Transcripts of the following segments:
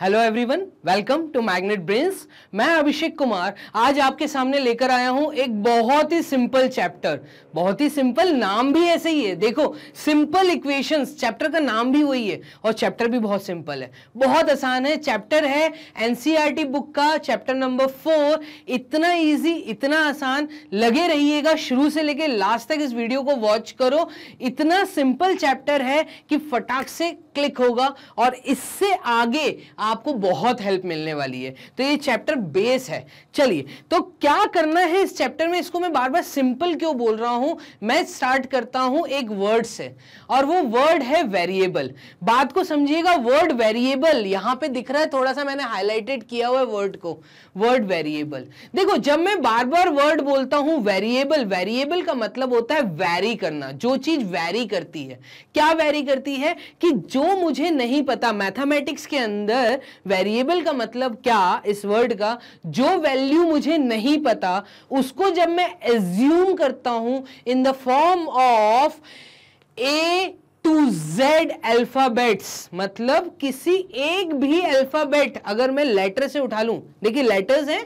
Hello everyone welcome to magnet brains मैं अभिषेक कुमार आज आपके सामने लेकर आया हूं एक बहुत ही सिंपल चैप्टर बहुत ही सिंपल नाम भी ऐसे ही है देखो सिंपल इक्वेशंस चैप्टर का नाम भी वही है और चैप्टर भी बहुत सिंपल है बहुत आसान है चैप्टर है एनसीईआरटी बुक e का चैप्टर नंबर फोर इतना ईजी इतना आसान लगे रहिएगा शुरू से लेके लास्ट तक इस वीडियो को वॉच करो इतना सिंपल चैप्टर है कि फटाक से क्लिक होगा और इससे आगे आपको बहुत हेल्प मिलने वाली है तो ये चैप्टर बेस है चलिए तो क्या करना है इस चैप्टर में इसको मैं बार बार सिंपल क्यों बोल रहा हूं मैं स्टार्ट करता हूं एक वर्ड से और वो वर्ड है वेरिएबल बात को समझिएगा वर्ड वेरिएबल यहां पे दिख रहा है थोड़ा सा मैंने हाईलाइटेड किया हुआ है वर्ड को वर्ड वेरिएबल देखो जब मैं बार बार वर्ड बोलता हूं वेरिएबल वेरिएबल का मतलब होता है वैरी करना जो चीज वैरी करती है क्या वैरी करती है कि जो मुझे नहीं पता मैथमेटिक्स के अंदर अंदर वेरिएबल का मतलब क्या इस वर्ड का जो वैल्यू मुझे नहीं पता उसको जब मैं एज्यूम करता हूं in the form of A to Z alphabets मतलब किसी एक भी अल्फाबेट अगर मैं लेटर से उठा लूं देखिए लेटर्स हैं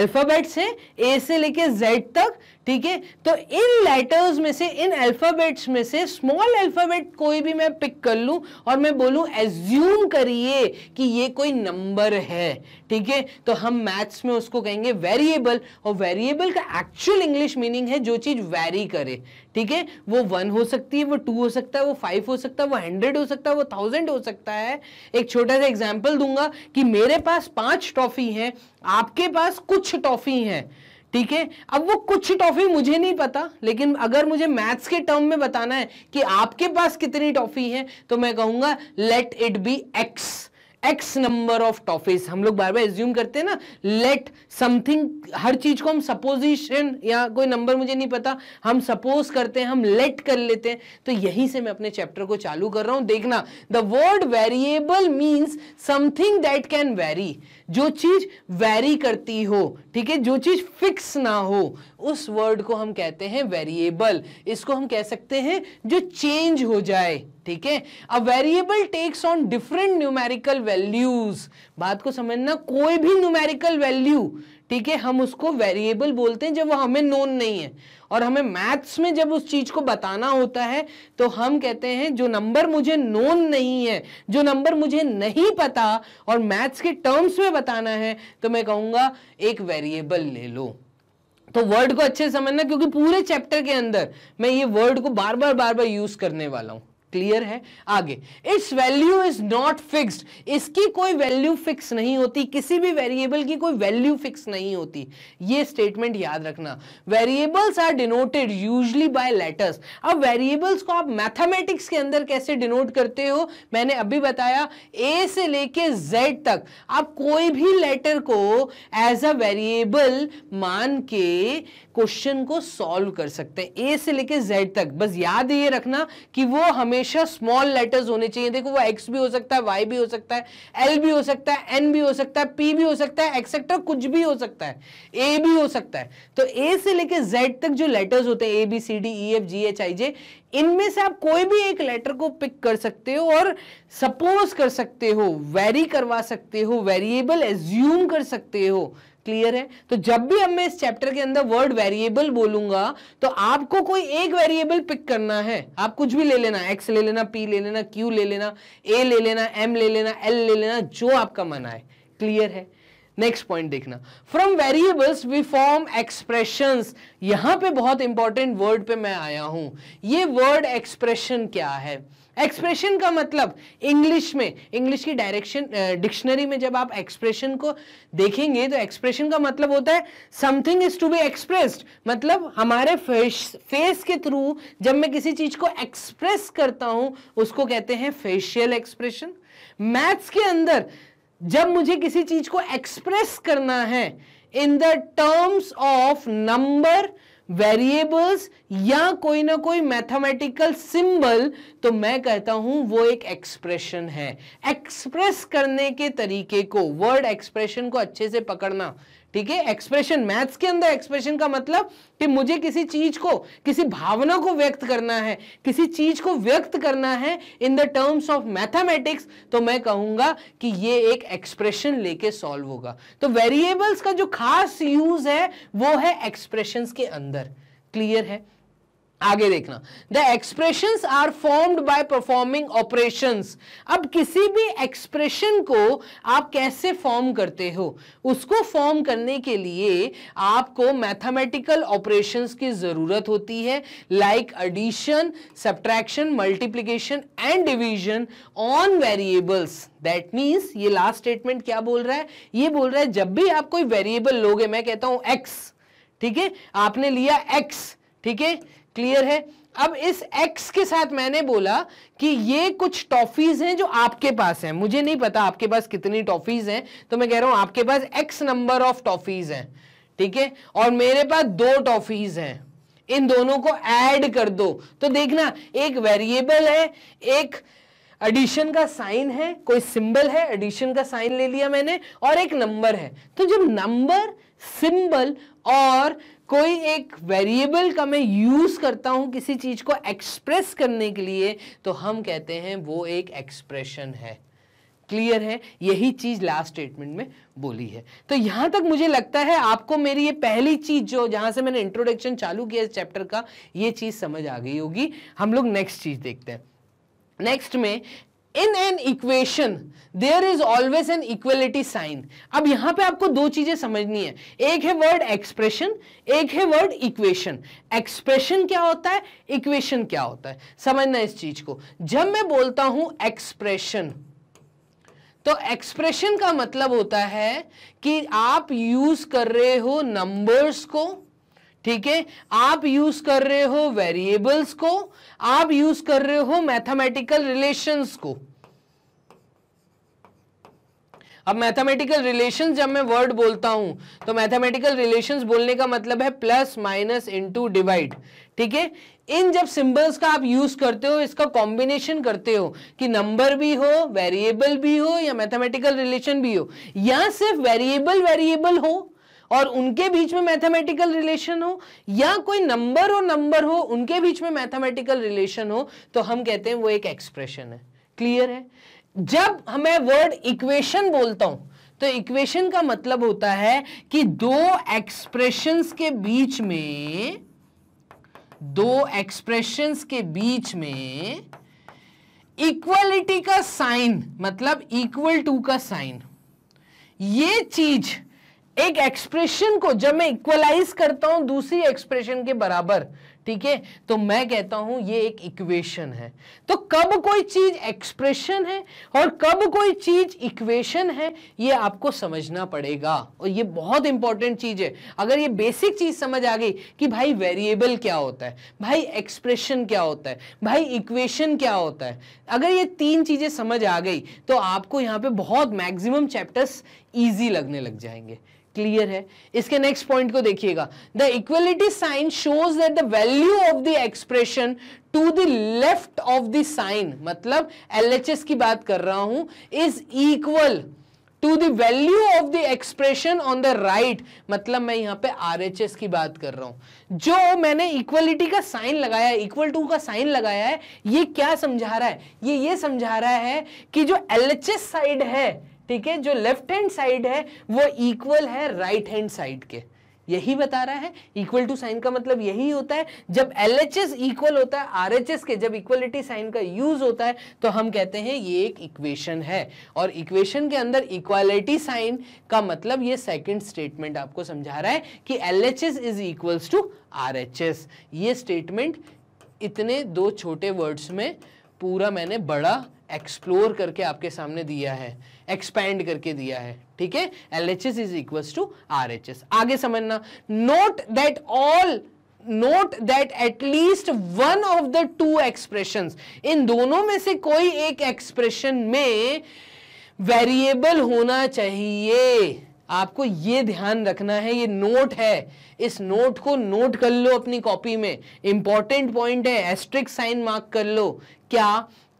अल्फाबेट्स हैं ए से लेके जेड तक ठीक है तो इन लेटर्स में से इन अल्फ़ाबेट्स में से स्मॉल अल्फ़ाबेट कोई भी मैं पिक कर लूं और मैं बोलूं एज्यूम करिए कि ये कोई नंबर है ठीक है तो हम मैथ्स में उसको कहेंगे वेरिएबल और वेरिएबल का एक्चुअल इंग्लिश मीनिंग है जो चीज़ वेरी करे ठीक है वो वन हो सकती है वो टू हो सकता है वो फाइव हो सकता है वो हंड्रेड हो सकता है वो थाउजेंड हो सकता है एक छोटा सा एग्जाम्पल दूंगा कि मेरे पास पांच टॉफ़ी हैं आपके पास कुछ टॉफ़ी हैं ठीक है अब वो कुछ टॉफी मुझे नहीं पता लेकिन अगर मुझे मैथ्स के टर्म में बताना है कि आपके पास कितनी टॉफी है तो मैं कहूंगा let it be X X number of toffees हम लोग बार बार एज्यूम करते हैं ना लेट समथिंग हर चीज को हम सपोजिशन या कोई नंबर मुझे नहीं पता हम सपोज करते हैं हम लेट कर लेते हैं तो यहीं से मैं अपने चैप्टर को चालू कर रहा हूं देखना the word variable means something that can vary जो चीज वेरी करती हो ठीक है जो चीज फिक्स ना हो उस वर्ड को हम कहते हैं वेरिएबल इसको हम कह सकते हैं जो चेंज हो जाए ठीक है अब variable takes on different numerical values बात को समझना कोई भी न्यूमेरिकल वैल्यू ठीक है हम उसको वेरिएबल बोलते हैं जब वो हमें नोन नहीं है और हमें मैथ्स में जब उस चीज को बताना होता है तो हम कहते हैं जो नंबर मुझे नोन नहीं है जो नंबर मुझे नहीं पता और मैथ्स के टर्म्स में बताना है तो मैं कहूंगा एक वेरिएबल ले लो तो वर्ड को अच्छे समझना क्योंकि पूरे चैप्टर के अंदर मैं ये वर्ड को बार बार बार बार यूज करने वाला हूँ क्लियर है आगे its value is not fixed इसकी कोई वैल्यू फिक्स नहीं होती किसी भी वेरिएबल की कोई वैल्यू फिक्स नहीं होती ये स्टेटमेंट याद रखना variables are denoted usually by letters अब वेरिएबल्स को आप मैथमेटिक्स के अंदर कैसे डिनोट करते हो मैंने अभी बताया ए से लेके जेड तक आप कोई भी लेटर को एज अ वेरिएबल मान के क्वेश्चन को सॉल्व कर सकते हैं ए से लेके जेड तक बस याद ये रखना कि वो हमेशा स्मॉल लेटर्स होने चाहिए देखो वो एक्स भी हो सकता है वाई भी हो सकता है एल भी हो सकता है एन भी हो सकता है पी भी हो सकता है एक्सेट्रा कुछ भी हो सकता है ए भी हो सकता है तो ए से लेके जेड तक जो लेटर्स होते हैं A B C D E F G H I J इनमें से आप कोई भी एक लेटर को पिक कर सकते हो और सपोज कर सकते हो वेरी करवा सकते हो वेरिएबल एज्यूम कर सकते हो क्लियर है तो जब भी हम मैं इस चैप्टर के अंदर वर्ड वेरिएबल बोलूंगा तो आपको कोई एक वेरिएबल पिक करना है आप कुछ भी ले लेना एक्स ले लेना पी ले लेना क्यू ले लेना ए ले लेना एम ले लेना एल ले लेना जो आपका मन आए क्लियर है नेक्स्ट पॉइंट देखना from variables we form expression यहां पे बहुत इंपॉर्टेंट वर्ड पे मैं आया हूं ये वर्ड एक्सप्रेशन क्या है एक्सप्रेशन का मतलब इंग्लिश में इंग्लिश की डायरेक्शन डिक्शनरी में जब आप एक्सप्रेशन को देखेंगे तो एक्सप्रेशन का मतलब होता है something is to be expressed मतलब हमारे फेस फेस के थ्रू जब मैं किसी चीज़ को एक्सप्रेस करता हूं उसको कहते हैं फेशियल एक्सप्रेशन मैथ्स के अंदर जब मुझे किसी चीज़ को एक्सप्रेस करना है in the terms of number variables या कोई ना कोई मैथमेटिकल सिंबल तो मैं कहता हूं वो एक एक्सप्रेशन है एक्सप्रेस करने के तरीके को वर्ड एक्सप्रेशन को अच्छे से पकड़ना ठीक है एक्सप्रेशन मैथ्स के अंदर एक्सप्रेशन का मतलब कि मुझे किसी चीज को किसी भावना को व्यक्त करना है किसी चीज को व्यक्त करना है in the terms of mathematics तो मैं कहूंगा कि ये एक एक्सप्रेशन लेके सॉल्व होगा तो वेरिएबल्स का जो खास यूज है वो है एक्सप्रेशन के अंदर क्लियर है आगे देखना the expression are formed by performing operation अब किसी भी एक्सप्रेशन को आप कैसे फॉर्म करते हो उसको फॉर्म करने के लिए आपको मैथमेटिकल ऑपरेशन की ज़रूरत होती है like addition subtraction multiplication and division on variables that means ये लास्ट स्टेटमेंट क्या बोल रहा है ये बोल रहा है जब भी आप कोई वेरिएबल लोगे मैं कहता हूं एक्स ठीक है आपने लिया एक्स ठीक है क्लियर है अब इस एक्स के साथ मैंने बोला कि ये कुछ टॉफीज हैं जो आपके पास हैं मुझे नहीं पता आपके पास कितनी टॉफीज हैं तो मैं कह रहा हूं आपके पास एक्स नंबर ऑफ टॉफीज हैं ठीक है और मेरे पास दो टॉफीज हैं इन दोनों को ऐड कर दो तो देखना एक वेरिएबल है एक एडिशन का साइन है कोई सिंबल है एडिशन का साइन ले लिया मैंने और एक नंबर है तो जब नंबर सिंबल और कोई एक वेरिएबल का मैं यूज़ करता हूं किसी चीज़ को एक्सप्रेस करने के लिए तो हम कहते हैं वो एक एक्सप्रेशन है क्लियर है यही चीज़ लास्ट स्टेटमेंट में बोली है तो यहां तक मुझे लगता है आपको मेरी ये पहली चीज़ जो जहां से मैंने इंट्रोडक्शन चालू किया इस चैप्टर का ये चीज़ समझ आ गई होगी हम लोग नेक्स्ट चीज़ देखते हैं नेक्स्ट में in an equation there is always an equality sign अब यहां पे आपको दो चीजें समझनी है एक है वर्ड एक्सप्रेशन एक है वर्ड इक्वेशन एक्सप्रेशन क्या होता है इक्वेशन क्या होता है समझना इस चीज को जब मैं बोलता हूं एक्सप्रेशन तो एक्सप्रेशन का मतलब होता है कि आप यूज कर रहे हो नंबर्स को ठीक है आप यूज कर रहे हो वेरिएबल्स को आप यूज कर रहे हो मैथमेटिकल रिलेशंस को अब मैथमेटिकल रिलेशन जब मैं वर्ड बोलता हूं तो मैथमेटिकल रिलेशन बोलने का मतलब है प्लस माइनस इंटू डिवाइड ठीक है इन जब सिंबल्स का आप यूज करते हो इसका कॉम्बिनेशन करते हो कि नंबर भी हो वेरिएबल भी हो या मैथमेटिकल रिलेशन भी हो या सिर्फ वेरिएबल वेरिएबल हो और उनके बीच में मैथमेटिकल रिलेशन हो या कोई नंबर और नंबर हो उनके बीच में मैथमेटिकल रिलेशन हो तो हम कहते हैं वो एक एक्सप्रेशन है क्लियर है जब हमें वर्ड इक्वेशन बोलता हूं तो इक्वेशन का मतलब होता है कि दो एक्सप्रेशन के बीच में दो एक्सप्रेशन के बीच में इक्वलिटी का साइन मतलब इक्वल टू का साइन ये चीज एक एक्सप्रेशन को जब मैं इक्वलाइज करता हूं दूसरी एक्सप्रेशन के बराबर ठीक है तो मैं कहता हूं ये एक इक्वेशन है तो कब कोई चीज एक्सप्रेशन है और कब कोई चीज इक्वेशन है ये आपको समझना पड़ेगा और ये बहुत इंपॉर्टेंट चीज है अगर ये बेसिक चीज समझ आ गई कि भाई वेरिएबल क्या होता है भाई एक्सप्रेशन क्या होता है भाई इक्वेशन क्या होता है अगर ये तीन चीजें समझ आ गई तो आपको यहाँ पे बहुत मैक्सिमम चैप्टर्स ईजी लगने लग जाएंगे क्लियर है इसके नेक्स्ट पॉइंट को देखिएगा the equality sign shows that the value of the expression to the left of the sign मतलब एल की बात कर रहा हूं is equal to the value of the expression on the right मतलब मैं यहां पे आर की बात कर रहा हूं जो मैंने इक्वलिटी का साइन लगाया है इक्वल टू का साइन लगाया है ये क्या समझा रहा है ये ये समझा रहा है कि जो एल साइड है ठीक है जो लेफ्ट हैंड साइड है वो इक्वल है राइट हैंड साइड के यही बता रहा है इक्वल टू साइन का मतलब यही होता है जब एल इक्वल होता है आर के जब इक्वलिटी साइन का यूज होता है तो हम कहते हैं ये एक इक्वेशन है और इक्वेशन के अंदर इक्वालिटी साइन का मतलब ये सेकंड स्टेटमेंट आपको समझा रहा है कि L H S is equals to R ये स्टेटमेंट इतने दो छोटे वर्ड्स में पूरा मैंने बड़ा एक्सप्लोर करके आपके सामने दिया है एक्सपैंड करके दिया है ठीक है L H S is equal to R H S आगे समझना note that all note that at least one of the two expression इन दोनों में से कोई एक एक्सप्रेशन में वेरिएबल होना चाहिए आपको ये ध्यान रखना है ये नोट है इस नोट को नोट कर लो अपनी कॉपी में इंपॉर्टेंट पॉइंट है एस्ट्रिक साइन मार्क कर लो क्या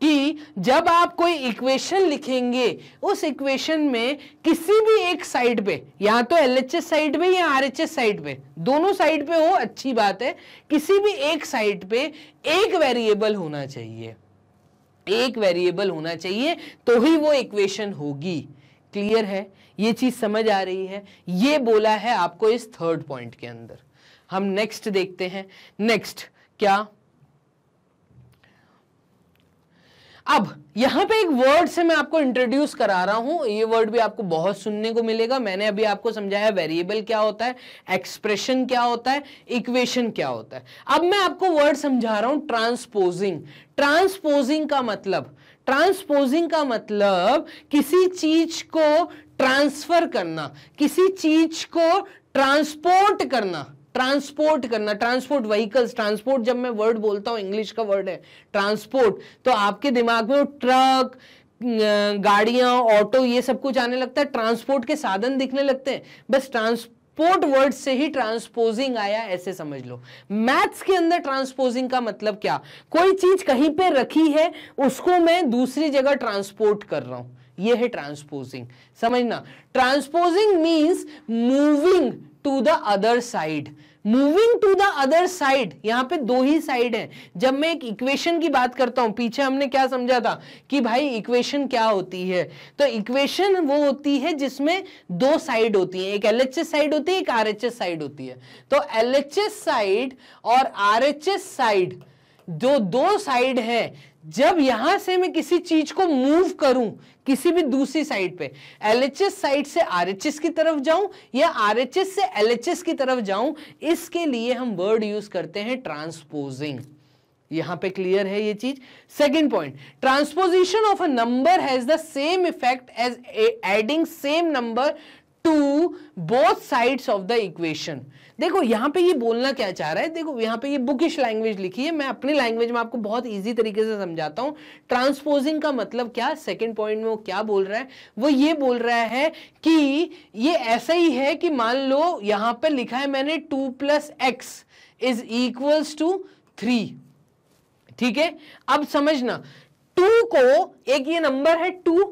कि जब आप कोई इक्वेशन लिखेंगे उस इक्वेशन में किसी भी एक साइड पे या तो एल एच एस साइड पे या आर एच एस साइड पे दोनों साइड पे हो अच्छी बात है किसी भी एक साइड पे एक वेरिएबल होना चाहिए एक वेरिएबल होना चाहिए तो ही वो इक्वेशन होगी क्लियर है ये चीज़ समझ आ रही है ये बोला है आपको इस थर्ड पॉइंट के अंदर हम नेक्स्ट देखते हैं नेक्स्ट क्या अब यहां पे एक वर्ड से मैं आपको इंट्रोड्यूस करा रहा हूं ये वर्ड भी आपको बहुत सुनने को मिलेगा मैंने अभी आपको समझाया वेरिएबल क्या होता है एक्सप्रेशन क्या होता है इक्वेशन क्या होता है अब मैं आपको वर्ड समझा रहा हूं ट्रांसपोजिंग ट्रांसपोजिंग का मतलब ट्रांसपोजिंग का मतलब किसी चीज को ट्रांसफर करना किसी चीज को ट्रांसपोर्ट करना ट्रांसपोर्ट करना ट्रांसपोर्ट व्हीकल्स ट्रांसपोर्ट जब मैं वर्ड बोलता हूँ इंग्लिश का वर्ड है ट्रांसपोर्ट तो आपके दिमाग में वो ट्रक गाड़ियां ऑटो ये सब कुछ आने लगता है ट्रांसपोर्ट के साधन दिखने लगते हैं बस ट्रांसपोर्ट वर्ड से ही ट्रांसपोजिंग आया ऐसे समझ लो मैथ्स के अंदर ट्रांसपोजिंग का मतलब क्या कोई चीज कहीं पे रखी है उसको मैं दूसरी जगह ट्रांसपोर्ट कर रहा हूं ये है ट्रांसपोजिंग समझना transposing means moving to the other side moving to the other side यहां पे दो ही साइड है जब मैं एक इक्वेशन की बात करता हूं पीछे हमने क्या समझा था कि भाई इक्वेशन क्या होती है तो इक्वेशन वो होती है जिसमें दो साइड होती है एक एलएचएस साइड होती है एक आरएचएस साइड होती है तो एलएचएस साइड और आरएचएस साइड जो दो साइड है जब यहां से मैं किसी चीज को मूव करूं किसी भी दूसरी साइड पे एलएचएस साइड से आरएचएस की तरफ जाऊं या आरएचएस से एलएचएस की तरफ जाऊं इसके लिए हम वर्ड यूज करते हैं ट्रांसपोजिंग यहां पे क्लियर है ये चीज second point transposition of a number has the same effect as adding same number to both sides of the equation देखो यहाँ पे ये बोलना क्या चाह रहा है देखो यहाँ पे ये बुकिश लैंग्वेज लिखी है मैं अपनी लैंग्वेज में आपको बहुत ईजी तरीके से समझाता हूँ ट्रांसपोजिंग का मतलब क्या सेकेंड पॉइंट में वो क्या बोल रहा है वो ये बोल रहा है कि ये ऐसा ही है कि मान लो यहाँ पर लिखा है मैंने two plus x is equals to three ठीक है अब समझना टू को एक ये नंबर है टू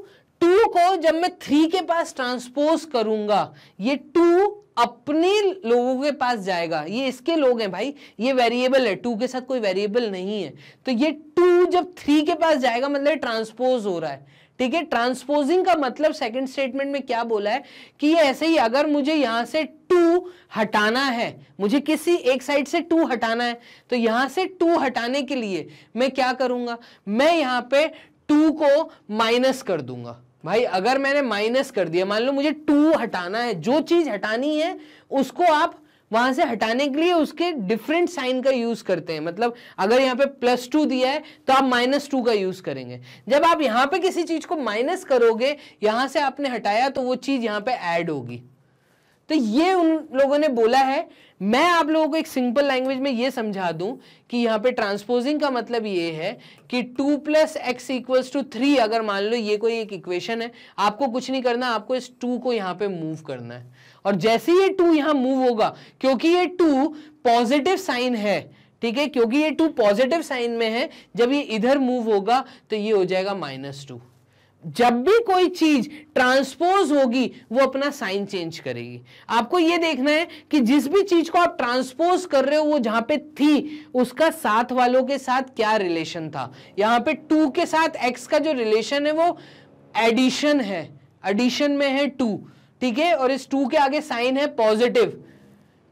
टू को जब मैं थ्री के पास ट्रांसपोज करूंगा ये टू अपने लोगों के पास जाएगा ये इसके लोग हैं भाई ये वेरिएबल है टू के साथ कोई वेरिएबल नहीं है तो ये टू जब थ्री के पास जाएगा मतलब ट्रांसपोज हो रहा है ठीक है ट्रांसपोजिंग का मतलब सेकंड स्टेटमेंट में क्या बोला है कि ये ऐसे ही अगर मुझे यहां से टू हटाना है मुझे किसी एक साइड से टू हटाना है तो यहां से टू हटाने के लिए मैं क्या करूंगा मैं यहां पे टू को माइनस कर दूंगा भाई अगर मैंने माइनस कर दिया मान लो मुझे टू हटाना है जो चीज हटानी है उसको आप वहां से हटाने के लिए उसके डिफरेंट साइन का यूज करते हैं मतलब अगर यहाँ पे प्लस टू दिया है तो आप माइनस टू का यूज करेंगे जब आप यहाँ पे किसी चीज को माइनस करोगे यहां से आपने हटाया तो वो चीज यहाँ पे ऐड होगी तो ये उन लोगों ने बोला है मैं आप लोगों को एक सिंपल लैंग्वेज में ये समझा दूं कि यहाँ पे ट्रांसपोजिंग का मतलब ये है कि two plus x equals to three अगर मान लो ये कोई एक इक्वेशन है आपको कुछ नहीं करना आपको इस टू को यहाँ पे मूव करना है और जैसे ये टू यहाँ मूव होगा क्योंकि ये टू पॉजिटिव साइन है ठीक है क्योंकि ये टू पॉजिटिव साइन में है जब ये इधर मूव होगा तो ये हो जाएगा माइनस टू जब भी कोई चीज ट्रांसपोज होगी वो अपना साइन चेंज करेगी आपको ये देखना है कि जिस भी चीज को आप ट्रांसपोज कर रहे हो वो जहां पे थी उसका साथ वालों के साथ क्या रिलेशन था यहां पे टू के साथ एक्स का जो रिलेशन है वो एडिशन है एडिशन में है टू ठीक है और इस टू के आगे साइन है पॉजिटिव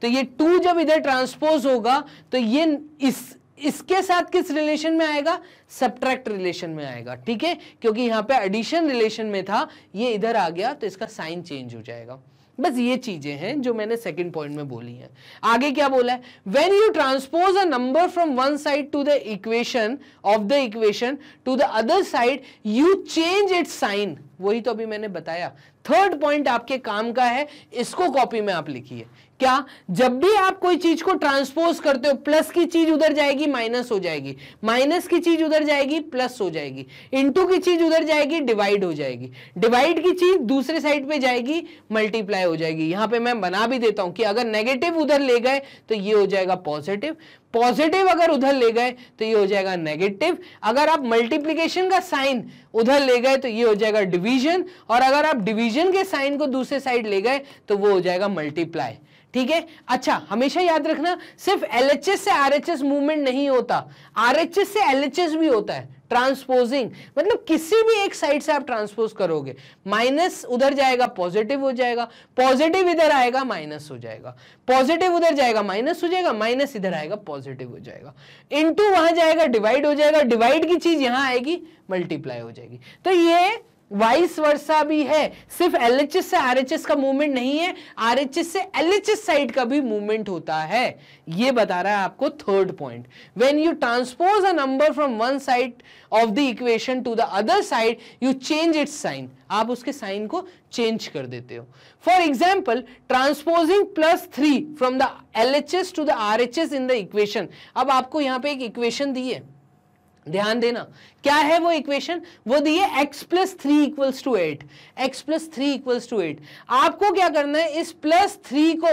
तो ये टू जब इधर ट्रांसपोज होगा तो ये इस इसके साथ किस रिलेशन में आएगा सब्ट्रैक्ट रिलेशन में आएगा ठीक है क्योंकि यहां पे एडिशन रिलेशन में था ये इधर आ गया तो इसका साइन चेंज हो जाएगा बस ये चीजें हैं जो मैंने सेकंड पॉइंट में बोली हैं आगे क्या बोला है when you transpose a number from one side to the equation of the equation to the other side you change its sign वही तो अभी मैंने बताया थर्ड पॉइंट आपके काम का है इसको कॉपी में आप लिखिए क्या जब भी आप कोई चीज को ट्रांसपोज करते हो प्लस की चीज उधर जाएगी माइनस हो जाएगी माइनस की चीज उधर जाएगी प्लस हो जाएगी इंटू की चीज उधर जाएगी डिवाइड हो जाएगी डिवाइड की चीज दूसरे साइड पे जाएगी मल्टीप्लाई हो जाएगी यहां पे मैं बना भी देता हूं कि अगर नेगेटिव उधर ले गए तो ये हो जाएगा पॉजिटिव पॉजिटिव अगर उधर ले गए तो ये हो जाएगा नेगेटिव अगर आप मल्टीप्लीकेशन का साइन उधर ले गए तो ये हो जाएगा डिवीजन और अगर आप डिवीजन के साइन को दूसरे साइड ले गए तो वो हो जाएगा मल्टीप्लाई ठीक है अच्छा हमेशा याद रखना सिर्फ एलएचएस से आरएचएस मूवमेंट नहीं होता आरएचएस से एलएचएस भी होता है ट्रांसपोजिंग मतलब किसी भी एक साइड से आप ट्रांसपोज करोगे माइनस उधर जाएगा पॉजिटिव हो जाएगा पॉजिटिव इधर आएगा माइनस हो जाएगा पॉजिटिव उधर जाएगा माइनस हो जाएगा माइनस इधर आएगा पॉजिटिव हो जाएगा इनटू वहां जाएगा डिवाइड हो जाएगा डिवाइड की चीज यहां आएगी मल्टीप्लाई हो जाएगी तो ये वाइस वर्षा भी है सिर्फ एल से आर का मूवमेंट नहीं है आर से एल साइड का भी मूवमेंट होता है ये बता रहा है आपको third point when you transpose a number from one side of the equation to the other side you change its sign आप उसके साइन को चेंज कर देते हो for example transposing plus three from the L to the R in the equation अब आपको यहां पर एक इक्वेशन दी है ध्यान देना क्या है वो इक्वेशन वो दी है x plus three equals to eight x plus three equals to eight आपको क्या करना है इस प्लस थ्री को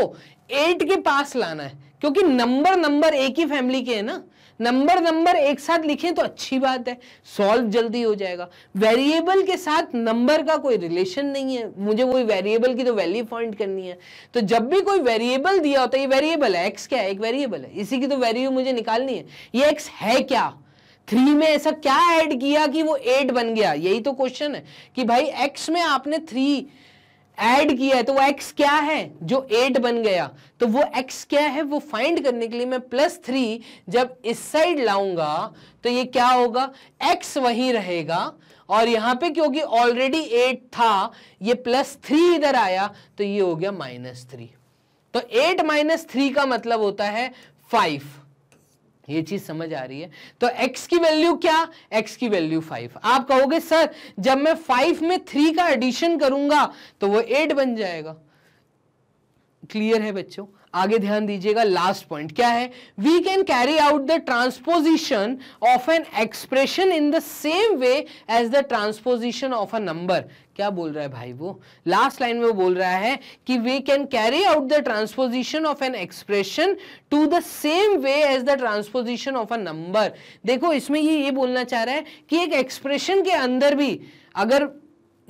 एट के पास लाना है क्योंकि नंबर नंबर एक ही फैमिली के है ना नंबर नंबर एक साथ लिखें तो अच्छी बात है सॉल्व जल्दी हो जाएगा वेरिएबल के साथ नंबर का कोई रिलेशन नहीं है मुझे वही वेरिएबल की तो वैल्यू फाइंड करनी है तो जब भी कोई वेरिएबल दिया होता है ये वेरिएबल है एक्स क्या है एक वेरिएबल है इसी की तो वैल्यू मुझे निकालनी है ये एक्स है क्या थ्री में ऐसा क्या ऐड किया कि वो एट बन गया यही तो क्वेश्चन है कि भाई एक्स में आपने थ्री ऐड किया है तो वो एक्स क्या है जो एट बन गया तो वो एक्स क्या है वो फाइंड करने के लिए मैं प्लस थ्री जब इस साइड लाऊंगा तो ये क्या होगा एक्स वही रहेगा और यहां पे क्योंकि ऑलरेडी एट था ये प्लस थ्री इधर आया तो ये हो गया माइनस थ्री तो एट माइनस थ्री का मतलब होता है फाइव ये चीज समझ आ रही है तो x की वैल्यू क्या x की वैल्यू 5 आप कहोगे सर जब मैं 5 में 3 का एडिशन करूंगा तो वो 8 बन जाएगा क्लियर है बच्चों आगे ध्यान दीजिएगा लास्ट पॉइंट क्या है we can carry out the transposition of an expression in the same way as the transposition of a number क्या बोल रहा है भाई वो लास्ट लाइन में वो बोल रहा है कि we can carry out the transposition of an expression to the same way as the transposition of a number देखो इसमें ये ये बोलना चाह रहा है कि एक एक्सप्रेशन के अंदर भी अगर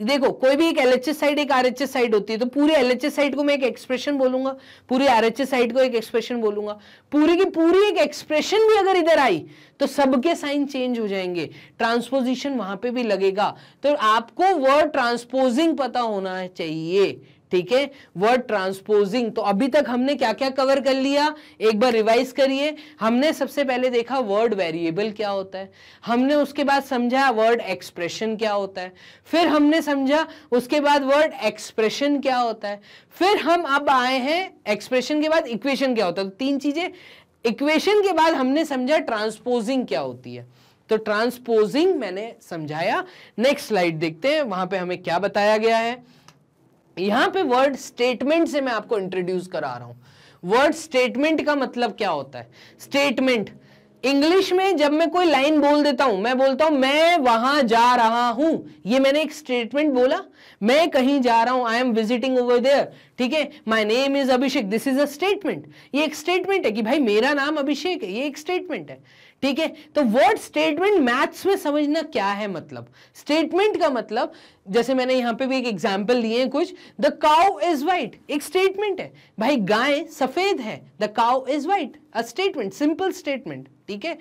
देखो कोई भी एक एलएचएस साइड एक आरएचएस साइड होती है तो पूरी एलएचएस साइड को मैं एक एक्सप्रेशन बोलूंगा पूरी आरएचएस साइड को एक एक्सप्रेशन बोलूंगा पूरी की पूरी एक एक्सप्रेशन भी अगर इधर आई तो सबके साइन चेंज हो जाएंगे ट्रांसपोजिशन वहां पे भी लगेगा तो आपको वर्ड ट्रांसपोजिंग पता होना चाहिए ठीक है वर्ड ट्रांसपोजिंग तो अभी तक हमने क्या क्या कवर कर लिया एक बार रिवाइज करिए हमने सबसे पहले देखा वर्ड वेरिएबल क्या होता है हमने उसके बाद समझा वर्ड एक्सप्रेशन क्या होता है फिर हमने समझा उसके बाद वर्ड एक्सप्रेशन क्या होता है फिर हम अब आए हैं एक्सप्रेशन के बाद इक्वेशन क्या होता है तो तीन चीजें इक्वेशन के बाद हमने समझा ट्रांसपोजिंग क्या होती है तो ट्रांसपोजिंग मैंने समझाया नेक्स्ट स्लाइड देखते हैं वहां पे हमें क्या बताया गया है यहां पे वर्ड स्टेटमेंट से मैं आपको इंट्रोड्यूस करा रहा हूं वर्ड स्टेटमेंट का मतलब क्या होता है स्टेटमेंट इंग्लिश में जब मैं कोई लाइन बोल देता हूं मैं बोलता हूं मैं वहां जा रहा हूं ये मैंने एक स्टेटमेंट बोला मैं कहीं जा रहा हूं I am visiting over there ठीक है my name is Abhishek this is a statement ये एक स्टेटमेंट है कि भाई मेरा नाम अभिषेक है ये एक स्टेटमेंट है ठीक है तो वर्ड स्टेटमेंट मैथ्स में समझना क्या है मतलब स्टेटमेंट का मतलब जैसे मैंने यहां पे भी एक एग्जाम्पल दिए हैं कुछ द काउ इज वाइट एक स्टेटमेंट है भाई गाय सफेद है the cow is white a statement simple statement ठीक है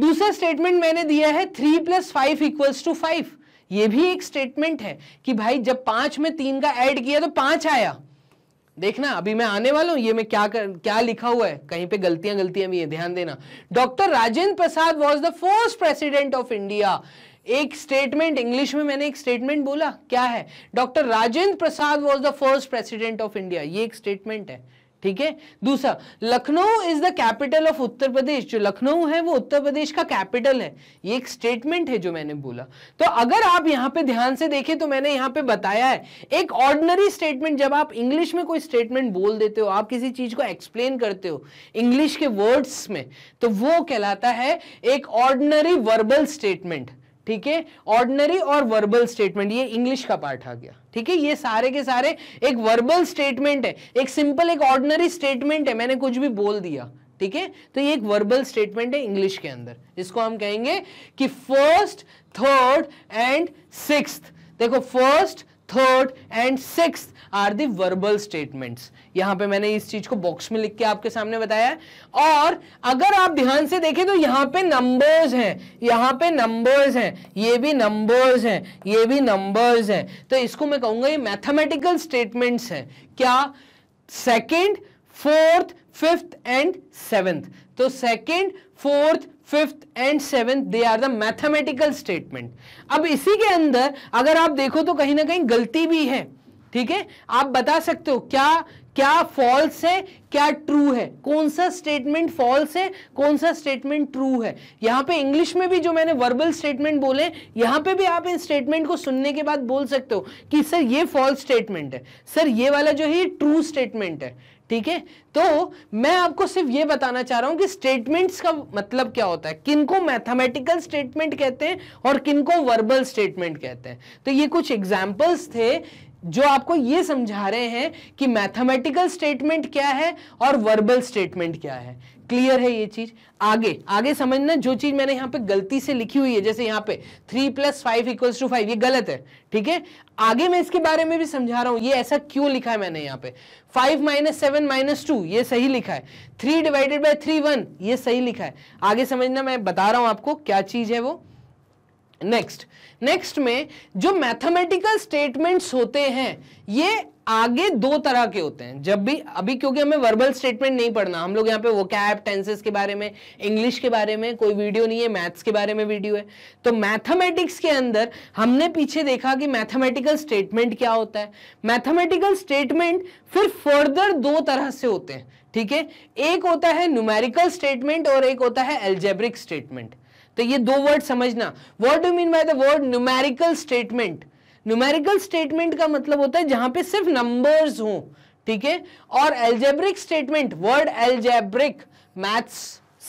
दूसरा स्टेटमेंट मैंने दिया है three plus five equals to five ये भी एक स्टेटमेंट है कि भाई जब पांच में तीन का ऐड किया तो पांच आया देखना अभी मैं आने वाला हूं ये मैं क्या कर, क्या लिखा हुआ है कहीं पे गलतियां गलतियां भी है ध्यान देना doctor Rajendra Prasad was the first president of India एक स्टेटमेंट इंग्लिश में मैंने एक स्टेटमेंट बोला क्या है doctor Rajendra Prasad was the first president of India ये एक स्टेटमेंट है ठीक है दूसरा Lucknow is the capital of Uttar Pradesh जो लखनऊ है वो उत्तर प्रदेश का कैपिटल है ये एक स्टेटमेंट है जो मैंने बोला तो अगर आप यहां पे ध्यान से देखें तो मैंने यहां पे बताया है एक ऑर्डनरी स्टेटमेंट जब आप इंग्लिश में कोई स्टेटमेंट बोल देते हो आप किसी चीज को एक्सप्लेन करते हो इंग्लिश के वर्ड्स में तो वो कहलाता है एक ऑर्डनरी वर्बल स्टेटमेंट ठीक है ऑर्डनरी और वर्बल स्टेटमेंट ये इंग्लिश का पार्ट आ गया ठीक है ये सारे के सारे एक वर्बल स्टेटमेंट है एक सिंपल एक ऑर्डनरी स्टेटमेंट है मैंने कुछ भी बोल दिया ठीक है तो ये एक वर्बल स्टेटमेंट है इंग्लिश के अंदर इसको हम कहेंगे कि फर्स्ट थर्ड एंड सिक्स देखो first third and six are the verbal statements यहां पे मैंने इस चीज को बॉक्स में लिख के आपके सामने बताया और अगर आप ध्यान से देखें तो यहां पे नंबर्स हैं यहां पे नंबर्स हैं ये भी नंबर्स हैं ये भी नंबर्स हैं तो इसको मैं कहूंगा ये मैथमेटिकल स्टेटमेंट्स हैं क्या second fourth fifth and seventh तो second fourth fifth and seventh they are the mathematical statement अब इसी के अंदर अगर आप देखो तो कहीं ना कहीं गलती भी है ठीक है आप बता सकते हो क्या क्या फॉल्स है क्या ट्रू है कौन सा स्टेटमेंट फॉल्स है कौन सा स्टेटमेंट ट्रू है यहाँ पे इंग्लिश में भी जो मैंने वर्बल स्टेटमेंट बोले यहां पे भी आप इन स्टेटमेंट को सुनने के बाद बोल सकते हो कि सर ये फॉल्स स्टेटमेंट है सर ये वाला जो है ये ट्रू स्टेटमेंट है ठीक है तो मैं आपको सिर्फ ये बताना चाह रहा हूं कि स्टेटमेंट्स का मतलब क्या होता है किनको मैथमेटिकल स्टेटमेंट कहते हैं और किनको वर्बल स्टेटमेंट कहते हैं तो ये कुछ एग्जाम्पल्स थे जो आपको ये समझा रहे हैं कि मैथमेटिकल स्टेटमेंट क्या है और वर्बल स्टेटमेंट क्या है क्लियर है ये चीज आगे आगे समझना जो चीज मैंने यहां पे गलती से लिखी हुई है जैसे यहां पे three plus five equal to five ये गलत है ठीक है आगे मैं इसके बारे में भी समझा रहा हूं ये ऐसा क्यों लिखा है मैंने यहां पे five minus seven minus two ये सही लिखा है three divided by three one ये सही लिखा है आगे समझना मैं बता रहा हूं आपको क्या चीज है वो नेक्स्ट नेक्स्ट में जो मैथमेटिकल स्टेटमेंट्स होते हैं ये आगे दो तरह के होते हैं जब भी अभी क्योंकि हमें वर्बल स्टेटमेंट नहीं पढ़ना हम लोग यहाँ पे वो कैप टेंसेस के बारे में इंग्लिश के बारे में कोई वीडियो नहीं है मैथ्स के बारे में वीडियो है तो मैथमेटिक्स के अंदर हमने पीछे देखा कि मैथमेटिकल स्टेटमेंट क्या होता है मैथमेटिकल स्टेटमेंट फिर फर्दर दो तरह से होते हैं ठीक है एक होता है न्यूमेरिकल स्टेटमेंट और एक होता है एल्जेब्रिक स्टेटमेंट तो ये दो वर्ड समझना word do mean by the word numerical statement numerical statement का मतलब होता है जहां पे सिर्फ नंबर्स हो ठीक है और algebraic statement word algebraic maths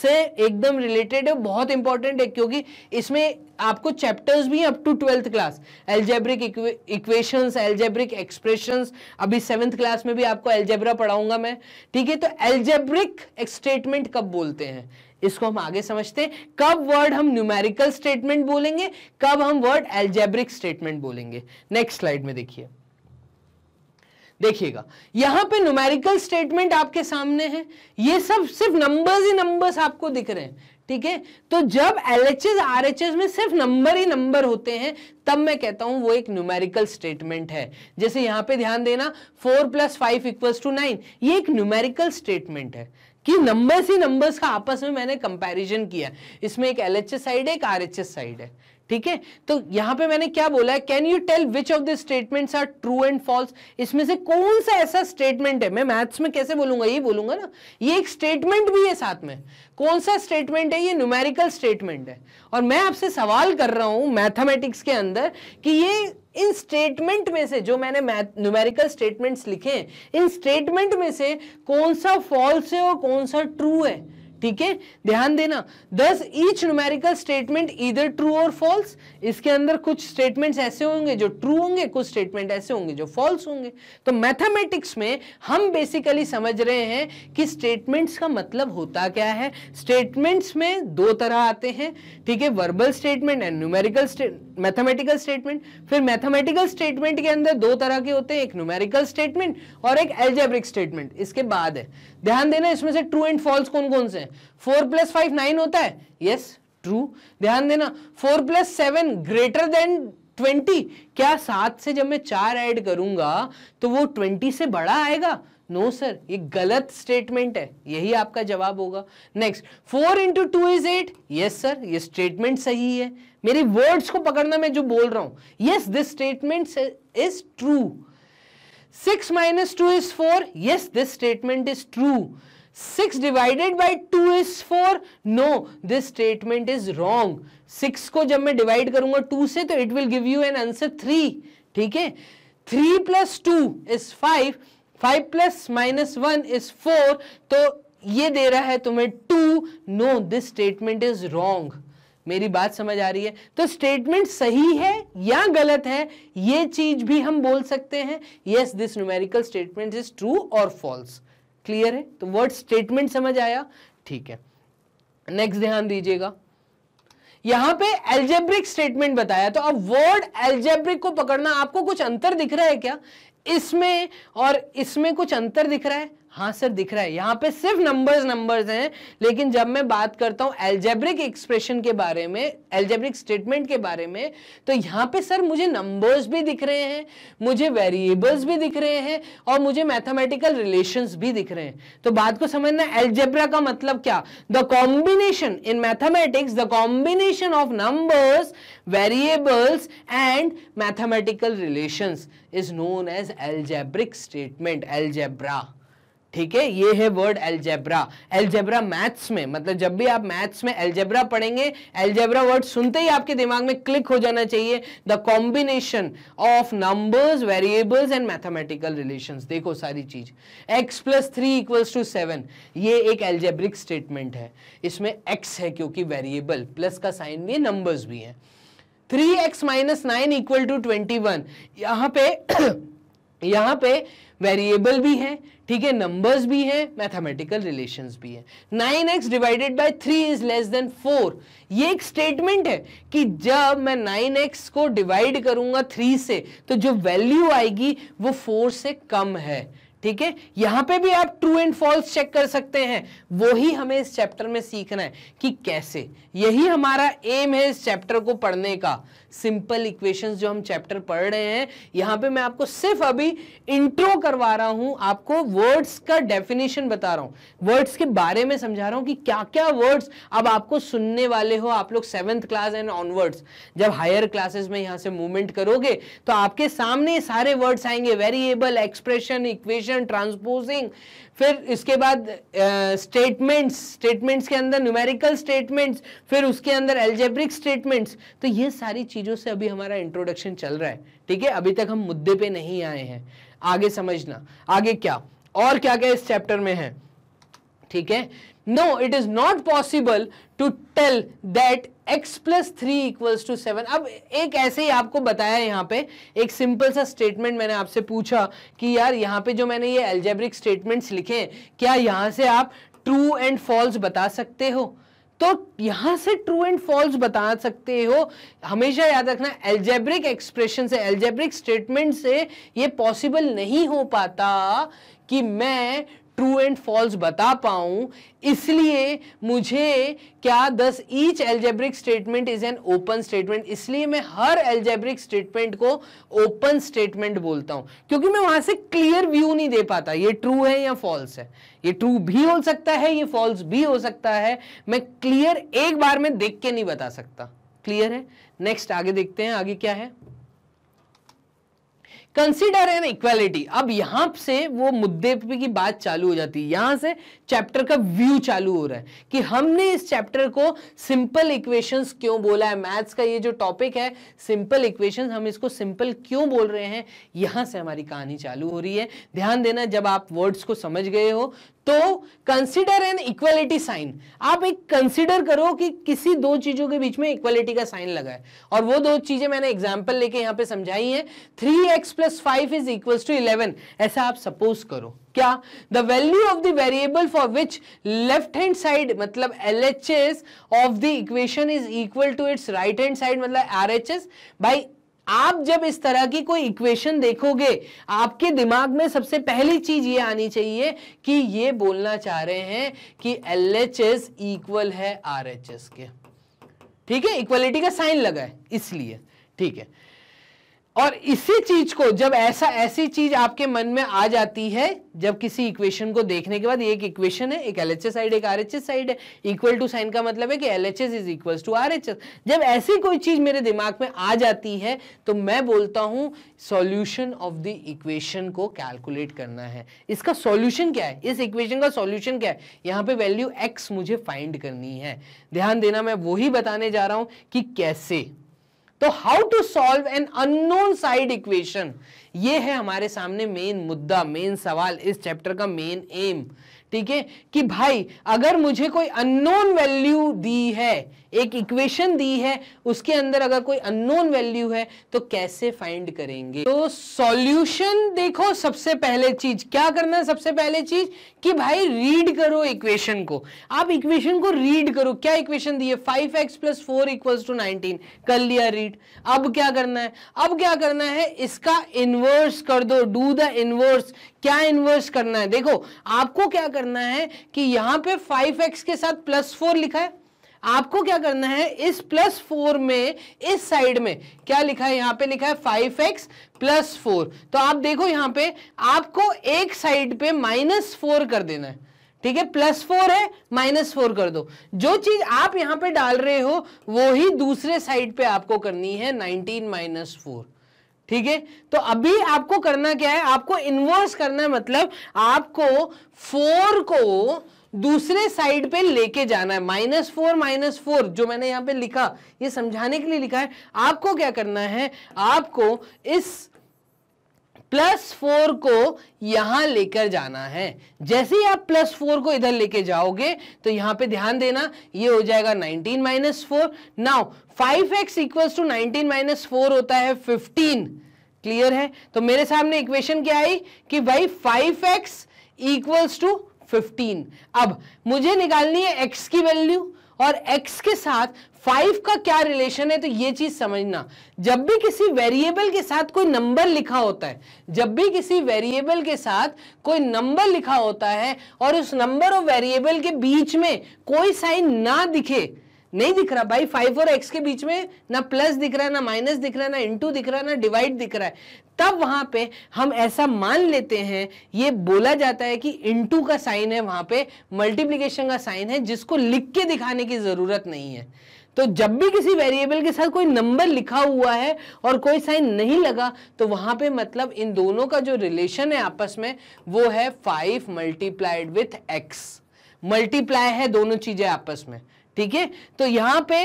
से एकदम रिलेटेड है बहुत इंपॉर्टेंट है क्योंकि इसमें आपको चैप्टर्स भी up to twelfth class algebraic equations algebraic expressions अभी सेवेंथ क्लास में भी आपको एल्जेब्रा पढ़ाऊंगा मैं ठीक है तो एल्जेब्रिक स्टेटमेंट कब बोलते हैं इसको हम आगे समझते हैं कब वर्ड हम न्यूमेरिकल स्टेटमेंट बोलेंगे कब हम वर्ड एल्जेब्रिक स्टेटमेंट बोलेंगे नेक्स्ट स्लाइड में देखिए देखिएगा यहां पे न्यूमेरिकल स्टेटमेंट आपके सामने है ये सब सिर्फ नंबर्स ही नंबर्स आपको दिख रहे हैं ठीक है तो जब L H S R H S में सिर्फ नंबर ही नंबर होते हैं तब मैं कहता हूं वो एक न्यूमेरिकल स्टेटमेंट है जैसे यहां पे ध्यान देना four plus five equals to nine ये एक न्यूमेरिकल स्टेटमेंट है कि नंबर ही नंबर्स का आपस में मैंने कंपैरिजन किया इसमें एक एलएचएस साइड है एक आरएचएस साइड है ठीक है तो यहां पे मैंने क्या बोला है can you tell which of the statements are true and false इसमें से कौन सा ऐसा स्टेटमेंट है मैं मैथ्स में कैसे बोलूंगा ये बोलूंगा ना ये एक स्टेटमेंट भी है साथ में कौन सा स्टेटमेंट है ये न्यूमेरिकल स्टेटमेंट है और मैं आपसे सवाल कर रहा हूं मैथमेटिक्स के अंदर कि ये इन स्टेटमेंट में से जो मैंने न्यूमेरिकल स्टेटमेंट्स लिखे हैं इन स्टेटमेंट में से कौन सा फॉल्स है और कौन सा ट्रू है ठीक है ध्यान देना दस ईच न्यूमेरिकल स्टेटमेंट इधर ट्रू और फॉल्स इसके अंदर कुछ स्टेटमेंट्स ऐसे होंगे जो ट्रू होंगे कुछ स्टेटमेंट ऐसे होंगे जो फॉल्स होंगे तो मैथमेटिक्स में हम बेसिकली समझ रहे हैं कि स्टेटमेंट्स का मतलब होता क्या है स्टेटमेंट्स में दो तरह आते हैं ठीक है verbal statement and numerical state mathematical statement फिर मैथमेटिकल स्टेटमेंट के अंदर दो तरह के होते हैं एक न्यूमेरिकल स्टेटमेंट और एक एल्जेब्रिक स्टेटमेंट इसके बाद है ध्यान देना इसमें से ट्रू एंड फॉल्स कौन कौन से हैं फोर प्लस फाइव नाइन होता है यस ट्रू ध्यान देना four plus seven greater than twenty क्या सात से जब मैं चार ऐड करूंगा तो वो ट्वेंटी से बड़ा आएगा नो no, सर ये गलत स्टेटमेंट है यही आपका जवाब होगा next four into two is eight yes sir ये स्टेटमेंट सही है मेरे वर्ड्स को पकड़ना मैं जो बोल रहा हूं yes this statement is true six minus two is four yes this statement is true six divided by two is four no this statement is wrong six को जब मैं डिवाइड करूंगा टू से तो it will give you an answer three ठीक है three plus two is five five plus minus one is four तो ये दे रहा है तुम्हें two no this statement is wrong मेरी बात समझ आ रही है तो स्टेटमेंट सही है या गलत है ये चीज भी हम बोल सकते हैं yes this numerical statement is true और फॉल्स क्लियर है तो वर्ड स्टेटमेंट समझ आया ठीक है नेक्स्ट ध्यान दीजिएगा यहां पे एल्जेब्रिक स्टेटमेंट बताया तो अब वर्ड एल्जेब्रिक को पकड़ना आपको कुछ अंतर दिख रहा है क्या इसमें और इसमें कुछ अंतर दिख रहा है हाँ सर दिख रहा है यहाँ पे सिर्फ नंबर्स नंबर्स हैं लेकिन जब मैं बात करता हूँ एल्जेब्रिक एक्सप्रेशन के बारे में एल्जेब्रिक स्टेटमेंट के बारे में तो यहाँ पे सर मुझे नंबर्स भी दिख रहे हैं मुझे वेरिएबल्स भी दिख रहे हैं और मुझे मैथमेटिकल रिलेशंस भी दिख रहे हैं तो बात को समझना एल्जेब्रा का मतलब क्या the combination in mathematics the combination of numbers variables and mathematical relation is known as algebraic statement algebra ठीक है ये है वर्ड एल्जेब्रा एल्जेब्रा मैथ्स में मतलब जब भी आप मैथ्स में एल्जेब्रा पढ़ेंगे एल्जेब्रा वर्ड सुनते ही आपके दिमाग में क्लिक हो जाना चाहिए the combination of numbers variables and mathematical relations देखो सारी चीज x plus three equals to seven ये एक एल्जेब्रिक स्टेटमेंट है इसमें एक्स है क्योंकि वेरिएबल प्लस का साइन भी नंबर्स भी है three x minus nine equal to twenty one यहाँ पे यहाँ पे वेरिएबल भी है ठीक है नंबर्स भी हैं मैथमेटिकल रिलेशंस भी हैं nine x divided by three is less than four ये एक स्टेटमेंट है कि जब मैं नाइन एक्स को डिवाइड करूंगा थ्री से तो जो वैल्यू आएगी वो फोर से कम है ठीक है यहां पे भी आप ट्रू एंड फॉल्स चेक कर सकते हैं वो ही हमें इस चैप्टर में सीखना है कि कैसे यही हमारा एम है इस चैप्टर को पढ़ने का सिंपल इक्वेशंस जो हम चैप्टर पढ़ रहे हैं यहाँ पे मैं आपको सिर्फ अभी इंट्रो करवा रहा हूं आपको वर्ड्स का डेफिनेशन बता रहा हूँ वर्ड्स के बारे में समझा रहा हूं कि क्या क्या वर्ड्स अब आपको सुनने वाले हो आप लोग सेवेंथ क्लास एंड ऑनवर्ड्स जब हायर क्लासेस में यहाँ से मूवमेंट करोगे तो आपके सामने सारे वर्ड्स आएंगे वेरिएबल एक्सप्रेशन इक्वेशन ट्रांसपोजिंग फिर इसके बाद स्टेटमेंट्स uh, स्टेटमेंट्स के अंदर न्यूमेरिकल स्टेटमेंट्स फिर उसके अंदर एल्जेब्रिक स्टेटमेंट्स तो ये सारी चीज़ों से अभी हमारा इंट्रोडक्शन चल रहा है ठीक है अभी तक हम मुद्दे पे नहीं आए हैं आगे समझना आगे क्या और क्या क्या इस चैप्टर में है ठीक है no it is not possible to tell that x plus three equals to seven अब एक ऐसे ही आपको बताया यहाँ पे एक सिंपल सा स्टेटमेंट मैंने आपसे पूछा कि यार यहाँ पे जो मैंने ये एल्जेब्रिक स्टेटमेंट्स लिखे हैं क्या यहाँ से आप ट्रू एंड फॉल्स बता सकते हो तो यहाँ से ट्रू एंड फॉल्स बता सकते हो हमेशा याद रखना एल्जेब्रिक एक्सप्रेशन से एल्जेब्रिक स्टेटमेंट से ये पॉसिबल नहीं हो पाता कि मैं ट्रू एंड फॉल्स बता पाऊं इसलिए मुझे क्या this each algebraic statement is an open statement इसलिए मैं हर एल्जेब्रिक स्टेटमेंट को ओपन स्टेटमेंट बोलता हूं क्योंकि मैं वहां से क्लियर व्यू नहीं दे पाता ये ट्रू है या फॉल्स है ये ट्रू भी हो सकता है ये फॉल्स भी हो सकता है मैं क्लियर एक बार में देख के नहीं बता सकता क्लियर है नेक्स्ट आगे देखते हैं आगे क्या है कंसिडर एन इक्वालिटी अब यहां से वो मुद्दे पे की बात चालू हो जाती है यहां से चैप्टर का व्यू चालू हो रहा है कि हमने इस चैप्टर को सिंपल इक्वेशंस क्यों बोला है मैथ्स का ये जो टॉपिक है सिंपल इक्वेशंस हम इसको सिंपल क्यों बोल रहे हैं यहां से हमारी कहानी चालू हो रही है ध्यान देना जब आप वर्ड्स को समझ गए हो तो कंसिडर एन इक्वलिटी साइन आप एक कंसिडर करो कि किसी दो चीजों के बीच में इक्वलिटी का साइन लगा है और वो दो चीजें मैंने एग्जाम्पल लेके यहाँ पे समझाई है three x plus five is equal to eleven ऐसा आप सपोज करो क्या the value of the variable for which left hand side मतलब L H S of the equation is equal to its right hand side मतलब R H S by आप जब इस तरह की कोई इक्वेशन देखोगे आपके दिमाग में सबसे पहली चीज ये आनी चाहिए कि ये बोलना चाह रहे हैं कि एल एच एस इक्वल है आर एच एस के ठीक है इक्वलिटी का साइन लगा है इसलिए ठीक है और इसी चीज को जब ऐसा ऐसी चीज आपके मन में आ जाती है जब किसी इक्वेशन को देखने के बाद एक इक्वेशन है एक एलएचएस साइड एक आरएचएस साइड है इक्वल टू साइन का मतलब है कि LHS is equal to RHS जब ऐसी कोई चीज मेरे दिमाग में आ जाती है तो मैं बोलता हूं सॉल्यूशन ऑफ द इक्वेशन को कैलकुलेट करना है इसका सॉल्यूशन क्या है इस इक्वेशन का सॉल्यूशन क्या है यहाँ पे वैल्यू एक्स मुझे फाइंड करनी है ध्यान देना मैं वही बताने जा रहा हूं कि कैसे तो how to solve an unknown side equation ये है हमारे सामने मेन मुद्दा मेन सवाल इस चैप्टर का मेन एम ठीक है कि भाई अगर मुझे कोई अननोन वैल्यू दी है एक इक्वेशन दी है उसके अंदर अगर कोई अननोन वैल्यू है तो कैसे फाइंड करेंगे तो सॉल्यूशन देखो सबसे पहले चीज क्या करना है सबसे पहले चीज कि भाई रीड करो इक्वेशन को आप इक्वेशन को रीड करो क्या इक्वेशन दी है five x plus four equals to nineteen कर लिया रीड अब क्या करना है अब क्या करना है इसका इन्वर्स कर दो डू द इन्वर्स क्या इनवर्स करना है देखो आपको क्या करना है कि यहां पे फाइव एक्स के साथ प्लस फोर लिखा है आपको क्या करना है इस प्लस फोर में इस साइड में क्या लिखा है यहां पे लिखा है फाइव एक्स प्लस फोर तो आप देखो यहां पे आपको एक साइड पे माइनस फोर कर देना है ठीक है प्लस फोर है माइनस फोर कर दो जो चीज आप यहां पे डाल रहे हो वो ही दूसरे साइड पे आपको करनी है नाइनटीन माइनस फोर ठीक है तो अभी आपको करना क्या है आपको इन्वर्स करना है मतलब आपको फोर को दूसरे साइड पे लेके जाना है माइनस फोर माइनस फोर जो मैंने यहां पे लिखा ये समझाने के लिए लिखा है आपको क्या करना है आपको इस प्लस फोर को यहां लेकर जाना है जैसे ही आप प्लस फोर को इधर लेके जाओगे तो यहां पे ध्यान देना ये हो जाएगा 19 minus four now five x equals to nineteen minus four होता है 15 क्लियर है तो मेरे सामने इक्वेशन क्या आई कि भाई five x equals to fifteen अब मुझे निकालनी है एक्स की वैल्यू और x के साथ 5 का क्या रिलेशन है तो ये चीज समझना जब भी किसी वेरिएबल के साथ कोई नंबर लिखा होता है जब भी किसी वेरिएबल के साथ कोई नंबर लिखा होता है और उस नंबर और वेरिएबल के बीच में कोई साइन ना दिखे नहीं दिख रहा भाई फाइव और एक्स के बीच में ना प्लस दिख रहा है ना माइनस दिख रहा है ना इंटू दिख रहा है ना डिवाइड दिख रहा है तब वहां पे हम ऐसा मान लेते हैं ये बोला जाता है कि इंटू का साइन है वहां पे मल्टीप्लीकेशन का साइन है जिसको लिख के दिखाने की जरूरत नहीं है तो जब भी किसी वेरिएबल के साथ कोई नंबर लिखा हुआ है और कोई साइन नहीं लगा तो वहां पे मतलब इन दोनों का जो रिलेशन है आपस में वो है five multiplied with x multiply है दोनों चीजें आपस में ठीक है तो यहां पे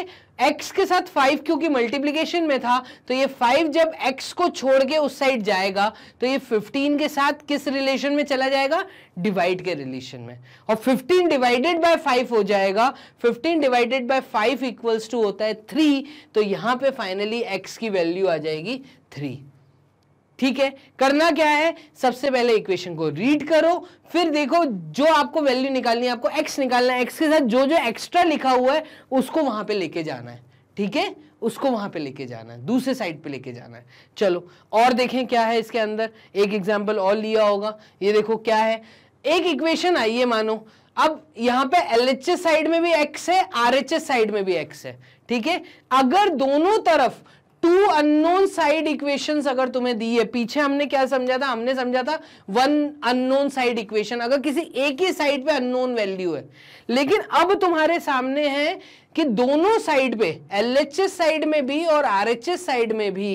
x के साथ 5 क्योंकि मल्टीप्लीकेशन में था तो ये 5 जब x को छोड़ के उस साइड जाएगा तो ये 15 के साथ किस रिलेशन में चला जाएगा डिवाइड के रिलेशन में और 15 डिवाइडेड बाय 5 हो जाएगा 15 डिवाइडेड बाय 5 इक्वल्स टू होता है 3 तो यहाँ पे फाइनली x की वैल्यू आ जाएगी 3 ठीक है करना क्या है सबसे पहले इक्वेशन को रीड करो फिर देखो जो आपको वैल्यू निकालनी है आपको एक्स निकालना है एक्स के साथ जो जो एक्स्ट्रा लिखा हुआ है उसको वहां पे लेके जाना है ठीक है उसको वहां पे लेके जाना है दूसरे साइड पे लेके जाना है चलो और देखें क्या है इसके अंदर एक एग्जाम्पल और लिया होगा ये देखो क्या है एक इक्वेशन आई है मानो अब यहां पे एल साइड में भी एक्स है आर साइड में भी एक्स है ठीक है अगर दोनों तरफ टू अननोन साइड इक्वेशंस अगर तुम्हें दी है पीछे हमने क्या समझा था हमने समझा था वन अननोन साइड इक्वेशन अगर किसी एक ही साइड पे अननोन वैल्यू है लेकिन अब तुम्हारे सामने है कि दोनों साइड पे एल साइड में भी और आर साइड में भी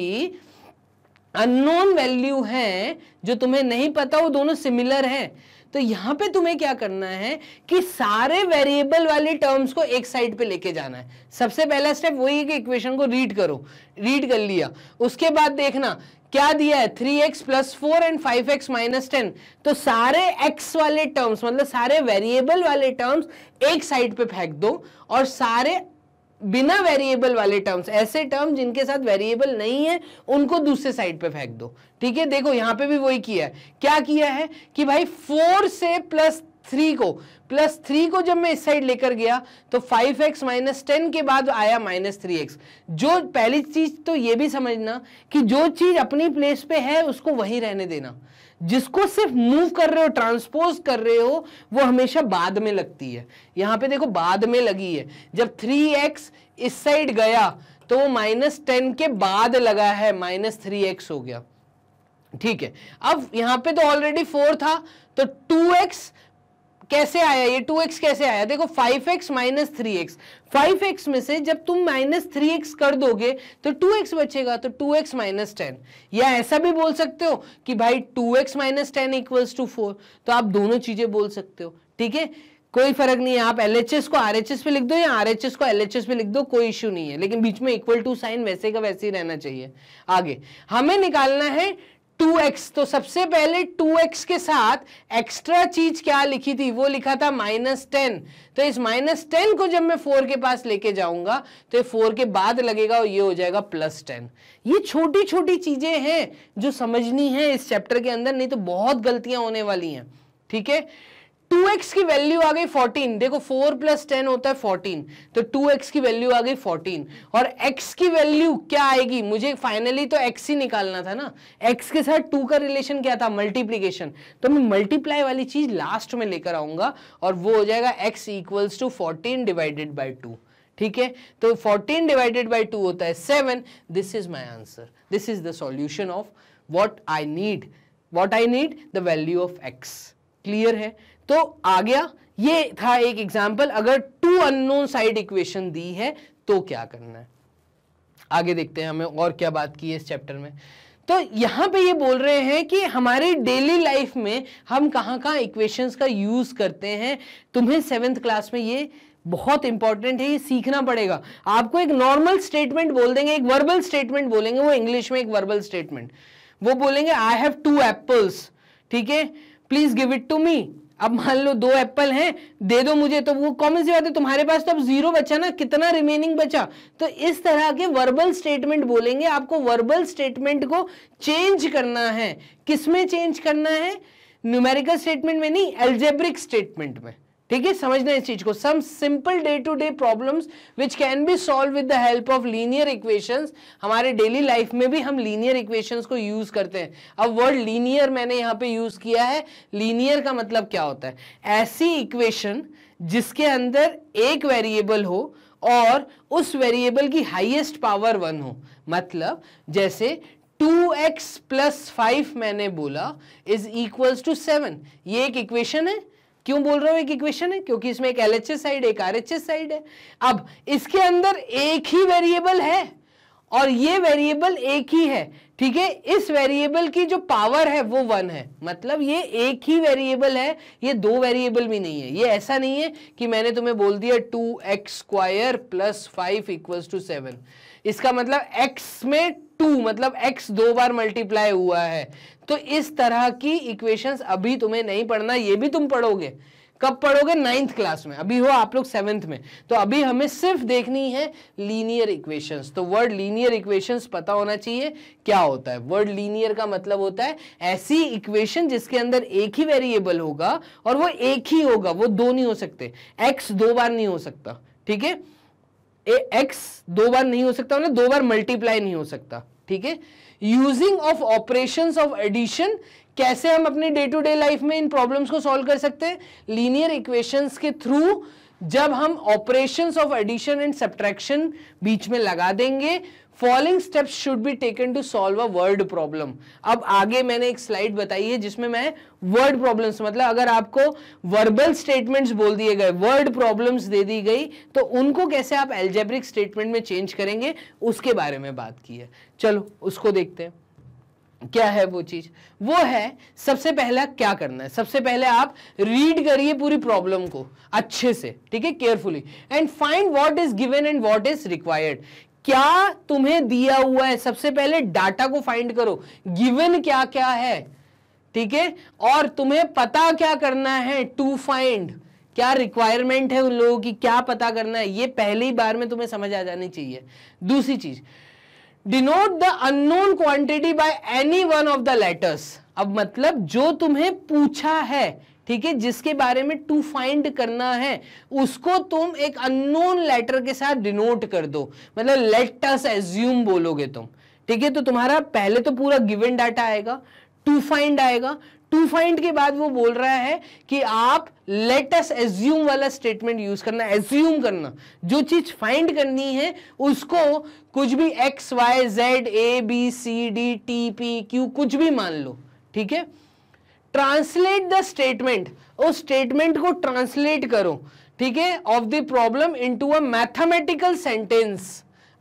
अननोन वैल्यू है जो तुम्हें नहीं पता वो दोनों सिमिलर है तो यहां पे तुम्हें क्या करना है कि सारे वेरिएबल वाले टर्म्स को एक साइड पे लेके जाना है सबसे पहला स्टेप वही है कि इक्वेशन को रीड करो रीड कर लिया उसके बाद देखना क्या दिया है three x plus four and five x minus ten तो सारे एक्स वाले टर्म्स मतलब सारे वेरिएबल वाले टर्म्स एक साइड पे फेंक दो और सारे बिना वेरिएबल वाले टर्म्स ऐसे टर्म जिनके साथ वेरिएबल नहीं है उनको दूसरे साइड पे फेंक दो ठीक है देखो यहां पे भी वही किया है क्या किया है कि भाई फोर से प्लस थ्री को प्लस थ्री को जब मैं इस साइड लेकर गया तो फाइव एक्स माइनस टेन के बाद आया माइनस थ्री एक्स जो पहली चीज तो ये भी समझना कि जो चीज अपनी प्लेस पे है उसको वही रहने देना जिसको सिर्फ मूव कर रहे हो ट्रांसपोज कर रहे हो वो हमेशा बाद में लगती है यहां पे देखो बाद में लगी है जब थ्री एक्स इस साइड गया तो वो माइनस टेन के बाद लगा है माइनस थ्री एक्स हो गया ठीक है अब यहां पे तो ऑलरेडी फोर था तो टू एक्स कैसे आया ये टू एक्स कैसे आया देखो five x minus three x five x में से जब तुम माइनस थ्री एक्स कर दोगे तो टू एक्स बचेगा तो टू एक्स माइनस टेन या ऐसा भी बोल सकते हो कि भाई two x minus ten equals to four तो आप दोनों चीजें बोल सकते हो ठीक है कोई फर्क नहीं है आप एल को आर पे लिख दो या आर को एल पे लिख दो कोई इश्यू नहीं है लेकिन बीच में इक्वल टू साइन वैसे का वैसे ही रहना चाहिए आगे हमें निकालना है 2x तो सबसे पहले 2x के साथ एक्स्ट्रा चीज क्या लिखी थी वो लिखा था माइनस टेन तो इस माइनस टेन को जब मैं फोर के पास लेके जाऊंगा तो ये फोर के बाद लगेगा और ये हो जाएगा प्लस टेन ये छोटी छोटी चीजें हैं जो समझनी है इस चैप्टर के अंदर नहीं तो बहुत गलतियां होने वाली हैं ठीक है टू एक्स की वैल्यू आ गई फोर्टीन देखो फोर प्लस टेन होता है फोर्टीन तो टू एक्स की वैल्यू आ गई फोर्टीन और एक्स की वैल्यू क्या आएगी मुझे फाइनली तो एक्स ही निकालना था ना एक्स के साथ टू का रिलेशन क्या था मल्टीप्लीकेशन तो मैं मल्टीप्लाई वाली चीज लास्ट में लेकर आऊंगा और वो हो जाएगा x equals to fourteen divided by two ठीक है तो 14 डिवाइडेड बाई टू होता है 7 this is my answer this is the solution of what I need what I need the value of x clear है तो आ गया ये था एक एग्जाम्पल अगर टू अननोन साइड इक्वेशन दी है तो क्या करना है आगे देखते हैं हमें और क्या बात की है इस चैप्टर में तो यहाँ पे ये बोल रहे हैं कि हमारे डेली लाइफ में हम कहाँ कहाँ इक्वेशंस का यूज़ करते हैं तुम्हें सेवेंथ क्लास में ये बहुत इंपॉर्टेंट है ये सीखना पड़ेगा आपको एक नॉर्मल स्टेटमेंट बोल देंगे एक वर्बल स्टेटमेंट बोलेंगे वो इंग्लिश में एक वर्बल स्टेटमेंट वो बोलेंगे आई हैव टू एप्पल्स ठीक है please give it to me अब मान लो दो एप्पल हैं दे दो मुझे तो वो कॉमन सी बात है तुम्हारे पास तो अब जीरो बचा ना कितना रिमेनिंग बचा तो इस तरह के वर्बल स्टेटमेंट बोलेंगे आपको वर्बल स्टेटमेंट को चेंज करना है किसमें चेंज करना है न्यूमेरिकल स्टेटमेंट में नहीं एल्जेब्रिक स्टेटमेंट में ठीक है समझना इस चीज को some simple day to day problems which can be solved with the help of linear equations हमारे डेली लाइफ में भी हम लीनियर इक्वेशंस को यूज करते हैं अब वर्ड लीनियर मैंने यहां पे यूज किया है लीनियर का मतलब क्या होता है ऐसी इक्वेशन जिसके अंदर एक वेरिएबल हो और उस वेरिएबल की हाइएस्ट पावर वन हो मतलब जैसे 2x एक्स प्लस फाइव मैंने बोला इज इक्वल्स टू सेवन ये एक इक्वेशन है क्यों बोल रहा हूं एक इक्वेशन है क्योंकि इसमें एक एलएचएस साइड एक आरएचएस साइड है अब इसके अंदर एक ही वेरिएबल है और ये वेरिएबल एक ही है ठीक है इस वेरिएबल की जो पावर है वो वन है मतलब ये एक ही वेरिएबल है ये दो वेरिएबल भी नहीं है ये ऐसा नहीं है कि मैंने तुम्हें बोल दिया two x square plus five equals to seven इसका मतलब x में टू मतलब x दो बार मल्टीप्लाई हुआ है तो इस तरह की इक्वेशंस अभी तुम्हें नहीं पढ़ना ये भी तुम पढ़ोगे कब पढ़ोगे नाइन्थ क्लास में अभी हो आप लोग सेवेंथ में तो अभी हमें सिर्फ देखनी है लीनियर इक्वेशंस तो वर्ड लीनियर इक्वेशंस पता होना चाहिए क्या होता है वर्ड लीनियर का मतलब होता है ऐसी इक्वेशन जिसके अंदर एक ही वेरिएबल होगा और वो एक ही होगा वो दो नहीं हो सकते एक्स दो बार नहीं हो सकता ठीक है एक्स दो बार नहीं हो सकता मतलब दो बार मल्टीप्लाई नहीं हो सकता ठीक है using of operation of addition कैसे हम अपने डे टू डे लाइफ में इन प्रॉब्लम्स को सॉल्व कर सकते हैं लीनियर इक्वेशंस के थ्रू जब हम operations of addition and subtraction बीच में लगा देंगे following steps should be taken to solve a word problem अब आगे मैंने एक स्लाइड बताई है जिसमें मैं वर्ड प्रॉब्लम्स मतलब अगर आपको वर्बल स्टेटमेंट्स बोल दिए गए वर्ड प्रॉब्लम्स दे दी गई तो उनको कैसे आप एल्जेब्रिक स्टेटमेंट में चेंज करेंगे उसके बारे में बात की है चलो उसको देखते हैं क्या है वो चीज वो है सबसे पहला क्या करना है सबसे पहले आप रीड करिए पूरी प्रॉब्लम को अच्छे से ठीक है carefully and find what is given and what is required क्या तुम्हें दिया हुआ है सबसे पहले डाटा को फाइंड करो गिवन क्या क्या है ठीक है और तुम्हें पता क्या करना है टू फाइंड क्या रिक्वायरमेंट है उन लोगों की क्या पता करना है ये पहली बार में तुम्हें समझ आ जानी चाहिए दूसरी चीज denote the unknown quantity by any one of the letters अब मतलब जो तुम्हें पूछा है ठीक है जिसके बारे में टू फाइंड करना है उसको तुम एक अननोन लेटर के साथ डिनोट कर दो मतलब लेट अस एज्यूम बोलोगे तुम ठीक है तो तुम्हारा पहले तो पूरा गिवन डाटा आएगा टू फाइंड आएगा टू फाइंड के बाद वो बोल रहा है कि आप लेटस एज्यूम वाला स्टेटमेंट यूज करना एज्यूम करना जो चीज फाइंड करनी है उसको कुछ भी x y z a B C d t p q कुछ भी मान लो ठीक है ट्रांसलेट द स्टेटमेंट उस स्टेटमेंट को ट्रांसलेट करो ठीक है of the problem into a mathematical sentence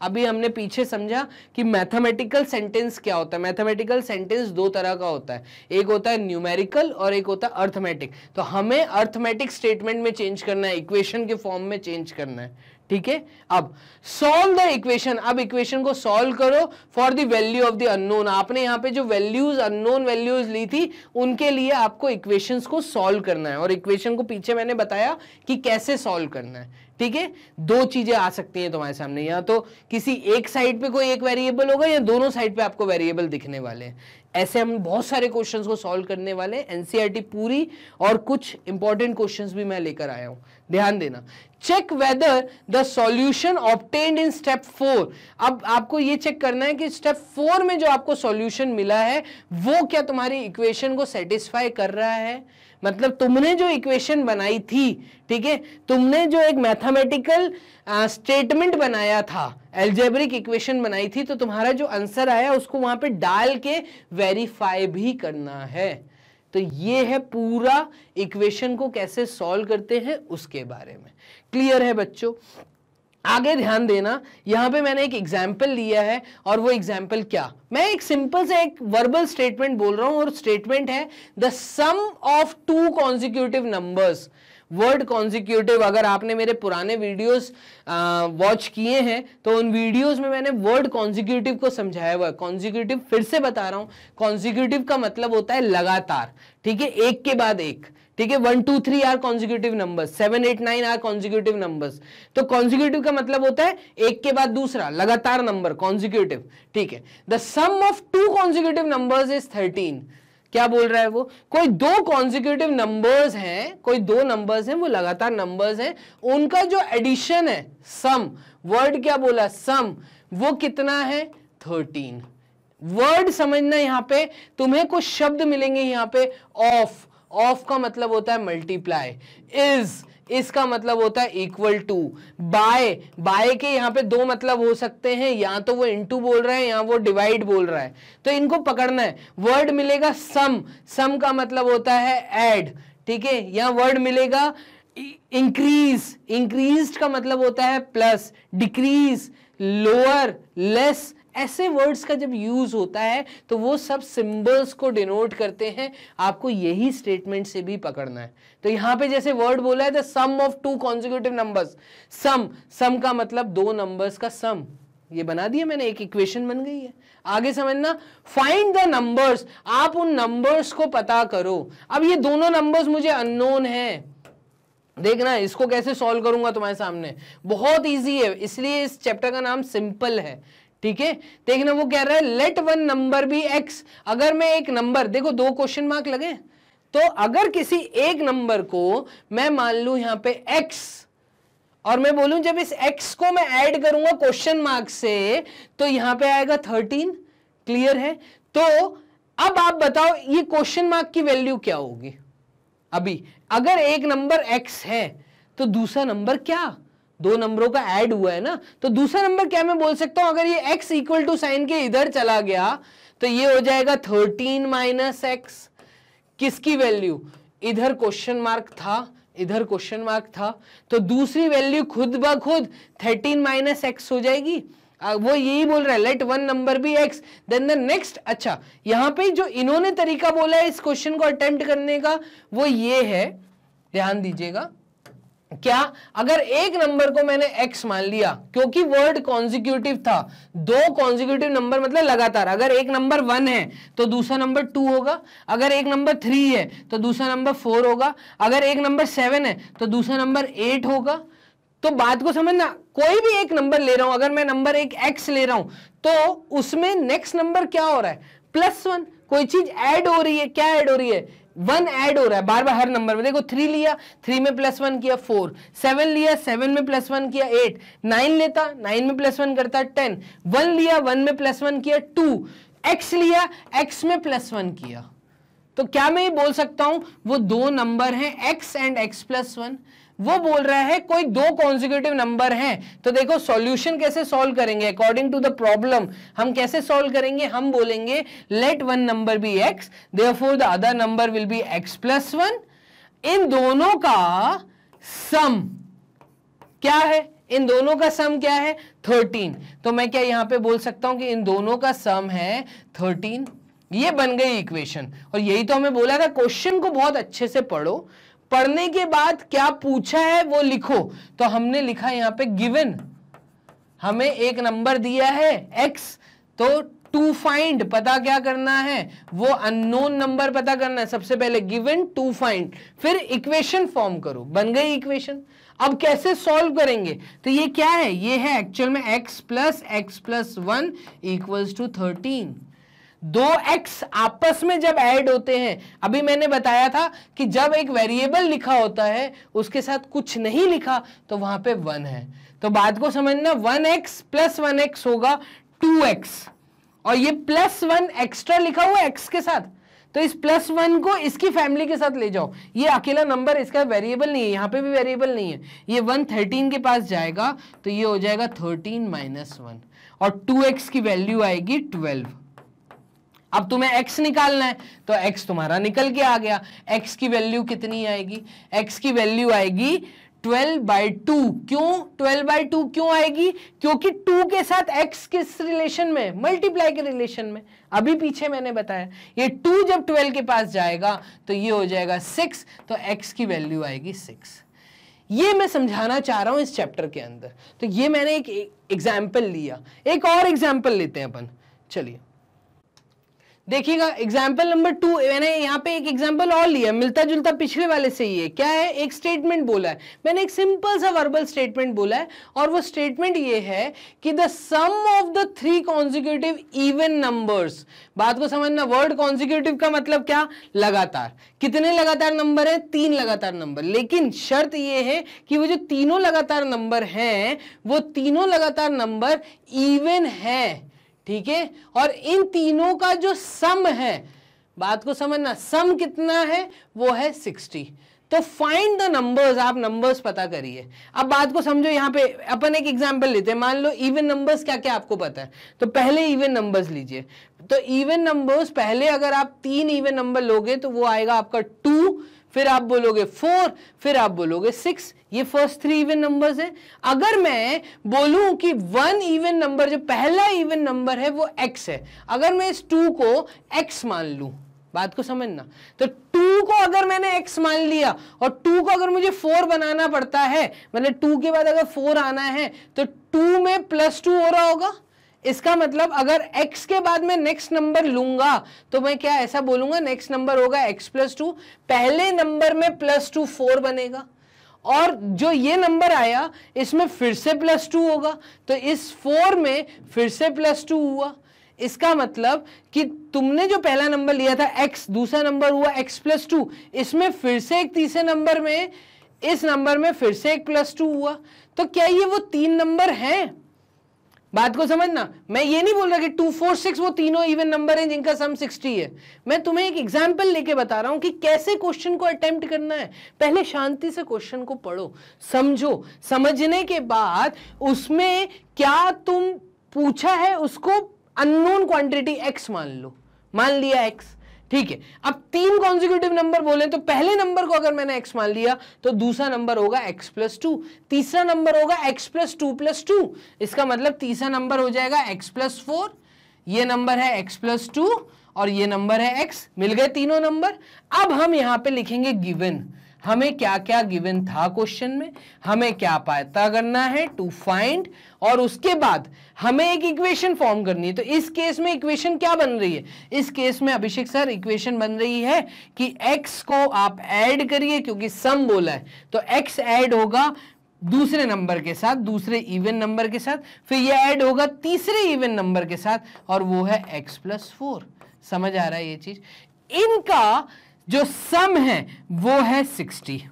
अभी हमने पीछे समझा कि मैथमेटिकल सेंटेंस क्या होता है मैथमेटिकल सेंटेंस दो तरह का होता है एक होता है न्यूमेरिकल और एक होता है अर्थमेटिक तो हमें अर्थमेटिक स्टेटमेंट में चेंज करना है इक्वेशन के फॉर्म में चेंज करना है ठीक है अब सोल्व द इक्वेशन अब इक्वेशन को सोल्व करो for the value of the unknown आपने यहां पे जो वैल्यूज अननोन वैल्यूज ली थी उनके लिए आपको इक्वेशंस को सोल्व करना है और इक्वेशन को पीछे मैंने बताया कि कैसे सोल्व करना है ठीक है दो चीजें आ सकती हैं तुम्हारे सामने या तो किसी एक साइड पे कोई एक वेरिएबल होगा या दोनों साइड पे आपको वेरिएबल दिखने वाले हैं ऐसे हम बहुत सारे क्वेश्चंस को सॉल्व करने वाले हैं एनसीईआरटी e पूरी और कुछ इंपॉर्टेंट क्वेश्चंस भी मैं लेकर आया हूं ध्यान देना check whether the solution obtained in step four अब आपको ये चेक करना है कि स्टेप फोर में जो आपको सॉल्यूशन मिला है वो क्या तुम्हारी इक्वेशन को सेटिस्फाई कर रहा है मतलब तुमने जो इक्वेशन बनाई थी ठीक है तुमने जो एक मैथमेटिकल स्टेटमेंट बनाया था एल्जेब्रिक इक्वेशन बनाई थी तो तुम्हारा जो आंसर आया उसको वहां पे डाल के वेरीफाई भी करना है तो ये है पूरा इक्वेशन को कैसे सॉल्व करते हैं उसके बारे में क्लियर है बच्चों आगे ध्यान देना यहां पे मैंने एक एग्जाम्पल लिया है और वो एग्जाम्पल क्या मैं एक सिंपल से एक वर्बल स्टेटमेंट बोल रहा हूँ और स्टेटमेंट है the sum of two consecutive numbers word consecutive अगर आपने मेरे पुराने वीडियोस वॉच किए हैं तो उन वीडियोस में मैंने वर्ड कॉन्जिक्यूटिव को समझाया हुआ है कॉन्जिक्यूटिव फिर से बता रहा हूँ कॉन्जिक्यूटिव का मतलब होता है लगातार ठीक है एक के बाद एक ठीक है one two three are consecutive number seven eight nine are consecutive number तो कॉन्जिक्यूटिव का मतलब होता है एक के बाद दूसरा लगातार नंबर कॉन्जिक्यूटिव ठीक है the sum of two consecutive number is thirteen क्या बोल रहा है वो कोई दो कॉन्जिक्यूटिव नंबर्स हैं कोई दो नंबर्स हैं वो लगातार नंबर्स हैं उनका जो एडिशन है सम वर्ड क्या बोला सम वो कितना है थर्टीन वर्ड समझना यहाँ पे तुम्हें कुछ शब्द मिलेंगे यहां पे ऑफ ऑफ का मतलब होता है मल्टीप्लाई इज इसका मतलब होता है इक्वल टू बाय बाय के यहाँ पे दो मतलब हो सकते हैं या तो वो इंटू बोल रहा है या वो डिवाइड बोल रहा है तो इनको पकड़ना है वर्ड मिलेगा सम सम का मतलब होता है एड ठीक है यहाँ वर्ड मिलेगा इंक्रीज इंक्रीज का मतलब होता है प्लस डिक्रीज लोअर लेस ऐसे वर्ड्स का जब यूज होता है तो वो सब सिंबल्स को डिनोट करते हैं आपको यही स्टेटमेंट से भी पकड़ना है तो यहां पे जैसे वर्ड बोला है the sum of two consecutive numbers sum sum का मतलब दो नंबर्स का सम ये बना दिया मैंने एक इक्वेशन बन गई है आगे समझना फाइंड द नंबर्स आप उन नंबर्स को पता करो अब ये दोनों नंबर्स मुझे अननोन है देखना इसको कैसे सॉल्व करूंगा तुम्हारे सामने बहुत इजी है इसलिए इस चैप्टर का नाम सिंपल है ठीक है देखना वो कह रहा है let one number be x अगर मैं एक नंबर देखो दो क्वेश्चन मार्क लगे तो अगर किसी एक नंबर को मैं मान लू यहां पे एक्स और मैं बोलूं जब इस एक्स को मैं ऐड करूंगा क्वेश्चन मार्क से तो यहां पे आएगा थर्टीन क्लियर है तो अब आप बताओ ये क्वेश्चन मार्क की वैल्यू क्या होगी अभी अगर एक नंबर एक्स है तो दूसरा नंबर क्या दो नंबरों का ऐड हुआ है ना तो दूसरा नंबर क्या मैं बोल सकता हूं अगर ये x इक्वल टू साइन के इधर चला गया तो ये हो जाएगा थर्टीन माइनस एक्स किसकी वैल्यू इधर क्वेश्चन मार्क था इधर क्वेश्चन मार्क था तो दूसरी वैल्यू खुद ब खुद थर्टीन माइनस एक्स हो जाएगी वो यही बोल रहा है let one number be x then the next अच्छा यहाँ पे जो इन्होंने तरीका बोला है इस क्वेश्चन को अटेम्प्ट करने का वो ये है ध्यान दीजिएगा क्या अगर एक नंबर को मैंने x मान लिया क्योंकि वर्ड कॉन्जिक्यूटिव था दो कॉन्जिक्यूटिव नंबर मतलब लगातार अगर एक नंबर वन है तो दूसरा नंबर टू होगा अगर एक नंबर थ्री है तो दूसरा नंबर फोर होगा अगर एक नंबर सेवन है तो दूसरा नंबर एट होगा तो बात को समझना कोई भी एक नंबर ले रहा हूं अगर मैं नंबर एक एक्स ले रहा हूं तो उसमें नेक्स्ट नंबर क्या हो रहा है प्लस वन कोई चीज ऐड हो रही है क्या ऐड हो रही है वन ऐड हो रहा है बार बार हर नंबर में देखो थ्री लिया थ्री में प्लस वन किया फोर सेवन लिया सेवन में प्लस वन किया एट नाइन लेता नाइन में प्लस वन करता टेन वन लिया वन में प्लस वन किया टू एक्स लिया एक्स में प्लस वन किया तो क्या मैं ये बोल सकता हूं वो दो नंबर हैं x and x plus one वो बोल रहा है कोई दो कॉन्जिक्यूटिव नंबर हैं तो देखो सॉल्यूशन कैसे सॉल्व करेंगे अकॉर्डिंग टू द प्रॉब्लम हम कैसे सॉल्व करेंगे हम बोलेंगे let one number be x therefore the other number will be x plus one इन दोनों का सम क्या है इन दोनों का सम क्या है थर्टीन तो मैं क्या यहां पे बोल सकता हूं कि इन दोनों का सम है थर्टीन ये बन गई इक्वेशन और यही तो हमें बोला था क्वेश्चन को बहुत अच्छे से पढ़ो पढ़ने के बाद क्या पूछा है वो लिखो तो हमने लिखा यहां पे गिवन हमें एक नंबर दिया है एक्स तो टू फाइंड पता क्या करना है वो अननोन नंबर पता करना है सबसे पहले गिवन टू फाइंड फिर इक्वेशन फॉर्म करो बन गई इक्वेशन अब कैसे सॉल्व करेंगे तो ये क्या है ये है एक्चुअल में x plus x plus one equals to thirteen दो एक्स आपस में जब ऐड होते हैं अभी मैंने बताया था कि जब एक वेरिएबल लिखा होता है उसके साथ कुछ नहीं लिखा तो वहां पे वन है तो बात को समझना one x plus one x होगा टू एक्स और ये प्लस वन एक्स्ट्रा लिखा हुआ एक्स के साथ तो इस प्लस वन को इसकी फैमिली के साथ ले जाओ ये अकेला नंबर इसका वेरिएबल नहीं है यहां पे भी वेरिएबल नहीं है ये वन थर्टीन के पास जाएगा तो ये हो जाएगा थर्टीन माइनस वन और टू एक्स की वैल्यू आएगी ट्वेल्व अब तुम्हें x निकालना है तो x तुम्हारा निकल के आ गया x की वैल्यू कितनी आएगी x की वैल्यू आएगी 12 बाई टू क्यों 12 बाई टू क्यों आएगी क्योंकि 2 के साथ x किस रिलेशन में मल्टीप्लाई के रिलेशन में अभी पीछे मैंने बताया ये 2 जब 12 के पास जाएगा तो ये हो जाएगा 6 तो x की वैल्यू आएगी 6 ये मैं समझाना चाह रहा हूं इस चैप्टर के अंदर तो ये मैंने एक एग्जाम्पल लिया एक और एग्जाम्पल लेते हैं अपन चलिए देखिएगा एग्जाम्पल नंबर टू मैंने यहाँ पे एक एग्जाम्पल और लिया मिलता जुलता पिछले वाले से ही है क्या है एक स्टेटमेंट बोला है मैंने एक सिंपल सा वर्बल स्टेटमेंट बोला है और वो स्टेटमेंट ये है कि the sum of the three consecutive even numbers बात को समझना वर्ड कॉन्जिक्यूटिव का मतलब क्या लगातार कितने लगातार नंबर है तीन लगातार नंबर लेकिन शर्त ये है कि वो जो तीनों लगातार नंबर हैं वो तीनों लगातार नंबर इवन है ठीक है और इन तीनों का जो सम है बात को समझना सम कितना है वो है सिक्सटी तो फाइंड द नंबर्स आप नंबर्स पता करिए अब बात को समझो यहाँ पे अपन एक एग्जांपल लेते हैं मान लो इवन नंबर्स क्या क्या आपको पता है तो पहले इवन नंबर्स लीजिए तो इवन नंबर्स पहले अगर आप तीन इवन नंबर लोगे तो वो आएगा आपका टू फिर आप बोलोगे फोर फिर आप बोलोगे सिक्स ये फर्स्ट थ्री इवन नंबर्स हैं अगर मैं बोलूं कि वन इवन नंबर जो पहला इवन नंबर है वो एक्स है अगर मैं इस टू को एक्स मान लूं बात को समझना तो टू को अगर मैंने एक्स मान लिया और टू को अगर मुझे फोर बनाना पड़ता है मतलब टू के बाद अगर फोर आना है तो टू में प्लस टू हो रहा होगा इसका मतलब अगर x के बाद में नेक्स्ट नंबर लूंगा तो मैं क्या ऐसा बोलूंगा नेक्स्ट नंबर होगा x प्लस टू पहले नंबर में प्लस टू फोर बनेगा और जो ये नंबर आया इसमें फिर से प्लस टू होगा तो इस फोर में फिर से प्लस टू हुआ इसका मतलब कि तुमने जो पहला नंबर लिया था x दूसरा नंबर हुआ x प्लस टू इसमें फिर से एक तीसरे नंबर में इस नंबर में फिर से एक प्लस टू हुआ तो क्या ये वो तीन नंबर हैं बात को समझना मैं ये नहीं बोल रहा कि टू फोर सिक्स वो तीनों इवन नंबर हैं जिनका सम सिक्सटी है मैं तुम्हें एक एग्जाम्पल लेके बता रहा हूं कि कैसे क्वेश्चन को अटेम्प्ट करना है पहले शांति से क्वेश्चन को पढ़ो समझो समझने के बाद उसमें क्या तुम पूछा है उसको अननोन क्वांटिटी एक्स मान लो मान लिया एक्स ठीक है अब तीन कॉन्जिक्यूटिव नंबर बोले तो पहले नंबर को अगर मैंने एक्स मान लिया तो दूसरा नंबर होगा एक्स प्लस टू तीसरा नंबर होगा x plus two plus two इसका मतलब तीसरा नंबर हो जाएगा एक्स प्लस फोर ये नंबर है एक्स प्लस टू और ये नंबर है एक्स मिल गए तीनों नंबर अब हम यहां पे लिखेंगे गिवन हमें क्या क्या गिवन था क्वेश्चन में हमें क्या पता करना है टू फाइंड और उसके बाद हमें एक इक्वेशन फॉर्म करनी है तो इस केस में इक्वेशन क्या बन रही है इस केस में अभिषेक सर इक्वेशन बन रही है कि x को आप ऐड करिए क्योंकि सम बोला है तो x ऐड होगा दूसरे नंबर के साथ दूसरे इवन नंबर के साथ फिर ये ऐड होगा तीसरे इवन नंबर के साथ और वो है x प्लस फोर समझ आ रहा है ये चीज़ इनका जो सम है वो है सिक्सटी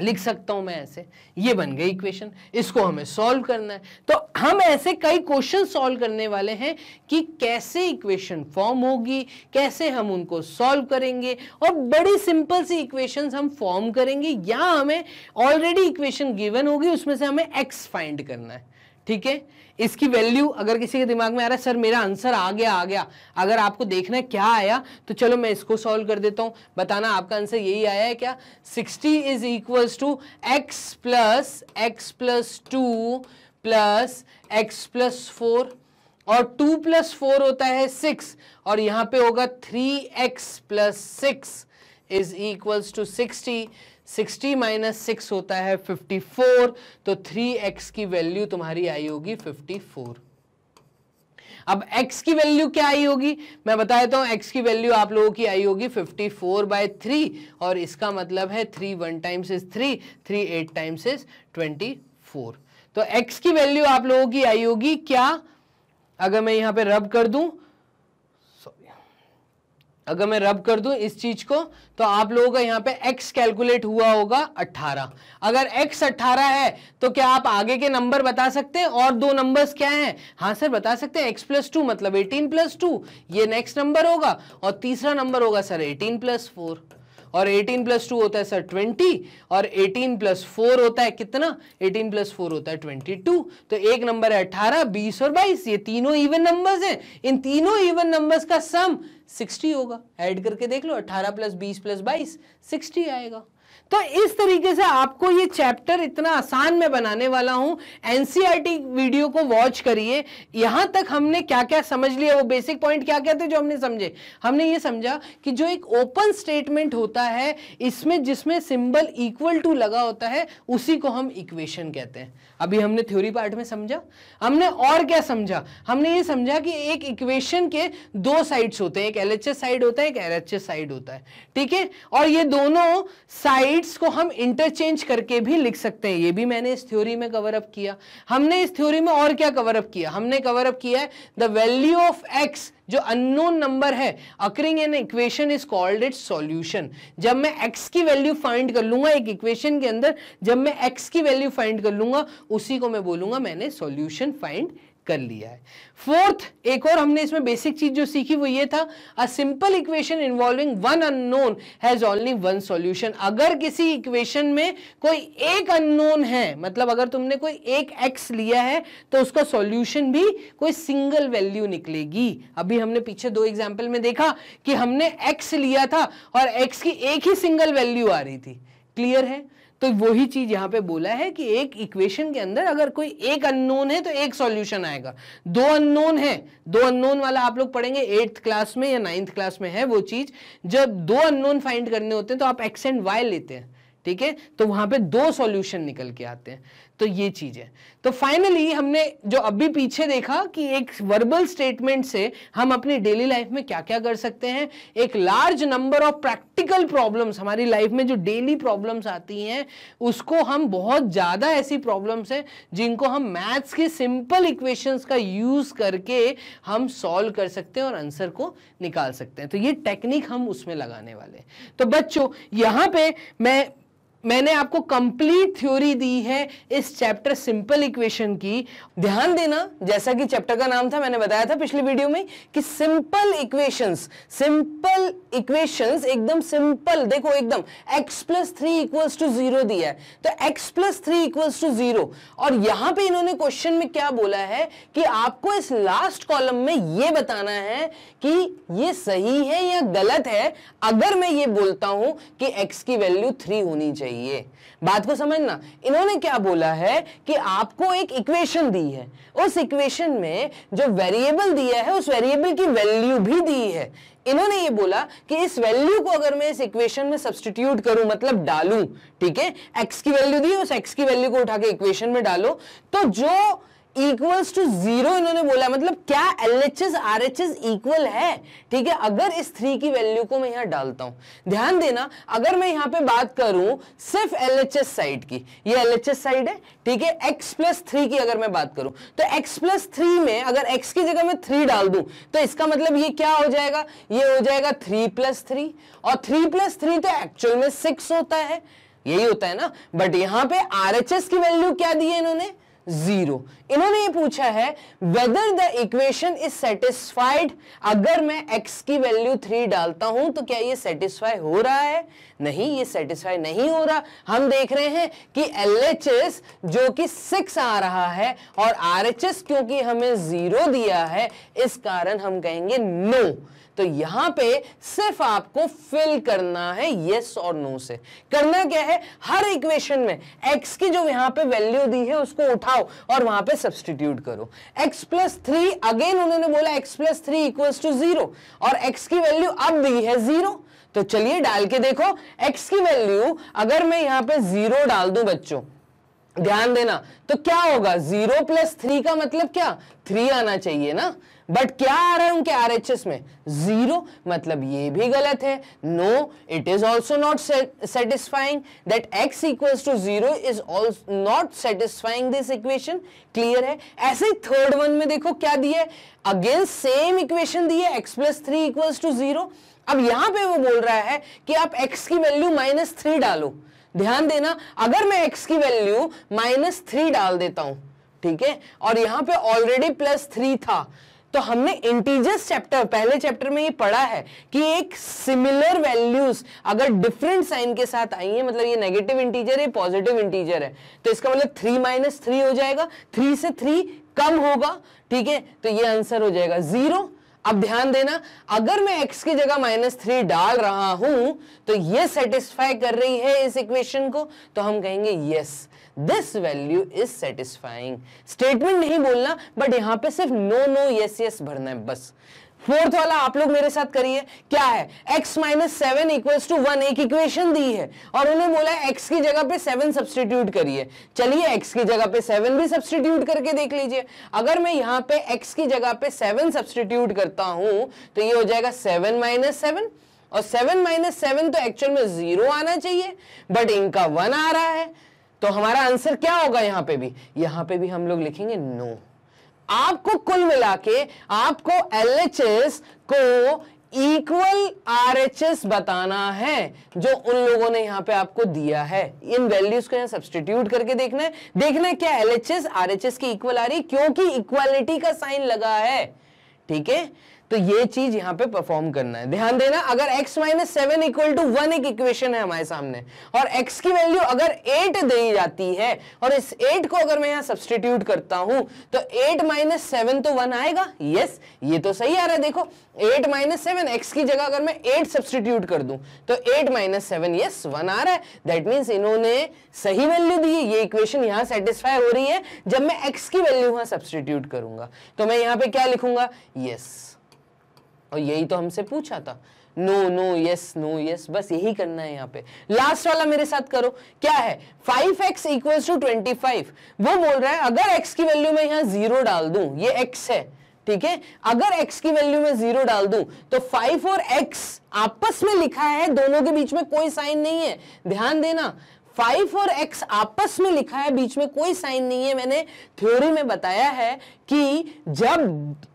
लिख सकता हूं मैं ऐसे ये बन गई इक्वेशन इसको हमें सॉल्व करना है तो हम ऐसे कई क्वेश्चन सॉल्व करने वाले हैं कि कैसे इक्वेशन फॉर्म होगी कैसे हम उनको सॉल्व करेंगे और बड़ी सिंपल सी इक्वेशंस हम फॉर्म करेंगे या हमें ऑलरेडी इक्वेशन गिवन होगी उसमें से हमें एक्स फाइंड करना है ठीक है इसकी वैल्यू अगर किसी के दिमाग में आ रहा है सर मेरा आंसर आ गया आ गया अगर आपको देखना है क्या आया तो चलो मैं इसको सॉल्व कर देता हूँ बताना आपका आंसर यही आया है क्या sixty is equals to x plus x plus two plus x plus four और टू प्लस फोर होता है सिक्स और यहाँ पे होगा three x plus six is equals to sixty 60 minus six होता है 54 तो 3x की वैल्यू तुम्हारी आई होगी 54 अब x की वैल्यू क्या आई होगी मैं बता देता हूं x की वैल्यू आप लोगों की आई होगी 54 फोर बाय थ्री और इसका मतलब है three one times is three three eight times is twenty four तो x की वैल्यू आप लोगों की आई होगी क्या अगर मैं यहां पे रब कर दूँ अगर मैं रब कर दूं इस चीज को तो आप लोगों का यहाँ पे x कैलकुलेट हुआ होगा 18 अगर x 18 है तो क्या आप आगे के नंबर बता सकते हैं और दो नंबर्स क्या हैं हाँ सर बता सकते हैं x प्लस टू मतलब 18 प्लस टू ये नेक्स्ट नंबर होगा और तीसरा नंबर होगा सर 18 प्लस फोर और 18 प्लस टू होता है सर 20 और 18 प्लस फोर होता है कितना 18 प्लस फोर होता है 22 तो एक नंबर है 18, 20 और 22 ये तीनों इवन नंबर्स हैं इन तीनों इवन नंबर्स का सम 60 होगा ऐड करके देख लो 18 प्लस बीस प्लस बाईस सिक्सटी आएगा तो इस तरीके से आपको ये चैप्टर इतना आसान में बनाने वाला हूं एनसीईआरटी e वीडियो को वॉच करिए यहां तक हमने क्या क्या समझ लिया वो बेसिक पॉइंट क्या क्या थे जो हमने समझे हमने ये समझा कि जो एक ओपन स्टेटमेंट होता है इसमें जिसमें सिंबल इक्वल टू लगा होता है उसी को हम इक्वेशन कहते हैं अभी हमने थ्योरी पार्ट में समझा हमने और क्या समझा हमने ये समझा कि एक इक्वेशन के दो साइड्स होते हैं एक एलएचएस साइड होता है एक एलएचएस साइड होता है ठीक है और ये दोनों साइड राइट्स को हम इंटरचेंज करके भी लिख सकते हैं ये भी मैंने इस थ्योरी में कवर अप किया हमने इस थ्योरी में और क्या कवर अप किया हमने कवर अप किया है द वैल्यू ऑफ एक्स जो अननोन नंबर है occurring an equation is called it solution जब मैं एक्स की वैल्यू फाइंड कर लूंगा एक इक्वेशन के अंदर जब मैं एक्स की वैल्यू फाइंड कर लूंगा उसी को मैं बोलूंगा मैंने सोल्यूशन फाइंड कर लिया है फोर्थ एक और हमने इसमें बेसिक चीज जो सीखी वो ये था a simple equation involving one unknown has only one solution अगर किसी इक्वेशन में कोई एक अननोन है मतलब अगर तुमने कोई एक एक्स लिया है तो उसका सॉल्यूशन भी कोई सिंगल वैल्यू निकलेगी अभी हमने पीछे दो एग्जाम्पल में देखा कि हमने एक्स लिया था और एक्स की एक ही सिंगल वैल्यू आ रही थी क्लियर है तो वही चीज यहां पे बोला है कि एक इक्वेशन के अंदर अगर कोई एक अननोन है तो एक सॉल्यूशन आएगा दो अननोन है दो अननोन वाला आप लोग पढ़ेंगे एट्थ क्लास में या नाइन्थ क्लास में है वो चीज जब दो अननोन फाइंड करने होते हैं तो आप एक्स एंड वाई लेते हैं ठीक है तो वहां पे दो सॉल्यूशन निकल के आते हैं तो ये चीज है तो फाइनली हमने जो अभी पीछे देखा कि एक वर्बल स्टेटमेंट से हम अपनी डेली लाइफ में क्या क्या कर सकते हैं एक large number of practical problems हमारी लाइफ में जो डेली प्रॉब्लम्स आती हैं उसको हम बहुत ज़्यादा ऐसी प्रॉब्लम्स हैं जिनको हम मैथ्स के सिंपल इक्वेशंस का यूज़ करके हम सॉल्व कर सकते हैं और आंसर को निकाल सकते हैं तो ये टेक्निक हम उसमें लगाने वाले तो बच्चों यहाँ पे मैं मैंने आपको कंप्लीट थ्योरी दी है इस चैप्टर सिंपल इक्वेशन की ध्यान देना जैसा कि चैप्टर का नाम था मैंने बताया था पिछली वीडियो में कि सिंपल इक्वेशंस सिंपल इक्वेशंस एकदम सिंपल देखो एकदम x plus three equals to zero दिया है तो x plus three equals to zero और यहां पे इन्होंने क्वेश्चन में क्या बोला है कि आपको इस लास्ट कॉलम में ये बताना है कि ये सही है या गलत है अगर मैं ये बोलता हूं कि एक्स की वैल्यू थ्री होनी चाहिए चाहिए बात को समझना इन्होंने क्या बोला है कि आपको एक इक्वेशन दी है उस इक्वेशन में जो वेरिएबल दिया है उस वेरिएबल की वैल्यू भी दी है इन्होंने ये बोला कि इस वैल्यू को अगर मैं इस इक्वेशन में सब्सटीट्यूट करूं मतलब डालूं ठीक है एक्स की वैल्यू दी उस एक्स की वैल्यू को उठा के इक्वेशन में डालो तो जो इक्वल्स टू जीरो इन्होंने बोला मतलब क्या L H S R H S equal है ठीक है अगर इस थ्री की वैल्यू को मैं यहां डालता हूं ध्यान देना अगर मैं यहां पे बात करूं सिर्फ एल एच एस साइड की ये एल एच एस साइड है ठीक है एक्स प्लस थ्री की अगर मैं बात करूं तो एक्स प्लस थ्री में अगर एक्स की जगह मैं थ्री डाल दूँ तो इसका मतलब ये क्या हो जाएगा ये हो जाएगा थ्री प्लस थ्री और थ्री प्लस थ्री तो एक्चुअल में सिक्स होता है यही होता है ना बट यहां पे आर एच एस की वैल्यू क्या दी है इन्होंने जीरो इन्होंने ये पूछा है whether the equation is satisfied अगर मैं एक्स की वैल्यू थ्री डालता हूं तो क्या ये सेटिस्फाई हो रहा है नहीं ये सेटिस्फाई नहीं हो रहा हम देख रहे हैं कि एल जो कि सिक्स आ रहा है और आर क्योंकि हमें जीरो दिया है इस कारण हम कहेंगे नो no. तो यहां पे सिर्फ आपको फिल करना है यस और नो से करना क्या है हर इक्वेशन में एक्स की जो यहां पे वैल्यू दी है उसको उठाओ और वहां पे सब्सटीट्यूट करो एक्स प्लस थ्री अगेन उन्होंने बोला x plus three equal to zero और एक्स की वैल्यू अब दी है जीरो तो चलिए डाल के देखो एक्स की वैल्यू अगर मैं यहां पे जीरो डाल दूं बच्चों ध्यान देना तो क्या होगा जीरो प्लस थ्री का मतलब क्या थ्री आना चाहिए ना बट क्या आ रहा है उनके आरएचएस में जीरो मतलब ये भी गलत है no it is also not satisfying that x equals to zero is not satisfying this equation clear है ऐसे ही थर्ड वन में देखो क्या दिए अगेन सेम इक्वेशन दिए x plus three equals to zero अब यहां पे वो बोल रहा है कि आप x की वैल्यू माइनस थ्री डालो ध्यान देना अगर मैं x की वैल्यू माइनस थ्री डाल देता हूं ठीक है और यहां पे ऑलरेडी प्लस थ्री था तो हमने इंटीजर्स चैप्टर पहले चैप्टर में ये पढ़ा है कि एक सिमिलर वैल्यूज अगर डिफरेंट साइन के साथ आई है मतलब ये नेगेटिव इंटीजर है पॉजिटिव इंटीजर है तो इसका मतलब थ्री माइनस थ्री हो जाएगा थ्री से थ्री कम होगा ठीक है तो ये आंसर हो जाएगा जीरो अब ध्यान देना अगर मैं x की जगह माइनस थ्री डाल रहा हूं तो ये सेटिस्फाई कर रही है इस इक्वेशन को तो हम कहेंगे yes this value is satisfying statement नहीं बोलना बट यहां पे सिर्फ नो नो यस यस भरना है बस फोर्थ वाला आप लोग मेरे साथ करिए क्या है x minus seven equals to one एक इक्वेशन दी है और उन्हें बोला है x की जगह पे सेवन सब्सटीट्यूट करिए चलिए x की जगह पे सेवन भी सब्सटीट्यूट करके देख लीजिए अगर मैं यहाँ पे x की जगह पे सेवन सब्सटीट्यूट करता हूं तो ये हो जाएगा सेवन माइनस सेवन और सेवन माइनस सेवन तो एक्चुअल में जीरो आना चाहिए बट इनका वन आ रहा है तो हमारा आंसर क्या होगा यहां पे भी यहां पे भी हम लोग लिखेंगे नो आपको कुल मिला के आपको एल को इक्वल आरएचएस बताना है जो उन लोगों ने यहां पे आपको दिया है इन वैल्यूज को यहां सब्सटीट्यूट करके देखना है देखना है क्या एल एच की इक्वल आ रही क्योंकि इक्वालिटी का साइन लगा है ठीक है तो ये चीज यहां पे परफॉर्म करना है ध्यान देना अगर x minus seven equal to one एक इक्वेशन है हमारे सामने और x की वैल्यू अगर एट दी जाती है और इस एट को अगर मैं यहां सब्सटीट्यूट करता हूं तो एट माइनस सेवन तो वन आएगा यस ये तो सही आ रहा है देखो एट माइनस सेवन एक्स की जगह अगर मैं एट सब्सटीट्यूट कर दूं तो eight minus seven yes one आ रहा है दैट मीन्स इन्होंने सही वैल्यू दी है ये इक्वेशन यहां सेटिस्फाई हो रही है जब मैं एक्स की वैल्यू यहां सब्सटीट्यूट करूंगा तो मैं यहां पे क्या लिखूंगा यस yes. और यही तो हमसे पूछा था no no yes no yes बस यही करना है यहाँ पे लास्ट वाला मेरे साथ करो क्या है five x equal to twenty five वो बोल रहा है अगर x की वैल्यू में यहाँ जीरो डाल दू ये x है ठीक है अगर x की वैल्यू में जीरो डाल दूं तो फाइव और x आपस में लिखा है दोनों के बीच में कोई साइन नहीं है ध्यान देना फाइव और एक्स आपस में लिखा है बीच में कोई साइन नहीं है मैंने थ्योरी में बताया है कि जब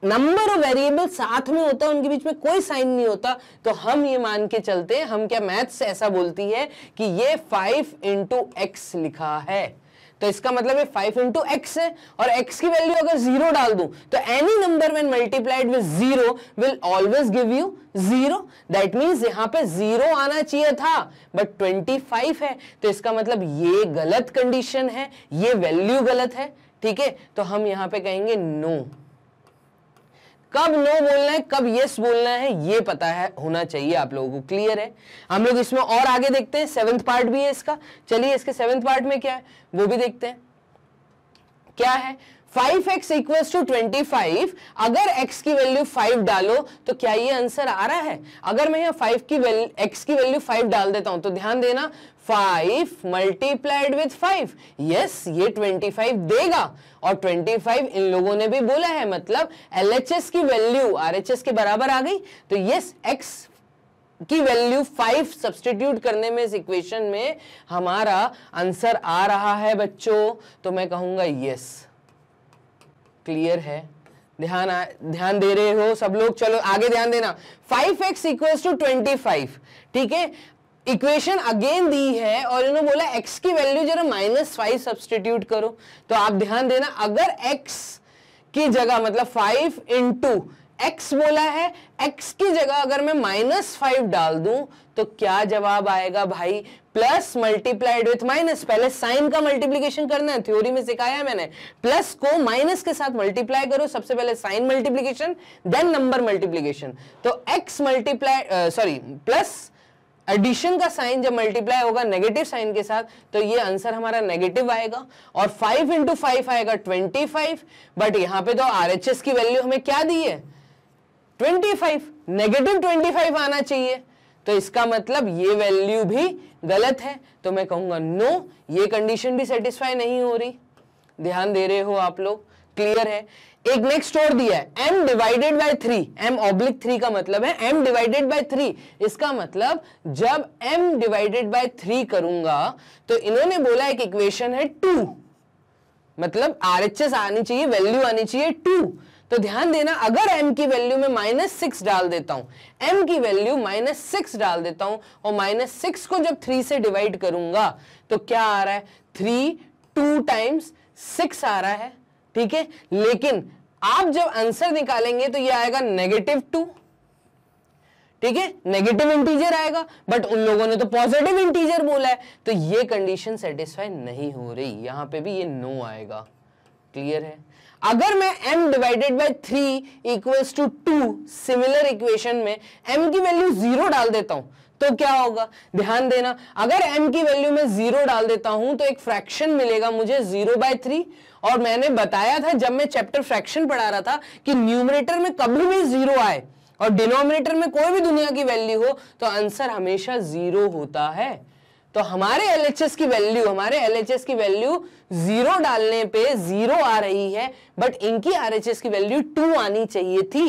नंबर और वेरिएबल साथ में होता है उनके बीच में कोई साइन नहीं होता तो हम ये मान के चलते हम क्या मैथ्स ऐसा बोलती है कि ये फाइव इंटू एक्स लिखा है तो इसका मतलब है फाइव इंटू एक्स है और एक्स की वैल्यू अगर जीरो डाल दू तो any number when multiplied with zero will always give you zero that means यहां पे जीरो आना चाहिए था बट ट्वेंटी फाइव है तो इसका मतलब ये गलत कंडीशन है ये वैल्यू गलत है ठीक है तो हम यहां पे कहेंगे नो no. कब नो बोलना है कब यस बोलना है ये पता है होना चाहिए आप लोगों को क्लियर है हम लोग इसमें और आगे देखते हैं सेवंथ पार्ट भी है इसका चलिए इसके सेवंथ पार्ट में क्या है वो भी देखते हैं क्या है five x equal to twenty five अगर x की वैल्यू 5 डालो तो क्या ये आंसर आ रहा है अगर मैं यहाँ 5 की वैल्यू x की वैल्यू 5 डाल देता हूं तो ध्यान देना five multiplied with five yes ये ट्वेंटी फाइव देगा और ट्वेंटी फाइव इन लोगों ने भी बोला है मतलब एल की वैल्यू आर के बराबर आ गई तो यस एक्स की वैल्यू फाइव सब्सटीट्यूट करने में इस इक्वेशन में हमारा आंसर आ रहा है बच्चों तो मैं कहूंगा यस क्लियर है ध्यान ध्यान दे रहे हो सब लोग चलो आगे ध्यान देना five x equal to twenty five ठीक है इक्वेशन अगेन दी है और इन्होंने बोला x की वैल्यू जरा माइनस फाइव सब्सटीट्यूट करो तो आप ध्यान देना अगर x की जगह मतलब फाइव इंटू एक्स बोला है एक्स की जगह अगर मैं माइनस फाइव डाल दूं तो क्या जवाब आएगा भाई प्लस मल्टीप्लाइड विथ माइनस पहले साइन का मल्टीप्लीकेशन करना है थ्योरी में सिखाया मैंने प्लस को माइनस के साथ मल्टीप्लाई करो सबसे पहले sign multiplication then number multiplication तो x multiply sorry plus addition का साइन जब मल्टीप्लाई होगा नेगेटिव साइन के साथ तो ये आंसर हमारा नेगेटिव आएगा और फाइव इंटू फाइव आएगा ट्वेंटी फाइव बट यहां पे तो आर एच एस की वैल्यू हमें क्या दी है twenty five negative twenty five आना चाहिए तो इसका मतलब ये वैल्यू भी गलत है तो मैं कहूंगा नो ये कंडीशन भी सेटिस्फाई नहीं हो रही ध्यान दे रहे हो आप लोग क्लियर है एक नेक्स्ट और दिया है m divided by three m oblique three का मतलब है m डिवाइडेड बाय थ्री इसका मतलब जब m डिवाइडेड बाय थ्री करूंगा तो इन्होंने बोला एक इक्वेशन है टू मतलब आर एच एस आनी चाहिए वैल्यू आनी चाहिए टू तो ध्यान देना अगर m की वैल्यू में माइनस सिक्स डाल देता हूं m की वैल्यू माइनस सिक्स डाल देता हूं और माइनस सिक्स को जब थ्री से डिवाइड करूंगा तो क्या आ रहा है थ्री टू टाइम्स सिक्स आ रहा है ठीक है लेकिन आप जब आंसर निकालेंगे तो ये आएगा नेगेटिव टू ठीक है नेगेटिव इंटीजर आएगा बट उन लोगों ने तो पॉजिटिव इंटीजर बोला है तो ये कंडीशन सेटिस्फाई नहीं हो रही यहां पे भी ये नो आएगा क्लियर है अगर मैं m divided by three equals to two similar equation में m की वैल्यू जीरो डाल देता हूं तो क्या होगा ध्यान देना अगर m की वैल्यू में जीरो डाल देता हूं तो एक फ्रैक्शन मिलेगा मुझे जीरो बाय थ्री और मैंने बताया था जब मैं चैप्टर फ्रैक्शन पढ़ा रहा था कि न्यूमरेटर में कभी भी जीरो आए और डिनोमिनेटर में कोई भी दुनिया की वैल्यू हो तो आंसर हमेशा जीरो होता है तो हमारे एल की वैल्यू हमारे एल की वैल्यू जीरो डालने पे जीरो आ रही है बट इनकी आर की वैल्यू टू आनी चाहिए थी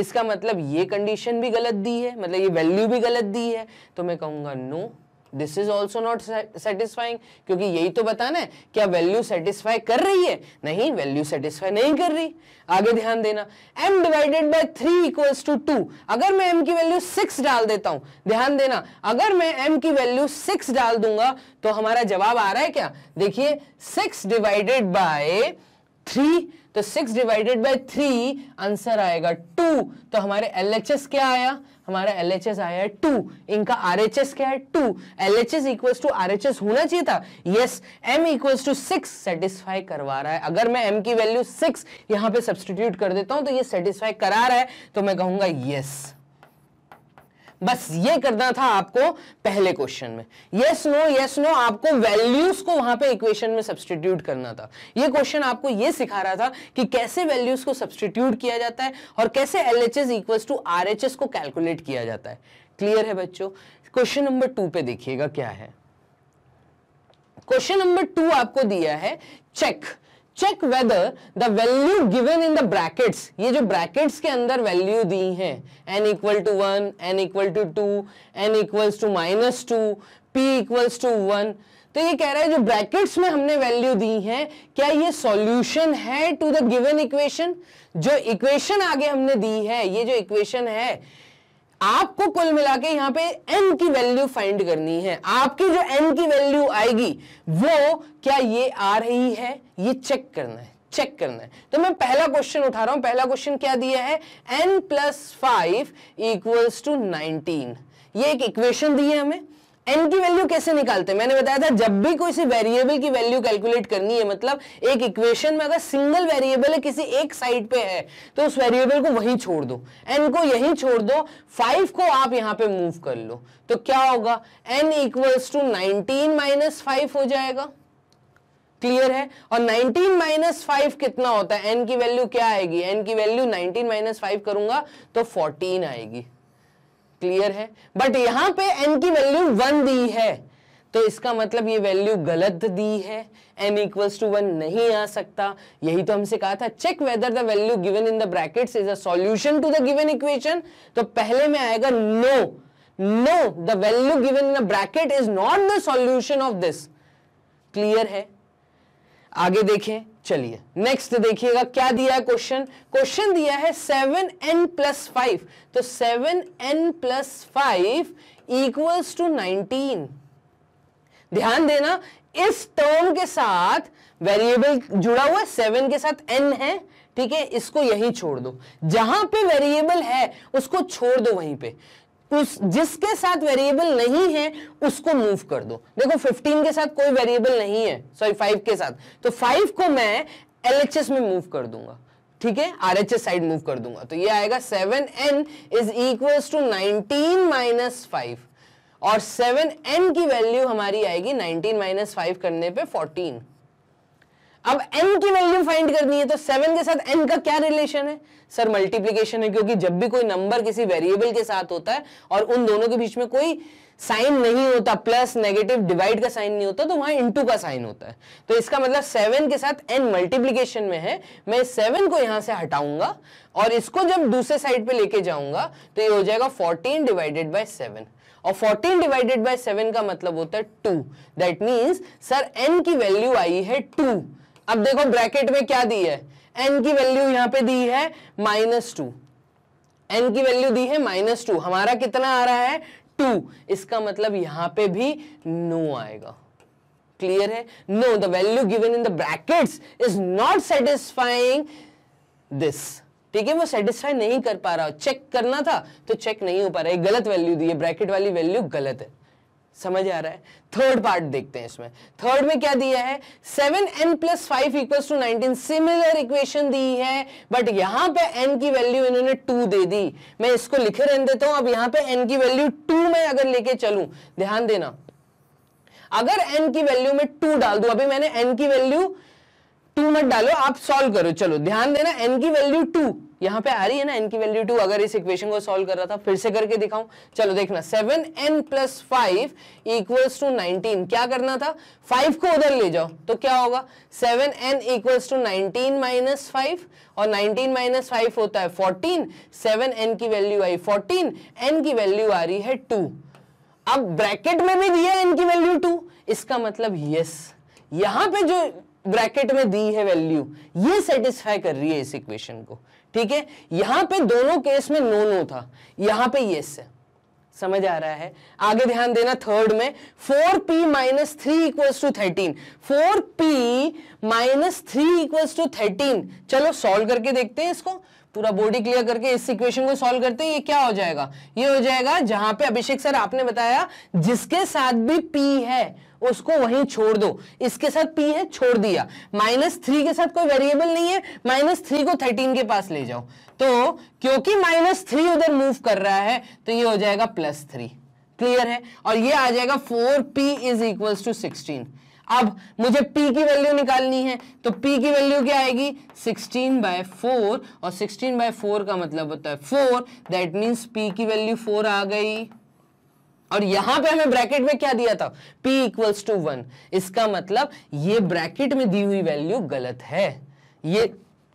इसका मतलब ये कंडीशन भी गलत दी है मतलब ये वैल्यू भी गलत दी है तो मैं कहूंगा no this is also not satisfying क्योंकि यही तो बताना है क्या वैल्यू सेटिस्फाई कर रही है नहीं वैल्यू सेटिस्फाई नहीं कर रही आगे ध्यान देना m divided by three equals to two अगर मैं m की वैल्यू सिक्स डाल देता हूं ध्यान देना अगर मैं m की वैल्यू सिक्स डाल दूंगा तो हमारा जवाब आ रहा है क्या देखिए सिक्स डिवाइडेड बाय थ्री तो six divided by three answer आएगा टू तो हमारे एल क्या आया हमारा एल एच एस आया है टू इनका आर एच एस क्या है two L H S equal to R H S होना चाहिए था yes M equal to six satisfy करवा रहा है अगर मैं एम की वैल्यू सिक्स यहाँ पे सब्सटीट्यूट कर देता हूँ तो ये सेटिस्फाई करा रहा है तो मैं कहूंगा यस yes. बस ये करना था आपको पहले क्वेश्चन में यस नो यस नो आपको वैल्यूज को वहां पे इक्वेशन में सब्सटीट्यूट करना था ये क्वेश्चन आपको ये सिखा रहा था कि कैसे वैल्यूज को सब्सटीट्यूट किया जाता है और कैसे L H S equal to R H S को कैलकुलेट किया जाता है क्लियर है बच्चों क्वेश्चन नंबर टू पे देखिएगा क्या है क्वेश्चन नंबर टू आपको दिया है check check whether the value given in the brackets ये जो ब्रैकेट्स के अंदर वैल्यू दी हैं N equal to one N equal to two N equals to minus two P equals to one तो ये कह रहा है जो ब्रैकेट्स में हमने वैल्यू दी है क्या ये सॉल्यूशन है टू द गिवन इक्वेशन जो इक्वेशन आगे हमने दी है ये जो इक्वेशन है आपको कुल मिला के यहां पे एन की वैल्यू फाइंड करनी है आपकी जो एन की वैल्यू आएगी वो क्या ये आ रही है ये चेक करना है चेक करना है तो मैं पहला क्वेश्चन उठा रहा हूं पहला क्वेश्चन क्या दिया है N plus five equals to nineteen ये एक इक्वेशन दी है हमें एन की वैल्यू कैसे निकालते हैं मैंने बताया था जब भी कोई वेरिएबल की वैल्यू कैलकुलेट करनी है मतलब एक इक्वेशन में अगर सिंगल वेरिएबल है किसी एक साइड पे है तो उस वेरिएबल को वहीं छोड़ दो एन को यहीं छोड़ दो फाइव को आप यहां पे मूव कर लो तो क्या होगा N equals to nineteen minus five हो जाएगा क्लियर है और 19 माइनस फाइव कितना होता है एन की वैल्यू क्या आएगी एन की वैल्यू 19 माइनस फाइव करूंगा तो 14 आएगी क्लियर है बट यहां पे एन की वैल्यू वन दी है तो इसका मतलब ये वैल्यू गलत दी है एन इक्वल्स टू वन नहीं आ सकता यही तो हमसे कहा था check whether the value given in the brackets is a solution to the given equation तो पहले में आएगा no no the value given in the bracket is not the solution of this clear है आगे देखें चलिए नेक्स्ट देखिएगा क्या दिया है क्वेश्चन क्वेश्चन दिया है सेवन एन प्लस फाइव तो seven N plus five equals to nineteen ध्यान देना इस टर्म के साथ वेरिएबल जुड़ा हुआ है सेवन के साथ एन है ठीक है इसको यही छोड़ दो जहां पे वेरिएबल है उसको छोड़ दो वहीं पे तो उस जिसके साथ वेरिएबल नहीं है उसको मूव कर दो देखो 15 के साथ कोई वेरिएबल नहीं है सॉरी 5 के साथ तो 5 को मैं एल में मूव कर दूंगा ठीक है आरएचएस साइड मूव कर दूंगा तो ये आएगा 7n is equal to nineteen minus five और 7n की वैल्यू हमारी आएगी 19 माइनस फाइव करने पे 14 अब एन की वैल्यू फाइंड करनी है तो सेवन के साथ एन का क्या रिलेशन है सर मल्टीप्लीकेशन है क्योंकि जब भी कोई नंबर किसी वेरिएबल के साथ होता है और उन दोनों के बीच में कोई साइन नहीं होता प्लस नेगेटिव डिवाइड का साइन नहीं होता तो वहां इनटू का साइन होता है तो इसका मतलब सेवन के साथ एन मल्टीप्लीकेशन में है मैं सेवन को यहां से हटाऊंगा और इसको जब दूसरे साइड पे लेके जाऊंगा तो ये हो जाएगा फोर्टीन डिवाइडेड बाय सेवन और फोर्टीन डिवाइडेड बाय सेवन का मतलब होता है two that mean sir N की वैल्यू आई है टू अब देखो ब्रैकेट में क्या दी है एन की वैल्यू यहां पे दी है माइनस टू एन की वैल्यू दी है माइनस टू हमारा कितना आ रहा है टू इसका मतलब यहां पे भी नो आएगा क्लियर है no the value given in the brackets is not satisfying this ठीक है वो सेटिस्फाई नहीं कर पा रहा चेक करना था तो चेक नहीं हो पा रहा है गलत वैल्यू दी है ब्रैकेट वाली वैल्यू गलत है समझ आ रहा है थर्ड पार्ट देखते हैं इसमें थर्ड में क्या दिया है seven N plus five equal to nineteen similar equation दी है बट यहां पे एन की वैल्यू इन्होंने टू दे दी मैं इसको लिखे रहने देता हूं अब यहां पे एन की वैल्यू टू में अगर लेके चलू ध्यान देना अगर एन की वैल्यू में टू डाल दू अभी मैंने एन की वैल्यू टू मत डालो आप सॉल्व करो चलो ध्यान देना एन की वैल्यू टू यहाँ पे आ रही है ना एन की वैल्यू टू अगर इस इक्वेशन को सॉल्व कर रहा था फिर से करके दिखाऊं चलो देखना seven N plus five equals to nineteen क्या करना था फाइव को उधर ले जाओ तो क्या होगा seven N equals to nineteen minus five और नाइनटीन माइनस फाइव होता है फोर्टीन सेवन एन की वैल्यू आई फोर्टीन एन की वैल्यू आ रही है टू अब ब्रैकेट में भी दिया एन की वैल्यू टू इसका मतलब यस yes. यहां पे जो ब्रैकेट में दी है वैल्यू ये सेटिस्फाई कर रही है इस इक्वेशन को ठीक है यहां पे दोनों केस में नो नो था यहां पे यस है समझ आ रहा है आगे ध्यान देना थर्ड में four P minus three equals to thirteen four P minus three equals to thirteen चलो सॉल्व करके देखते हैं इसको पूरा बॉडी क्लियर करके इस इक्वेशन को सॉल्व करते हैं ये क्या हो जाएगा ये हो जाएगा जहां पे अभिषेक सर आपने बताया जिसके साथ भी पी है उसको वहीं छोड़ दो इसके साथ पी है छोड़ दिया माइनस थ्री के साथ कोई वेरिएबल नहीं है माइनस थ्री को थर्टीन के पास ले जाओ तो क्योंकि माइनस थ्री उधर मूव कर रहा है तो ये हो जाएगा प्लस थ्री क्लियर है और ये आ जाएगा four P is equal to sixteen अब मुझे P की वैल्यू निकालनी है तो P की वैल्यू क्या आएगी 16 बाय फोर और 16 बाय फोर का मतलब होता है 4 दैट मीन्स P की वैल्यू 4 आ गई और यहां पे हमें ब्रैकेट में क्या दिया था p इक्वल्स टू वन इसका मतलब ये ब्रैकेट में दी हुई वैल्यू गलत है ये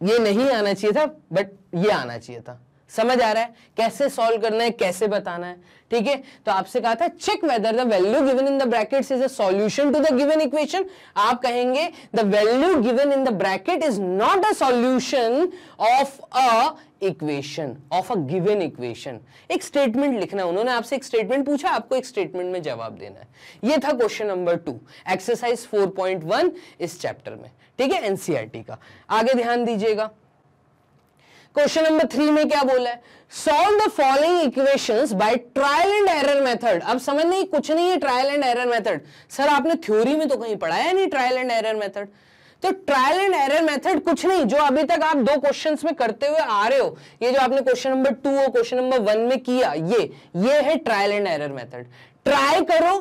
ये नहीं आना चाहिए था बट ये आना चाहिए था समझ आ रहा है कैसे सॉल्व करना है कैसे बताना है ठीक है तो आपसे कहा था check whether the value given in the bracket is a solution to the given equation आप कहेंगे the value given in the bracket is not a solution of a equation of a given equation एक statement लिखना है उन्होंने आपसे एक statement पूछा आपको एक स्टेटमेंट में जवाब देना है ये था question number two exercise four इस चैप्टर में ठीक है एनसीआरटी e का आगे ध्यान दीजिएगा क्वेश्चन नंबर थ्री में क्या बोला है solve the following equations by trial and error method अब समझ नहीं कुछ नहीं है trial and error method sir आपने थ्योरी में तो कहीं पढ़ाया नहीं ट्रायल एंड एरर मेथड तो ट्रायल एंड एरर मेथड कुछ नहीं जो अभी तक आप दो क्वेश्चंस में करते हुए आ रहे हो ये जो आपने क्वेश्चन नंबर टू और क्वेश्चन नंबर वन में किया ये ये है trial and error method try करो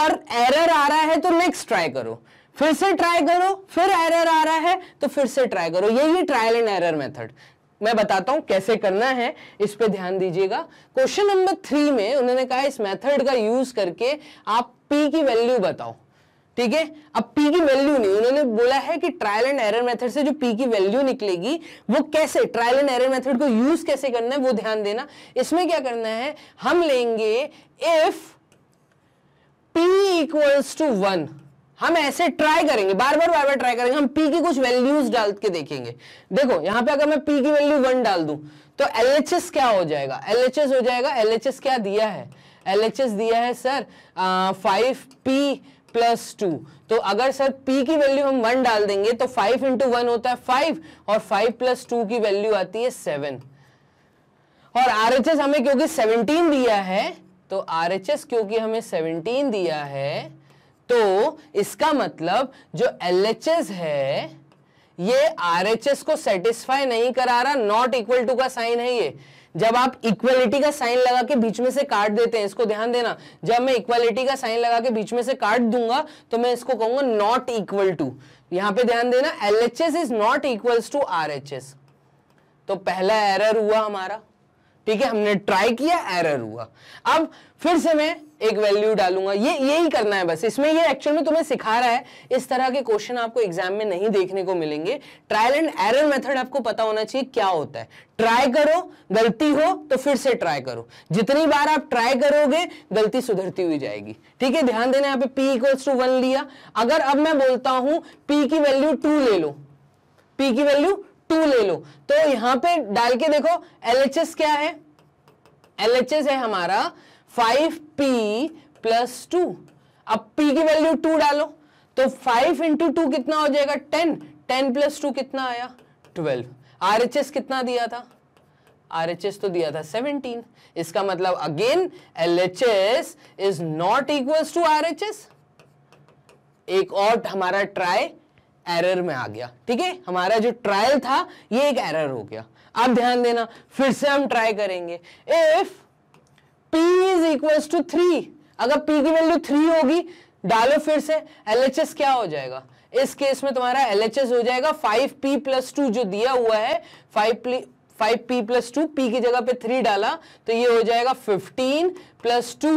और एरर आ रहा है तो नेक्स्ट ट्राई करो फिर से ट्राई करो फिर एरर आ रहा है तो फिर से ट्राई करो यही ट्रायल एंड एरर मेथड मैं बताता हूं कैसे करना है इस पे ध्यान दीजिएगा क्वेश्चन नंबर थ्री में उन्होंने कहा इस मेथड का यूज करके आप पी की वैल्यू बताओ ठीक है अब पी की वैल्यू नहीं उन्होंने बोला है कि ट्रायल एंड एरर मेथड से जो पी की वैल्यू निकलेगी वो कैसे ट्रायल एंड एरर मेथड को यूज कैसे करना है वो ध्यान देना इसमें क्या करना है हम लेंगे if P equals to one हम ऐसे ट्राई करेंगे बार बार बार बार ट्राई करेंगे हम पी की कुछ वैल्यूज डाल के देखेंगे देखो यहां पे अगर मैं पी की वैल्यू वन डाल दूं तो एल क्या हो जाएगा एल हो जाएगा एल क्या दिया है एल दिया है sir five P plus two तो अगर सर p की वैल्यू हम वन डाल देंगे तो फाइव इंटू वन होता है फाइव और फाइव प्लस टू की वैल्यू आती है सेवन और आर हमें क्योंकि सेवनटीन दिया है तो आर क्योंकि हमें सेवनटीन दिया है तो इसका मतलब जो एल है ये आर को सेटिस्फाई नहीं करा रहा नॉट इक्वल टू का साइन है ये जब आप इक्वलिटी का साइन लगा के बीच में से काट देते हैं इसको ध्यान देना जब मैं इक्वलिटी का साइन लगा के बीच में से काट दूंगा तो मैं इसको कहूंगा नॉट इक्वल टू यहां पे ध्यान देना L H S is not equal to R H S तो पहला एरर हुआ हमारा ठीक है हमने ट्राई किया एरर हुआ अब फिर से मैं एक वैल्यू डालूंगा ये यही करना है बस इसमें ये एक्चुअल में तुम्हें सिखा रहा है इस तरह के क्वेश्चन आपको एग्जाम में नहीं देखने को मिलेंगे ट्रायल एंड एरर मेथड आपको पता होना चाहिए क्या होता है ट्राई करो गलती हो तो फिर से ट्राई करो जितनी बार आप ट्राई करोगे गलती सुधरती हुई जाएगी ठीक है ध्यान देना यहाँ पे पी इक्वल्स टू वन लिया अगर अब मैं बोलता हूं पी की वैल्यू टू ले लो पी की वैल्यू टू ले लो तो यहां पे डाल के देखो एल क्या है एल है हमारा फाइव पी प्लस टू अब p की वैल्यू टू डालो तो फाइव इंटू टू कितना हो जाएगा टेन टेन प्लस टू कितना आया ट्वेल्व आर एच एस कितना दिया था आर एच एस तो दिया था सेवनटीन इसका मतलब again L H S is not equal to R H S एक और हमारा ट्राई एरर में आ गया ठीक है हमारा जो ट्रायल था ये एक एरर हो गया अब ध्यान देना फिर से हम ट्राई करेंगे if P is equal to three अगर P की वैल्यू थ्री होगी डालो फिर से LHS क्या हो जाएगा इस केस में तुम्हारा LHS हो जाएगा 5P प्लस टू जो दिया हुआ है 5P five P plus two P की जगह पे थ्री डाला तो ये हो जाएगा फिफ्टीन प्लस टू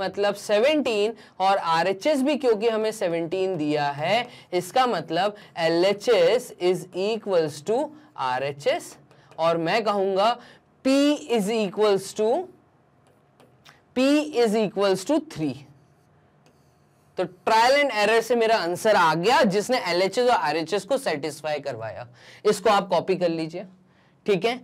मतलब सेवनटीन और आर एच एस भी क्योंकि हमें सेवनटीन दिया है इसका मतलब L H S is equal to R H S और मैं कहूंगा P is equals to P is equals to three तो ट्रायल एंड एरर से मेरा आंसर आ गया जिसने एल और आर को सेटिस्फाई करवाया इसको आप कॉपी कर लीजिए ठीक है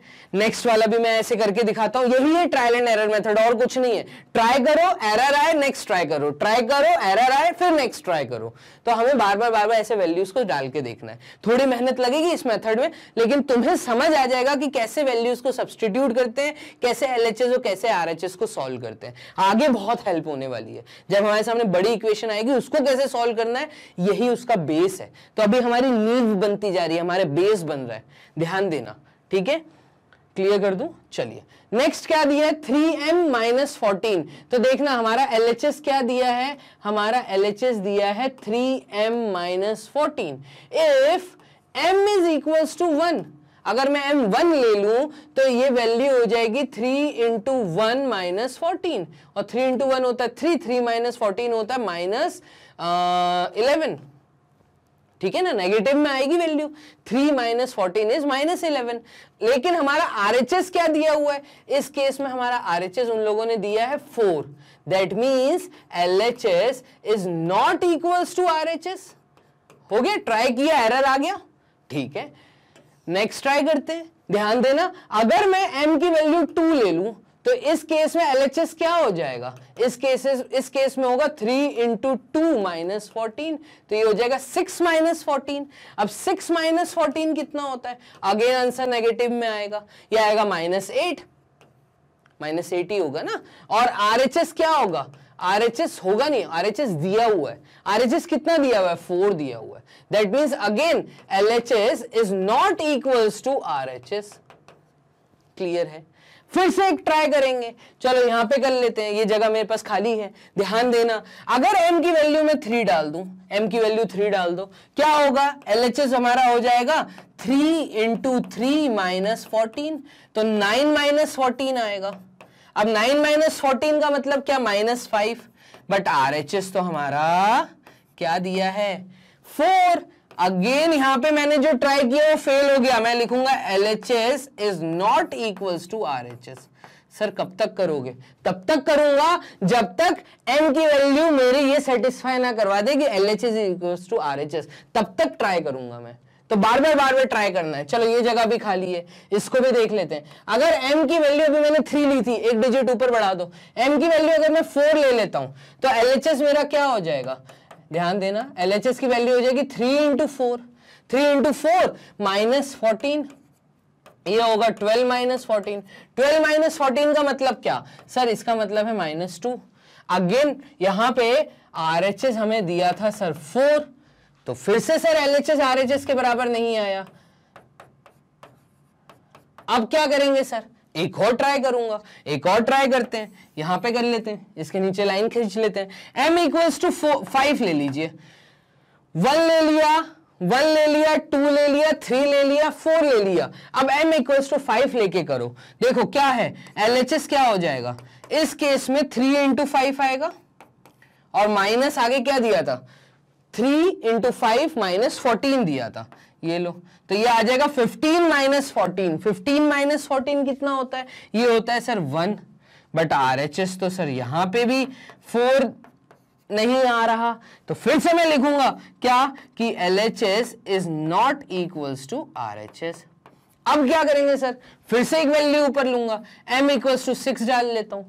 नेक्स्ट वाला भी मैं ऐसे करके दिखाता हूं यही है ट्रायल एंड एरर मेथड और कुछ नहीं है ट्राई करो एरर आए नेक्स्ट ट्राई करो ट्राई करो एरर आए फिर नेक्स्ट ट्राई करो तो हमें बार बार बार बार ऐसे वैल्यूज को डाल के देखना है थोड़ी मेहनत लगेगी इस मेथड में लेकिन तुम्हें समझ आ जाएगा कि कैसे वैल्यूज को सब्सटीट्यूट करते हैं कैसे एल और कैसे आर को सोल्व करते हैं आगे बहुत हेल्प होने वाली है जब हमारे सामने बड़ी इक्वेशन आएगी उसको कैसे सॉल्व करना है यही उसका बेस है तो अभी हमारी नींव बनती जा रही है हमारे बेस बन रहा है ध्यान देना ठीक है क्लियर कर दू चलिए नेक्स्ट क्या दिया है थ्री एम माइनस फोर्टीन तो देखना हमारा एलएचएस क्या दिया है हमारा एलएचएस दिया है three M minus fourteen if M is equal to one अगर मैं एम वन ले लूं तो ये वैल्यू हो जाएगी three into one minus fourteen और थ्री इंटू वन होता है थ्री थ्री माइनस फोर्टीन होता है माइनस इलेवन uh, ठीक है ना नेगेटिव में आएगी value three minus fourteen is minus eleven लेकिन हमारा एस क्या दिया हुआ है इस केस में हमारा आरएचएस उन लोगों ने दिया है four that means L H S is not equals to S हो गया ट्राई किया एरर आ गया ठीक है नेक्स्ट ट्राई करते हैं ध्यान देना अगर मैं एम की वैल्यू टू ले लूं तो इस केस में एल क्या हो जाएगा इस केसेस इस केस में होगा three into two minus fourteen तो ये हो जाएगा सिक्स माइनस फोर्टीन अब सिक्स माइनस फोर्टीन कितना होता है अगेन आंसर नेगेटिव में आएगा ये आएगा माइनस एट माइनस एट ही होगा ना और आर क्या होगा आरएचएस होगा नहीं आरएचएस दिया हुआ है आरएचएस कितना दिया हुआ है फोर दिया हुआ है that means again L is not equals to RHS clear है फिर से एक ट्राई करेंगे चलो यहां पे कर लेते हैं ये जगह मेरे पास खाली है ध्यान देना अगर m की वैल्यू में थ्री डाल दू m की वैल्यू थ्री डाल दो क्या होगा LHS हमारा हो जाएगा three into three minus fourteen तो नाइन माइनस फोर्टीन आएगा अब नाइन माइनस फोर्टीन का मतलब क्या माइनस फाइव बट आर तो हमारा क्या दिया है फोर अगेन यहां पे मैंने जो ट्राई किया वो फेल हो गया मैं लिखूंगा L H S is not equal to R H S sir कब तक करोगे तब तक करूंगा जब तक एम की वैल्यू मेरी ये सेटिस्फाई ना करवा दे कि L H S equal to R H S तब तक ट्राई करूंगा मैं तो बार बार बार बार ट्राई करना है चलो ये जगह भी खाली है इसको भी देख लेते हैं अगर m की वैल्यू अभी मैंने थ्री ली थी एक डिजिट ऊपर बढ़ा दो m की वैल्यू अगर मैं फोर ले लेता हूं तो एल मेरा क्या हो जाएगा ध्यान देना एल एच एस की वैल्यू हो जाएगी three into four three into four minus fourteen ये होगा twelve minus fourteen twelve minus fourteen का मतलब क्या सर इसका मतलब है माइनस टू अगेन यहां पे आर एच एस हमें दिया था सर फोर तो फिर से sir L H S R H S के बराबर नहीं आया अब क्या करेंगे सर एक और ट्राई करूंगा एक और ट्राई करते हैं यहां पे कर लेते हैं इसके नीचे लाइन खींच लेते हैं एम इक्वल्स टू फाइव ले लीजिए वन ले लिया वन ले लिया टू ले लिया थ्री ले लिया फोर ले लिया अब एम इक्वल्स टू फाइव लेके करो देखो क्या है एल क्या हो जाएगा इस केस में थ्री इंटू फाइव आएगा और माइनस आगे क्या दिया था three into five minus fourteen दिया था ये लो तो ये आ जाएगा 15 minus fourteen fifteen minus fourteen कितना होता है ये होता है sir one but R H S तो सर यहां पे भी फोर नहीं आ रहा तो फिर से मैं लिखूंगा क्या कि L H S is not equals to R H S अब क्या करेंगे सर फिर से एक वैल्यू ऊपर लूंगा एम इक्वल्स टू सिक्स डाल लेता हूं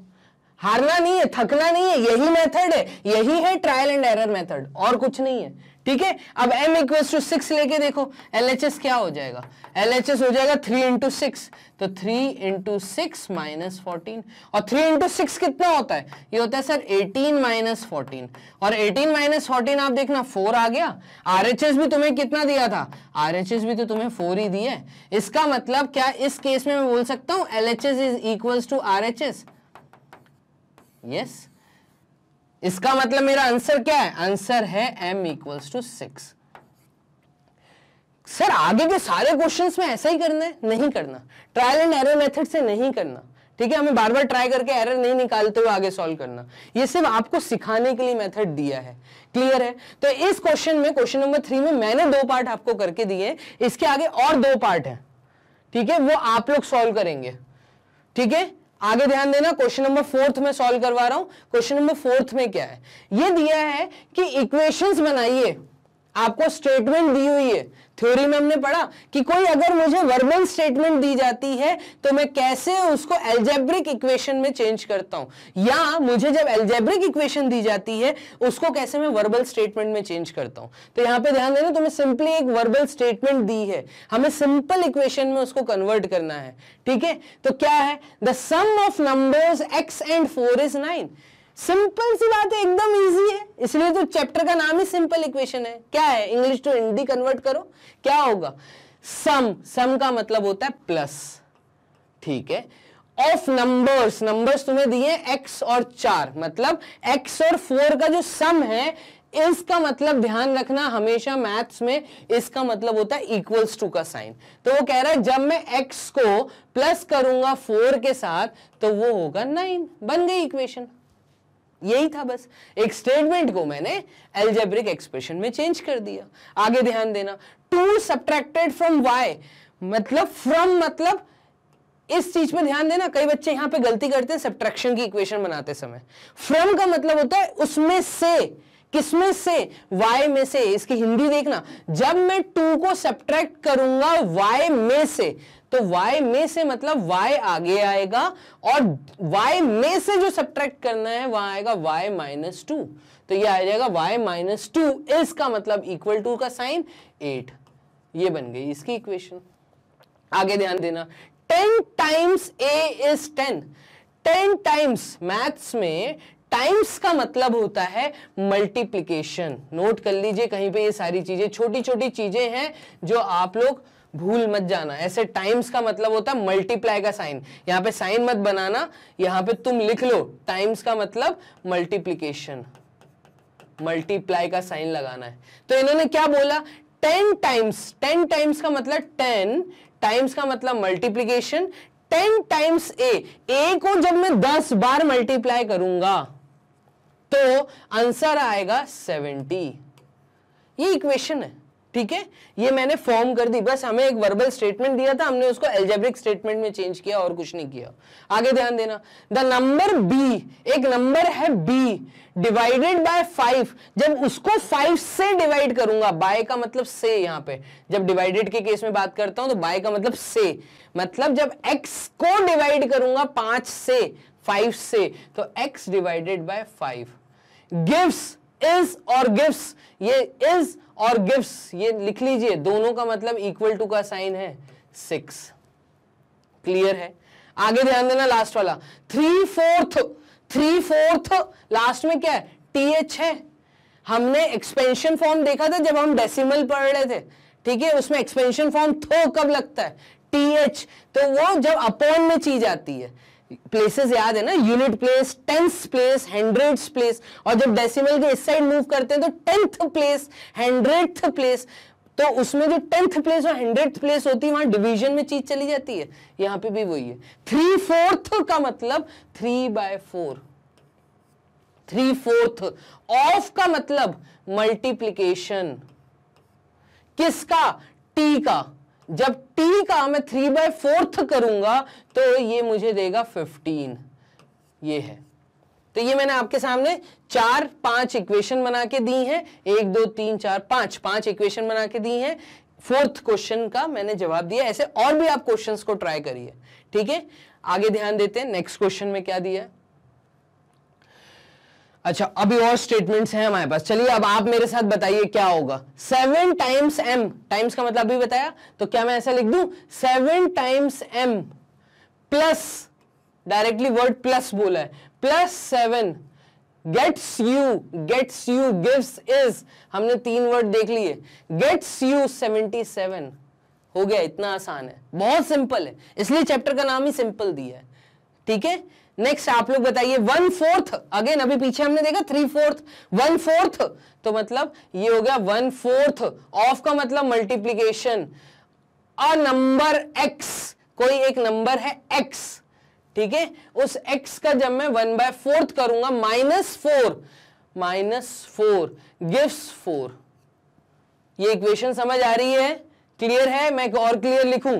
हारना नहीं है थकना नहीं है यही मेथड है यही है ट्रायल एंड एरर मेथड और कुछ नहीं है ठीक है अब m इक्वल टू सिक्स लेके देखो LHS क्या हो जाएगा LHS हो जाएगा थ्री इंटू सिक्स तो three into six minus fourteen और थ्री इंटू सिक्स कितना होता है ये होता है सर एटीन माइनस फोर्टीन और एटीन माइनस फोर्टीन आप देखना फोर आ गया RHS भी तुम्हें कितना दिया था RHS भी तो तुम्हें फोर ही दिया है इसका मतलब क्या इस केस में मैं बोल सकता हूं LHS is equal to R RHS yes इसका मतलब मेरा आंसर क्या है आंसर है m equals to six sir आगे के सारे क्वेश्चंस में ऐसा ही करना है नहीं करना ट्रायल एंड एरर मेथड से नहीं करना ठीक है हमें बार बार ट्राई करके एरर नहीं निकालते हुए आगे सॉल्व करना ये सिर्फ आपको सिखाने के लिए मेथड दिया है क्लियर है तो इस क्वेश्चन में क्वेश्चन नंबर थ्री में मैंने दो पार्ट आपको करके दिए इसके आगे और दो पार्ट है ठीक है वो आप लोग सॉल्व करेंगे ठीक है आगे ध्यान देना क्वेश्चन नंबर फोर्थ में सॉल्व करवा रहा हूं क्वेश्चन नंबर फोर्थ में क्या है ये दिया है कि इक्वेशंस बनाइए आपको स्टेटमेंट दी हुई है थ्योरी में हमने पढ़ा कि कोई अगर मुझे वर्बल स्टेटमेंट दी जाती है तो मैं कैसे उसको एल्जेब्रिक इक्वेशन में चेंज करता हूं या मुझे जब एल्जेब्रिक इक्वेशन दी जाती है उसको कैसे मैं वर्बल स्टेटमेंट में चेंज करता हूं तो यहां पे ध्यान देना तुम्हें सिंपली एक वर्बल स्टेटमेंट दी है हमें सिंपल इक्वेशन में उसको कन्वर्ट करना है ठीक है तो क्या है the sum of numbers X and four is nine simple सी बात है एकदम इजी है इसलिए तो चैप्टर का नाम ही सिंपल इक्वेशन है क्या है इंग्लिश टू हिंदी कन्वर्ट करो क्या होगा सम सम का मतलब होता है प्लस ठीक है ऑफ नंबर्स नंबर्स तुम्हें दिए एक्स और चार मतलब एक्स और फोर का जो सम है इसका मतलब ध्यान रखना हमेशा मैथ्स में इसका मतलब होता है इक्वल्स टू का साइन तो वो कह रहा है जब मैं एक्स को प्लस करूंगा फोर के साथ तो वो होगा नाइन बन गई इक्वेशन यही था बस एक स्टेटमेंट को मैंने एल्जेब्रिक एक्सप्रेशन में चेंज कर दिया आगे ध्यान देना टू सब्ट्रैक्टेड फ्रॉम वाई मतलब फ्रॉम मतलब इस चीज पे ध्यान देना कई बच्चे यहां पे गलती करते हैं सब्ट्रैक्शन की इक्वेशन बनाते समय फ्रॉम का मतलब होता है उसमें से किसमें से y में से इसकी हिंदी देखना जब मैं 2 को सब्ट्रैक्ट करूंगा y में से तो y में से मतलब y आगे आएगा और y में से जो सब्ट्रैक्ट करना है वहां आएगा y माइनस टू तो ये आ जाएगा y माइनस टू इसका मतलब इक्वल टू का साइन एट ये बन गई इसकी इक्वेशन आगे ध्यान देना ten times A is ten ten times maths में टाइम्स का मतलब होता है मल्टीप्लीकेशन नोट कर लीजिए कहीं पे ये सारी चीजें छोटी छोटी चीजें हैं जो आप लोग भूल मत जाना ऐसे टाइम्स का मतलब होता है मल्टीप्लाई का साइन यहां पे साइन मत बनाना यहां पे तुम लिख लो टाइम्स का मतलब मल्टीप्लीकेशन मल्टीप्लाई का साइन लगाना है तो इन्होंने क्या बोला टेन टाइम्स टेन टाइम्स का मतलब टेन टाइम्स का मतलब multiplication ten times A A को जब मैं दस बार मल्टीप्लाई करूंगा तो आंसर आएगा सेवेंटी ये इक्वेशन है ठीक है ये मैंने फॉर्म कर दी बस हमें एक वर्बल स्टेटमेंट दिया था हमने उसको एल्जेब्रिक स्टेटमेंट में चेंज किया और कुछ नहीं किया आगे ध्यान देना द नंबर बी एक नंबर है बी डिवाइडेड बाय फाइव जब उसको फाइव से डिवाइड करूंगा बाय का मतलब से यहां पे जब डिवाइडेड के केस में बात करता हूं तो बाय का मतलब से मतलब जब एक्स को डिवाइड करूंगा पांच से फाइव से तो X divided by five gives is और गिफ्ट ये इज और गिफ्ट ये लिख लीजिए दोनों का मतलब इक्वल टू का साइन है सिक्स क्लियर है आगे ध्यान देना लास्ट वाला three fourth three fourth last में क्या है टी एच है हमने एक्सपेंशन फॉर्म देखा था जब हम डेसिमल पढ़ रहे थे ठीक है उसमें एक्सपेंशन फॉर्म थो कब लगता है टी एच तो वो जब अपॉन में चीज आती है प्लेसेस याद है ना unit place tenth place hundred place और जब डेसिमल के इस साइड मूव करते हैं तो टेंथ प्लेस हंड्रेड प्लेस तो उसमें जो टेंथ प्लेस और हंड्रेड प्लेस होती है वहां डिवीजन में चीज चली जाती है यहां पे भी वही है थ्री फोर्थ का मतलब three by four three fourth of का मतलब मल्टीप्लीकेशन किसका टी का जब t का मैं थ्री बाय फोर्थ करूंगा तो ये मुझे देगा फिफ्टीन ये है तो ये मैंने आपके सामने चार पांच इक्वेशन बना के दी हैं एक दो तीन चार पांच पांच इक्वेशन बना के दी हैं फोर्थ क्वेश्चन का मैंने जवाब दिया ऐसे और भी आप क्वेश्चंस को ट्राई करिए ठीक है आगे ध्यान देते हैं नेक्स्ट क्वेश्चन में क्या दिया है अच्छा अभी और स्टेटमेंट्स हैं हमारे पास चलिए अब आप मेरे साथ बताइए क्या होगा सेवन टाइम्स एम टाइम्स का मतलब भी बताया तो क्या मैं ऐसा लिख दू seven times M plus directly word plus बोला है plus seven gets you gets you gives is हमने तीन वर्ड देख लिए गेट्स यू सेवेंटी सेवन हो गया इतना आसान है बहुत सिंपल है इसलिए चैप्टर का नाम ही सिंपल दिया है ठीक है नेक्स्ट आप लोग बताइए वन फोर्थ अगेन अभी पीछे हमने देखा थ्री फोर्थ वन फोर्थ तो मतलब ये हो गया वन फोर्थ ऑफ का मतलब मल्टीप्लीकेशन अ नंबर एक्स कोई एक नंबर है एक्स ठीक है उस एक्स का जब मैं वन बाय फोर्थ करूंगा minus four minus four gives four ये इक्वेशन समझ आ रही है क्लियर है मैं और क्लियर लिखूं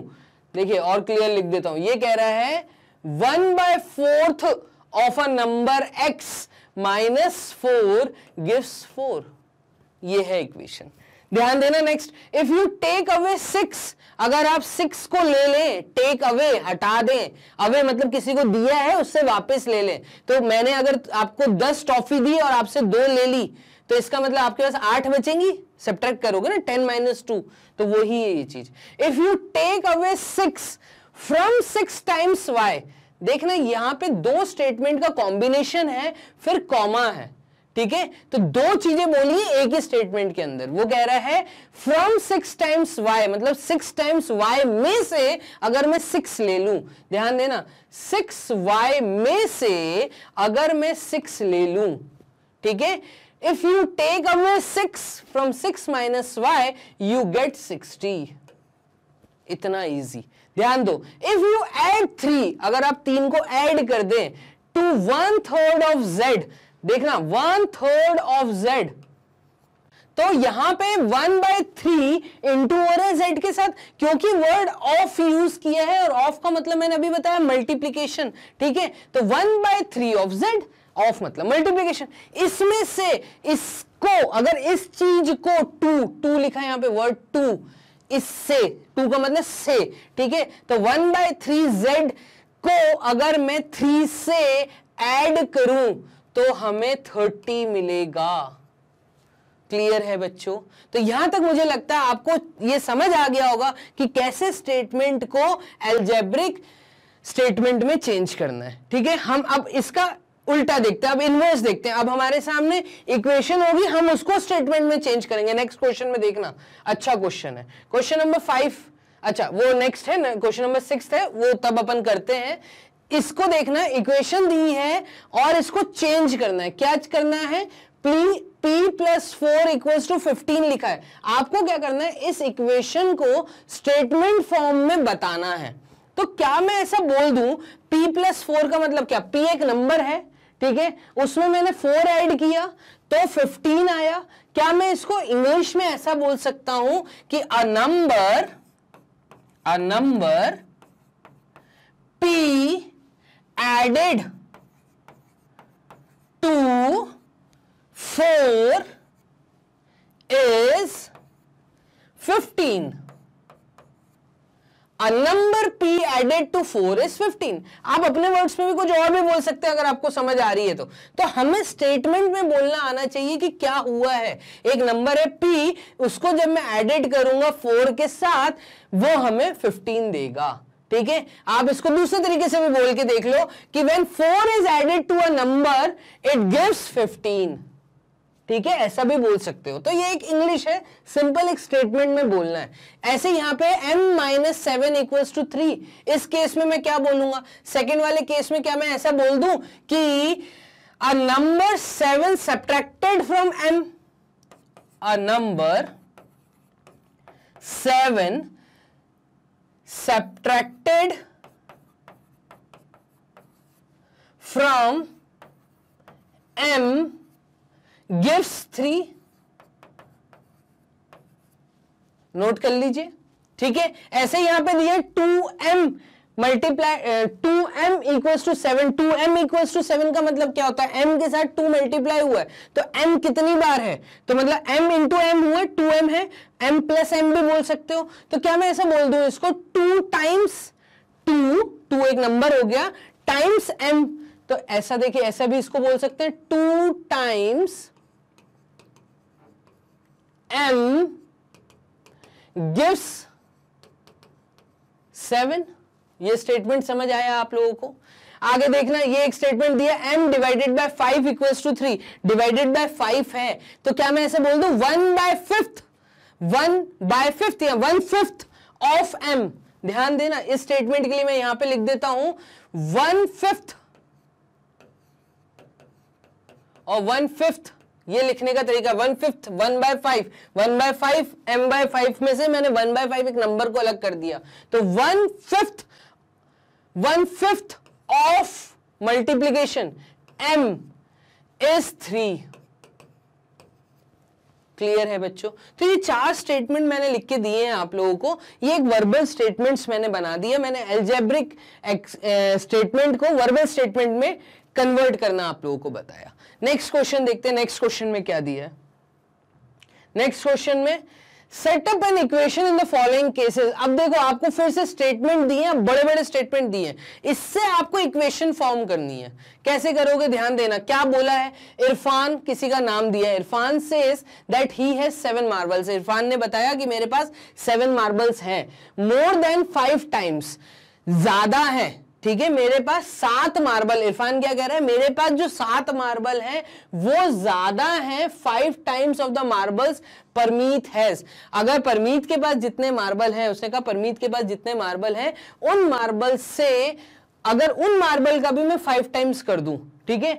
देखिए और क्लियर लिख देता हूं ये कह रहा है one by fourth of a number X minus four gives four ये है इक्वेशन ध्यान देना next if you take away six अगर आप सिक्स को ले लें टेक अवे हटा दें अवे मतलब किसी को दिया है उससे वापस ले लें तो मैंने अगर आपको दस टॉफी दी और आपसे दो ले ली तो इसका मतलब आपके पास आठ बचेंगी सब्ट्रैक्ट करोगे ना टेन माइनस टू तो वही है ये चीज if you take away six from six times Y देखना यहां पे दो स्टेटमेंट का कॉम्बिनेशन है फिर कॉमा है ठीक है तो दो चीजें बोली एक ही स्टेटमेंट के अंदर वो कह रहा है फ्रॉम सिक्स टाइम्स वाई मतलब सिक्स टाइम्स वाई में से अगर मैं सिक्स ले लू ध्यान देना सिक्स वाई में से अगर मैं सिक्स ले लू ठीक है if you take away six from six minus Y you get sixty इतना इजी ध्यान दो इफ यू एड थ्री अगर आप तीन को एड कर दें to one third of Z देखना वन थर्ड ऑफ जेड तो यहां पे वन बाय थ्री इंटू और जेड के साथ क्योंकि वर्ड ऑफ यूज किया है और ऑफ का मतलब मैंने अभी बताया मल्टीप्लीकेशन ठीक है तो one by three of Z of मतलब मल्टीप्लीकेशन इसमें से इसको अगर इस चीज को टू टू लिखा है यहां पे वर्ड टू इससे टू का मतलब से ठीक है तो वन बाय थ्री जेड को अगर मैं थ्री से एड करूं तो हमें थर्टी मिलेगा क्लियर है बच्चों तो यहां तक मुझे लगता है आपको यह समझ आ गया होगा कि कैसे स्टेटमेंट को एल्जेब्रिक स्टेटमेंट में चेंज करना है ठीक है हम अब इसका उल्टा देखते हैं अब इन्वर्स देखते हैं अब हमारे सामने इक्वेशन होगी हम उसको स्टेटमेंट में चेंज करेंगे नेक्स्ट क्वेश्चन में देखना अच्छा क्वेश्चन है क्वेश्चन नंबर फाइव अच्छा वो नेक्स्ट है ना क्वेश्चन नंबर सिक्स है वो तब अपन करते हैं इसको देखना इक्वेशन दी है और इसको चेंज करना है क्या करना है P P plus four equals to fifteen लिखा है आपको क्या करना है इस इक्वेशन को स्टेटमेंट फॉर्म में बताना है तो क्या मैं ऐसा बोल दूं p प्लस फोर का मतलब क्या p एक नंबर है ठीक है उसमें मैंने फोर ऐड किया तो फिफ्टीन आया क्या मैं इसको इंग्लिश में ऐसा बोल सकता हूं कि a number a number P added to four is fifteen number p added to four is fifteen आप अपने वर्ड्स में भी कुछ और भी बोल सकते हैं अगर आपको समझ आ रही है तो तो हमें स्टेटमेंट में बोलना आना चाहिए कि क्या हुआ है एक नंबर है p उसको जब मैं एडेड करूंगा फोर के साथ वो हमें फिफ्टीन देगा ठीक है आप इसको दूसरे तरीके से भी बोल के देख लो कि when four is added to a number it gives fifteen ठीक है ऐसा भी बोल सकते हो तो ये एक इंग्लिश है सिंपल एक स्टेटमेंट में बोलना है ऐसे यहाँ पे m minus seven equals to three इस केस में मैं क्या बोलूंगा सेकेंड वाले केस में क्या मैं ऐसा बोल दू कि a number seven subtracted from m a number seven subtracted from m gives three note कर लीजिए ठीक है ऐसे यहां पे दिए two M multiply two M equal to seven two M equal to seven का मतलब क्या होता है m के साथ टू मल्टीप्लाई हुआ है तो m कितनी बार है तो मतलब m इंटू एम हुआ टू एम है m प्लस एम भी बोल सकते हो तो क्या मैं ऐसा बोल दू इसको टू टाइम्स टू टू एक नंबर हो गया टाइम्स m तो ऐसा देखिए ऐसा भी इसको बोल सकते हैं two times m gives seven ये स्टेटमेंट समझ आया आप लोगों को आगे देखना ये एक स्टेटमेंट दिया m divided by five equal to three divided by five है तो क्या मैं ऐसे बोल दू one by fifth one by fifth या वन फिफ्थ ऑफ m ध्यान देना इस स्टेटमेंट के लिए मैं यहां पे लिख देता हूं वन फिफ्थ और वन फिफ्थ ये लिखने का तरीका one fifth one by five one by five M by five में से मैंने वन बाय फाइव एक नंबर को अलग कर दिया तो one fifth one fifth of multiplication M is three clear है बच्चों तो ये चार स्टेटमेंट मैंने लिख के दिए हैं आप लोगों को ये एक वर्बल स्टेटमेंट्स मैंने बना दिया मैंने एल्जेब्रिक स्टेटमेंट eh, को वर्बल स्टेटमेंट में कन्वर्ट करना आप लोगों को बताया नेक्स्ट क्वेश्चन देखते हैं नेक्स्ट क्वेश्चन में क्या दिया है नेक्स्ट क्वेश्चन में set up an equation in the following cases अब देखो आपको फिर से स्टेटमेंट दिए हैं बड़े बड़े स्टेटमेंट दिए हैं इससे आपको इक्वेशन फॉर्म करनी है कैसे करोगे ध्यान देना क्या बोला है इरफान किसी का नाम दिया है Irfan says that he has seven marbles Irfan ने बताया कि मेरे पास सेवन मार्बल्स हैं मोर देन फाइव टाइम्स ज्यादा है ठीक है मेरे पास सात मार्बल इरफान क्या कह रहा है मेरे पास जो सात मार्बल है वो ज्यादा है five times of the marbles Parmeet has अगर परमीत के पास जितने मार्बल हैं उसने कहा परमीत के पास जितने मार्बल हैं उन मार्बल से अगर उन मार्बल का भी मैं फाइव टाइम्स कर दूं ठीक है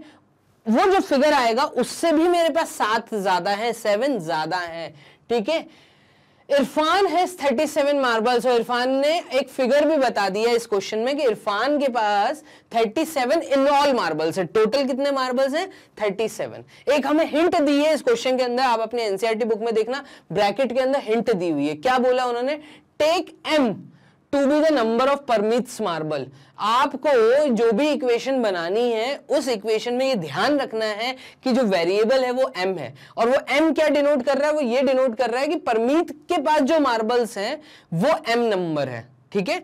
वो जो फिगर आएगा उससे भी मेरे पास सात ज्यादा है सेवन ज्यादा है ठीक है इरफान थर्टी 37 मार्बल्स और इरफान ने एक फिगर भी बता दिया इस क्वेश्चन में कि इरफान के पास 37 इन ऑल मार्बल्स है टोटल कितने मार्बल्स हैं 37 एक हमें हिंट दी है इस क्वेश्चन के अंदर आप अपने एनसीआरटी बुक e में देखना ब्रैकेट के अंदर हिंट दी हुई है क्या बोला उन्होंने take M to be the number of Parmeet's marble आपको जो भी इक्वेशन बनानी है उस इक्वेशन में ये ध्यान रखना है कि जो वेरिएबल है वो m है और वो m क्या डिनोट कर रहा है वो ये डिनोट कर रहा है कि परमिट के पास जो मार्बल्स हैं वो m नंबर है ठीक है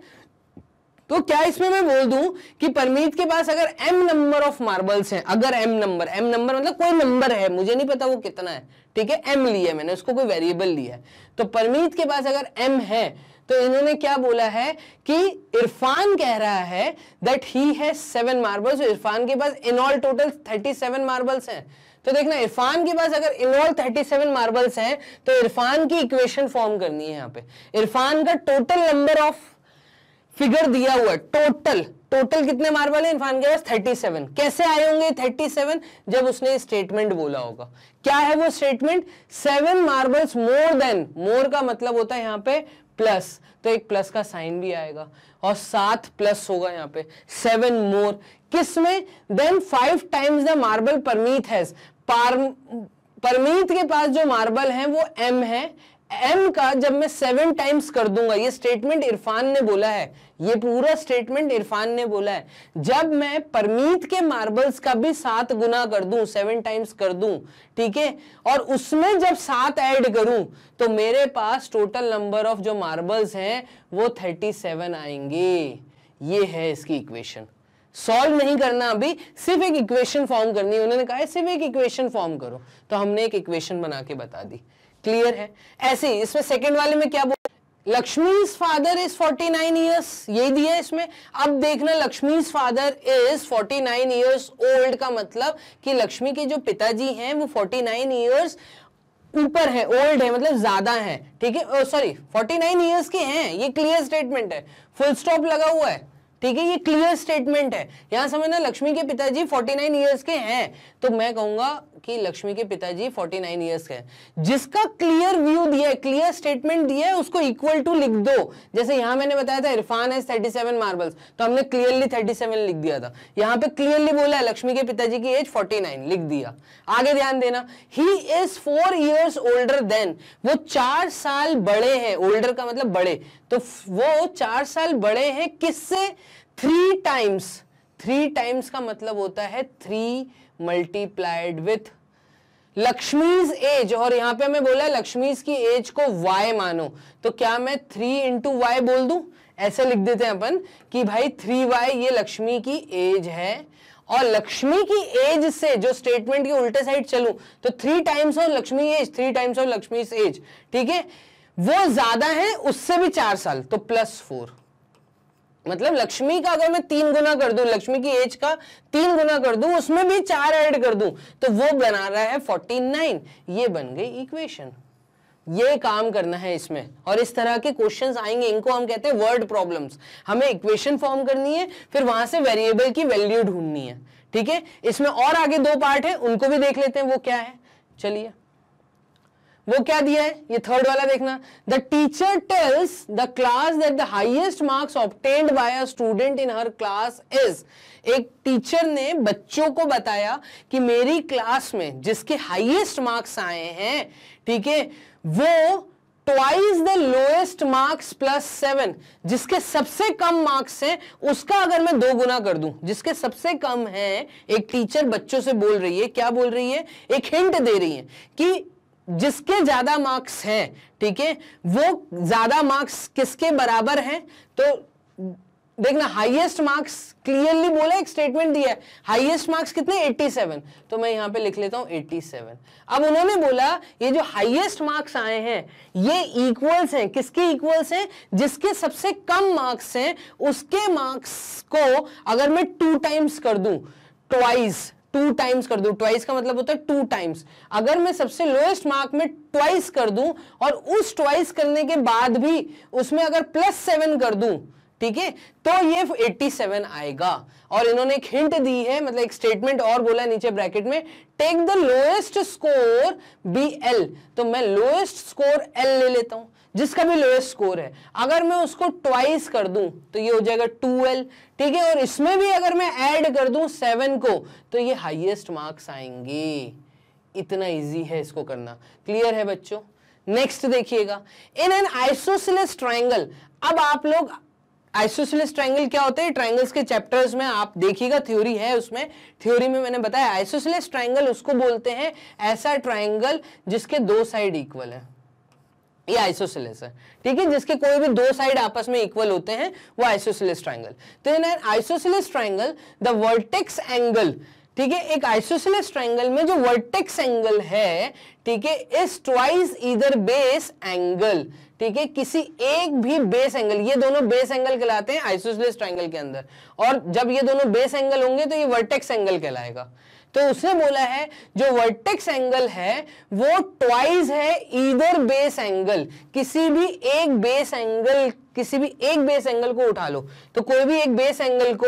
तो क्या इसमें मैं बोल दूं कि परमीत के पास अगर m नंबर ऑफ मार्बल्स हैं अगर m नंबर m नंबर मतलब कोई नंबर है मुझे नहीं पता वो कितना है ठीक है m लिया मैंने उसको कोई वेरिएबल लिया है तो परमीत के पास अगर m है तो इन्होंने क्या बोला है कि इरफान कह रहा है दैट ही है सेवन मार्बल्स इरफान के पास in all total thirty seven marbles हैं तो देखना इरफान के पास अगर in all thirty seven marbles हैं तो इरफान की इक्वेशन फॉर्म करनी है यहाँ पे इरफान का टोटल नंबर ऑफ फिगर दिया हुआ है टोटल टोटल कितने मार्बल है इरफान के पास 37 कैसे आए होंगे 37 जब उसने स्टेटमेंट बोला होगा क्या है वो statement seven marbles more than more का मतलब होता है यहाँ पे प्लस तो एक प्लस का साइन भी आएगा और सात प्लस होगा यहाँ पे सेवन मोर किस में than five times the marble Parmeet has Parmeet के पास जो मार्बल है वो एम है एम का जब मैं सेवन टाइम्स कर दूंगा ये स्टेटमेंट इरफान ने बोला है ये पूरा स्टेटमेंट इरफान ने बोला है जब मैं परमीत के मार्बल्स का भी सात गुना कर दूं सेवन टाइम्स कर दूं ठीक है और उसमें जब सात ऐड करूं तो मेरे पास टोटल नंबर ऑफ जो मार्बल्स हैं वो थर्टी सेवन आएंगे ये है इसकी इक्वेशन सॉल्व नहीं करना अभी सिर्फ एक इक्वेशन फॉर्म करनी है उन्होंने कहा सिर्फ एक इक्वेशन फॉर्म करो तो हमने एक इक्वेशन बना के बता दी क्लियर है ऐसे ही इसमें सेकेंड वाले में क्या बोल Lakshmi's father is 49 nine years ये दिया है इसमें अब देखना Lakshmi's father is 49 nine years old का मतलब कि लक्ष्मी के जो पिताजी हैं वो 49 नाइन ईयर्स ऊपर है ओल्ड है मतलब ज्यादा है ठीक है सॉरी 49 नाइन ईयर्स के हैं ये क्लियर स्टेटमेंट है फुल स्टॉप लगा हुआ है ठीक है ये क्लियर स्टेटमेंट है यहां समझना लक्ष्मी के पिताजी 49 नाइन ईयर्स के हैं तो मैं कहूंगा कि लक्ष्मी के पिताजी 49 नाइन ईयर्स है जिसका क्लियर व्यू दिया है क्लियर स्टेटमेंट दिया है उसको इक्वल टू लिख दो जैसे यहां मैंने बताया था इरफान है 37 मार्बल्स तो हमने क्लियरली 37 लिख दिया था यहां पे क्लियरली बोला है लक्ष्मी के पिताजी की एज 49 लिख दिया आगे ध्यान देना he is four years older than वो चार साल बड़े हैं ओल्डर का मतलब बड़े तो वो चार साल बड़े हैं किससे थ्री टाइम्स थ्री टाइम्स का मतलब होता है three multiplied with Lakshmi's age और यहां पे हमें बोला है लक्ष्मीज की एज को y मानो तो क्या मैं थ्री इंटू वाई बोल दू ऐसे लिख देते हैं अपन कि भाई थ्री वाई ये लक्ष्मी की एज है और लक्ष्मी की एज से जो स्टेटमेंट की उल्टे साइड चलू तो three times of Lakshmi age three times of Lakshmi age ठीक है वो ज्यादा है उससे भी चार साल तो प्लस फोर मतलब लक्ष्मी का अगर मैं तीन गुना कर दूं लक्ष्मी की एज का तीन गुना कर दूं उसमें भी चार ऐड कर दूं तो वो बना रहा है फोर्टी नाइन ये बन गई इक्वेशन ये काम करना है इसमें और इस तरह के क्वेश्चंस आएंगे इनको हम कहते हैं वर्ड प्रॉब्लम्स हमें इक्वेशन फॉर्म करनी है फिर वहां से वेरिएबल की वैल्यू ढूंढनी है ठीक है इसमें और आगे दो पार्ट है उनको भी देख लेते हैं वो क्या है चलिए वो क्या दिया है ये थर्ड वाला देखना the teacher tells the class that the highest marks obtained by a student in her class is एक टीचर ने बच्चों को बताया कि मेरी क्लास में जिसके हाइएस्ट मार्क्स आए हैं ठीक है वो twice the lowest marks plus seven जिसके सबसे कम मार्क्स हैं उसका अगर मैं दो गुना कर दूं जिसके सबसे कम है एक टीचर बच्चों से बोल रही है क्या बोल रही है एक हिंट दे रही है कि जिसके ज़्यादा मार्क्स हैं ठीक है वो ज़्यादा मार्क्स किसके बराबर हैं तो देखना हाईएस्ट मार्क्स क्लियरली बोला एक स्टेटमेंट दिया है हाईएस्ट मार्क्स कितने 87 तो मैं यहां पे लिख लेता हूं 87 अब उन्होंने बोला ये जो हाईएस्ट मार्क्स आए हैं ये इक्वल्स हैं किसके इक्वल्स हैं जिसके सबसे कम मार्क्स हैं उसके मार्क्स को अगर मैं टू टाइम्स कर दू ट्वाइस टू टाइम्स कर दू ट्वाइस का मतलब होता है टू टाइम्स अगर मैं सबसे लोएस्ट मार्क में ट्वाइस कर दू और उस ट्वाइस करने के बाद भी उसमें अगर प्लस सेवन कर दू ठीक है तो ये 87 आएगा और इन्होंने एक हिंट दी है मतलब एक स्टेटमेंट और बोला नीचे ब्रैकेट में take the lowest score B L तो मैं लोएस्ट स्कोर एल ले लेता हूं जिसका भी लोएस्ट स्कोर है अगर मैं उसको ट्वाइस कर दूं तो ये हो जाएगा 2l ठीक है और इसमें भी अगर मैं ऐड कर दूं सेवन को तो ये हाईएस्ट मार्क्स आएंगे इतना इजी है इसको करना क्लियर है बच्चों नेक्स्ट देखिएगा इन एन आइसोसिलस ट्राइंगल अब आप लोग आइसोसिलिस ट्राइंगल क्या होते हैं ट्राइंगल्स के चैप्टर्स में आप देखिएगा थ्योरी है उसमें थ्योरी में मैंने बताया आइसोसिलिस ट्राइंगल उसको बोलते हैं ऐसा ट्राइंगल जिसके दो साइड इक्वल है ये आइसोसिलेस है ठीक है जिसके कोई भी दो साइड आपस में इक्वल होते हैं वो आइसोसिलेस ट्राइंगल तो in an isosceles triangle the vertex angle ठीक है एक आइसोसिलेस ट्राइंगल में जो वर्टेक्स एंगल है ठीक है इज ट्वाइस इधर बेस एंगल ठीक है किसी एक भी बेस एंगल ये दोनों बेस एंगल कहलाते हैं आइसोसिलेस ट्राइंगल के अंदर और जब ये दोनों बेस एंगल होंगे तो ये वर्टेक्स एंगल कहलाएगा तो उसने बोला है जो वर्टेक्स एंगल है वो ट्वाइस है इधर बेस एंगल किसी भी एक बेस एंगल किसी भी एक बेस एंगल को उठा लो तो कोई भी एक बेस एंगल को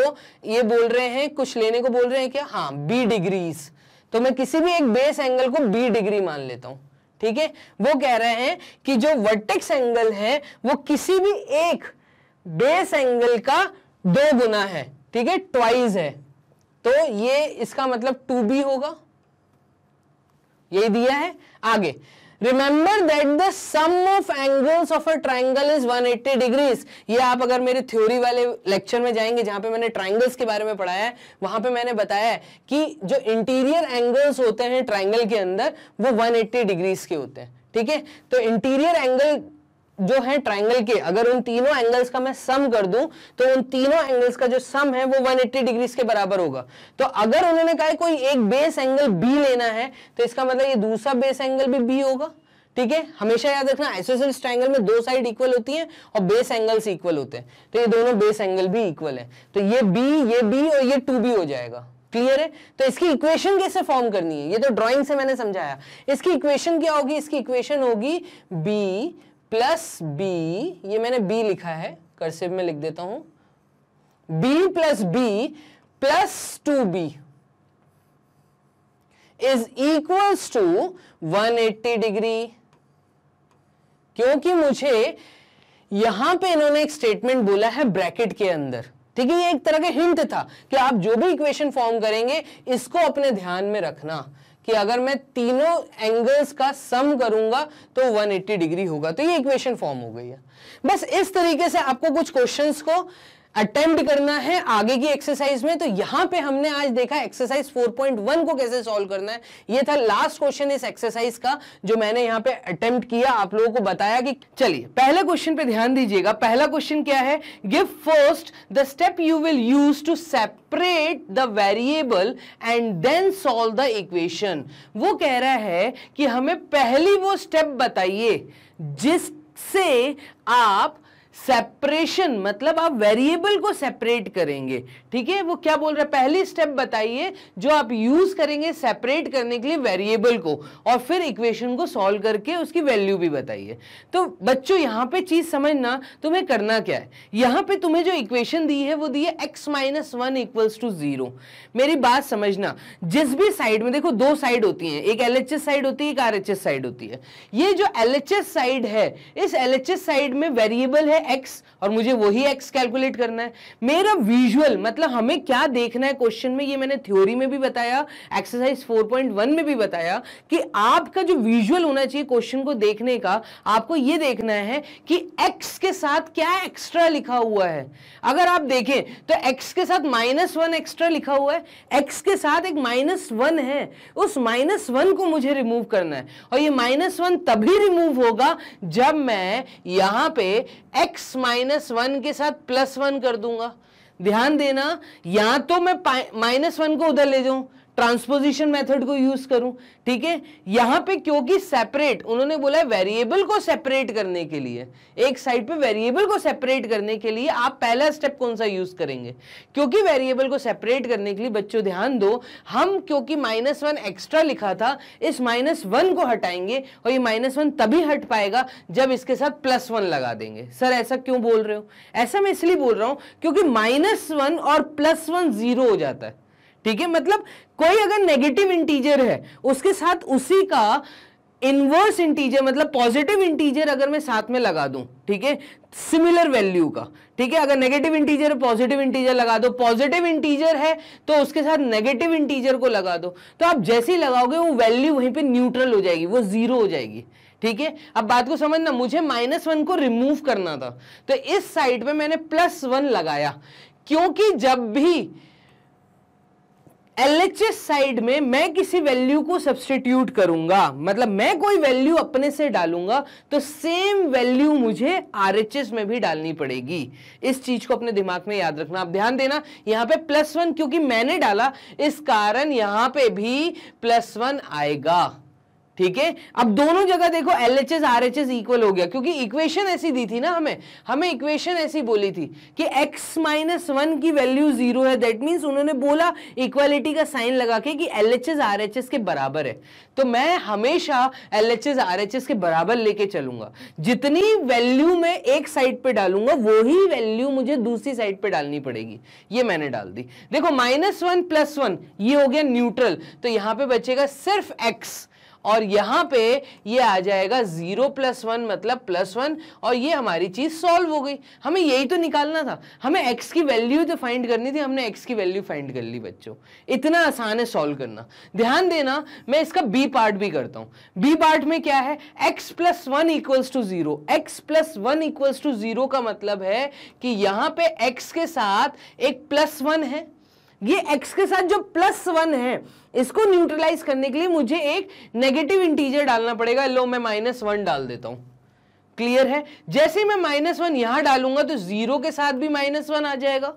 ये बोल रहे हैं कुछ लेने को बोल रहे हैं क्या हाँ बी डिग्रीज तो मैं किसी भी एक बेस एंगल को बी डिग्री मान लेता हूं ठीक है वो कह रहे हैं कि जो वर्टेक्स एंगल है वो किसी भी एक बेस एंगल का दो गुना है ठीक है ट्वाइस है तो ये इसका मतलब टू बी होगा यही दिया है आगे remember that the sum of angles of a triangle is 180 degrees ये आप अगर मेरे थ्योरी वाले लेक्चर में जाएंगे जहां पे मैंने ट्राइंगल्स के बारे में पढ़ाया है वहां पे मैंने बताया है कि जो इंटीरियर एंगल्स होते हैं ट्राइंगल के अंदर वो 180 डिग्रीज के होते हैं ठीक है तो इंटीरियर एंगल जो है ट्राइंगल के अगर उन तीनों एंगल्स का मैं सम कर दूं तो उन तीनों एंगल्स का जो सम है वो 180 डिग्रीज के बराबर होगा तो अगर उन्होंने कहा कोई एक बेस एंगल बी लेना है तो इसका मतलब ये दूसरा बेस एंगल भी बी होगा ठीक है हमेशा याद रखना आइसोसेल्स ट्राइंगल में दो साइड इक्वल होती है और बेस एंगल्स इक्वल होते हैं तो ये दोनों बेस एंगल भी इक्वल है तो ये बी ये बी और ये टू बी हो जाएगा क्लियर है तो इसकी इक्वेशन कैसे फॉर्म करनी है ये तो ड्राइंग से मैंने समझाया इसकी इक्वेशन क्या होगी इसकी इक्वेशन होगी बी प्लस बी ये मैंने बी लिखा है कर्सिव में लिख देता हूं B plus B plus two B is equals to 180 degree क्योंकि मुझे यहां पे इन्होंने एक स्टेटमेंट बोला है ब्रैकेट के अंदर ठीक है ये एक तरह का हिंट था कि आप जो भी इक्वेशन फॉर्म करेंगे इसको अपने ध्यान में रखना कि अगर मैं तीनों एंगल्स का सम करूंगा तो 180 डिग्री होगा तो ये इक्वेशन फॉर्म हो गई है बस इस तरीके से आपको कुछ क्वेश्चंस को अटेम्प्ट करना है आगे की एक्सरसाइज में तो यहां पे हमने आज देखा एक्सरसाइज 4.1 को कैसे सॉल्व करना है ये था लास्ट क्वेश्चन इस एक्सरसाइज का जो मैंने यहां पे अटेम्प्ट किया आप लोगों को बताया कि चलिए पहला क्वेश्चन पे ध्यान दीजिएगा पहला क्वेश्चन क्या है give first the step you will use to separate the variable and then solve the equation वो कह रहा है कि हमें पहली वो स्टेप बताइए जिससे आप सेपरेशन मतलब आप वेरिएबल को सेपरेट करेंगे ठीक है वो क्या बोल रहा है पहली स्टेप बताइए जो आप यूज करेंगे सेपरेट करने के लिए वेरिएबल को और फिर इक्वेशन को सॉल्व करके उसकी वैल्यू भी बताइए तो बच्चों यहां पे चीज समझना तुम्हें करना क्या है यहां पे तुम्हें जो इक्वेशन दी है वो दी है X minus one equals to zero मेरी बात समझना जिस भी साइड में देखो दो साइड होती है एक एल साइड होती है एक आर साइड होती है ये जो एल साइड है इस एल साइड में वेरिएबल है एक्स और मुझे वही एक्स कैलकुलेट करना है मेरा विजुअल मतलब हमें क्या देखना है क्वेश्चन में ये मैंने थ्योरी में भी बताया एक्सरसाइज 4.1 में भी बताया कि आपका जो विजुअल होना चाहिए क्वेश्चन को देखने का आपको ये देखना है कि एक्स के साथ क्या एक्स्ट्रा लिखा हुआ है अगर आप देखें तो एक्स के साथ माइनस वन एक्स्ट्रा लिखा हुआ है एक्स के साथ एक माइनस वन है उस माइनस वन को मुझे रिमूव करना है और ये माइनस वन तभी रिमूव होगा जब मैं यहां पे x माइनस वन के साथ प्लस वन कर दूंगा ध्यान देना या तो मैं माइनस वन को उधर ले जाऊं ट्रांसपोजिशन मेथड को यूज करूं ठीक है यहां पे क्योंकि सेपरेट उन्होंने बोला है वेरिएबल को सेपरेट करने के लिए एक साइड पे वेरिएबल को सेपरेट करने के लिए आप पहला स्टेप कौन सा यूज करेंगे क्योंकि वेरिएबल को सेपरेट करने के लिए बच्चों ध्यान दो हम क्योंकि माइनस वन एक्स्ट्रा लिखा था इस माइनस वन को हटाएंगे और ये माइनस वन तभी हट पाएगा जब इसके साथ प्लस वन लगा देंगे सर ऐसा क्यों बोल रहे हो ऐसा मैं इसलिए बोल रहा हूं क्योंकि माइनस वन और प्लस वन जीरो हो जाता है ठीक है मतलब कोई अगर नेगेटिव इंटीजर है उसके साथ उसी का इनवर्स इंटीजर मतलब पॉजिटिव इंटीजर अगर मैं साथ में लगा दूं ठीक है सिमिलर वैल्यू का ठीक है अगर नेगेटिव इंटीजर पॉजिटिव इंटीजर लगा दो पॉजिटिव इंटीजर है तो उसके साथ नेगेटिव इंटीजर को लगा दो तो आप जैसे ही लगाओगे वो वैल्यू वहीं पे न्यूट्रल हो जाएगी वो जीरो हो जाएगी ठीक है अब बात को समझना मुझे माइनस वन को रिमूव करना था तो इस साइड पे मैंने प्लस वन लगाया क्योंकि जब भी एलएचएस साइड में मैं किसी वैल्यू को सब्सटीट्यूट करूंगा मतलब मैं कोई वैल्यू अपने से डालूंगा तो सेम वैल्यू मुझे आरएचएस में भी डालनी पड़ेगी इस चीज को अपने दिमाग में याद रखना आप ध्यान देना यहां पे प्लस वन क्योंकि मैंने डाला इस कारण यहां पे भी प्लस वन आएगा ठीक है अब दोनों जगह देखो L H S R H S equal हो गया क्योंकि इक्वेशन ऐसी दी थी ना हमें हमें इक्वेशन ऐसी बोली थी कि x माइनस वन की वैल्यू जीरो है दैट मीन्स उन्होंने बोला इक्वालिटी का साइन लगा के कि L H S R H S के बराबर है तो मैं हमेशा L H S R H S के बराबर लेके चलूंगा जितनी वैल्यू मैं एक साइड पे डालूंगा वही वैल्यू मुझे दूसरी साइड पे डालनी पड़ेगी ये मैंने डाल दी देखो माइनस वन प्लस वन ये हो गया न्यूट्रल तो यहां पे बचेगा सिर्फ एक्स और यहाँ पे ये आ जाएगा जीरो प्लस वन मतलब प्लस वन और ये हमारी चीज़ सॉल्व हो गई हमें यही तो निकालना था हमें एक्स की वैल्यू तो फाइंड करनी थी हमने एक्स की वैल्यू फाइंड कर ली बच्चों इतना आसान है सॉल्व करना ध्यान देना मैं इसका बी पार्ट भी करता हूं बी पार्ट में क्या है x plus one equals to zero x plus one equals to zero का मतलब है कि यहाँ पे एक्स के साथ एक प्लस वन है ये x के साथ जो प्लस वन है इसको न्यूट्रलाइज करने के लिए मुझे एक नेगेटिव इंटीजर डालना पड़ेगा लो मैं माइनस वन डाल देता हूं क्लियर है जैसे ही मैं माइनस वन यहां डालूंगा तो जीरो के साथ भी माइनस वन आ जाएगा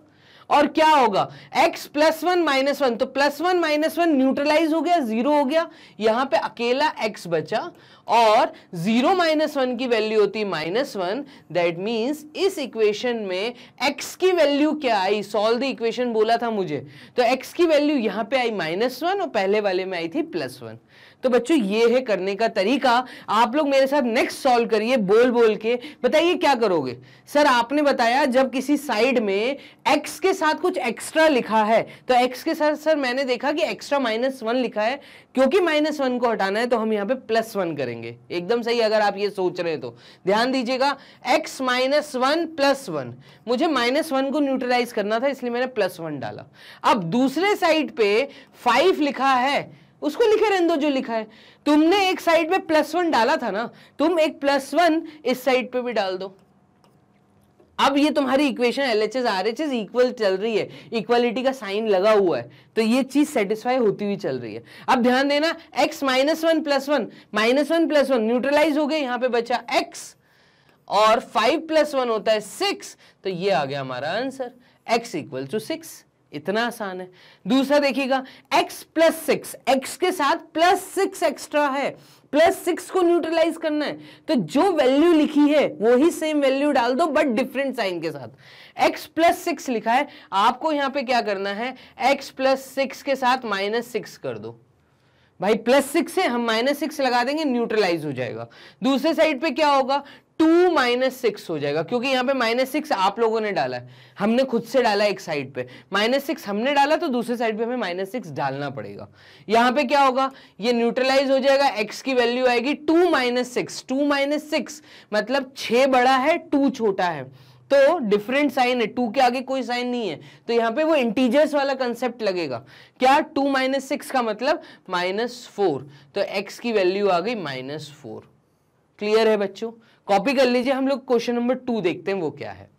और क्या होगा x plus one minus one तो plus one minus one neutralise हो गया जीरो हो गया यहां पे अकेला x बचा और जीरो माइनस वन की वैल्यू होती है माइनस वन दैट मीन्स इस इक्वेशन में एक्स की वैल्यू क्या आई सॉल्व द इक्वेशन बोला था मुझे तो एक्स की वैल्यू यहाँ पे आई माइनस वन और पहले वाले में आई थी प्लस वन तो बच्चों ये है करने का तरीका आप लोग मेरे साथ नेक्स्ट सॉल्व करिए बोल बोल के बताइए क्या करोगे सर आपने बताया जब किसी साइड में x के साथ कुछ एक्स्ट्रा लिखा है तो x के साथ सर मैंने देखा कि एक्स्ट्रा माइनस वन लिखा है क्योंकि माइनस वन को हटाना है तो हम यहाँ पे प्लस वन करेंगे एकदम सही अगर आप ये सोच रहे हैं तो ध्यान दीजिएगा x minus one plus one मुझे माइनस वन को न्यूट्रलाइज करना था इसलिए मैंने प्लस वन डाला अब दूसरे साइड पे फाइव लिखा है उसको लिखे रहने दो जो लिखा है तुमने एक साइड पे प्लस वन डाला था ना तुम एक प्लस वन इस साइड पे भी डाल दो अब ये तुम्हारी equation L H S R H S equal चल रही है इक्वालिटी का साइन लगा हुआ है तो ये चीज सेटिस्फाई होती हुई चल रही है अब ध्यान देना x minus one plus one minus one plus one neutralise हो गए यहाँ पे बचा x और फाइव प्लस वन होता है सिक्स तो ये आ गया हमारा answer x equal to six इतना आसान है दूसरा देखिएगा x प्लस सिक्स एक्स के साथ प्लस सिक्स एक्स्ट्रा है प्लस सिक्स को न्यूट्रलाइज करना है तो जो वैल्यू लिखी है वही सेम वैल्यू डाल दो बट डिफरेंट साइन के साथ x प्लस सिक्स लिखा है आपको यहां पे क्या करना है x प्लस सिक्स के साथ माइनस सिक्स कर दो भाई प्लस सिक्स है हम माइनस सिक्स लगा देंगे न्यूट्रलाइज हो जाएगा दूसरे साइड पे क्या होगा टू माइनस सिक्स हो जाएगा क्योंकि यहाँ पे माइनस सिक्स आप लोगों ने डाला है हमने खुद से डाला एक साइड पे माइनस सिक्स हमने डाला तो दूसरे साइड पे हमें माइनस सिक्स डालना पड़ेगा यहाँ पे क्या होगा ये न्यूट्रलाइज हो जाएगा एक्स की वैल्यू आएगी two minus six two minus six मतलब छः बड़ा है टू छोटा है तो डिफरेंट साइन है टू के आगे कोई साइन नहीं है तो यहाँ पे वो इंटीजर्स वाला कंसेप्ट लगेगा क्या टू माइनस सिक्स का मतलब माइनस फोर तो एक्स की वैल्यू आ गई माइनस फोर क्लियर है बच्चों कॉपी कर लीजिए हम लोग क्वेश्चन नंबर टू देखते हैं वो क्या है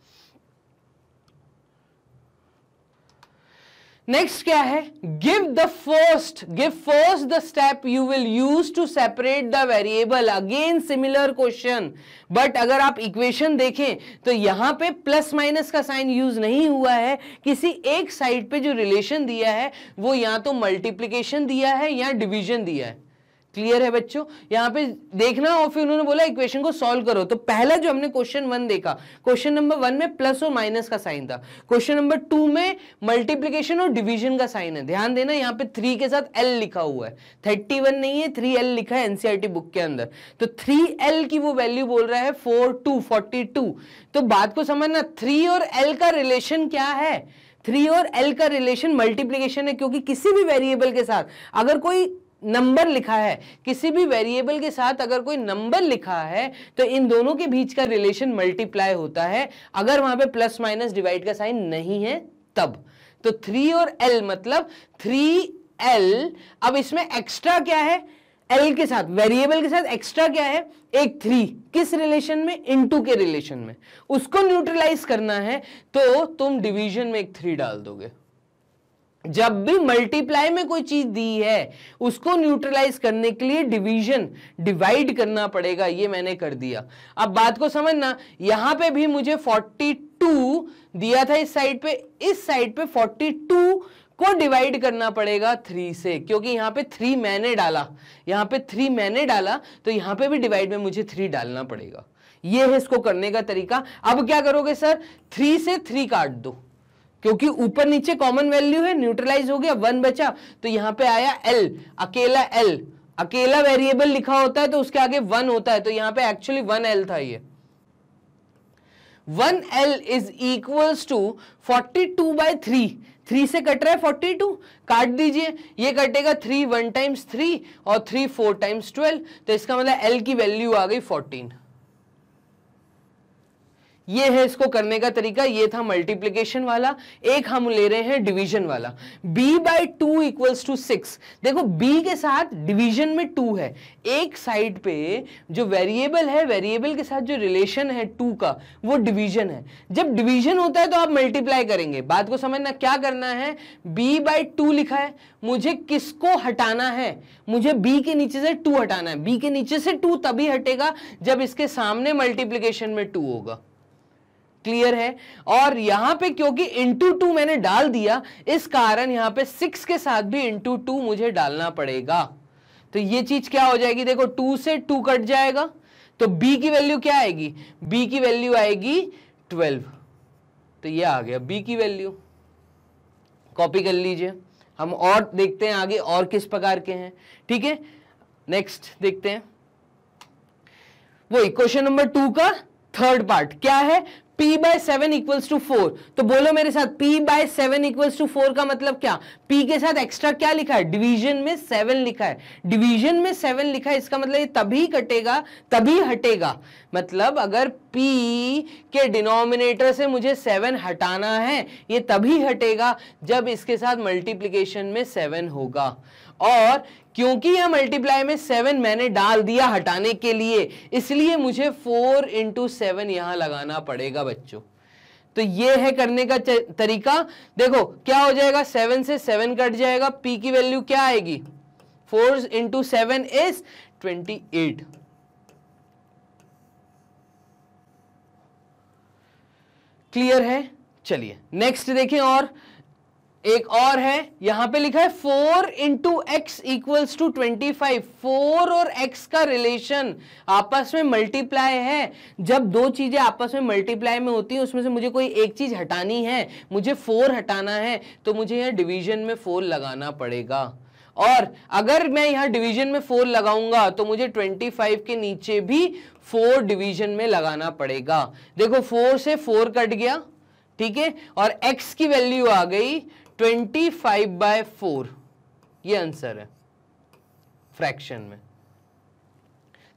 नेक्स्ट क्या है give the first give first the step you will use to separate the variable again similar question but अगर आप इक्वेशन देखें तो यहां पे प्लस माइनस का साइन यूज नहीं हुआ है किसी एक साइड पे जो रिलेशन दिया है वो या तो मल्टीप्लीकेशन दिया है या डिवीजन दिया है क्लियर है बच्चों यहाँ पे देखना और फिर उन्होंने बोला इक्वेशन को सॉल्व करो तो पहला जो हमने क्वेश्चन वन देखा क्वेश्चन नंबर वन में प्लस और माइनस का साइन था क्वेश्चन नंबर टू में मल्टीप्लीकेशन और डिविजन का साइन है ध्यान देना यहाँ पे थ्री के साथ एल लिखा हुआ है थर्टी वन नहीं है थ्री एल लिखा है एनसीआर बुक e के अंदर तो थ्री एल की वो वैल्यू बोल रहा है फोर टू फोर्टी टू तो बात को समझना थ्री और एल का रिलेशन क्या है थ्री और एल का रिलेशन मल्टीप्लीकेशन है क्योंकि किसी भी वेरिएबल के साथ अगर कोई नंबर लिखा है किसी भी वेरिएबल के साथ अगर कोई नंबर लिखा है तो इन दोनों के बीच का रिलेशन मल्टीप्लाई होता है अगर वहां पे प्लस माइनस डिवाइड का साइन नहीं है तब तो थ्री और एल मतलब थ्री एल अब इसमें एक्स्ट्रा क्या है एल के साथ वेरिएबल के साथ एक्स्ट्रा क्या है एक थ्री किस रिलेशन में टू के रिलेशन में उसको न्यूट्रलाइज करना है तो तुम डिवीजन में एक थ्री डाल दोगे जब भी मल्टीप्लाई में कोई चीज दी है उसको न्यूट्रलाइज करने के लिए डिवीजन डिवाइड करना पड़ेगा ये मैंने कर दिया अब बात को समझना यहां पे भी मुझे 42 दिया था इस साइड पे इस साइड पे 42 को डिवाइड करना पड़ेगा थ्री से क्योंकि यहाँ पे थ्री मैंने डाला यहाँ पे थ्री मैंने डाला तो यहाँ पे भी डिवाइड में मुझे थ्री डालना पड़ेगा ये है इसको करने का तरीका अब क्या करोगे सर थ्री से थ्री काट दो क्योंकि ऊपर नीचे कॉमन वैल्यू है न्यूट्रलाइज हो गया वन बचा तो यहाँ पे आया एल अकेला एल अकेला वेरिएबल लिखा होता है तो उसके आगे वन होता है तो यहाँ पे एक्चुअली वन एल था ये one L is equals to forty two by three three से कट रहा है फोर्टी टू काट दीजिए ये कटेगा थ्री वन टाइम्स थ्री और थ्री फोर टाइम्स ट्वेल्व तो इसका मतलब एल की वैल्यू आ गई फोर्टीन ये है इसको करने का तरीका ये था मल्टीप्लीकेशन वाला एक हम ले रहे हैं डिवीजन वाला b by two equals to six देखो b के साथ डिवीजन में टू है एक साइड पे जो वेरिएबल है वेरिएबल के साथ जो रिलेशन है टू का वो डिवीजन है जब डिवीजन होता है तो आप मल्टीप्लाई करेंगे बात को समझना क्या करना है b बाई टू लिखा है मुझे किसको हटाना है मुझे b के नीचे से टू हटाना है बी के नीचे से टू तभी हटेगा जब इसके सामने मल्टीप्लीकेशन में टू होगा क्लियर है और यहां पे क्योंकि इंटू टू मैंने डाल दिया इस कारण यहां पे सिक्स के साथ भी इंटू टू मुझे डालना पड़ेगा तो ये चीज क्या हो जाएगी देखो टू से टू कट जाएगा तो बी की वैल्यू क्या आएगी बी की वैल्यू आएगी ट्वेल्व तो ये आ गया बी की वैल्यू कॉपी कर लीजिए हम और देखते हैं आगे और किस प्रकार के हैं ठीक है नेक्स्ट देखते हैं वही क्वेश्चन नंबर टू का थर्ड पार्ट क्या है p by seven equals to four तो बोलो मेरे साथ p by seven equals to four का मतलब क्या p के साथ एक्स्ट्रा क्या लिखा है डिवीजन में सेवन लिखा है डिवीजन में सेवन लिखा है इसका मतलब ये तभी कटेगा तभी हटेगा मतलब अगर p के डिनोमिनेटर से मुझे सेवन हटाना है ये तभी हटेगा जब इसके साथ मल्टीप्लीकेशन में सेवन होगा और क्योंकि यह मल्टीप्लाई में सेवन मैंने डाल दिया हटाने के लिए इसलिए मुझे फोर इंटू सेवन यहां लगाना पड़ेगा बच्चों तो ये है करने का तरीका देखो क्या हो जाएगा सेवन से सेवन कट जाएगा पी की वैल्यू क्या आएगी four into seven is twenty eight clear है चलिए नेक्स्ट देखें और एक और है यहां पे लिखा है four into x equals to twenty five four और एक्स का रिलेशन आपस में मल्टीप्लाई है जब दो चीजें आपस में मल्टीप्लाई में होती हैं उसमें से मुझे कोई एक चीज हटानी है मुझे फोर हटाना है तो मुझे यह डिवीजन में फोर लगाना पड़ेगा और अगर मैं यहाँ डिवीजन में फोर लगाऊंगा तो मुझे ट्वेंटी फाइव के नीचे भी फोर डिवीजन में लगाना पड़ेगा देखो फोर से फोर कट गया ठीक है और एक्स की वैल्यू आ गई ट्वेंटी फाइव बाय फोर ये आंसर है फ्रैक्शन में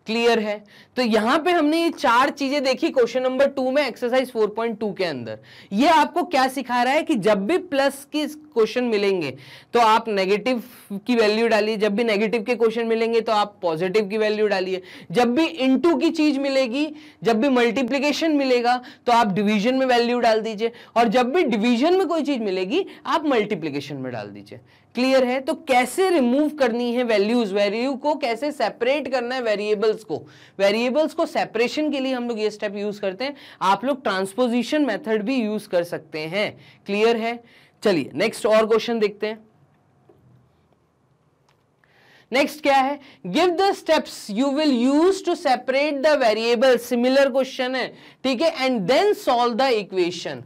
क्लियर है तो यहां पे हमने ये चार चीजें देखी क्वेश्चन नंबर टू में एक्सरसाइज 4.2 के अंदर ये आपको क्या सिखा रहा है कि जब भी प्लस की क्वेश्चन मिलेंगे तो आप नेगेटिव की वैल्यू डालिए जब भी नेगेटिव के क्वेश्चन मिलेंगे तो आप पॉजिटिव की वैल्यू डालिए जब भी इंटू की चीज मिलेगी जब भी मल्टीप्लीकेशन मिलेगा तो आप डिविजन में वैल्यू डाल दीजिए और जब भी डिविजन में कोई चीज मिलेगी आप मल्टीप्लीकेशन में डाल दीजिए क्लियर है तो कैसे रिमूव करनी है वैल्यूज वैल्यू को कैसे सेपरेट करना है वेरिएबल्स को वेरिएबल्स को सेपरेशन के लिए हम लोग ये स्टेप यूज करते हैं आप लोग ट्रांसपोजिशन मेथड भी यूज कर सकते हैं क्लियर है चलिए नेक्स्ट और क्वेश्चन देखते हैं नेक्स्ट क्या है give the steps you will use to separate the variable similar question है ठीक है and then solve the equation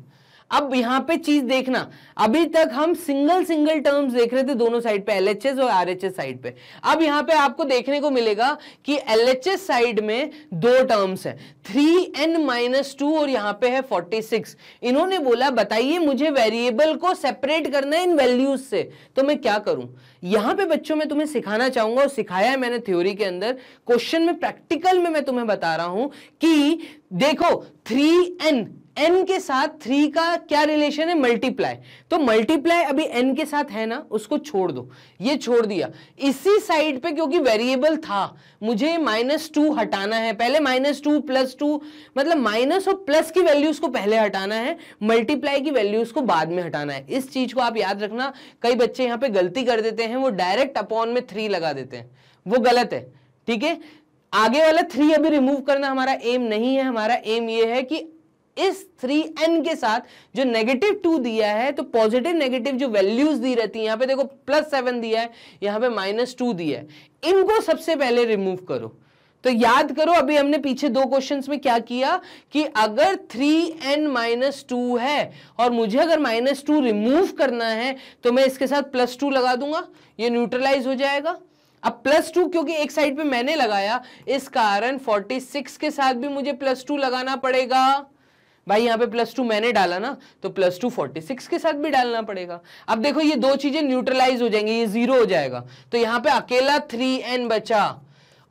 अब यहां पे चीज देखना अभी तक हम सिंगल सिंगल टर्म्स देख रहे थे दोनों साइड पे एलएचएस और आरएचएस साइड पे अब यहां पे आपको देखने को मिलेगा कि एलएचएस साइड में दो टर्म्स है थ्री एन माइनस टू और यहां पे है फोर्टी सिक्स इन्होंने बोला बताइए मुझे वेरिएबल को सेपरेट करना है इन वैल्यूज से तो मैं क्या करूं यहां पे बच्चों में तुम्हें सिखाना चाहूंगा और सिखाया है मैंने थ्योरी के अंदर क्वेश्चन में प्रैक्टिकल में मैं तुम्हें बता रहा हूं कि देखो थ्री एन एन के साथ थ्री का क्या रिलेशन है मल्टीप्लाई तो मल्टीप्लाई अभी एन के साथ है ना उसको छोड़ दो ये छोड़ दिया इसी साइड पे क्योंकि वेरिएबल था मुझे माइनस टू हटाना है पहले माइनस टू प्लस टू मतलब माइनस और प्लस की वैल्यूज को पहले हटाना है मल्टीप्लाई की वैल्यूज को बाद में हटाना है इस चीज को आप याद रखना कई बच्चे यहां पर गलती कर देते हैं वो डायरेक्ट अपॉन में थ्री लगा देते हैं वो गलत है ठीक है आगे वाला थ्री अभी रिमूव करना हमारा एम नहीं है हमारा एम ये है कि इस थ्री एन के साथ जो नेगेटिव टू दिया है तो पॉजिटिव नेगेटिव जो वैल्यूज दी रहती है यहां पे देखो प्लस सेवन दिया है यहां पे माइनस टू दिया है इनको सबसे पहले रिमूव करो तो याद करो अभी हमने पीछे दो क्वेश्चंस में क्या किया कि अगर 3n एन टू है और मुझे अगर माइनस टू रिमूव करना है तो मैं इसके साथ प्लस टू लगा दूंगा ये न्यूट्रलाइज हो जाएगा अब प्लस टू क्योंकि एक साइड पे मैंने लगाया इस कारण 46 के साथ भी मुझे प्लस टू लगाना पड़ेगा भाई यहाँ पे प्लस टू मैंने डाला ना तो प्लस टू फोर्टी सिक्स के साथ भी डालना पड़ेगा अब देखो ये दो चीजें न्यूट्रलाइज हो जाएंगी ये जीरो हो जाएगा तो यहाँ पे अकेला थ्री एन बचा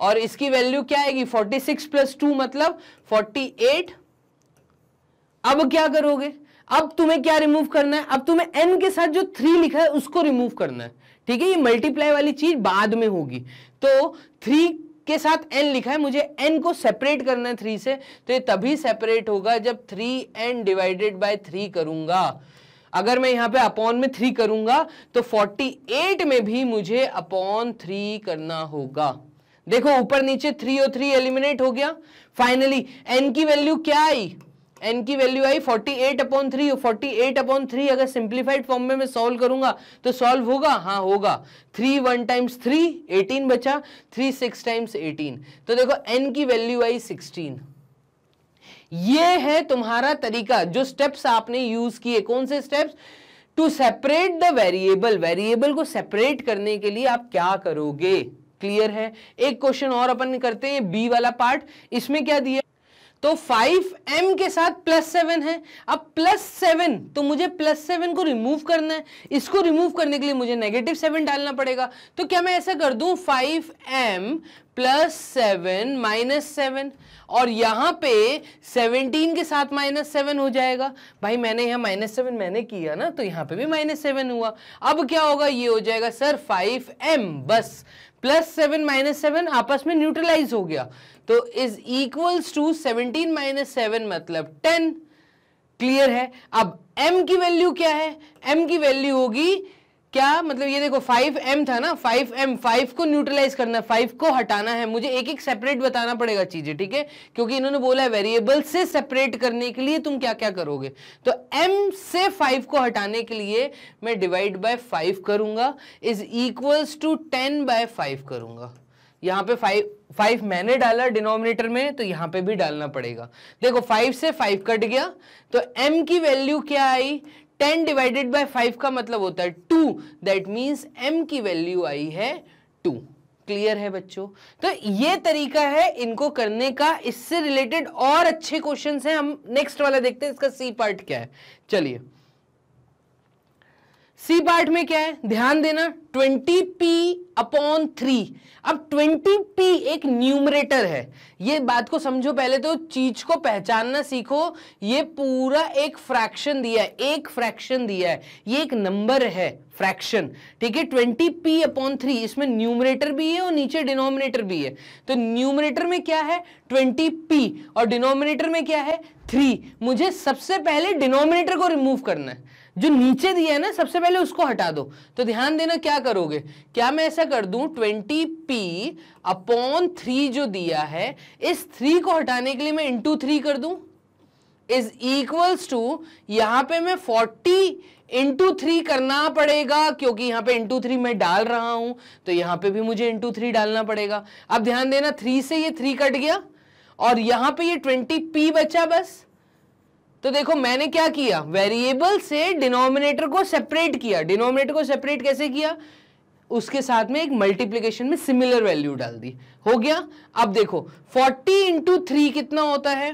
और इसकी वैल्यू क्या आएगी फोर्टी सिक्स प्लस टू मतलब फोर्टी एट अब क्या करोगे अब तुम्हें क्या रिमूव करना है अब तुम्हें एन के साथ जो थ्री लिखा है उसको रिमूव करना है ठीक है ये मल्टीप्लाई वाली चीज बाद में होगी तो थ्री के साथ एन लिखा है मुझे एन को सेपरेट करना है थ्री से तो ये तभी सेपरेट होगा जब three N divided by three करूंगा अगर मैं यहां पे अपॉन में थ्री करूंगा तो फोर्टी एट में भी मुझे अपॉन थ्री करना होगा देखो ऊपर नीचे थ्री और थ्री एलिमिनेट हो गया फाइनली एन की वैल्यू क्या आई एन की वैल्यू आई 48 eight upon three forty eight upon three अगर सिंप्लीफाइड फॉर्म में मैं सॉल्व करूंगा तो सॉल्व होगा हाँ होगा three one times three eighteen बचा थ्री सिक्स टाइम्स एटीन तो देखो एन की वैल्यू आई सिक्सटीन ये है तुम्हारा तरीका जो स्टेप्स आपने यूज किए कौन से steps to separate the variable variable को सेपरेट करने के लिए आप क्या करोगे क्लियर है एक क्वेश्चन और अपन करते हैं बी वाला पार्ट इसमें क्या दिया तो 5m के साथ प्लस सेवन है अब प्लस सेवन तो मुझे प्लस सेवन को रिमूव करना है इसको रिमूव करने के लिए मुझे नेगेटिव सेवन डालना पड़ेगा तो क्या मैं ऐसा कर दूं 5m plus seven minus seven और यहाँ पे 17 के साथ माइनस सेवन हो जाएगा भाई मैंने यहां माइनस सेवन मैंने किया ना तो यहां पे भी माइनस सेवन हुआ अब क्या होगा ये हो जाएगा सर 5m बस प्लस सेवन माइनस सेवन आपस में न्यूट्रलाइज हो गया तो is equals to seventeen minus seven मतलब टेन क्लियर है अब m की वैल्यू क्या है m की वैल्यू होगी क्या मतलब ये देखो 5m था ना 5m 5 को न्यूट्रलाइज करना है 5 को हटाना है मुझे एक एक सेपरेट बताना पड़ेगा चीजें ठीक है क्योंकि इन्होंने बोला है वेरिएबल से सेपरेट करने के लिए तुम क्या क्या करोगे तो m से 5 को हटाने के लिए मैं डिवाइड बाय 5 करूंगा इज इक्वल्स टू 10 बाय 5 करूंगा यहाँ पे फाइव फाइव मैंने डाला डिनोमिनेटर में तो यहाँ पे भी डालना पड़ेगा देखो फाइव से फाइव कट गया तो एम की वैल्यू क्या आई टेन डिवाइडेड बाय फाइव का मतलब होता है टू दैट मीन्स एम की वैल्यू आई है टू क्लियर है बच्चों तो ये तरीका है इनको करने का इससे रिलेटेड और अच्छे क्वेश्चन हैं हम नेक्स्ट वाला देखते हैं इसका सी पार्ट क्या है चलिए सी पार्ट में क्या है ध्यान देना 20p पी अपॉन थ्री अब 20p एक न्यूमरेटर है ये बात को समझो पहले तो चीज को पहचानना सीखो ये पूरा एक फ्रैक्शन दिया है एक फ्रैक्शन दिया है ये एक नंबर है फ्रैक्शन ठीक है 20p पी अपॉन थ्री इसमें न्यूमरेटर भी है और नीचे डिनोमिनेटर भी है तो न्यूमरेटर में क्या है 20p और डिनोमिनेटर में क्या है थ्री मुझे सबसे पहले डिनोमिनेटर को रिमूव करना है जो नीचे दिया है ना सबसे पहले उसको हटा दो तो ध्यान देना क्या करोगे क्या मैं ऐसा कर दूं पी अपॉन थ्री जो दिया है इस थ्री को हटाने के लिए मैं इंटू थ्री कर दूं इज इक्वल्स टू यहां पे मैं फोर्टी इंटू थ्री करना पड़ेगा क्योंकि यहां पे इंटू थ्री मैं डाल रहा हूं तो यहां पे भी मुझे इंटू थ्री डालना पड़ेगा अब ध्यान देना थ्री से ये थ्री कट गया और यहां पे ये पी बचा बस तो देखो मैंने क्या किया वेरिएबल से डिनोमिनेटर को सेपरेट किया डिनोमिनेटर को सेपरेट कैसे किया उसके साथ में एक मल्टीप्लीकेशन में सिमिलर वैल्यू डाल दी हो गया अब देखो 40 इंटू थ्री कितना होता है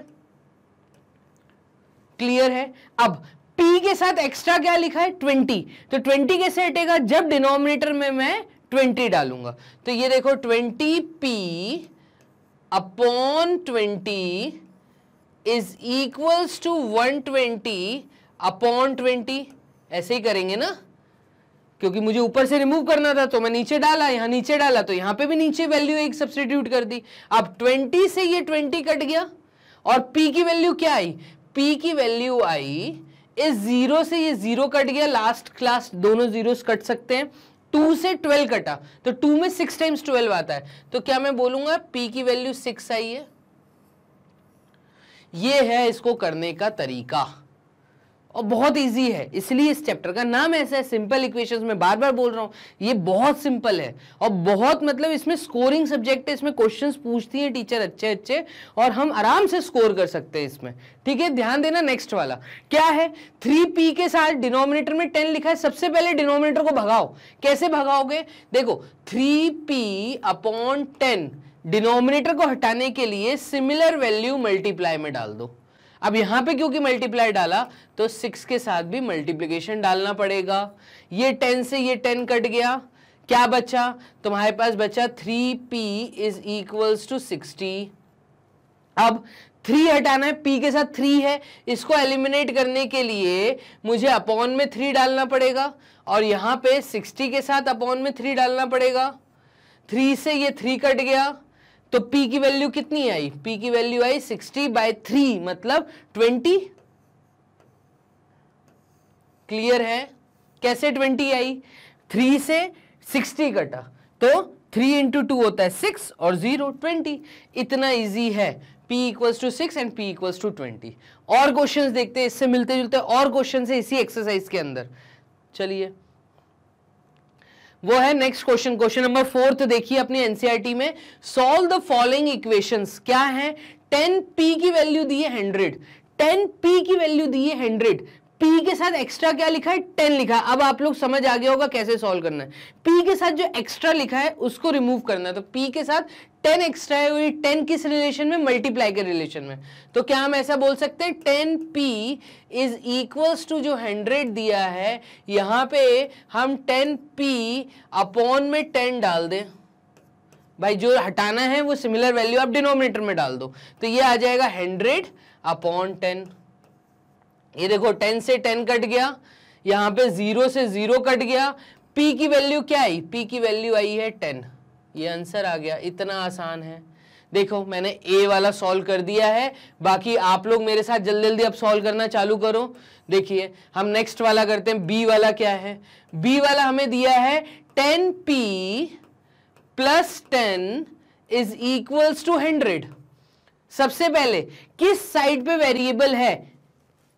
क्लियर है अब p के साथ एक्स्ट्रा क्या लिखा है 20 तो 20 कैसे हटेगा जब डिनोमिनेटर में मैं 20 डालूंगा तो ये देखो P upon twenty is equals to one twenty upon twenty ऐसे ही करेंगे ना क्योंकि मुझे ऊपर से रिमूव करना था तो मैं नीचे डाला यहां नीचे डाला तो यहां पे भी नीचे वैल्यू एक सब्सटीट्यूट कर दी अब 20 से ये 20 कट गया और P की वैल्यू क्या आई P की वैल्यू आई इस जीरो से ये जीरो कट गया लास्ट क्लास दोनों जीरो कट सकते हैं टू से ट्वेल्व कटा तो टू में सिक्स टाइम्स ट्वेल्व आता है तो क्या मैं बोलूंगा पी की वैल्यू सिक्स आई है ये है इसको करने का तरीका और बहुत इजी है इसलिए इस चैप्टर का नाम ऐसा है सिंपल इक्वेशंस में बार बार बोल रहा हूं ये बहुत सिंपल है और बहुत मतलब इसमें स्कोरिंग सब्जेक्ट है इसमें क्वेश्चंस पूछती है टीचर अच्छे अच्छे और हम आराम से स्कोर कर सकते हैं इसमें ठीक है ध्यान देना नेक्स्ट वाला क्या है थ्री पी के साथ डिनोमिनेटर में टेन लिखा है सबसे पहले डिनोमिनेटर को भगाओ कैसे भगाओगे देखो three P upon ten denominator को हटाने के लिए सिमिलर वैल्यू मल्टीप्लाई में डाल दो अब यहां पे क्योंकि मल्टीप्लाई डाला तो सिक्स के साथ भी मल्टीप्लीकेशन डालना पड़ेगा ये टेन से ये टेन कट गया क्या बचा तुम्हारे पास बचा three P is equals to sixty अब थ्री हटाना है पी के साथ थ्री है इसको एलिमिनेट करने के लिए मुझे अपॉन में थ्री डालना पड़ेगा और यहां पे सिक्सटी के साथ अपॉन में थ्री डालना पड़ेगा थ्री से ये थ्री कट गया तो P की वैल्यू कितनी आई P की वैल्यू आई 60 बाय थ्री मतलब 20 क्लियर है कैसे 20 आई 3 से 60 कटा तो 3 इंटू टू होता है 6 और 0 20 इतना इजी है P equals to six and P equals to twenty और क्वेश्चंस देखते हैं इससे मिलते जुलते और क्वेश्चन है इसी एक्सरसाइज के अंदर चलिए वो है next question question number fourth देखिए अपनी एनसीईआरटी e में सॉल्व द फॉलोइंग इक्वेशंस क्या है टेन पी की वैल्यू दी है हंड्रेड टेन पी की वैल्यू दी है हंड्रेड पी के साथ एक्स्ट्रा क्या लिखा है टेन लिखा है अब आप लोग समझ आ गया होगा कैसे सॉल्व करना है पी के साथ जो एक्स्ट्रा लिखा है उसको रिमूव करना है तो पी के साथ टेन एक्स्ट्रा है वही टेन किस रिलेशन में मल्टीप्लाई के रिलेशन में तो क्या हम ऐसा बोल सकते हैं ten P is equals to जो हंड्रेड दिया है यहां पे हम टेन पी अपॉन में टेन डाल दें भाई जो हटाना है वो सिमिलर वैल्यू आप डिनोमिनेटर में डाल दो तो ये आ जाएगा हंड्रेड अपॉन टेन ये देखो टेन से टेन कट गया यहां पे जीरो से जीरो कट गया पी की वैल्यू क्या आई पी की वैल्यू आई है टेन ये आंसर आ गया इतना आसान है देखो मैंने ए वाला सॉल्व कर दिया है बाकी आप लोग मेरे साथ जल्दी जल्दी अब सॉल्व करना चालू करो देखिए हम नेक्स्ट वाला करते हैं बी वाला क्या है बी वाला हमें दिया है ten P plus ten is equals to hundred सबसे पहले किस साइड पे वेरिएबल है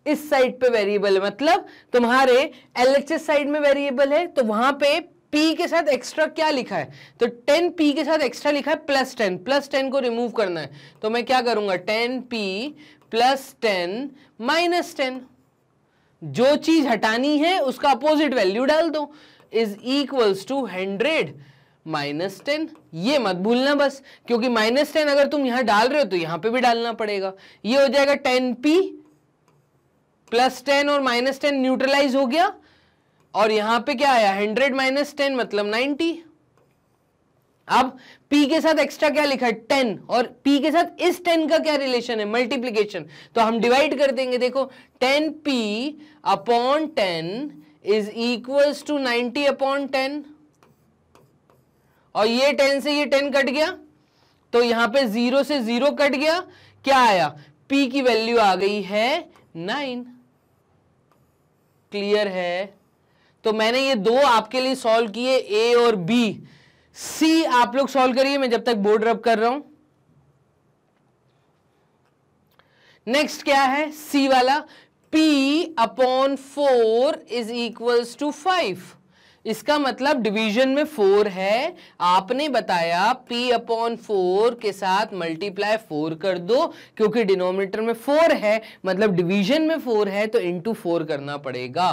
इस साइड पे वेरिएबल है मतलब तुम्हारे एल साइड में वेरिएबल है तो वहां पे पी के साथ एक्स्ट्रा क्या लिखा है तो टेन पी के साथ एक्स्ट्रा लिखा है प्लस टेन प्लस टेन को रिमूव करना है तो मैं क्या करूंगा ten P plus ten minus ten जो चीज हटानी है उसका अपोजिट वैल्यू डाल दो is equals to hundred minus ten ये मत भूलना बस क्योंकि माइनस टेन अगर तुम यहां डाल रहे हो तो यहां पे भी डालना पड़ेगा ये हो जाएगा टेन पी प्लस टेन और माइनस टेन न्यूट्रलाइज हो गया और यहां पे क्या आया हंड्रेड माइनस टेन मतलब नाइनटी अब P के साथ एक्स्ट्रा क्या लिखा है टेन और P के साथ इस टेन का क्या रिलेशन है मल्टीप्लीकेशन तो हम डिवाइड कर देंगे देखो ten P upon ten is equal to ninety upon ten और ये टेन से ये टेन कट गया तो यहां पे जीरो से जीरो कट गया क्या आया P की वैल्यू आ गई है नाइन क्लियर है तो मैंने ये दो आपके लिए सॉल्व किए ए और बी सी आप लोग सॉल्व करिए मैं जब तक बोर्ड रब कर रहा हूं नेक्स्ट क्या है सी वाला P upon four is equals to five इसका मतलब डिवीजन में फोर है आपने बताया p अपॉन फोर के साथ मल्टीप्लाई फोर कर दो क्योंकि डिनोमिनेटर में फोर है मतलब डिवीजन में फोर है तो इंटू फोर करना पड़ेगा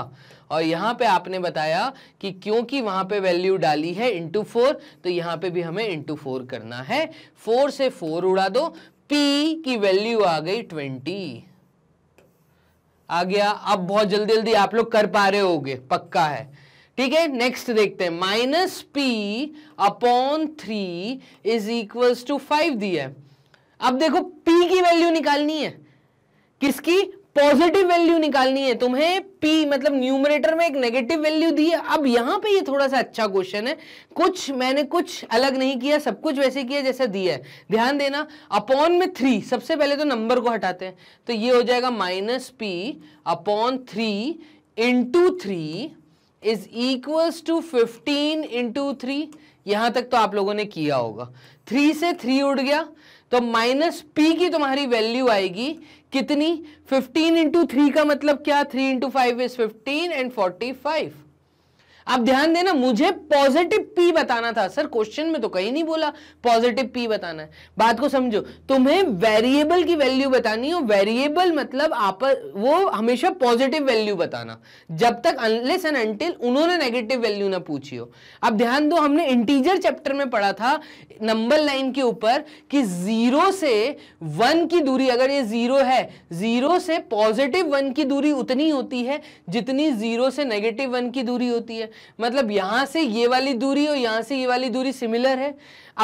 और यहाँ पे आपने बताया कि क्योंकि वहाँ पे वैल्यू डाली है इंटू फोर तो यहाँ पे भी हमें इंटू फोर करना है फोर से फोर उड़ा दो p की वैल्यू आ गई ट्वेंटी आ गया अब बहुत जल्दी जल्दी आप लोग कर पा रहे होगे पक्का है ठीक है नेक्स्ट देखते हैं minus P upon three is equal to five दिया है अब देखो पी की वैल्यू निकालनी है किसकी पॉजिटिव वैल्यू निकालनी है तुम्हें पी मतलब न्यूमरेटर में एक नेगेटिव वैल्यू दी है अब यहां पे ये थोड़ा सा अच्छा क्वेश्चन है कुछ मैंने कुछ अलग नहीं किया सब कुछ वैसे किया जैसा दिया है ध्यान देना अपॉन में थ्री सबसे पहले तो नंबर को हटाते हैं तो ये हो जाएगा minus P upon three into three is equals to fifteen into three यहां तक तो आप लोगों ने किया होगा थ्री से थ्री उड़ गया तो माइनस पी की तुम्हारी वैल्यू आएगी कितनी फिफ्टीन इंटू थ्री का मतलब क्या three into five is fifteen and forty five अब ध्यान देना मुझे पॉजिटिव पी बताना था सर क्वेश्चन में तो कहीं नहीं बोला पॉजिटिव पी बताना है बात को समझो तुम्हें वेरिएबल की वैल्यू बतानी हो वेरिएबल मतलब आप वो हमेशा पॉजिटिव वैल्यू बताना जब तक अनलेस एंड अनटिल उन्होंने नेगेटिव वैल्यू ना पूछी हो अब ध्यान दो हमने इंटीजर चैप्टर में पढ़ा था नंबर लाइन के ऊपर कि जीरो से वन की दूरी अगर ये जीरो है जीरो से पॉजिटिव वन की दूरी उतनी होती है जितनी जीरो से नेगेटिव वन की दूरी होती है मतलब यहां से ये वाली दूरी और यहां से ये वाली दूरी सिमिलर है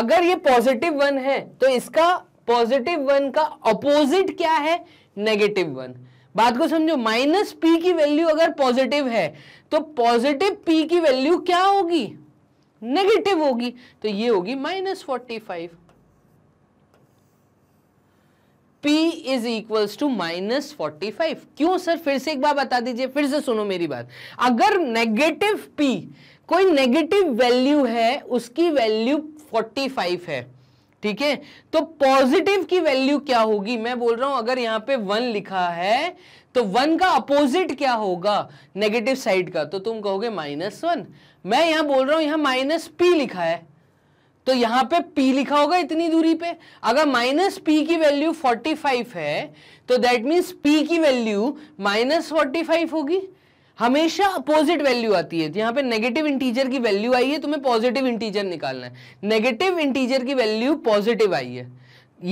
अगर ये पॉजिटिव वन है तो इसका पॉजिटिव वन का अपोजिट क्या है नेगेटिव वन बात को समझो माइनस पी की वैल्यू अगर पॉजिटिव है तो पॉजिटिव पी की वैल्यू क्या होगी नेगेटिव होगी तो ये होगी minus forty five P is equal to minus forty क्यों सर फिर से एक बार बता दीजिए फिर से सुनो मेरी बात अगर नेगेटिव P कोई नेगेटिव वैल्यू है उसकी वैल्यू 45 है ठीक है तो पॉजिटिव की वैल्यू क्या होगी मैं बोल रहा हूं अगर यहां पे वन लिखा है तो वन का अपोजिट क्या होगा नेगेटिव साइड का तो तुम कहोगे माइनस वन मैं यहां बोल रहा हूं यहां माइनस पी लिखा है तो यहां पे P लिखा होगा इतनी दूरी पे अगर माइनस पी की वैल्यू 45 है तो दैट मीन्स P की वैल्यू माइनस फोर्टी होगी हमेशा अपोजिट वैल्यू आती है तो यहाँ पे नेगेटिव इंटीजर की वैल्यू आई है तुम्हें पॉजिटिव इंटीजर निकालना है नेगेटिव इंटीजर की वैल्यू पॉजिटिव आई है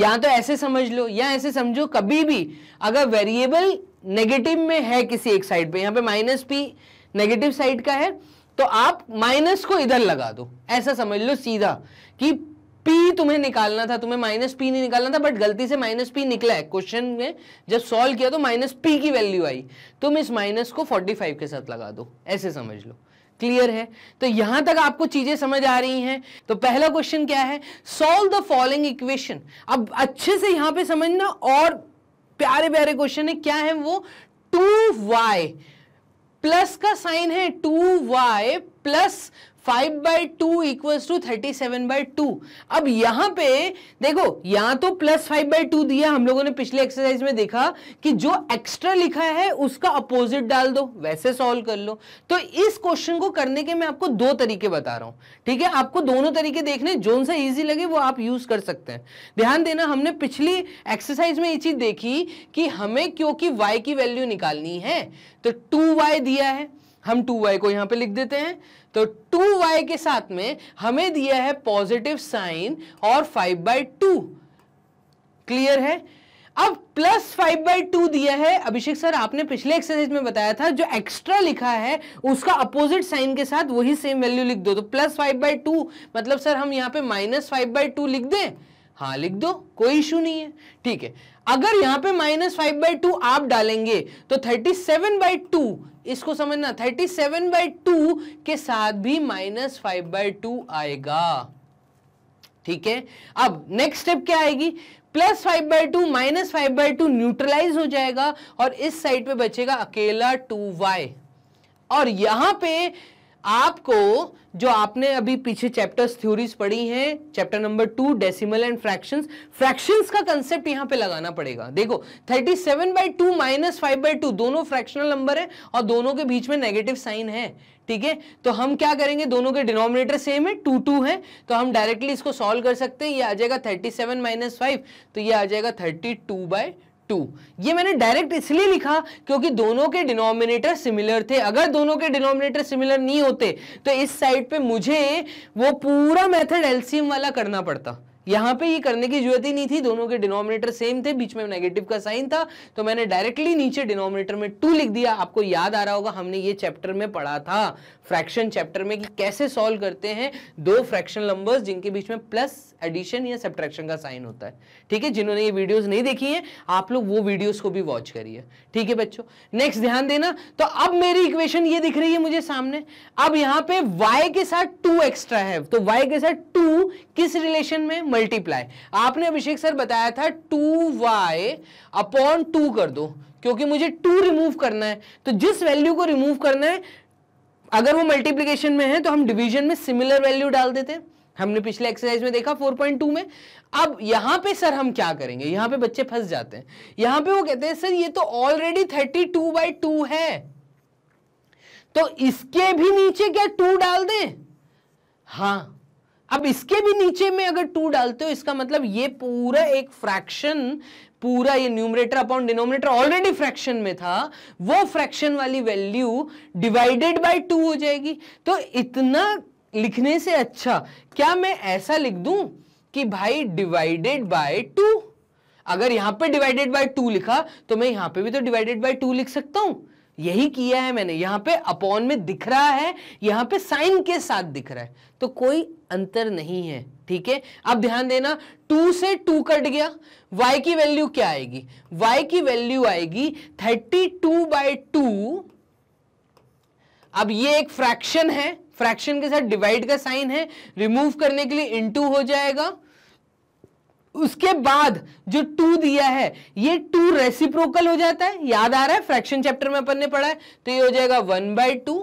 या तो ऐसे समझ लो या ऐसे समझो कभी भी अगर वेरिएबल नेगेटिव में है किसी एक साइड पे यहां पे माइनस पी नेगेटिव साइड का है तो आप माइनस को इधर लगा दो ऐसा समझ लो सीधा कि पी तुम्हें निकालना था तुम्हें माइनस पी नहीं निकालना था बट गलती से माइनस पी निकला है क्वेश्चन में जब सॉल्व किया तो माइनस पी की वैल्यू आई तुम इस माइनस को 45 के साथ लगा दो ऐसे समझ लो क्लियर है तो यहां तक आपको चीजें समझ आ रही हैं तो पहला क्वेश्चन क्या है सॉल्व द फॉलोइंग इक्वेशन अब अच्छे से यहां पे समझना और प्यारे प्यारे क्वेश्चन है क्या है वो टू वाई प्लस का साइन है two Y plus five by two equals to thirty seven by two अब यहां पे देखो यहां तो प्लस फाइव बाई टू दिया हम लोगों ने पिछले एक्सरसाइज में देखा कि जो एक्स्ट्रा लिखा है उसका अपोजिट डाल दो वैसे सॉल्व कर लो तो इस क्वेश्चन को करने के मैं आपको दो तरीके बता रहा हूं ठीक है आपको दोनों तरीके देखने जोन सा ईजी लगे वो आप यूज कर सकते हैं ध्यान देना हमने पिछली एक्सरसाइज में ये चीज देखी कि हमें क्योंकि वाई की वैल्यू निकालनी है तो टू वाई दिया है हम 2y को यहां पे लिख देते हैं तो 2y के साथ में हमें दिया है पॉजिटिव साइन और 5 बाई टू क्लियर है अब प्लस फाइव बाई टू दिया है अभिषेक सर आपने पिछले एक्सरसाइज में बताया था जो एक्स्ट्रा लिखा है उसका अपोजिट साइन के साथ वही सेम वैल्यू लिख दो तो प्लस फाइव बाई टू मतलब सर हम यहाँ पे माइनस फाइव बाई टू लिख दें हाँ लिख दो कोई इशू नहीं है ठीक है अगर यहां पे माइनस फाइव बाई टू आप डालेंगे तो थर्टी सेवन बाई टू इसको समझना थर्टी सेवन बाई टू के साथ भी माइनस फाइव बाई टू आएगा ठीक है अब नेक्स्ट स्टेप क्या आएगी plus five by two minus five by two neutralise हो जाएगा और इस साइड पे बचेगा अकेला टू वाई और यहां पे आपको जो आपने अभी पीछे चैप्टर्स थ्योरीज पढ़ी हैं chapter number two decimal and fractions fractions का कंसेप्ट यहां पे लगाना पड़ेगा देखो 37 seven by two minus five by two दोनों फ्रैक्शनल नंबर है और दोनों के बीच में नेगेटिव साइन है ठीक है तो हम क्या करेंगे दोनों के डिनोमिनेटर सेम है टू टू है तो हम डायरेक्टली इसको सॉल्व कर सकते हैं ये आ जाएगा थर्टी सेवन माइनस फाइव तो ये आ जाएगा थर्टी टू बाई टू ये मैंने डायरेक्ट इसलिए लिखा क्योंकि दोनों के डिनोमिनेटर सिमिलर थे अगर दोनों के डिनोमिनेटर सिमिलर नहीं होते तो इस साइड पे मुझे वो पूरा मेथड एलसीएम वाला करना पड़ता यहां पे ये करने की जरूरत ही नहीं थी दोनों के डिनोमिनेटर सेम थे बीच में नेगेटिव का साइन था तो मैंने डायरेक्टली नीचे डिनोमिनेटर में टू लिख दिया आपको याद आ रहा होगा हमने ये चैप्टर में पढ़ा था फ्रैक्शन चैप्टर में कि कैसे सॉल्व करते हैं दो फ्रैक्शन नंबर्स जिनके बीच में प्लस एडिशन या सब्ट्रैक्शन का साइन होता है ठीक है जिन्होंने ये वीडियोस नहीं देखी है आप लोग वो वीडियोस को भी वॉच करिए ठीक है बच्चों नेक्स्ट ध्यान देना तो अब मेरी इक्वेशन ये दिख रही है मुझे सामने अब यहां पे वाई के साथ टू एक्स्ट्रा है तो वाई के साथ टू किस रिलेशन में मल्टीप्लाई आपने अभिषेक सर बताया था टू वाई अपॉन टू कर दो क्योंकि मुझे टू रिमूव करना है तो जिस वैल्यू को रिमूव करना है अगर वो मल्टीप्लीकेशन में है तो हम डिवीजन में सिमिलर वैल्यू डाल देते हैं हमने पिछले एक्सरसाइज में देखा 4.2 में अब यहां पे सर हम क्या करेंगे यहां पे बच्चे फंस जाते हैं यहां पे वो कहते हैं सर ये तो ऑलरेडी 32 टू बाई टू है तो इसके भी नीचे क्या 2 डाल दें हां अब इसके भी नीचे में अगर टू डालते हो इसका मतलब ये पूरा एक फ्रैक्शन पूरा ये numerator upon denominator already fraction में था वो फ्रैक्शन वाली वैल्यू डिवाइडेड बाय टू हो जाएगी तो इतना लिखने से अच्छा क्या मैं ऐसा लिख दूं कि भाई डिवाइडेड बाय टू अगर यहां पे डिवाइडेड बाय टू लिखा तो मैं यहां पे भी तो डिवाइडेड बाय टू लिख सकता हूं यही किया है मैंने यहां पे अपॉन में दिख रहा है यहां पे साइन के साथ दिख रहा है तो कोई अंतर नहीं है ठीक है अब ध्यान देना टू से टू कट गया वाई की वैल्यू क्या आएगी वाई की वैल्यू आएगी थर्टी टू बाई टू अब ये एक फ्रैक्शन है फ्रैक्शन के साथ डिवाइड का साइन है रिमूव करने के लिए इनटू हो जाएगा उसके बाद जो टू दिया है ये टू रेसिप्रोकल हो जाता है याद आ रहा है फ्रैक्शन चैप्टर में अपन ने पढ़ा है तो ये हो जाएगा वन बाय टू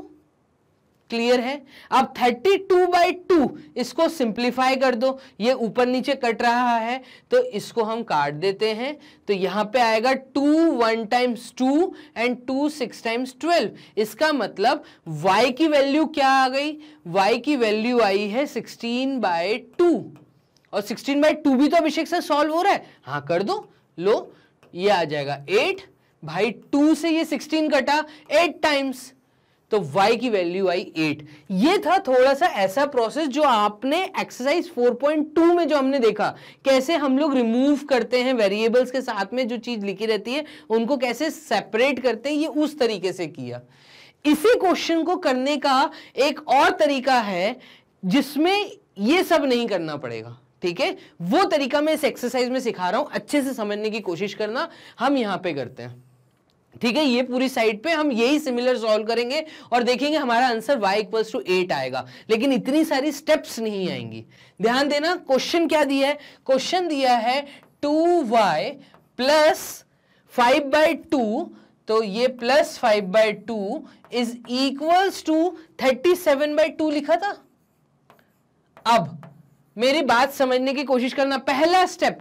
क्लियर है अब 32 टू बाई टू इसको सिंप्लीफाई कर दो ये ऊपर नीचे कट रहा है तो इसको हम काट देते हैं तो यहां पे आएगा two one times two and two six times twelve इसका मतलब y की वैल्यू क्या आ गई y की वैल्यू आई है सिक्सटीन बाय टू और सिक्सटीन बाई टू भी तो अभिषेक से सॉल्व हो रहा है हाँ कर दो लो ये आ जाएगा एट भाई टू से ये सिक्सटीन कटा एट टाइम्स तो y की वैल्यू आई 8 ये था थोड़ा सा ऐसा प्रोसेस जो आपने एक्सरसाइज 4.2 में जो हमने देखा कैसे हम लोग रिमूव करते हैं वेरिएबल्स के साथ में जो चीज लिखी रहती है उनको कैसे सेपरेट करते हैं ये उस तरीके से किया इसी क्वेश्चन को करने का एक और तरीका है जिसमें ये सब नहीं करना पड़ेगा ठीक है वो तरीका मैं इस एक्सरसाइज में सिखा रहा हूं अच्छे से समझने की कोशिश करना हम यहां पे करते हैं ठीक है ये पूरी साइड पे हम यही सिमिलर सॉल्व करेंगे और देखेंगे हमारा answer y equals to eight आएगा लेकिन इतनी सारी स्टेप्स नहीं आएंगी ध्यान देना क्वेश्चन क्या दिया है क्वेश्चन दिया है two Y plus five by two तो ये plus five by two is equals to thirty seven by two लिखा था अब मेरी बात समझने की कोशिश करना पहला स्टेप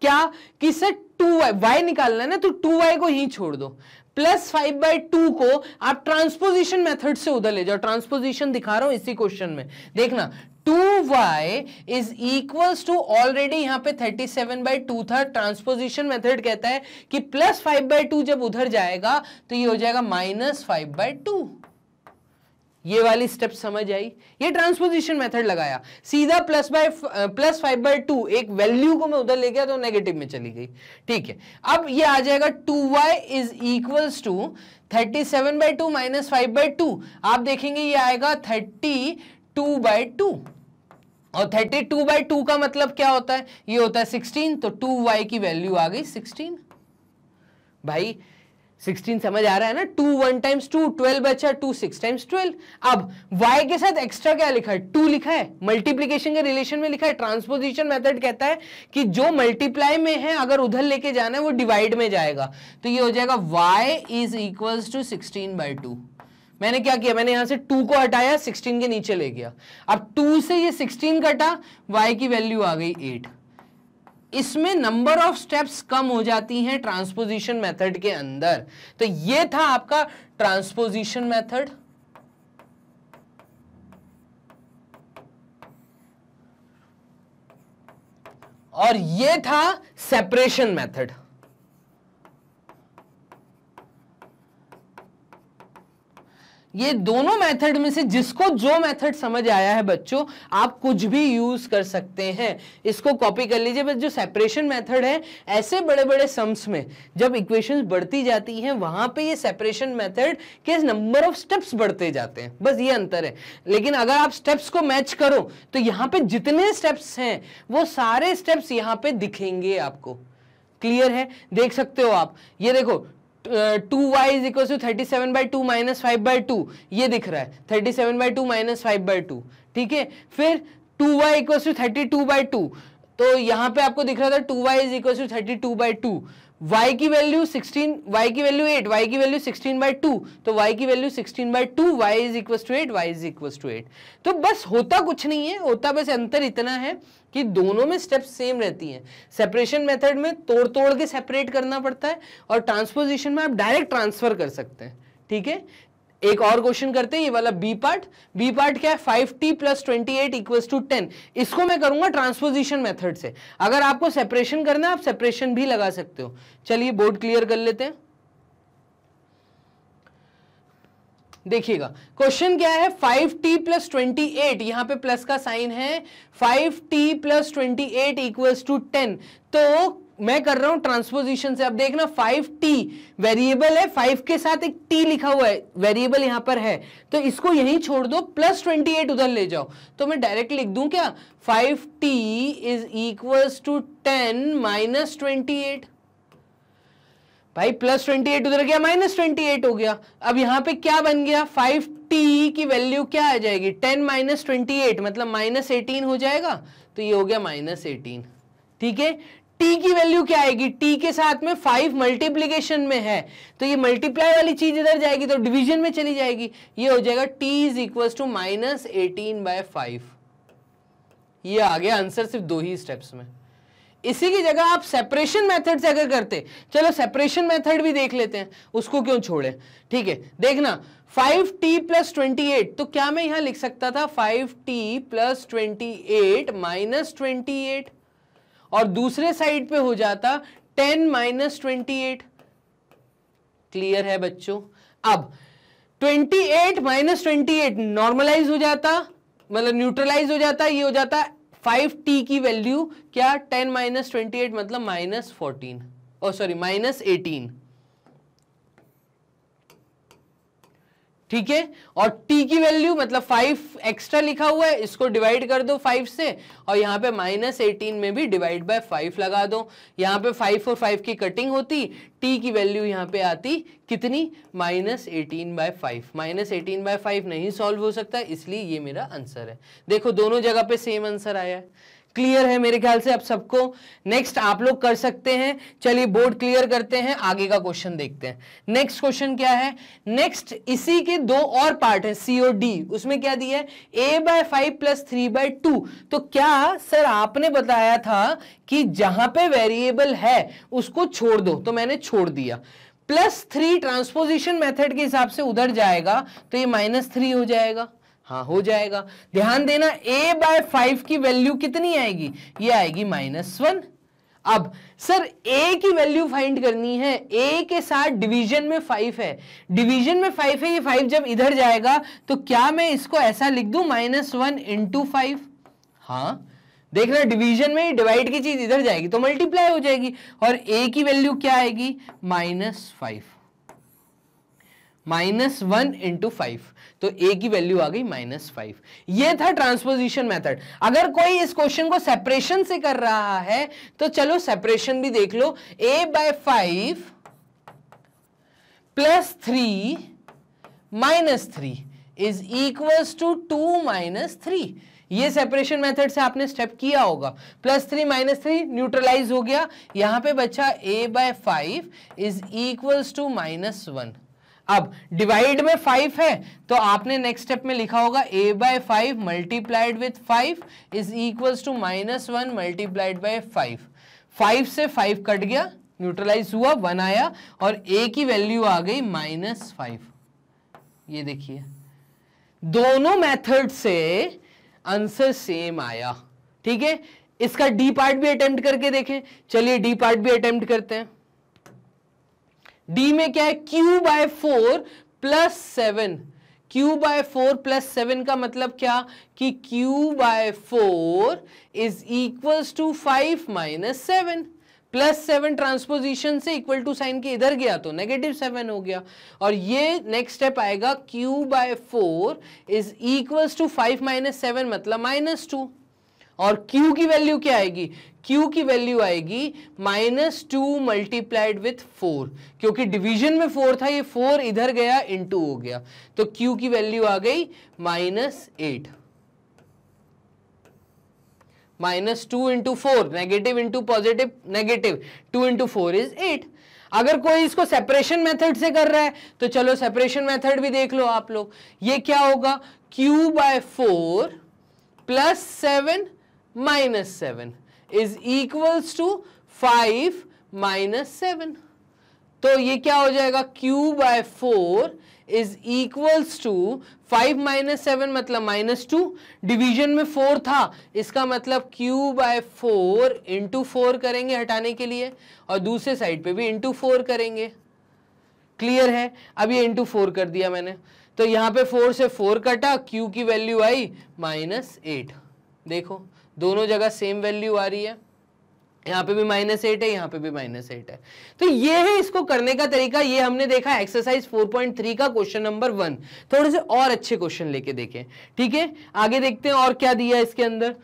क्या कि सर टू वाई वाई निकालना है ना तो टू वाई को ही छोड़ दो प्लस फाइव बाई टू को आप ट्रांसपोजिशन मेथड से उधर ले जाओ ट्रांसपोजिशन दिखा रहा हूं इसी क्वेश्चन में देखना two y is equal to already यहां पे 37 सेवन बाई टू था ट्रांसपोजिशन मेथड कहता है कि प्लस फाइव बाई टू जब उधर जाएगा तो ये हो जाएगा माइनस फाइव बाई टू ये वाली स्टेप समझ आई ये ट्रांसपोजिशन मेथड लगाया सीधा plus by plus five by two एक वैल्यू को मैं उधर ले गया तो नेगेटिव में चली गई ठीक है अब ये आ जाएगा two y is equals to thirty seven by two minus five by two आप देखेंगे ये आएगा थर्टी टू बाई टू और थर्टी टू बाई टू का मतलब क्या होता है ये होता है सिक्सटीन तो टू वाई की वैल्यू आ गई सिक्सटीन भाई 16 समझ आ रहा है ना two one times two twelve अच्छा टू सिक्स टाइम्स ट्वेल्व अब वाई के साथ एक्स्ट्रा क्या लिखा है टू लिखा है मल्टीप्लीकेशन के रिलेशन में लिखा है ट्रांसपोजिशन मेथड कहता है कि जो मल्टीप्लाई में है अगर उधर लेके जाना है वो डिवाइड में जाएगा तो ये हो जाएगा y is equal to sixteen by two मैंने क्या किया मैंने यहां से टू को हटाया सिक्सटीन के नीचे ले गया अब टू से ये सिक्सटीन कटा वाई की वैल्यू आ गई एट इसमें नंबर ऑफ स्टेप्स कम हो जाती हैं ट्रांसपोजिशन मेथड के अंदर तो ये था आपका ट्रांसपोजिशन मेथड और ये था सेपरेशन मेथड ये दोनों मेथड में से जिसको जो मेथड समझ आया है बच्चों आप कुछ भी यूज कर सकते हैं इसको कॉपी कर लीजिए बस जो सेपरेशन मेथड है ऐसे बड़े बड़े सम्स में जब इक्वेशंस बढ़ती जाती हैं वहां पे ये सेपरेशन मेथड के नंबर ऑफ स्टेप्स बढ़ते जाते हैं बस ये अंतर है लेकिन अगर आप स्टेप्स को मैच करो तो यहाँ पे जितने स्टेप्स हैं वो सारे स्टेप्स यहाँ पे दिखेंगे आपको क्लियर है देख सकते हो आप ये देखो two y is equal to thirty seven by two minus five by two ये दिख रहा है thirty seven by two minus five by two ठीक है फिर two y equal to thirty two by two तो यहाँ पे आपको दिख रहा था two y is equal to thirty two by two y की वैल्यू 16 y की वैल्यू 8 y की वैल्यू 16 बाई टू तो y की value 16 by two y is equal to eight y is equal to eight तो बस होता कुछ नहीं है होता बस अंतर इतना है कि दोनों में स्टेप सेम रहती हैं सेपरेशन मेथड में तोड़ तोड़ के सेपरेट करना पड़ता है और ट्रांसपोजिशन में आप डायरेक्ट ट्रांसफर कर सकते हैं ठीक है एक और क्वेश्चन करते हैं ये वाला बी पार्ट बी पार्ट क्या है five t plus twenty eight equal to ten इसको मैं करूंगा ट्रांसपोजिशन मेथड से अगर आपको सेपरेशन करना है आप सेपरेशन भी लगा सकते हो चलिए बोर्ड क्लियर कर लेते हैं देखिएगा क्वेश्चन क्या है 5t t plus twenty eight यहां पर प्लस का साइन है 5t t plus twenty eight equals to ten तो मैं कर रहा हूं ट्रांसपोजिशन से अब देखना फाइव टी वेरिएबल है फाइव के साथ एक टी लिखा हुआ है वेरिएबल यहां पर है तो इसको यहीं छोड़ दो प्लस ट्वेंटी एट उधर ले जाओ तो मैं डायरेक्ट लिख दूं क्या five t is equal to ten minus twenty eight भाई प्लस ट्वेंटी एट उधर गया माइनस ट्वेंटी एट हो गया अब यहां पे क्या बन गया फाइव टी की वैल्यू क्या आ जाएगी टेन माइनस ट्वेंटी एट मतलब माइनस एटीन हो जाएगा तो ये हो गया माइनस एटीन ठीक है टी की वैल्यू क्या आएगी टी के साथ में फाइव मल्टीप्लीकेशन में है तो ये मल्टीप्लाई वाली चीज इधर जाएगी तो डिवीजन में चली जाएगी ये हो जाएगा t is equal to minus eighteen by five ये आ गया आंसर सिर्फ दो ही स्टेप्स में इसी की जगह आप सेपरेशन मेथड से अगर करते चलो सेपरेशन मेथड भी देख लेते हैं उसको क्यों छोड़े ठीक है देखना 5t टी प्लस ट्वेंटी तो क्या मैं यहां लिख सकता था 5t t plus twenty eight minus twenty eight और दूसरे साइड पे हो जाता ten minus twenty eight clear है बच्चों अब twenty eight minus twenty eight normalize हो जाता मतलब न्यूट्रलाइज हो जाता ये हो जाता फाइव टी की वैल्यू क्या टेन माइनस ट्वेंटी एट मतलब माइनस फोर्टीन और oh, सॉरी माइनस एटीन ठीक है और t की वैल्यू मतलब फाइव एक्स्ट्रा लिखा हुआ है इसको डिवाइड कर दो फाइव से और यहाँ पे माइनस एटीन में भी डिवाइड बाय फाइव लगा दो यहाँ पे फाइव और फाइव की कटिंग होती t की वैल्यू यहाँ पे आती कितनी minus eighteen by five minus eighteen by five नहीं सॉल्व हो सकता इसलिए ये मेरा आंसर है देखो दोनों जगह पे सेम आंसर आया है क्लियर है मेरे ख्याल से आप सबको नेक्स्ट आप लोग कर सकते हैं चलिए बोर्ड क्लियर करते हैं आगे का क्वेश्चन देखते हैं नेक्स्ट क्वेश्चन क्या है नेक्स्ट इसी के दो और पार्ट है सीओ डी उसमें क्या दिया है a by five plus three by two तो क्या सर आपने बताया था कि जहां पे वेरिएबल है उसको छोड़ दो तो मैंने छोड़ दिया प्लस थ्री ट्रांसपोजिशन मेथड के हिसाब से उधर जाएगा तो ये माइनस थ्री हो जाएगा हाँ हो जाएगा ध्यान देना a बाय फाइव की वैल्यू कितनी आएगी ये आएगी माइनस वन अब सर a की वैल्यू फाइंड करनी है a के साथ डिवीजन में फाइव है डिवीजन में फाइव है ये फाइव जब इधर जाएगा तो क्या मैं इसको ऐसा लिख दू माइनस वन इंटू फाइव हाँ देखना डिवीजन में डिवाइड की चीज इधर जाएगी तो मल्टीप्लाई हो जाएगी और a की वैल्यू क्या आएगी minus five minus one into five तो ए की वैल्यू आ गई माइनस फाइव ये था ट्रांसपोजिशन मेथड अगर कोई इस क्वेश्चन को सेपरेशन से कर रहा है तो चलो सेपरेशन भी देख लो a by five plus three minus three is equals to two minus three ये सेपरेशन मेथड से आपने स्टेप किया होगा plus three minus three neutralize हो गया यहां पे बच्चा a by five is equals to minus one अब डिवाइड में फाइव है तो आपने नेक्स्ट स्टेप में लिखा होगा a by five multiplied with five is equal to minus one multiplied by five five से फाइव कट गया न्यूट्रलाइज हुआ वन आया और ए की वैल्यू आ गई माइनस फाइव ये देखिए दोनों मेथड से आंसर सेम आया ठीक है इसका डी पार्ट भी अटेम्प्ट करके देखें चलिए डी पार्ट भी अटेम्प्ट करते हैं डी में क्या है q by four plus seven q by four plus seven का मतलब क्या कि q by four is equal to five minus seven plus seven transposition से इक्वल टू साइन के इधर गया तो नेगेटिव सेवन हो गया और ये नेक्स्ट स्टेप आएगा q by four is equal to five minus seven मतलब माइनस टू और Q की वैल्यू क्या आएगी Q की वैल्यू आएगी minus two multiplied with four क्योंकि डिवीजन में फोर था ये फोर इधर गया इनटू हो गया तो Q की वैल्यू आ गई minus eight minus two into four negative into positive negative two into four is eight अगर कोई इसको सेपरेशन मेथड से कर रहा है तो चलो सेपरेशन मेथड भी देख लो आप लोग ये क्या होगा q by four plus seven minus seven is equals to five minus seven तो ये क्या हो जाएगा q by four is equals to five minus seven मतलब माइनस टू डिविजन में फोर था इसका मतलब q by four into four करेंगे हटाने के लिए और दूसरे साइड पे भी इंटू फोर करेंगे क्लियर है अब ये इंटू फोर कर दिया मैंने तो यहां पे फोर से फोर कटा q की वैल्यू आई माइनस एट देखो दोनों जगह सेम वैल्यू आ रही है यहाँ पे भी माइनस एट है यहाँ पे भी माइनस एट है तो ये है इसको करने का तरीका ये हमने देखा एक्सरसाइज 4.3 का क्वेश्चन नंबर वन थोड़े से और अच्छे क्वेश्चन लेके देखें ठीक है आगे देखते हैं और क्या दिया इसके अंदर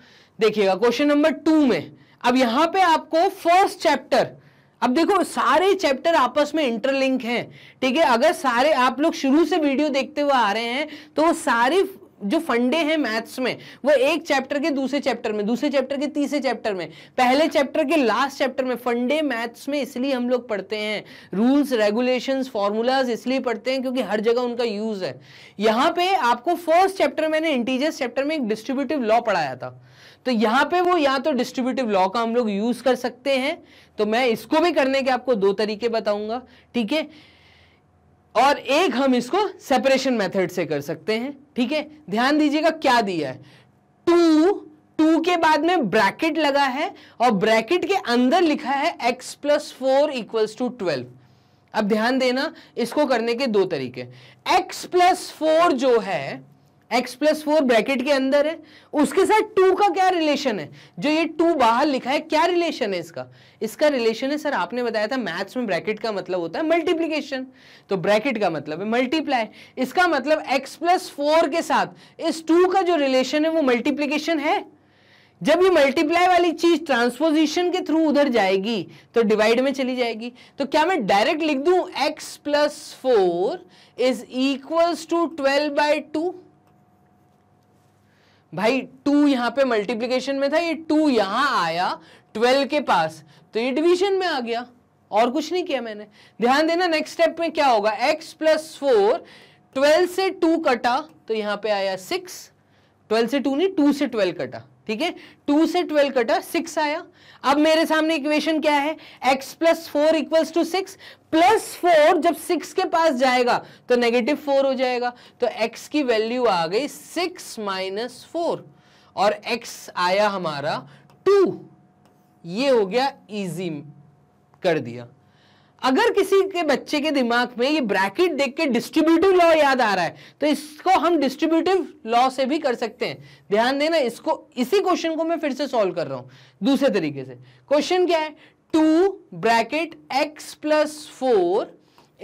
देखिएगा क्वेश्चन नंबर टू में अब यहाँ पे आपको फर्स्ट चैप्टर अब देखो सारे चैप्टर आपस में इंटरलिंक हैं ठीक है अगर सारे आप लोग शुरू से वीडियो देखते हुए आ रहे हैं तो सारे जो फंडे हैं मैथ्स में वो एक चैप्टर के दूसरे चैप्टर में दूसरे चैप्टर के तीसरे चैप्टर में पहले चैप्टर के लास्ट चैप्टर में फंडे मैथ्स में इसलिए हम लोग पढ़ते हैं रूल्स रेगुलेशंस फॉर्मूलाज इसलिए पढ़ते हैं क्योंकि हर जगह उनका यूज है यहां पे आपको फर्स्ट चैप्टर मैंने इंटीजियस चैप्टर में एक डिस्ट्रीब्यूटिव लॉ पढ़ाया था तो यहां पे वो या तो डिस्ट्रीब्यूटिव लॉ का हम लोग यूज कर सकते हैं तो मैं इसको भी करने के आपको दो तरीके बताऊंगा ठीक है और एक हम इसको सेपरेशन मेथड से कर सकते हैं ठीक है ध्यान दीजिएगा क्या दिया है टू टू के बाद में ब्रैकेट लगा है और ब्रैकेट के अंदर लिखा है x plus four equals to twelve अब ध्यान देना इसको करने के दो तरीके एक्स प्लस फोर जो है x प्लस फोर ब्रैकेट के अंदर है उसके साथ टू का क्या रिलेशन है जो ये टू बाहर लिखा है क्या रिलेशन है इसका इसका रिलेशन है सर आपने बताया था मैथ्स में ब्रैकेट का मतलब होता है मल्टीप्लीकेशन तो ब्रैकेट का मतलब है मल्टीप्लाई इसका मतलब x प्लस फोर के साथ इस टू का जो रिलेशन है वो मल्टीप्लीकेशन है जब ये मल्टीप्लाई वाली चीज ट्रांसपोजिशन के थ्रू उधर जाएगी तो डिवाइड में चली जाएगी तो क्या मैं डायरेक्ट लिख दू x plus four is equals to twelve by two भाई टू यहां पे मल्टीप्लीकेशन में था ये टू यहां आया ट्वेल्व के पास तो ये डिवीजन में आ गया और कुछ नहीं किया मैंने ध्यान देना नेक्स्ट स्टेप में क्या होगा एक्स प्लस फोर ट्वेल्व से टू कटा तो यहां पे आया सिक्स ट्वेल्व से टू नहीं टू से ट्वेल्व कटा ठीक है टू से ट्वेल्व कटा सिक्स आया अब मेरे सामने इक्वेशन क्या है x plus four equals to six plus four जब सिक्स के पास जाएगा तो नेगेटिव फोर हो जाएगा तो एक्स की वैल्यू आ गई सिक्स माइनस फोर और एक्स आया हमारा टू ये हो गया इजी कर दिया अगर किसी के बच्चे के दिमाग में ये ब्रैकेट देख के डिस्ट्रीब्यूटिव लॉ याद आ रहा है तो इसको हम डिस्ट्रीब्यूटिव लॉ से भी कर सकते हैं ध्यान देना इसको इसी क्वेश्चन को मैं फिर से सॉल्व कर रहा हूं दूसरे तरीके से क्वेश्चन क्या है two bracket x plus four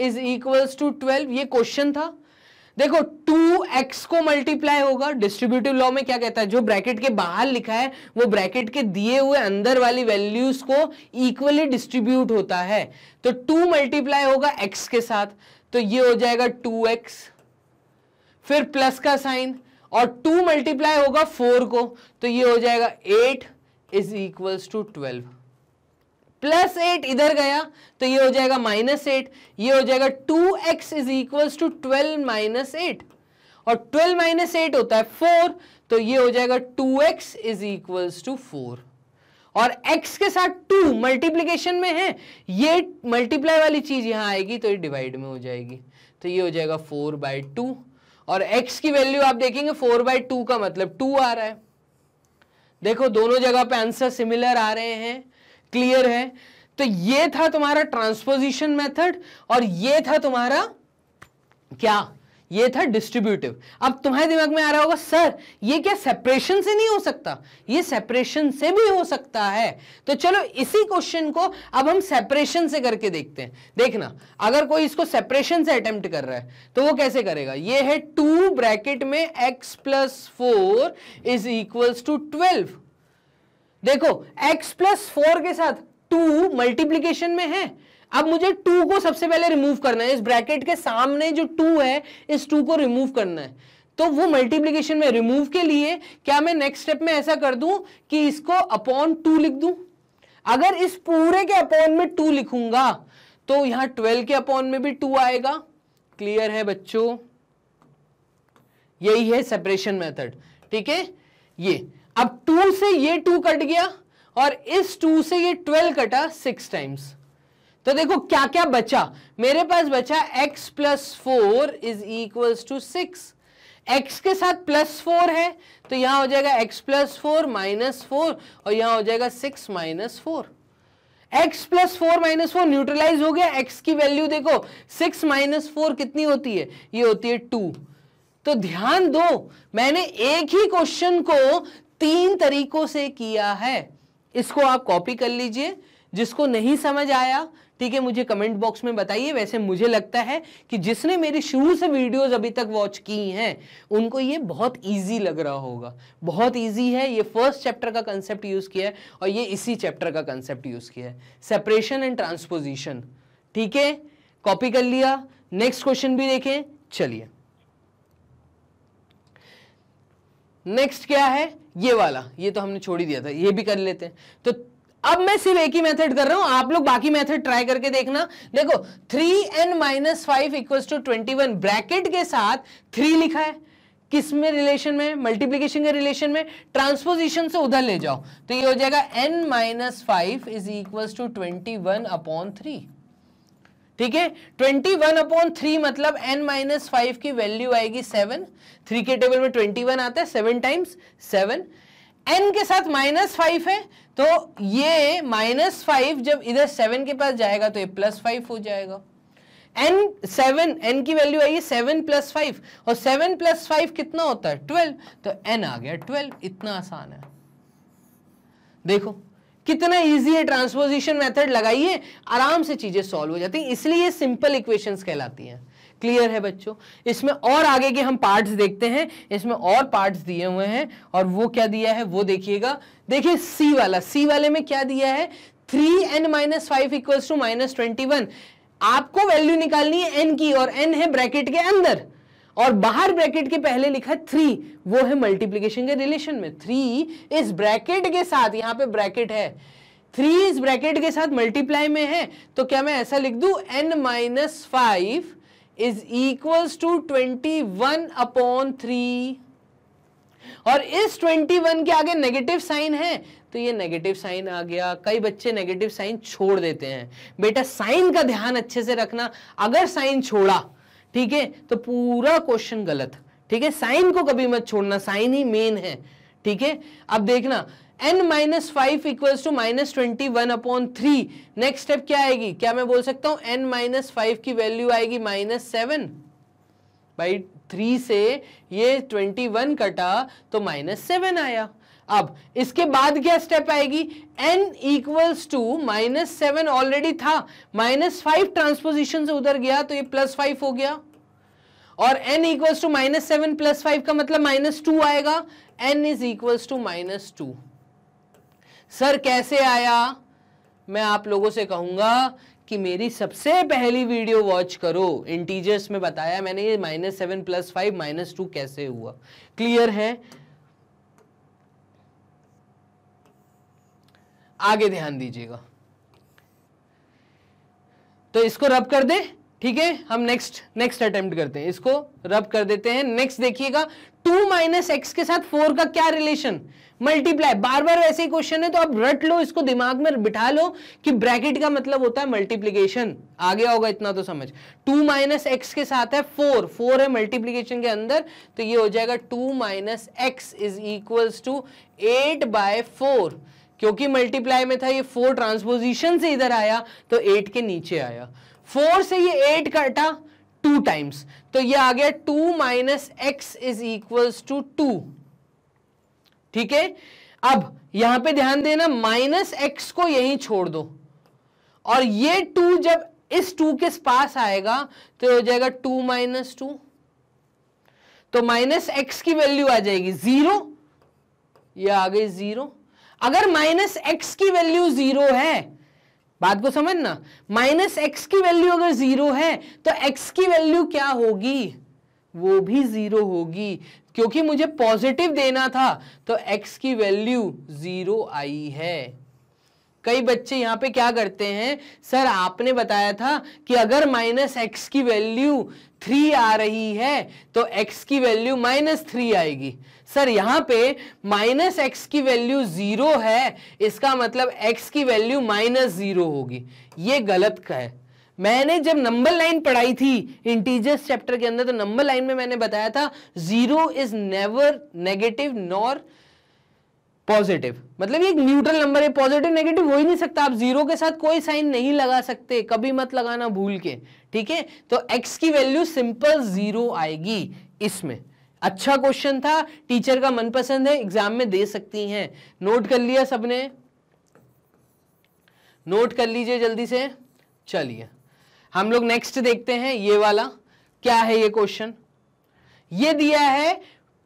is equals to twelve ये क्वेश्चन था देखो टू एक्स को मल्टीप्लाई होगा डिस्ट्रीब्यूटिव लॉ में क्या कहता है जो ब्रैकेट के बाहर लिखा है वो ब्रैकेट के दिए हुए अंदर वाली वैल्यूज को इक्वली डिस्ट्रीब्यूट होता है तो टू मल्टीप्लाई होगा एक्स के साथ तो ये हो जाएगा टू एक्स फिर प्लस का साइन और टू मल्टीप्लाई होगा फोर को तो ये हो जाएगा eight is equals to twelve plus eight इधर गया तो ये हो जाएगा माइनस एट ये हो जाएगा two x is equal to twelve minus eight और ट्वेल्व माइनस एट होता है फोर तो ये हो जाएगा two x is equal to four और x के साथ टू मल्टीप्लीकेशन में है ये मल्टीप्लाई वाली चीज यहां आएगी तो ये डिवाइड में हो जाएगी तो ये हो जाएगा फोर बाय टू और x की वैल्यू आप देखेंगे फोर बाय टू का मतलब टू आ रहा है देखो दोनों जगह पे आंसर सिमिलर आ रहे हैं क्लियर है तो ये था तुम्हारा ट्रांसपोजिशन मेथड और ये था तुम्हारा क्या ये था डिस्ट्रीब्यूटिव अब तुम्हारे दिमाग में आ रहा होगा सर ये क्या सेपरेशन से नहीं हो सकता ये सेपरेशन से भी हो सकता है तो चलो इसी क्वेश्चन को अब हम सेपरेशन से करके देखते हैं देखना अगर कोई इसको सेपरेशन से अटेम्प्ट कर रहा है तो वो कैसे करेगा ये है टू ब्रैकेट में x plus four is equals to twelve देखो x प्लस फोर के साथ टू मल्टीप्लीकेशन में है अब मुझे टू को सबसे पहले रिमूव करना है इस ब्रैकेट के सामने जो टू है इस टू को रिमूव करना है तो वो मल्टीप्लीकेशन में रिमूव के लिए क्या मैं नेक्स्ट स्टेप में ऐसा कर दूं कि इसको अपॉन टू लिख दूं अगर इस पूरे के अपॉन में टू लिखूंगा तो यहां ट्वेल्व के अपॉन में भी टू आएगा क्लियर है बच्चों यही है सेपरेशन मेथड ठीक है ये अब टू से ये टू कट गया और इस टू से ये ट्वेल्व कटा सिक्स टाइम्स तो देखो क्या क्या बचा मेरे पास बचा x plus four is equal to six x के साथ प्लस फोर है तो यहां हो जाएगा x plus four minus four और यहां हो जाएगा six minus four x plus four minus four neutralize हो गया एक्स की वैल्यू देखो सिक्स माइनस फोर कितनी होती है ये होती है टू तो ध्यान दो मैंने एक ही क्वेश्चन को तीन तरीकों से किया है इसको आप कॉपी कर लीजिए जिसको नहीं समझ आया ठीक है मुझे कमेंट बॉक्स में बताइए वैसे मुझे लगता है कि जिसने मेरी शुरू से वीडियोस अभी तक वॉच की हैं उनको ये बहुत इजी लग रहा होगा बहुत इजी है ये फर्स्ट चैप्टर का कंसेप्ट यूज़ किया है और ये इसी चैप्टर का कंसेप्ट यूज़ किया है सेपरेशन एंड ट्रांसपोजिशन ठीक है कॉपी कर लिया नेक्स्ट क्वेश्चन भी देखें चलिए नेक्स्ट क्या है ये वाला ये तो हमने छोड़ ही दिया था ये भी कर लेते हैं तो अब मैं सिर्फ एक ही मेथड कर रहा हूं आप लोग बाकी मेथड ट्राई करके देखना देखो three n minus five equal to twenty one bracket के साथ थ्री लिखा है किस में रिलेशन में मल्टीप्लीकेशन के रिलेशन में ट्रांसपोजिशन से उधर ले जाओ तो ये हो जाएगा n minus five is equal to twenty one upon three ठीक है ट्वेंटी वन अपॉन थ्री मतलब एन माइनस फाइव की वैल्यू आएगी सेवन थ्री के टेबल में ट्वेंटी वन आता है सेवन टाइम्स सेवन एन के साथ माइनस फाइव है तो ये माइनस फाइव जब इधर सेवन के पास जाएगा तो ये प्लस फाइव हो जाएगा एन सेवन एन की वैल्यू आई है सेवन प्लस फाइव और सेवन प्लस फाइव कितना होता है ट्वेल्व तो एन आ गया ट्वेल्व इतना आसान है देखो कितना इजी है ट्रांसपोजिशन मेथड लगाइए आराम से चीजें सॉल्व हो जाती हैं इसलिए सिंपल इक्वेशंस कहलाती हैं क्लियर है बच्चों इसमें और आगे के हम पार्ट्स देखते हैं इसमें और पार्ट्स दिए हुए हैं और वो क्या दिया है वो देखिएगा देखिए सी वाला सी वाले में क्या दिया है three n minus five equals to minus twenty one आपको वैल्यू निकालनी है एन की और एन है ब्रैकेट के अंदर और बाहर ब्रैकेट के पहले लिखा है थ्री वो है मल्टीप्लीकेशन के रिलेशन में थ्री इस ब्रैकेट के साथ यहां पे ब्रैकेट है थ्री इस ब्रैकेट के साथ मल्टीप्लाई में है तो क्या मैं ऐसा लिख दू n minus five is equal to twenty one upon three और इस ट्वेंटी वन के आगे नेगेटिव साइन है तो ये नेगेटिव साइन आ गया कई बच्चे नेगेटिव साइन छोड़ देते हैं बेटा साइन का ध्यान अच्छे से रखना अगर साइन छोड़ा ठीक है तो पूरा क्वेश्चन गलत ठीक है साइन को कभी मत छोड़ना साइन ही मेन है ठीक है अब देखना n minus five equals to minus twenty one upon three next step क्या आएगी क्या मैं बोल सकता हूं एन माइनस फाइव की वैल्यू आएगी माइनस सेवन बाई थ्री से ये ट्वेंटी वन कटा तो माइनस सेवन आया अब इसके बाद क्या स्टेप आएगी n equals to minus seven already था माइनस फाइव ट्रांसपोजिशन से उधर गया तो ये प्लस फाइव हो गया और n equals to minus seven plus five का मतलब माइनस टू आएगा n is equals to minus two sir कैसे आया मैं आप लोगों से कहूंगा कि मेरी सबसे पहली वीडियो वॉच करो इंटीजर्स में बताया मैंने ये minus seven plus five minus two कैसे हुआ क्लियर है आगे ध्यान दीजिएगा तो इसको रब कर दे ठीक है हम नेक्स्ट नेक्स्ट अटेम्प्ट करते हैं इसको रब कर देते हैं नेक्स्ट देखिएगा टू माइनस एक्स के साथ फोर का क्या रिलेशन मल्टीप्लाई बार बार वैसे ही क्वेश्चन है तो आप रट लो इसको दिमाग में बिठा लो कि ब्रैकेट का मतलब होता है मल्टीप्लीकेशन आ गया होगा इतना तो समझ टू माइनस एक्स के साथ है फोर फोर है मल्टीप्लीकेशन के अंदर तो ये हो जाएगा two minus x is equals to eight by four क्योंकि मल्टीप्लाई में था ये फोर ट्रांसपोजिशन से इधर आया तो एट के नीचे आया फोर से ये एट कटा टू टाइम्स तो ये आ गया two minus x is equals to two ठीक है अब यहां पे ध्यान देना माइनस एक्स को यहीं छोड़ दो और ये टू जब इस टू के पास आएगा तो हो जाएगा टू माइनस टू तो माइनस एक्स की वैल्यू आ जाएगी जीरो ये आ गई जीरो अगर माइनस एक्स की वैल्यू जीरो है बात को समझना माइनस एक्स की वैल्यू अगर जीरो है तो एक्स की वैल्यू क्या होगी वो भी जीरो होगी क्योंकि मुझे पॉजिटिव देना था तो एक्स की वैल्यू जीरो आई है कई बच्चे यहां पे क्या करते हैं सर आपने बताया था कि अगर माइनस एक्स की वैल्यू थ्री आ रही है तो एक्स की वैल्यू माइनस थ्री आएगी सर यहां पे माइनस एक्स की वैल्यू जीरो है इसका मतलब एक्स की वैल्यू माइनस जीरो होगी ये गलत का है मैंने जब नंबर लाइन पढ़ाई थी इंटीजियस चैप्टर के अंदर तो नंबर लाइन में मैंने बताया था zero is never negative nor positive मतलब एक न्यूट्रल नंबर है पॉजिटिव नेगेटिव हो ही नहीं सकता आप जीरो के साथ कोई साइन नहीं लगा सकते कभी मत लगाना भूल के ठीक है तो एक्स की वैल्यू सिंपल जीरो आएगी इसमें अच्छा क्वेश्चन था टीचर का मनपसंद है एग्जाम में दे सकती हैं नोट कर लिया सबने नोट कर लीजिए जल्दी से चलिए हम लोग नेक्स्ट देखते हैं ये वाला क्या है ये क्वेश्चन ये दिया है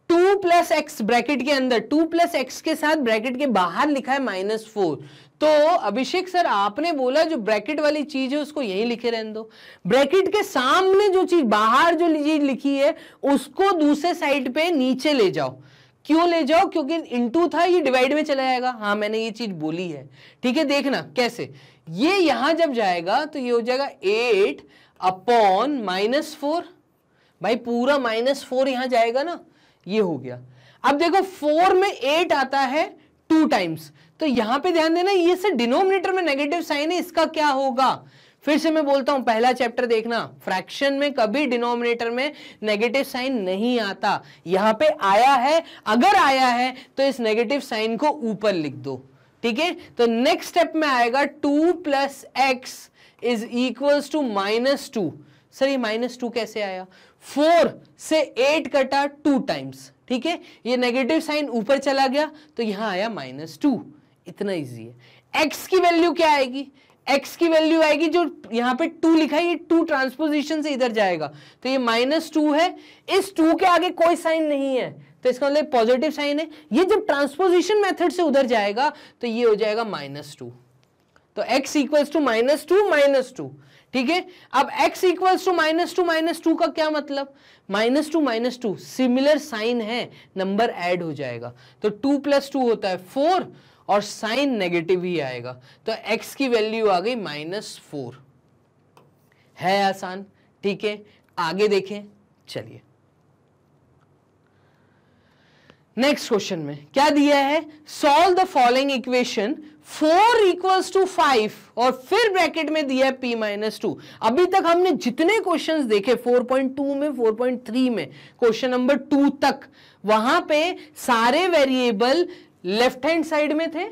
टू प्लस एक्स ब्रैकेट के अंदर टू प्लस एक्स के साथ ब्रैकेट के बाहर लिखा है माइनस फोर तो अभिषेक सर आपने बोला जो ब्रैकेट वाली चीज है उसको यही लिखे रहने दो ब्रैकेट के सामने जो चीज बाहर जो चीज लिखी है उसको दूसरे साइड पे नीचे ले जाओ क्यों ले जाओ क्योंकि इनटू था ये डिवाइड में चला जाएगा हाँ मैंने ये चीज बोली है ठीक है देखना कैसे ये यहां जब जाएगा तो ये हो जाएगा एट अपॉन माइनस फोर भाई पूरा माइनस फोर यहां जाएगा ना ये हो गया अब देखो फोर में एट आता है टू टाइम्स तो यहां पे ध्यान देना ये से डिनोमिनेटर में नेगेटिव साइन है इसका क्या होगा फिर से मैं बोलता हूं पहला चैप्टर देखना फ्रैक्शन में कभी डिनोमिनेटर में नेगेटिव साइन नहीं आता यहां पे आया है अगर आया है तो इस नेगेटिव साइन को ऊपर लिख दो ठीक है तो नेक्स्ट स्टेप में आएगा two plus x is equal to minus two sir ये माइनस टू कैसे आया फोर से एट कटा टू टाइम्स ठीक है ये नेगेटिव साइन ऊपर चला गया तो यहां आया माइनस टू इतना इजी है एक्स की वैल्यू क्या आएगी एक्स की वैल्यू आएगी जो यहाँ पे टू लिखा है ये टू ट्रांसपोजिशन से इधर जाएगा तो ये माइनस टू है इस टू के आगे कोई साइन नहीं है तो इसका मतलब पॉजिटिव साइन है ये जब ट्रांसपोजिशन मेथड से उधर जाएगा तो ये हो जाएगा माइनस टू तो x equals to minus two minus two ठीक है अब x equals to minus two minus two का क्या मतलब minus two minus two similar sign है नंबर एड हो जाएगा तो टू प्लस टू होता है फोर और साइन नेगेटिव ही आएगा तो एक्स की वैल्यू आ गई माइनस फोर है आसान ठीक है आगे देखें चलिए नेक्स्ट क्वेश्चन में क्या दिया है solve the following equation four equals to five और फिर ब्रैकेट में दिया है पी माइनस टू अभी तक हमने जितने क्वेश्चंस देखे 4.2 में 4.3 में क्वेश्चन नंबर टू तक वहां पे सारे वेरिएबल लेफ्ट हैंड साइड में थे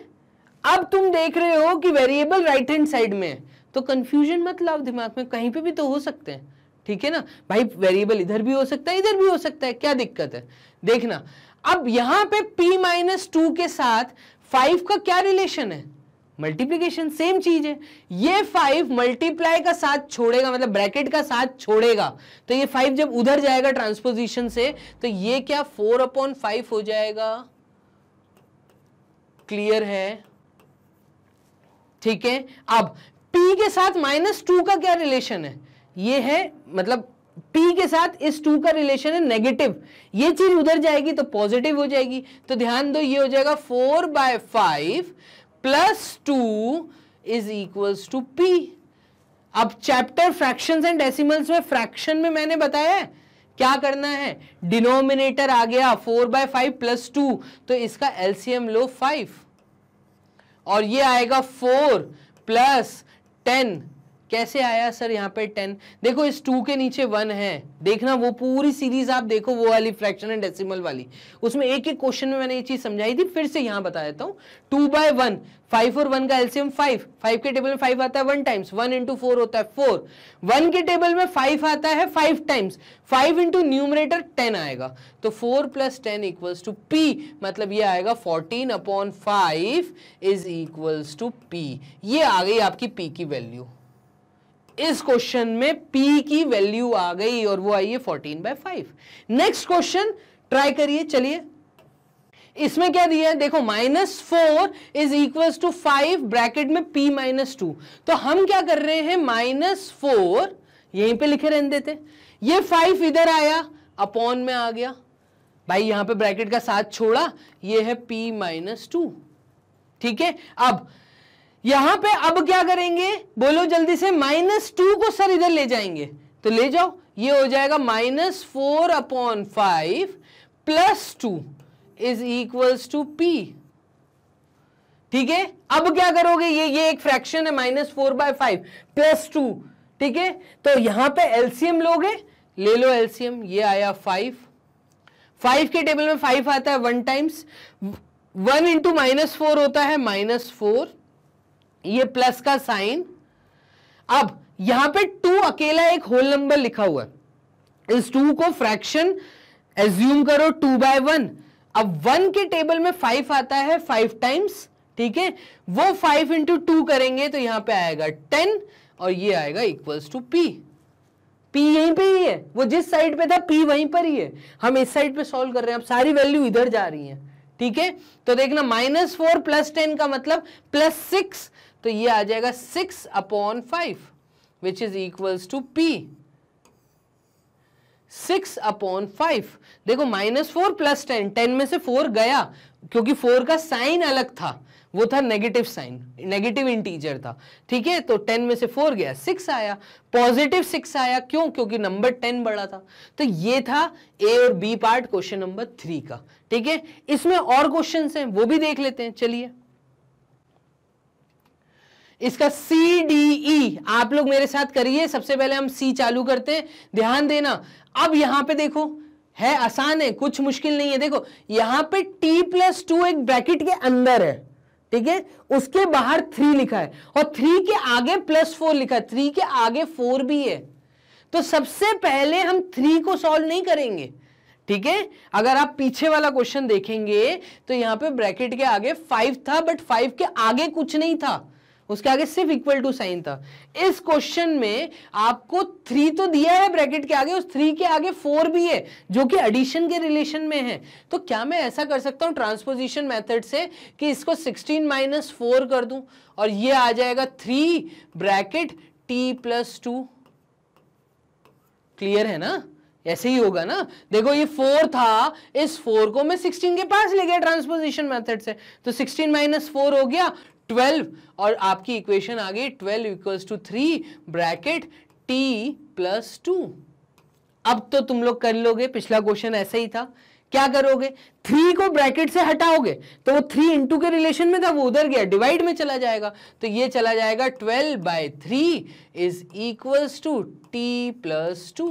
अब तुम देख रहे हो कि वेरिएबल राइट हैंड साइड में है तो कंफ्यूजन मत लाओ दिमाग में कहीं पे भी तो हो सकते हैं ठीक है ना भाई वेरिएबल इधर भी हो सकता है इधर भी हो सकता है क्या दिक्कत है देखना अब यहां पे p माइनस टू के साथ फाइव का क्या रिलेशन है मल्टीप्लीकेशन सेम चीज है ये फाइव मल्टीप्लाई का साथ छोड़ेगा मतलब ब्रैकेट का साथ छोड़ेगा तो ये फाइव जब उधर जाएगा ट्रांसपोजिशन से तो ये क्या फोर अपॉन फाइव हो जाएगा क्लियर है ठीक है अब पी के साथ माइनस टू का क्या रिलेशन है ये है मतलब पी के साथ इस टू का रिलेशन है नेगेटिव ये चीज उधर जाएगी तो पॉजिटिव हो जाएगी तो ध्यान दो ये हो जाएगा four by five plus two is equal to p अब चैप्टर फ्रैक्शंस एंड डेसिमल्स में फ्रैक्शन में मैंने बताया है क्या करना है डिनोमिनेटर आ गया four by five plus two तो इसका एलसीएम लो फाइव और ये आएगा फोर प्लस टेन कैसे आया सर यहाँ पे टेन देखो इस टू के नीचे वन है देखना वो पूरी सीरीज आप देखो वो वाली फ्रैक्शन है डेसिमल वाली उसमें एक एक क्वेश्चन में मैंने ये चीज समझाई थी फिर से यहाँ बता देता हूँ टू बाय वन फाइव और वन का एल्सियम फाइव फाइव के टेबल में फाइव आता है one times one into four होता है फोर वन के टेबल में फाइव आता है five times five into numerator ten आएगा तो four plus ten equals to p मतलब ये आएगा fourteen upon five is equals to p ये आ गई आपकी पी की वैल्यू इस क्वेश्चन में P की वैल्यू आ गई और वो आई है 14 बाय 5 नेक्स्ट क्वेश्चन ट्राई करिए चलिए इसमें क्या दिया है देखो minus four is equal to five bracket में p माइनस टू तो हम क्या कर रहे हैं माइनस फोर यहीं पे लिखे रहने देते ये फाइव इधर आया अपॉन में आ गया भाई यहां पे ब्रैकेट का साथ छोड़ा ये है p माइनस टू ठीक है अब यहां पे अब क्या करेंगे बोलो जल्दी से माइनस टू को सर इधर ले जाएंगे तो ले जाओ ये हो जाएगा minus four upon five plus two is equals to p ठीक है अब क्या करोगे ये ये एक फ्रैक्शन है minus four by five plus two ठीक है तो यहां पे एलसीएम लोगे ले लो एलसीएम ये आया फाइव फाइव के टेबल में फाइव आता है one times one into minus four होता है माइनस फोर ये प्लस का साइन अब यहां पे टू अकेला एक होल नंबर लिखा हुआ है इस टू को फ्रैक्शन एज्यूम करो टू बाय वन अब वन के टेबल में फाइव आता है फाइव टाइम्स ठीक है वो फाइव इंटू टू करेंगे तो यहां पे आएगा टेन और ये आएगा इक्वल्स टू पी पी यहीं पे ही है वो जिस साइड पे था पी वहीं पर ही है हम इस साइड पे सॉल्व कर रहे हैं अब सारी वैल्यू इधर जा रही है ठीक है तो देखना माइनस फोर प्लस टेन का मतलब प्लस सिक्स तो ये आ जाएगा six upon five which is equals to p six upon five देखो minus four plus ten ten में से फोर गया क्योंकि फोर का साइन अलग था वो था नेगेटिव साइन नेगेटिव इंटीजर था ठीक है तो टेन में से फोर गया सिक्स आया पॉजिटिव सिक्स आया क्यों क्योंकि नंबर टेन बड़ा था तो ये था ए और B part question number three का ठीक है इसमें और क्वेश्चन हैं वो भी देख लेते हैं चलिए इसका सी डी ई आप लोग मेरे साथ करिए सबसे पहले हम सी चालू करते हैं ध्यान देना अब यहां पे देखो है आसान है कुछ मुश्किल नहीं है देखो यहां पे टी प्लस टू एक ब्रैकेट के अंदर है ठीक है उसके बाहर थ्री लिखा है और थ्री के आगे प्लस फोर लिखा है थ्री के आगे फोर भी है तो सबसे पहले हम थ्री को सॉल्व नहीं करेंगे ठीक है अगर आप पीछे वाला क्वेश्चन देखेंगे तो यहां पे ब्रैकेट के आगे फाइव था बट फाइव के आगे कुछ नहीं था उसके आगे सिर्फ इक्वल टू साइन था इस क्वेश्चन में आपको थ्री तो दिया है ब्रैकेट के आगे उस थ्री के आगे फोर भी है जो कि एडिशन के रिलेशन में है तो क्या मैं ऐसा कर सकता हूं ट्रांसपोजिशन मेथड से कि इसको सिक्सटीन माइनस फोर कर दूं और ये आ जाएगा three bracket t plus two clear है ना ऐसे ही होगा ना देखो ये फोर था इस फोर को मैं सिक्सटीन के पास ले गया ट्रांसपोजिशन मेथड से तो सिक्सटीन माइनस फोर हो गया ट्वेल्व और आपकी इक्वेशन आ गई twelve equals to three bracket t plus two अब तो तुम लोग कर लोगे पिछला क्वेश्चन ऐसा ही था क्या करोगे थ्री को ब्रैकेट से हटाओगे तो वो थ्री इंटू के रिलेशन में था वो उधर गया डिवाइड में चला जाएगा तो ये चला जाएगा twelve by three is equals to t plus two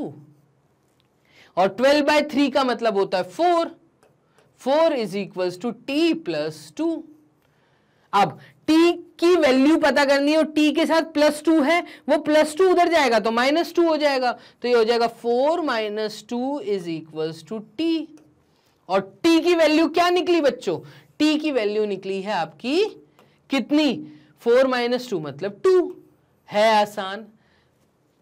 और ट्वेल्व बाय थ्री का मतलब होता है four four is equals to t plus two अब टी की वैल्यू पता करनी है और टी के साथ प्लस टू है वो प्लस टू उधर जाएगा तो माइनस टू हो जाएगा तो ये हो जाएगा four minus two is equal to t और टी की वैल्यू क्या निकली बच्चों टी की वैल्यू निकली है आपकी कितनी फोर माइनस टू मतलब टू है आसान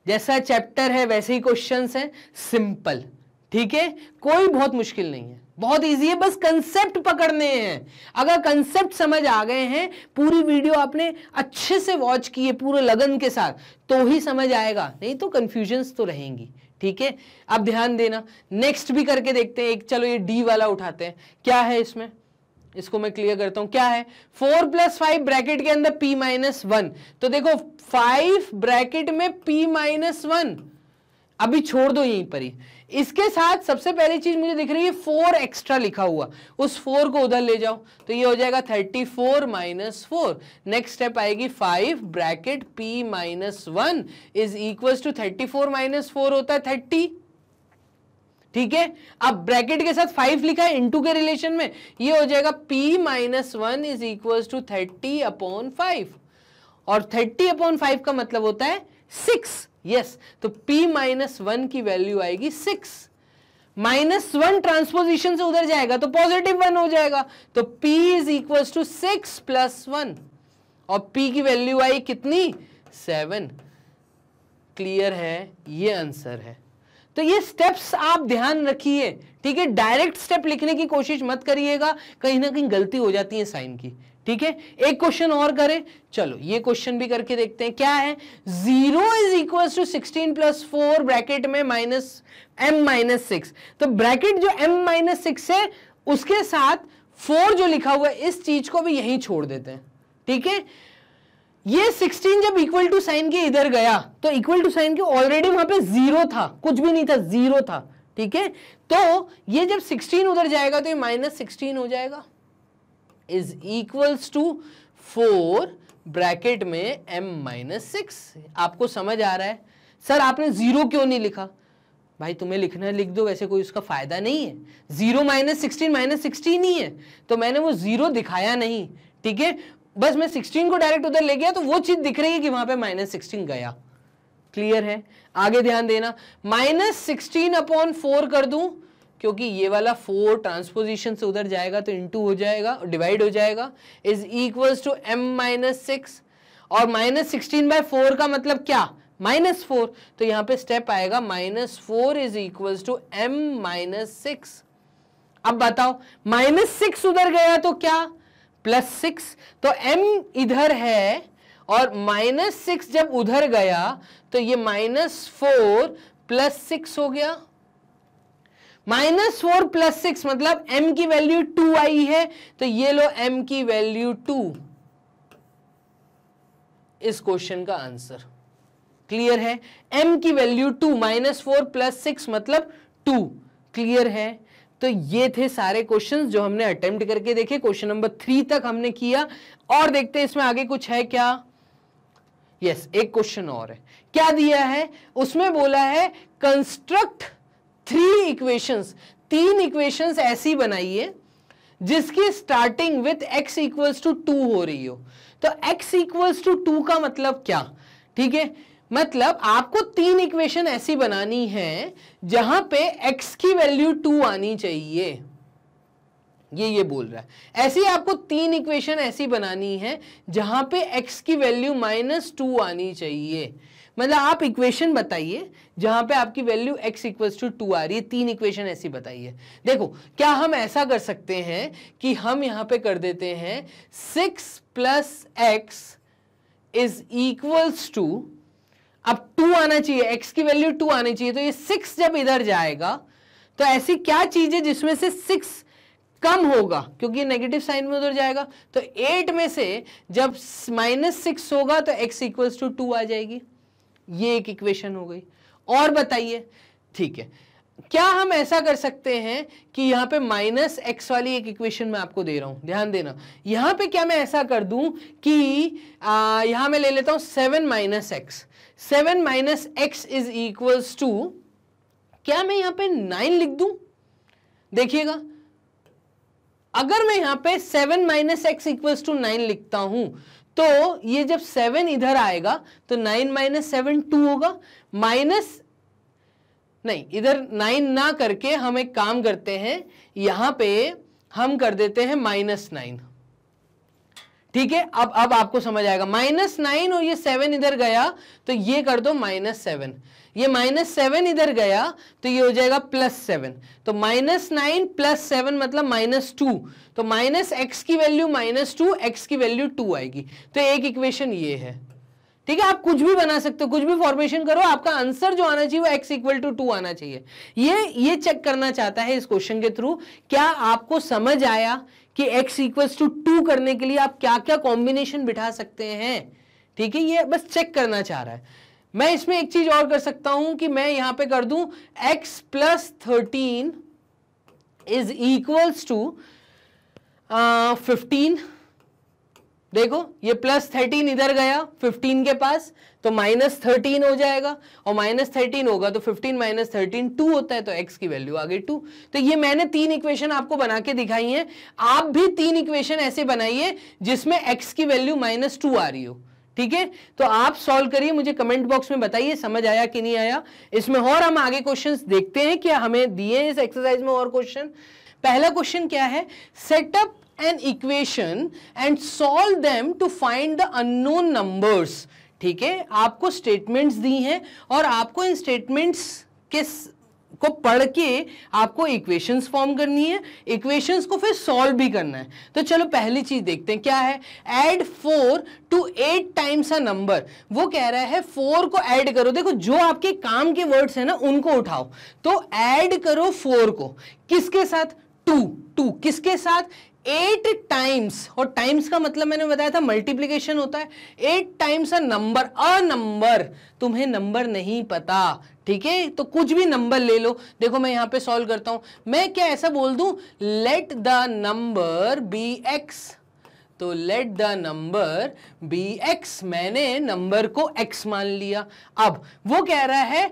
जैसा चैप्टर है वैसे ही क्वेश्चन है सिंपल ठीक है कोई बहुत मुश्किल नहीं है बहुत इजी है बस कंसेप्ट पकड़ने हैं अगर कंसेप्ट समझ आ गए हैं पूरी वीडियो आपने अच्छे से वॉच की है पूरे लगन के साथ तो ही समझ आएगा नहीं तो कन्फ्यूजन्स तो रहेंगी ठीक है अब ध्यान देना नेक्स्ट भी करके देखते हैं एक चलो ये डी वाला उठाते हैं क्या है इसमें इसको मैं क्लियर करता हूं क्या है फोर प्लस फाइव ब्रैकेट के अंदर पी माइनस वन तो देखो फाइव ब्रैकेट में पी माइनस वन अभी छोड़ दो यहीं पर ही इसके साथ सबसे पहली चीज मुझे दिख रही है फोर एक्स्ट्रा लिखा हुआ उस फोर को उधर ले जाओ तो ये हो जाएगा thirty four minus four next step आएगी five bracket p minus one is equal to thirty four minus four होता है थर्टी ठीक है अब ब्रैकेट के साथ फाइव लिखा है इनटू के रिलेशन में ये हो जाएगा p minus one is equal to thirty upon five और थर्टी अपॉन फाइव का मतलब होता है सिक्स यस तो p माइनस वन की वैल्यू आएगी सिक्स माइनस वन ट्रांसपोजिशन से उधर जाएगा तो पॉजिटिव वन हो जाएगा तो p is equal to six plus one और p की वैल्यू आई कितनी सेवन क्लियर है ये आंसर है तो ये स्टेप्स आप ध्यान रखिए ठीक है डायरेक्ट स्टेप लिखने की कोशिश मत करिएगा कहीं ना कहीं गलती हो जाती है साइन की ठीक है एक क्वेश्चन और करें चलो ये क्वेश्चन भी करके देखते हैं क्या है zero is equal to sixteen plus four bracket में माइनस एम माइनस सिक्स तो ब्रैकेट जो एम माइनस सिक्स है उसके साथ फोर जो लिखा हुआ है इस चीज को भी यहीं छोड़ देते हैं ठीक है ये 16 जब इक्वल टू साइन के इधर गया तो इक्वल टू साइन के ऑलरेडी वहां पे जीरो था कुछ भी नहीं था जीरो था ठीक है तो ये जब 16 उधर जाएगा तो ये माइनस सिक्सटीन हो जाएगा is equals to four bracket में m माइनस सिक्स आपको समझ आ रहा है सर आपने ज़ीरो क्यों नहीं लिखा भाई तुम्हें लिखना लिख दो वैसे कोई उसका फ़ायदा नहीं है zero minus sixteen minus sixteen ही है तो मैंने वो ज़ीरो दिखाया नहीं ठीक है बस मैं सिक्सटीन को डायरेक्ट उधर ले गया तो वो चीज़ दिख रही है कि वहां पे माइनस सिक्सटीन गया क्लियर है आगे ध्यान देना माइनस सिक्सटीन अपॉन फोर कर दू क्योंकि ये वाला फोर ट्रांसपोजिशन से उधर जाएगा तो इंटू हो जाएगा डिवाइड हो जाएगा is equals to m minus six और माइनस सिक्सटीन बाई फोर का मतलब क्या माइनस फोर तो यहां पे स्टेप आएगा minus four is equal to m minus six अब बताओ माइनस सिक्स उधर गया तो क्या प्लस सिक्स तो एम इधर है और माइनस सिक्स जब उधर गया तो ये माइनस फोर प्लस सिक्स हो गया माइनस फोर प्लस सिक्स मतलब m की वैल्यू टू आई है तो ये लो m की वैल्यू टू इस क्वेश्चन का आंसर क्लियर है m की value two minus four plus six मतलब टू क्लियर है तो ये थे सारे क्वेश्चंस जो हमने अटेम्प्ट करके देखे क्वेश्चन नंबर थ्री तक हमने किया और देखते हैं इसमें आगे कुछ है क्या यस yes, एक क्वेश्चन और है क्या दिया है उसमें बोला है कंस्ट्रक्ट थ्री इक्वेशंस तीन इक्वेशंस ऐसी बनाइए जिसकी starting with x equals to two हो रही हो तो एक्स इक्वल्स टू टू का मतलब क्या ठीक है मतलब आपको तीन इक्वेशन ऐसी बनानी है जहां पे एक्स की वैल्यू टू आनी चाहिए ये ये बोल रहा है ऐसी आपको तीन इक्वेशन ऐसी बनानी है जहां पे एक्स की वैल्यू माइनस टू आनी चाहिए मतलब आप इक्वेशन बताइए जहां पे आपकी value x equals to two आ रही है तीन इक्वेशन ऐसी बताइए देखो क्या हम ऐसा कर सकते हैं कि हम यहां पे कर देते हैं six plus x is equals to अब टू आना चाहिए x की वैल्यू टू आनी चाहिए तो ये सिक्स जब इधर जाएगा तो ऐसी क्या चीज है जिसमें से सिक्स कम होगा क्योंकि नेगेटिव साइन में उधर जाएगा तो एट में से जब माइनस सिक्स होगा तो एक्स इक्वल्स टू टू आ जाएगी ये एक इक्वेशन हो गई और बताइए ठीक है क्या हम ऐसा कर सकते हैं कि यहां पे माइनस एक्स वाली एक इक्वेशन मैं आपको दे रहा हूं ध्यान देना यहां पे क्या मैं ऐसा कर दूं कि यहां मैं ले लेता हूं seven minus x seven minus x is equals to क्या मैं यहां पे नाइन लिख दूं देखिएगा अगर मैं यहां पे seven minus x equals to nine लिखता हूं तो ये जब सेवन इधर आएगा तो नाइन माइनस सेवन टू होगा माइनस नहीं इधर नाइन ना करके हम एक काम करते हैं यहां पे हम कर देते हैं माइनस नाइन ठीक है अब अब आपको समझ आएगा माइनस नाइन और ये सेवन इधर गया तो ये कर दो माइनस सेवन ये माइनस सेवन इधर गया तो ये हो जाएगा प्लस सेवन तो माइनस नाइन प्लस सेवन मतलब माइनस टू तो माइनस एक्स की वैल्यू माइनस टू एक्स की वैल्यू टू आएगी तो एक इक्वेशन ये है ठीक है आप कुछ भी बना सकते हो कुछ भी फॉर्मेशन करो आपका आंसर जो आना चाहिए वो एक्स इक्वल टू टू आना चाहिए ये ये चेक करना चाहता है इस क्वेश्चन के थ्रू क्या आपको समझ आया कि x इक्वल्स टू टू करने के लिए आप क्या क्या कॉम्बिनेशन बिठा सकते हैं ठीक है ये बस चेक करना चाह रहा है मैं इसमें एक चीज और कर सकता हूं कि मैं यहां पे कर दूं x plus thirteen is equals to fifteen देखो ये प्लस थर्टीन इधर गया फिफ्टीन के पास तो माइनस थर्टीन हो जाएगा और माइनस थर्टीन होगा तो फिफ्टीन माइनस थर्टीन टू होता है तो एक्स की वैल्यू आ गई टू तो ये मैंने तीन इक्वेशन आपको बना के दिखाई है आप भी तीन इक्वेशन ऐसे बनाइए जिसमें एक्स की वैल्यू माइनस टू आ रही हो ठीक है तो आप सॉल्व करिए मुझे कमेंट बॉक्स में बताइए समझ आया कि नहीं आया इसमें और हम आगे क्वेश्चन देखते हैं क्या हमें दिए इस एक्सरसाइज में और क्वेश्चन पहला क्वेश्चन क्या है set up an equation and solve them to find the unknown numbers ठीक है आपको स्टेटमेंट्स दी हैं और आपको इन स्टेटमेंट्स के को पढ़ के आपको इक्वेशंस फॉर्म करनी है इक्वेशंस को फिर सॉल्व भी करना है तो चलो पहली चीज देखते हैं क्या है add four to eight times a number वो कह रहा है फोर को ऐड करो देखो जो आपके काम के वर्ड्स हैं ना उनको उठाओ तो ऐड करो फोर को किसके साथ टू टू किसके साथ एट टाइम्स और टाइम्स का मतलब मैंने बताया था मल्टीप्लीकेशन होता है eight times a number a number तुम्हें नंबर नहीं पता ठीक है तो कुछ भी नंबर ले लो देखो मैं यहां पे सॉल्व करता हूं मैं क्या ऐसा बोल दू let the number be x तो let the number be x मैंने नंबर को एक्स मान लिया अब वो कह रहा है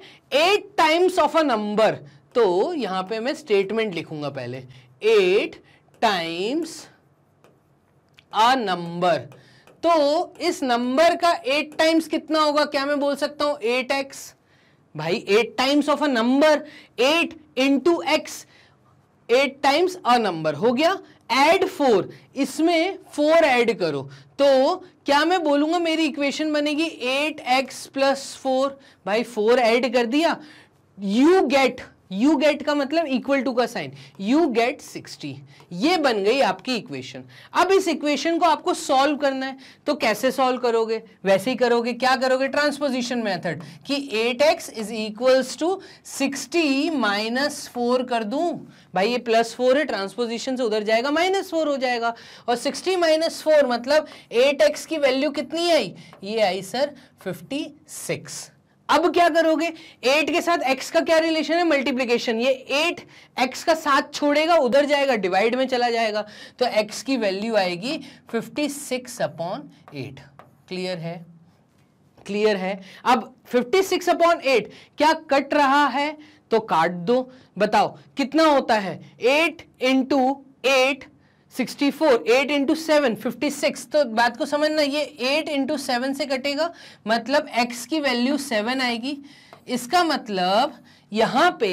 eight times of a number तो यहां पे मैं स्टेटमेंट लिखूंगा पहले एट टाइम्स अ नंबर तो इस नंबर का एट टाइम्स कितना होगा क्या मैं बोल सकता हूं एट एक्स भाई eight times of a number eight into x eight times a number हो गया एड फोर इसमें फोर एड करो तो क्या मैं बोलूंगा मेरी इक्वेशन बनेगी एट एक्स प्लस फोर भाई फोर एड कर दिया यू गेट यू गेट का मतलब इक्वल टू का साइन यू गेट 60 ये बन गई आपकी इक्वेशन अब इस इक्वेशन को आपको सॉल्व करना है तो कैसे सॉल्व करोगे वैसे ही करोगे क्या करोगे ट्रांसपोजिशन मेथड कि 8x x is equals to sixty minus four कर दूं भाई ये प्लस फोर है ट्रांसपोजिशन से उधर जाएगा माइनस फोर हो जाएगा और 60 माइनस फोर मतलब 8x की वैल्यू कितनी आई ये आई सर 56 अब क्या करोगे एट के साथ एक्स का क्या रिलेशन है मल्टीप्लीकेशन ये एट एक्स का साथ छोड़ेगा उधर जाएगा डिवाइड में चला जाएगा तो एक्स की वैल्यू आएगी fifty six upon eight clear है क्लियर है अब फिफ्टी सिक्स अपॉन एट क्या कट रहा है तो काट दो बताओ कितना होता है eight into eight sixty four eight into seven fifty six तो बात को समझना ये एट इंटू सेवन से कटेगा मतलब एक्स की वैल्यू सेवन आएगी इसका मतलब यहाँ पे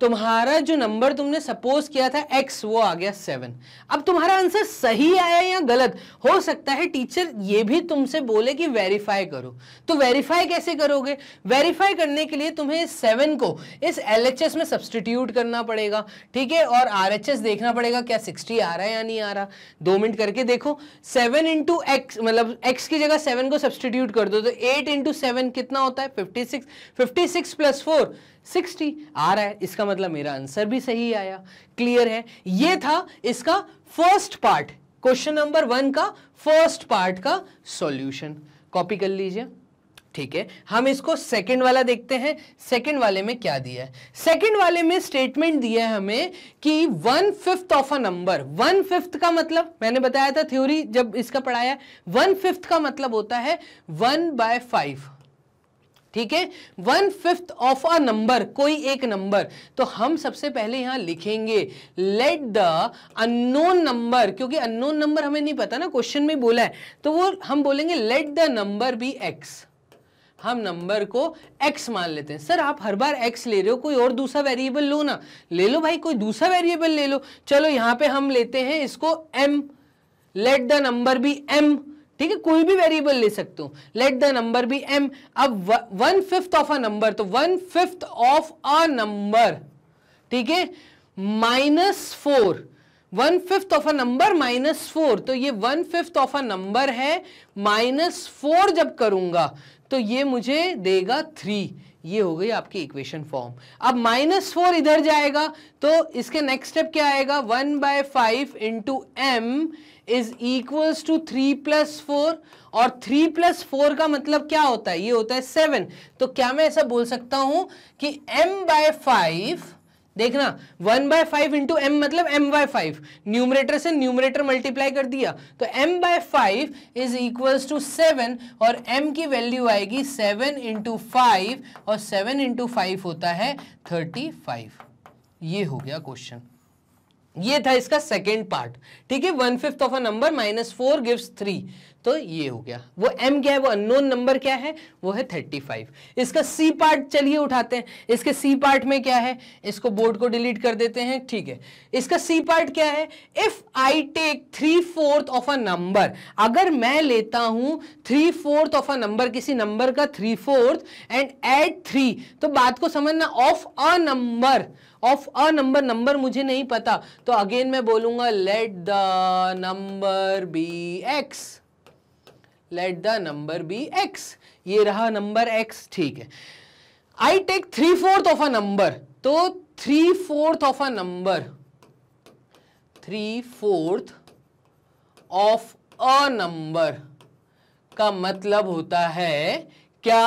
तुम्हारा जो नंबर तुमने सपोज किया था एक्स वो आ गया सेवन अब तुम्हारा आंसर सही आया या गलत हो सकता है टीचर ये भी तुमसे बोले कि वेरीफाई करो तो वेरीफाई कैसे करोगे वेरीफाई करने के लिए तुम्हें सेवन को इस एल में सब्सटीट्यूट करना पड़ेगा ठीक है और आर देखना पड़ेगा क्या सिक्सटी आ रहा है या नहीं आ रहा दो मिनट करके देखो सेवन इंटू एक्स मतलब एक्स की जगह सेवन को सब्सटीट्यूट कर दो तो एट इंटू सेवन कितना होता है fifty six fifty six plus four sixty आ रहा है इसका मतलब मेरा आंसर भी सही आया क्लियर है ये था इसका first part question number one का फर्स्ट पार्ट का सॉल्यूशन कॉपी कर लीजिए ठीक है हम इसको सेकंड वाला देखते हैं सेकंड वाले में क्या दिया है सेकंड वाले में स्टेटमेंट दिया है हमें कि one fifth of a number one fifth का मतलब मैंने बताया था थ्योरी जब इसका पढ़ाया वन फिफ्थ का मतलब होता है वन बाय फाइव ठीक है one fifth of a number कोई एक नंबर तो हम सबसे पहले यहां लिखेंगे लेट द अननोन नंबर क्योंकि अननोन नंबर हमें नहीं पता ना क्वेश्चन में बोला है तो वो हम बोलेंगे let the number be x हम नंबर को x मान लेते हैं सर आप हर बार x ले रहे हो कोई और दूसरा वेरिएबल लो ना ले लो भाई कोई दूसरा वेरिएबल ले लो चलो यहां पे हम लेते हैं इसको m let the number be m ठीक है कोई भी वेरिएबल ले सकता हो let the number be m अब one fifth of a number तो one fifth of a number ठीक है minus four one fifth of a number minus four तो ये one fifth of a number है माइनस फोर जब करूंगा तो ये मुझे देगा थ्री ये हो गई आपकी इक्वेशन फॉर्म अब माइनस फोर इधर जाएगा तो इसके नेक्स्ट स्टेप क्या आएगा one by five into m is equal to three plus four और थ्री प्लस फोर का मतलब क्या होता है ये होता है सेवन तो क्या मैं ऐसा बोल सकता हूं कि एम बाय फाइव देखना one by five into m मतलब एम बाय फाइव न्यूमरेटर से न्यूमरेटर मल्टीप्लाई कर दिया तो m by five is equal to seven और एम की वैल्यू आएगी सेवन इंटू फाइव और सेवन इंटू फाइव होता है थर्टी फाइव ये हो गया क्वेश्चन ये था इसका सेकेंड पार्ट ठीक है one fifth of a number minus four gives three तो ये हो गया वो m क्या है वो अननोन नंबर क्या है वो है 35 इसका c पार्ट चलिए उठाते हैं इसके c पार्ट में क्या है इसको बोर्ड को डिलीट कर देते हैं ठीक है इसका c पार्ट क्या है if I take three fourth of a number अगर मैं लेता हूं three fourth of a number किसी नंबर का three fourth and at three तो बात को समझना of a number of a number number मुझे नहीं पता तो अगेन मैं बोलूंगा let the number be x let the number be x ये रहा नंबर एक्स ठीक है I take three fourth of a number तो three fourth of a number three fourth of a number का मतलब होता है क्या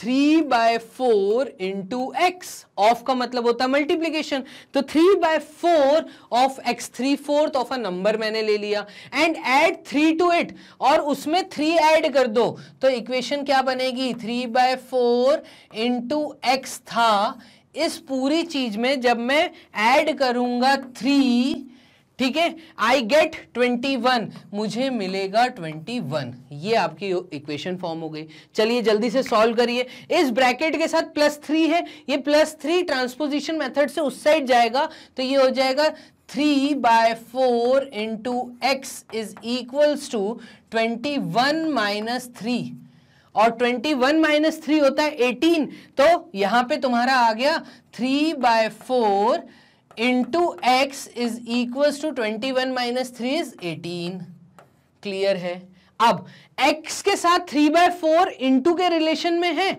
three by four into x of का मतलब होता है मल्टीप्लीकेशन तो three by four of x three fourth of a number मैंने ले लिया and add three to it और उसमें थ्री एड कर दो तो इक्वेशन क्या बनेगी three by four into x था इस पूरी चीज में जब मैं ऐड करूंगा थ्री ठीक है आई गेट 21 मुझे मिलेगा 21 ये आपकी इक्वेशन फॉर्म हो गई चलिए जल्दी से सॉल्व करिए इस ब्रैकेट के साथ प्लस थ्री है ये प्लस थ्री ट्रांसपोजिशन मेथड से उस साइड जाएगा तो ये हो जाएगा three by four into x is equals to twenty one minus three और ट्वेंटी वन माइनस थ्री होता है एटीन तो यहां पे तुम्हारा आ गया three by four into x is equal to twenty one minus three is eighteen clear है अब x के साथ थ्री बाय फोर इंटू के रिलेशन में है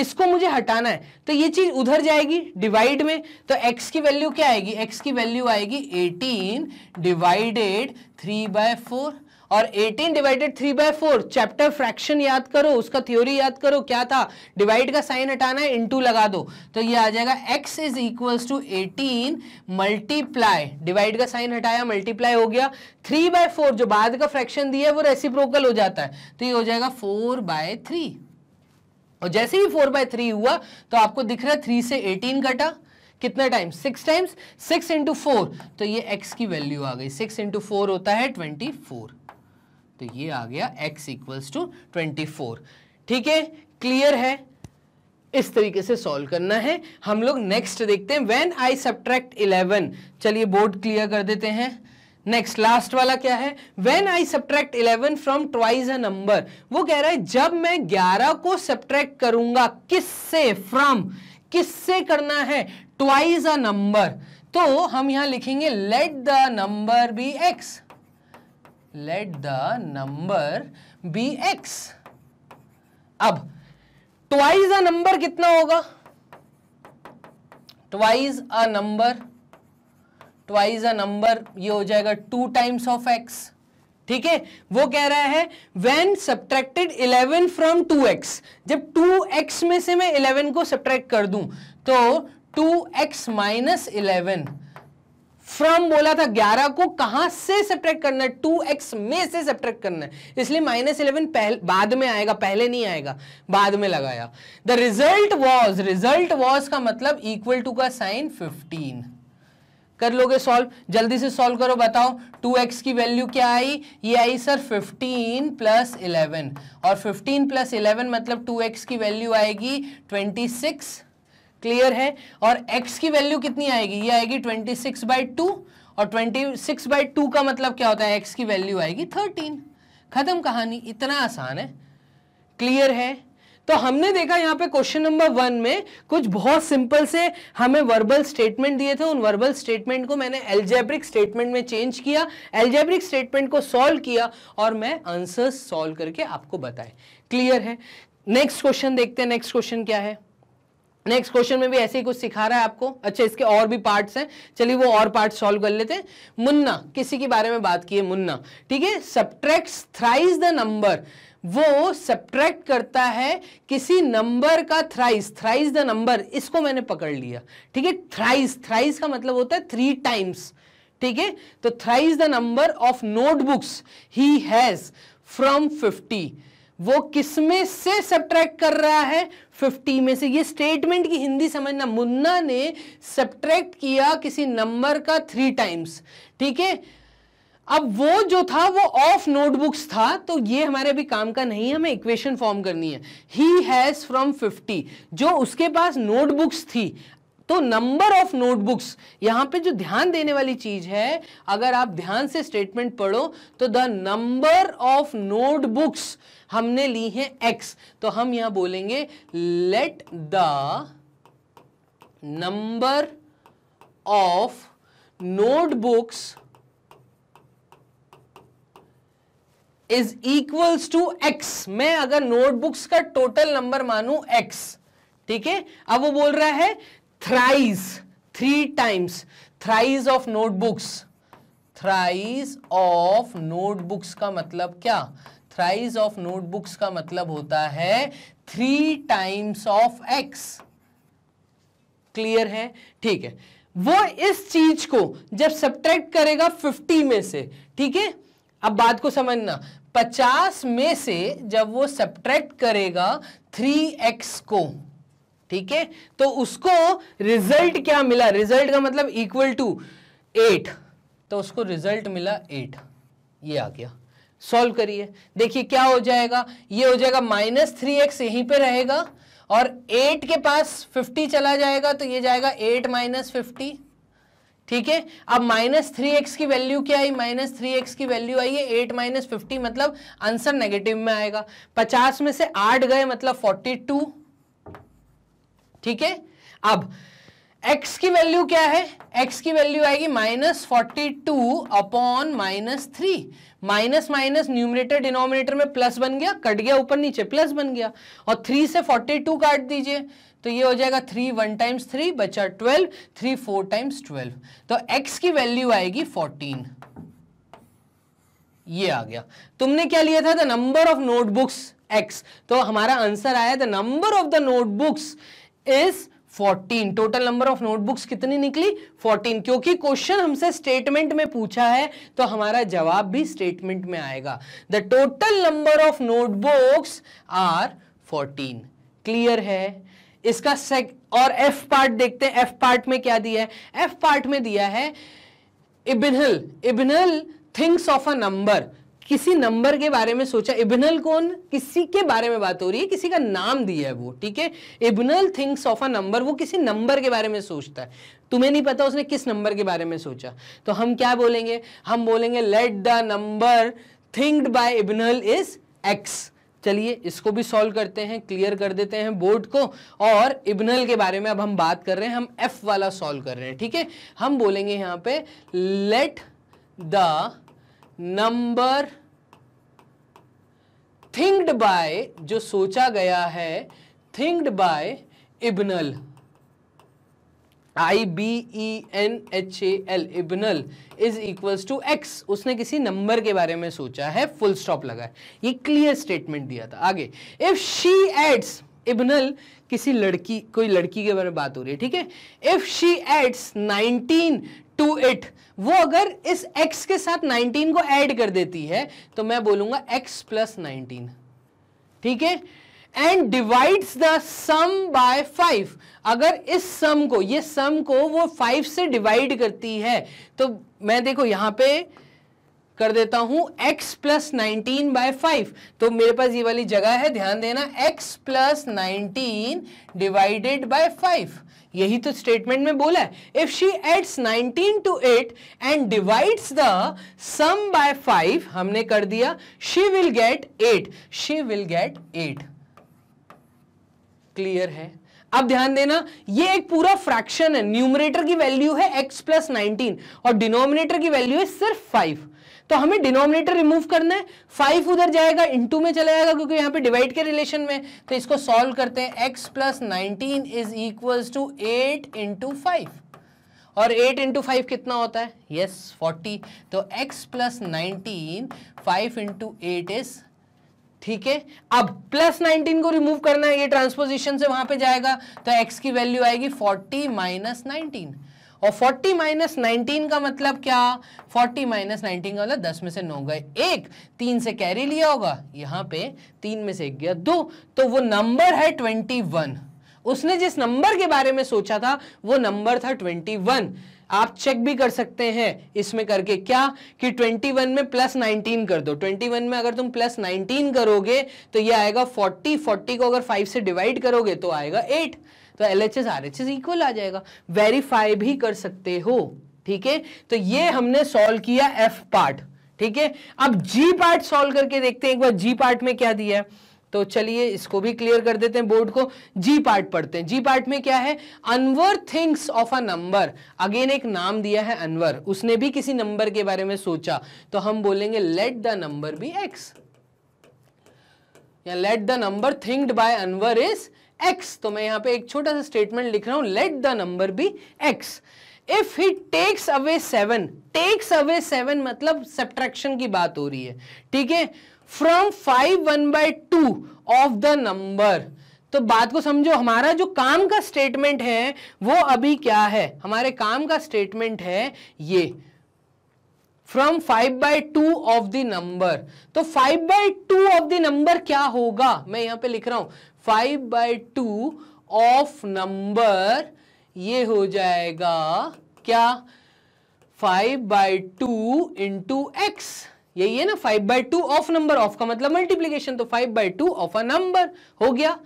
इसको मुझे हटाना है तो ये चीज उधर जाएगी डिवाइड में तो x की वैल्यू क्या आएगी x की वैल्यू आएगी 18 डिवाइडेड 3 बाय फोर और 18 divided three by four chapter fraction याद करो उसका थ्योरी याद करो क्या था डिवाइड का साइन हटाना है इंटू लगा दो तो ये आ जाएगा x is equals to 18 multiply divide का साइन हटाया मल्टीप्लाई हो गया थ्री बाय फोर जो बाद का फ्रैक्शन दिया है वो रेसिप्रोकल हो जाता है तो ये हो जाएगा फोर बाय थ्री और जैसे ही फोर बाय थ्री हुआ तो आपको दिख रहा है थ्री से एटीन घटा कितना time six times six into four तो ये एक्स की वैल्यू आ गई सिक्स इंटू फोर होता है ट्वेंटी फोर तो ये आ गया x इक्वल्स टू ट्वेंटी ठीक है क्लियर है इस तरीके से सॉल्व करना है हम लोग नेक्स्ट देखते हैं व्हेन आई सब्ट्रैक्ट 11 चलिए बोर्ड क्लियर कर देते हैं नेक्स्ट लास्ट वाला क्या है when I subtract 11 from twice a number वो कह रहा है जब मैं 11 को सब्ट्रैक्ट करूंगा किस से फ्रॉम किस से करना है ट्वाइस अ नंबर तो हम यहां लिखेंगे let the number be x let the number be x अब ट्वाइस अ नंबर कितना होगा twice a number twice a number ये हो जाएगा टू टाइम्स ऑफ एक्स ठीक है वो कह रहा है व्हेन सब्ट्रैक्टेड 11 फ्रॉम 2x जब 2x में से मैं 11 को सब्ट्रैक्ट कर दूं तो 2x x minus eleven from बोला था ग्यारह को कहां से सब्ट्रैक्ट करना है टू एक्स में से सब्ट्रैक्ट करना है इसलिए माइनस इलेवन बाद में आएगा पहले नहीं आएगा बाद में लगाया the result was result was का मतलब इक्वल टू का साइन फिफ्टीन कर लोगे सॉल्व जल्दी से सॉल्व करो बताओ 2x की वैल्यू क्या आई ये आई सर 15 प्लस इलेवन और 15 प्लस इलेवन मतलब 2x की वैल्यू आएगी 26 क्लियर है और x की वैल्यू कितनी आएगी ये आएगी 26 सिक्स बाई टू और 26 सिक्स बाई टू का मतलब क्या होता है x की वैल्यू आएगी 13 खत्म कहानी इतना आसान है क्लियर है तो हमने देखा यहाँ पे क्वेश्चन नंबर वन में कुछ बहुत सिंपल से हमें वर्बल स्टेटमेंट दिए थे उन वर्बल स्टेटमेंट को मैंने एल्जेब्रिक स्टेटमेंट में चेंज किया एल्जेब्रिक स्टेटमेंट को सॉल्व किया और मैं आंसर्स सॉल्व करके आपको बताए क्लियर है नेक्स्ट क्वेश्चन देखते हैं नेक्स्ट क्वेश्चन क्या है नेक्स्ट क्वेश्चन में भी ऐसे ही कुछ सिखा रहा है आपको अच्छा इसके और भी पार्ट्स हैं चलिए वो और पार्ट सॉल्व कर लेते हैं मुन्ना किसी के बारे में बात की है मुन्ना ठीक है सब्ट्रैक्ट थ्राइज द नंबर वो सब्ट्रैक्ट करता है किसी नंबर का थ्राइस थ्राइज द नंबर इसको मैंने पकड़ लिया ठीक है थ्राइस थ्राइस का मतलब होता है थ्री टाइम्स ठीक है तो thrice the number of notebooks he has from fifty वो किसमें से सब्ट्रैक्ट कर रहा है 50 में से ये स्टेटमेंट की हिंदी समझना मुन्ना ने सब्ट्रैक्ट किया किसी नंबर का थ्री टाइम्स ठीक है अब वो जो था वो ऑफ नोटबुक्स था तो ये हमारे अभी काम का नहीं है हमें इक्वेशन फॉर्म करनी है ही हैज़ फ्रॉम 50 जो उसके पास नोटबुक्स थी तो नंबर ऑफ नोटबुक्स यहां पे जो ध्यान देने वाली चीज है अगर आप ध्यान से स्टेटमेंट पढ़ो तो द नंबर ऑफ नोटबुक्स हमने ली है एक्स तो हम यहां बोलेंगे let the number of notebooks is equals to x मैं अगर नोटबुक्स का टोटल नंबर मानू एक्स ठीक है अब वो बोल रहा है thrice three times thrice of notebooks thrice of notebooks का मतलब क्या थ्राइज ऑफ नोटबुक्स का मतलब होता है three times of x clear है ठीक है वो इस चीज को जब सब्ट्रैक्ट करेगा 50 में से ठीक है अब बात को समझना 50 में से जब वो सब्ट्रैक्ट करेगा 3x को ठीक है तो उसको रिजल्ट क्या मिला रिजल्ट का मतलब इक्वल टू एट तो उसको रिजल्ट मिला एट ये आ गया सॉल्व करिए देखिए क्या हो जाएगा ये हो जाएगा माइनस थ्री एक्स यहीं पर रहेगा और एट के पास फिफ्टी चला जाएगा तो ये जाएगा एट माइनस फिफ्टी ठीक है अब माइनस थ्री एक्स की वैल्यू क्या आई माइनस थ्री एक्स की वैल्यू आई है एट माइनस फिफ्टी मतलब आंसर नेगेटिव में आएगा पचास में से आठ गए मतलब फोर्टी टू ठीक है अब x की वैल्यू क्या है x की वैल्यू आएगी minus forty two upon minus three minus minus numerator denominator में प्लस बन गया कट गया ऊपर नीचे प्लस बन गया और थ्री से फोर्टी टू काट दीजिए तो ये हो जाएगा थ्री वन टाइम्स थ्री बचा twelve three four times twelve तो x की वैल्यू आएगी फोर्टीन ये आ गया तुमने क्या लिया था the number of notebooks x तो हमारा आंसर आया the number of the notebooks is 14 total number of notebooks कितनी निकली 14 क्योंकि क्वेश्चन हमसे स्टेटमेंट में पूछा है तो हमारा जवाब भी स्टेटमेंट में आएगा the total number of notebooks are 14 clear है इसका सेक और एफ पार्ट देखते हैं एफ पार्ट में क्या दिया है एफ पार्ट में दिया है Ibenhal Ibenhal thinks of a number किसी नंबर के बारे में सोचा इबनल कौन किसी के बारे में बात हो रही है किसी का नाम दिया है वो ठीक है Ibenhal thinks of a number वो किसी नंबर के बारे में सोचता है तुम्हें नहीं पता उसने किस नंबर के बारे में सोचा तो हम क्या बोलेंगे हम बोलेंगे let the number thinked by Ibenhal is x चलिए इसको भी सॉल्व करते हैं क्लियर कर देते हैं बोर्ड को और इबनल के बारे में अब हम बात कर रहे हैं हम एफ वाला सॉल्व कर रहे हैं ठीक है हम बोलेंगे यहाँ पे let the number thinked by जो सोचा गया है thinked by Ibenhal I B E N H A L Ibenhal is equals to x उसने किसी नंबर के बारे में सोचा है फुल स्टॉप लगा है ये क्लियर स्टेटमेंट दिया था आगे इफ शी एड्स इबनल किसी लड़की कोई लड़की के बारे में बात हो रही है ठीक है if she adds 19 to it वो अगर इस x के साथ 19 को ऐड कर देती है तो मैं बोलूंगा x प्लस नाइनटीन ठीक है and divides the sum by five अगर इस सम को ये सम को वो फाइव से डिवाइड करती है तो मैं देखो यहां पे कर देता हूं x plus nineteen by five तो मेरे पास ये वाली जगह है ध्यान देना x plus nineteen divided by five यही तो स्टेटमेंट में बोला है if she adds 19 to 8 and divides the sum by 5 हमने कर दिया she will get 8 she will get 8 clear है अब ध्यान देना ये एक पूरा फ्रैक्शन है न्यूमरेटर की वैल्यू है x प्लस नाइनटीन और डिनोमिनेटर की वैल्यू है सिर्फ 5 तो हमें डिनोमिनेटर रिमूव करना है फाइव उधर जाएगा इंटू में चला जाएगा क्योंकि यहाँ पे डिवाइड के रिलेशन में तो इसको सॉल्व करते हैं x plus is equal to eight into और एट इंटू फाइव कितना होता है यस yes, फोर्टी तो x plus nineteen five into eight is ठीक है अब प्लस 19 को रिमूव करना है ये ट्रांसपोजिशन से वहां पे जाएगा तो x की वैल्यू आएगी 40 माइनस नाइनटीन और 40 माइनस नाइनटीन का मतलब क्या 40 माइनस नाइनटीन का मतलब 10 में से 9 गए एक तीन से कैरी लिया होगा यहाँ पे तीन में से एक गया दो तो वो नंबर है 21 उसने जिस नंबर के बारे में सोचा था वो नंबर था 21 आप चेक भी कर सकते हैं इसमें करके क्या कि 21 में प्लस 19 कर दो 21 में अगर तुम प्लस 19 करोगे तो ये आएगा 40 40 को अगर 5 से डिवाइड करोगे तो आएगा तो L H S R H S equal आ जाएगा वेरीफाई भी कर सकते हो ठीक है तो ये हमने सॉल्व किया एफ पार्ट ठीक है अब जी पार्ट सॉल्व करके देखते हैं एक बार जी पार्ट में क्या दिया है तो चलिए इसको भी क्लियर कर देते हैं बोर्ड को जी पार्ट पढ़ते हैं जी पार्ट में क्या है Anwar thinks of a number again एक नाम दिया है अनवर उसने भी किसी नंबर के बारे में सोचा तो हम बोलेंगे let the number be x या let the number thinked by Anwar is x तो मैं यहाँ पे एक छोटा सा स्टेटमेंट लिख रहा हूँ let the number be x if he takes away seven takes away seven मतलब सब्ट्रैक्शन की बात हो रही है ठीक है from five one by two of the number तो बात को समझो हमारा जो काम का स्टेटमेंट है वो अभी क्या है हमारे काम का स्टेटमेंट है ये from five by two of the number तो five by two of the number क्या होगा मैं यहां पे लिख रहा हूं five by two of number ये हो जाएगा क्या five by two into x यही है ना five by two of number of का मतलब मल्टीप्लीकेशन तो five by two of a number हो गया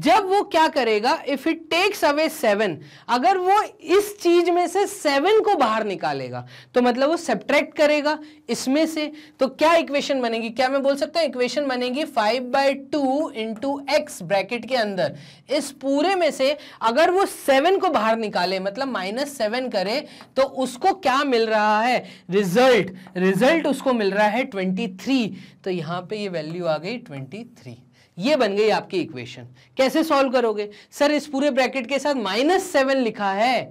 जब वो क्या करेगा if it takes away seven अगर वो इस चीज में से सेवन को बाहर निकालेगा तो मतलब वो सेप्ट्रैक्ट करेगा इसमें से तो क्या इक्वेशन बनेगी क्या मैं बोल सकता हूं इक्वेशन बनेगी five by two into x bracket के अंदर इस पूरे में से अगर वो सेवन को बाहर निकाले मतलब माइनस सेवन करे तो उसको क्या मिल रहा है रिजल्ट रिजल्ट उसको मिल रहा है ट्वेंटी थ्री तो यहाँ पर यह वैल्यू आ गई ट्वेंटी थ्री ये बन गई आपकी इक्वेशन कैसे सॉल्व करोगे सर इस पूरे ब्रैकेट के साथ माइनस सेवन लिखा है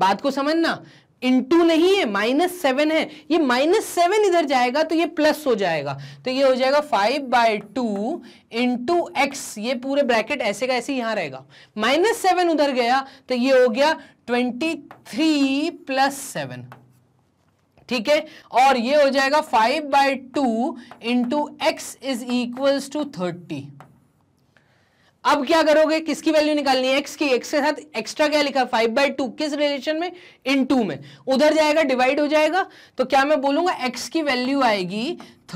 बात को समझना इंटू नहीं है माइनस सेवन है ये माइनस सेवन इधर जाएगा तो ये प्लस हो जाएगा तो ये हो जाएगा five by two into x ये पूरे ब्रैकेट ऐसे का ऐसे यहां रहेगा माइनस सेवन उधर गया तो ये हो गया ट्वेंटी थ्री प्लस सेवन ठीक है और ये हो जाएगा five by two into x is equals to thirty अब क्या करोगे किसकी वैल्यू निकालनी है एक्स की एक्स के साथ एक्स्ट्रा क्या लिखा फाइव बाई टू किस रिलेशन में इन टू में उधर जाएगा डिवाइड हो जाएगा तो क्या मैं बोलूंगा एक्स की वैल्यू आएगी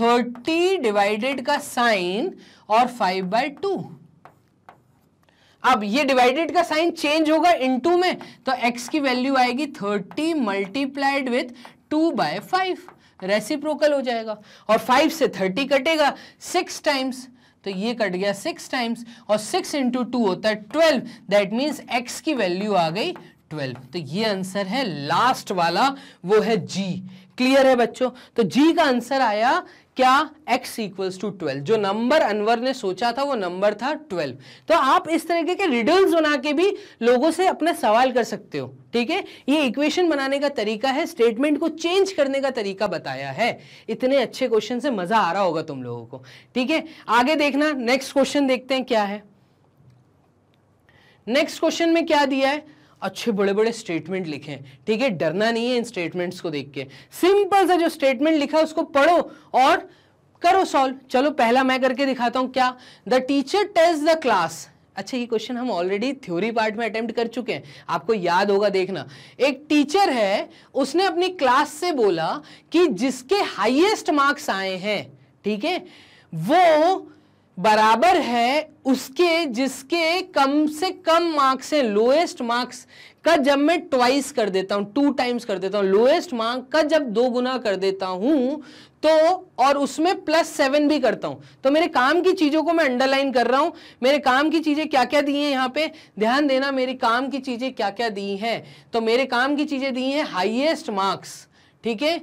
थर्टी डिवाइडेड का साइन और फाइव बाई टू अब ये डिवाइडेड का साइन चेंज होगा इन टू में तो एक्स की वैल्यू आएगी thirty multiplied with two by five reciprocal हो जाएगा और फाइव से थर्टी कटेगा सिक्स टाइम्स तो ये कट गया सिक्स टाइम्स और सिक्स इंटू टू होता है ट्वेल्व दैट मीन्स एक्स की वैल्यू आ गई ट्वेल्व तो ये आंसर है लास्ट वाला वो है जी क्लियर है बच्चों तो जी का आंसर आया क्या x इक्वल्स टू ट्वेल्व जो नंबर अनवर ने सोचा था वो नंबर था ट्वेल्व तो आप इस तरीके के रिडल्स बना के भी लोगों से अपना सवाल कर सकते हो ठीक है ये इक्वेशन बनाने का तरीका है स्टेटमेंट को चेंज करने का तरीका बताया है इतने अच्छे क्वेश्चन से मजा आ रहा होगा तुम लोगों को ठीक है आगे देखना नेक्स्ट क्वेश्चन देखते हैं क्या है नेक्स्ट क्वेश्चन में क्या दिया है अच्छे बड़े बड़े स्टेटमेंट लिखें ठीक है डरना नहीं है इन स्टेटमेंट्स को देख के सिंपल सा जो स्टेटमेंट लिखा है उसको पढ़ो और करो सॉल्व चलो पहला मैं करके दिखाता हूं क्या the teacher test the class अच्छा ये क्वेश्चन हम ऑलरेडी थ्योरी पार्ट में अटेम्प्ट कर चुके हैं आपको याद होगा देखना एक टीचर है उसने अपनी क्लास से बोला कि जिसके हाईएस्ट मार्क्स आए हैं ठीक है वो बराबर है उसके जिसके कम से कम मार्क्स हैं लोएस्ट मार्क्स का जब मैं ट्वाइस कर देता हूं टू टाइम्स कर देता हूं लोएस्ट मार्क का जब दो गुना कर देता हूं तो और उसमें प्लस सेवन भी करता हूं तो मेरे काम की चीज़ों को मैं अंडरलाइन कर रहा हूं मेरे काम की चीज़ें क्या क्या दी हैं यहां पे ध्यान देना मेरे काम की चीज़ें क्या क्या दी हैं तो मेरे काम की चीज़ें दी हैं हाइएस्ट मार्क्स ठीक है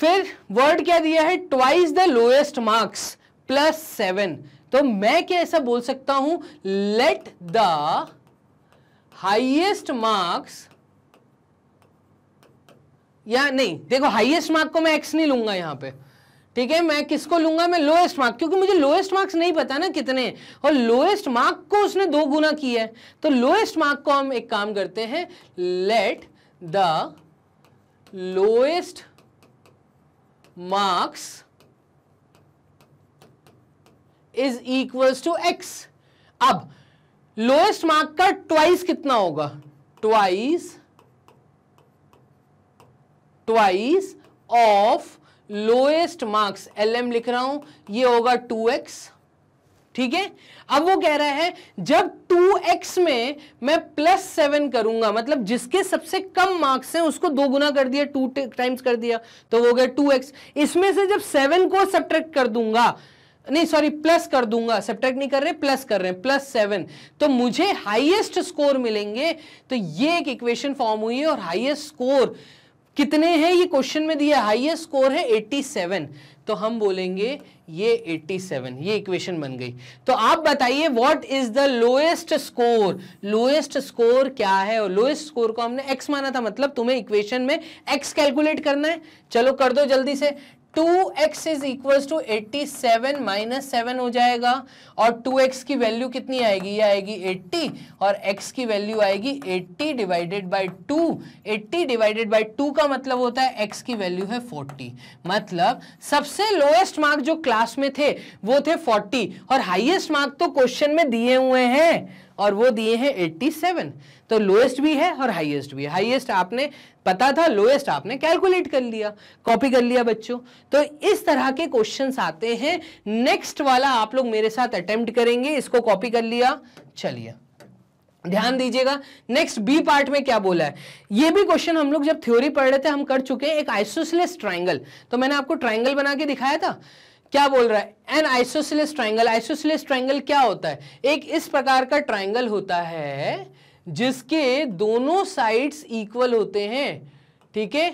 फिर वर्ड क्या दिया है twice the lowest marks plus seven तो मैं क्या ऐसा बोल सकता हूं लेट द हाइएस्ट मार्क्स या नहीं देखो हाइएस्ट मार्क को मैं एक्स नहीं लूंगा यहां पे ठीक है मैं किसको लूंगा मैं लोएस्ट मार्क क्योंकि मुझे लोएस्ट मार्क्स नहीं पता ना कितने और लोएस्ट मार्क को उसने दो गुना किया है तो लोएस्ट मार्क को हम एक काम करते हैं let the lowest marks is equals to x अब लोएस्ट मार्क का ट्वाइस कितना होगा twice twice of lowest marks L M लिख रहा हूं ये होगा टू एक्स ठीक है अब वो कह रहा है जब 2x में मैं प्लस सेवन करूंगा मतलब जिसके सबसे कम मार्क्स हैं उसको दो गुना कर दिया टू टाइम्स कर दिया तो वो हो गया 2x इसमें से जब सेवन को सब्ट्रैक्ट कर दूंगा नहीं सॉरी प्लस कर दूंगा सेप्टेक्ट नहीं कर रहे प्लस कर रहे हैं प्लस सेवन तो मुझे हाईएस्ट स्कोर मिलेंगे तो ये एक इक्वेशन फॉर्म हुई है और हाईएस्ट स्कोर कितने हैं ये क्वेश्चन में दिया हाईएस्ट स्कोर है 87 तो हम बोलेंगे ये 87 ये इक्वेशन बन गई तो आप बताइए what is the lowest score lowest score क्या है और लोएस्ट स्कोर को हमने एक्स माना था मतलब तुम्हें इक्वेशन में एक्स कैलकुलेट करना है चलो कर दो जल्दी से two x is equal to eighty seven minus seven हो जाएगा और टू एक्स की वैल्यू कितनी आएगी ये आएगी एट्टी और एक्स की वैल्यू आएगी eighty divided by two eighty divided by two का मतलब होता है एक्स की वैल्यू है फोर्टी मतलब सबसे लोएस्ट मार्क जो क्लास में थे वो थे फोर्टी और हाइएस्ट मार्क तो क्वेश्चन में दिए हुए हैं और वो दिए हैं 87 तो लोएस्ट भी है और हाईएस्ट भी है हाईएस्ट आपने पता था लोएस्ट आपने कैलकुलेट कर लिया कॉपी कर लिया बच्चों तो इस तरह के क्वेश्चंस आते हैं नेक्स्ट वाला आप लोग मेरे साथ अटेम्प्ट करेंगे इसको कॉपी कर लिया चलिए ध्यान दीजिएगा नेक्स्ट बी पार्ट में क्या बोला है ये भी क्वेश्चन हम लोग जब थ्योरी पढ़ रहे थे हम कर चुके हैं एक आइसोसलेस ट्राइंगल तो मैंने आपको ट्राइंगल बना के दिखाया था क्या बोल रहा है an isosceles triangle isosceles triangle क्या होता है एक इस प्रकार का ट्राइंगल होता है जिसके दोनों साइड्स इक्वल होते हैं ठीक है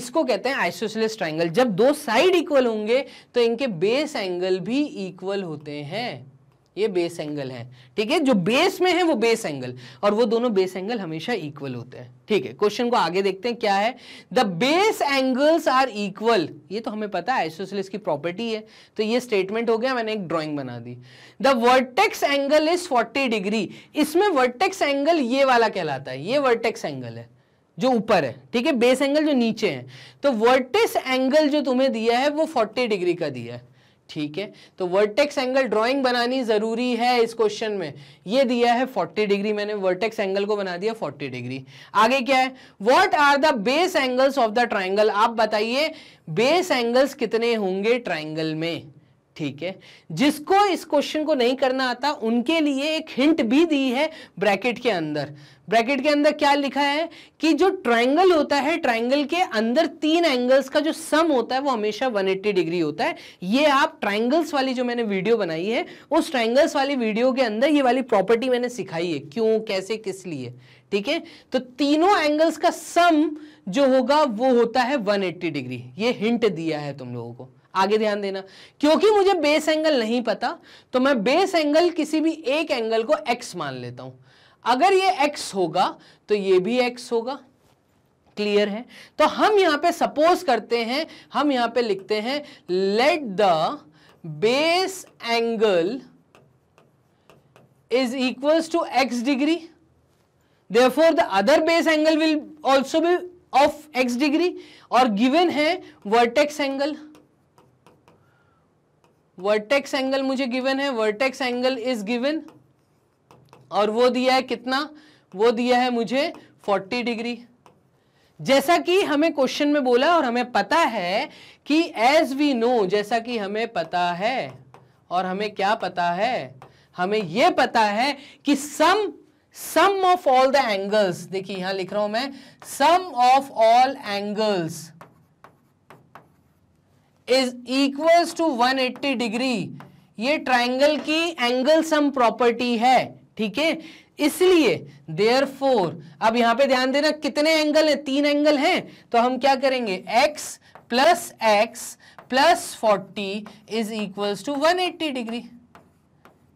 इसको कहते हैं आइसोसिलस ट्राइंगल जब दो साइड इक्वल होंगे तो इनके बेस एंगल भी इक्वल होते हैं ये बेस एंगल है ठीक है जो बेस में है वो बेस एंगल और वो दोनों बेस एंगल हमेशा इक्वल होते हैं ठीक है क्वेश्चन को आगे देखते हैं क्या है the base angles are equal ये तो हमें पता है आइसोसेलिस की प्रॉपर्टी है तो ये स्टेटमेंट हो गया मैंने एक ड्राइंग बना दी the vertex angle is 40 degree इसमें वर्टेक्स एंगल ये वाला कहलाता है ये वर्टेक्स एंगल है जो ऊपर है ठीक है बेस एंगल जो नीचे है तो वर्टेस एंगल जो तुम्हें दिया है वो 40 डिग्री का दिया है ठीक है तो वर्टेक्स एंगल ड्राइंग बनानी ज़रूरी है इस क्वेश्चन में ये दिया है 40 डिग्री मैंने वर्टेक्स एंगल को बना दिया 40 डिग्री आगे क्या है what are the base angles of the triangle आप बताइए बेस एंगल्स कितने होंगे ट्राइंगल में ठीक है जिसको इस क्वेश्चन को नहीं करना आता उनके लिए एक हिंट भी दी है ब्रैकेट के अंदर ब्रैकेट के अंदर क्या लिखा है कि जो ट्रायंगल होता है ट्रायंगल के अंदर तीन एंगल्स का जो सम होता है वो हमेशा 180 डिग्री होता है ये आप ट्रायंगल्स वाली जो मैंने वीडियो बनाई है उस ट्रायंगल्स वाली वीडियो के अंदर ये वाली प्रॉपर्टी मैंने सिखाई है क्यों कैसे किस लिए ठीक है तो तीनों एंगल्स का सम जो होगा वो होता है वन डिग्री ये हिंट दिया है तुम लोगों को आगे ध्यान देना क्योंकि मुझे बेस एंगल नहीं पता तो मैं बेस एंगल किसी भी एक एंगल को एक्स मान लेता हूं अगर ये एक्स होगा तो ये भी एक्स होगा क्लियर है तो हम यहां पे सपोज करते हैं हम यहां पे लिखते हैं let the base angle equal to x degree degree for the other base angle will also be of x degree और गिवन है वर्टेक्स एंगल वर्टेक्स एंगल मुझे गिवन है वर्टेक्स एंगल इज गिवन और वो दिया है कितना वो दिया है मुझे 40 डिग्री जैसा कि हमें क्वेश्चन में बोला और हमें पता है कि एज वी नो जैसा कि हमें पता है और हमें क्या पता है हमें यह पता है कि sum sum of all the angles देखिए यहां लिख रहा हूं मैं sum of all angles is equal to 180 degree ये ट्राइंगल की एंगल सम प्रॉपर्टी है ठीक है इसलिए देयर फोर अब यहां पे ध्यान देना कितने एंगल हैं तीन एंगल हैं तो हम क्या करेंगे x plus x plus forty is equal to one eighty degree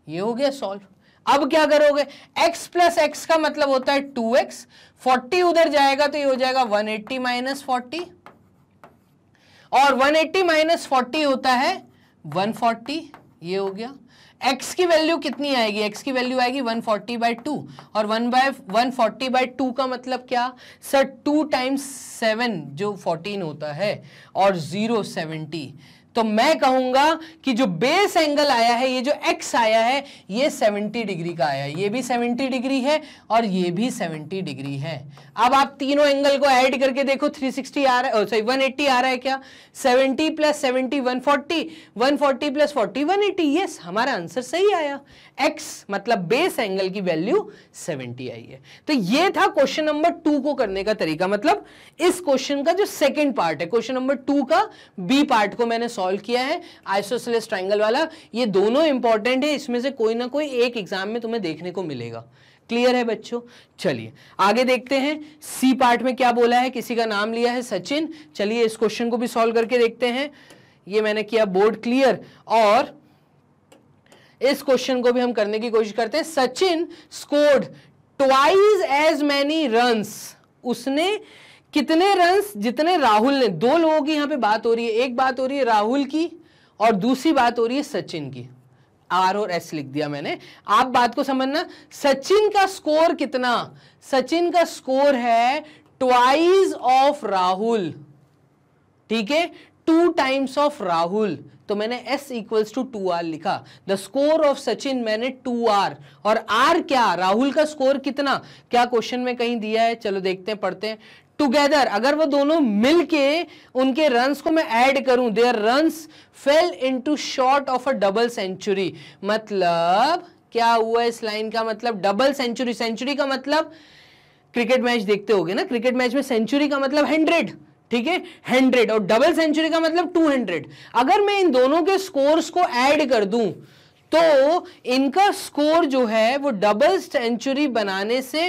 ये हो गया सॉल्व अब क्या करोगे x प्लस एक्स का मतलब होता है टू एक्स फोर्टी उधर जाएगा तो ये हो जाएगा वन एट्टी माइनस फोर्टी और 180 एट्टी माइनस फोर्टी होता है 140 ये हो गया x की वैल्यू कितनी आएगी x की वैल्यू आएगी 140 फोर्टी बाई टू और 1 by one forty by two का मतलब क्या सर 2 टाइम्स सेवन जो 14 होता है और 0 70 तो मैं कहूंगा कि जो बेस एंगल आया है ये जो एक्स आया है ये 70 डिग्री का आया है ये भी 70 डिग्री है और ये भी 70 डिग्री है अब आप तीनों एंगल को ऐड करके देखो 360 आ रहा है सॉरी 180 आ रहा है क्या 70 plus seventy one forty one forty plus forty one eighty yes हमारा आंसर सही आया एक्स मतलब बेस एंगल की वैल्यू 70 आई है तो ये था क्वेश्चन नंबर टू को करने का तरीका मतलब इस क्वेश्चन का जो सेकंड पार्ट है क्वेश्चन नंबर टू का बी पार्ट को मैंने सॉल्व किया है आइसोसेलेस ट्राइंगल वाला ये दोनों इंपॉर्टेंट है इसमें से कोई ना कोई एक एग्जाम में तुम्हें देखने को मिलेगा क्लियर है बच्चों चलिए आगे देखते हैं सी पार्ट में क्या बोला है किसी का नाम लिया है सचिन चलिए इस क्वेश्चन को भी सॉल्व करके देखते हैं ये मैंने किया बोर्ड क्लियर और इस क्वेश्चन को भी हम करने की कोशिश करते हैं Sachin scored twice as many runs उसने कितने रन्स जितने राहुल ने दो लोगों की यहां पे बात हो रही है एक बात हो रही है राहुल की और दूसरी बात हो रही है सचिन की आर और एस लिख दिया मैंने आप बात को समझना सचिन का स्कोर कितना सचिन का स्कोर है ट्वाइस ऑफ राहुल ठीक है टू टाइम्स ऑफ राहुल तो मैंने s equals to two R लिखा द स्कोर ऑफ सचिन मैंने टू आर और आर क्या राहुल का स्कोर कितना क्या क्वेश्चन में कहीं दिया है चलो देखते हैं पढ़ते हैं टुगेदर अगर वो दोनों मिलके उनके रन्स को मैं ऐड करूं their runs fell into short of a double century मतलब क्या हुआ इस लाइन का मतलब डबल सेंचुरी सेंचुरी का मतलब क्रिकेट मैच देखते होगे ना क्रिकेट मैच में सेंचुरी का मतलब हंड्रेड ठीक है हंड्रेड और डबल सेंचुरी का मतलब टू हंड्रेड अगर मैं इन दोनों के स्कोर्स को ऐड कर दूं तो इनका स्कोर जो है वो डबल सेंचुरी बनाने से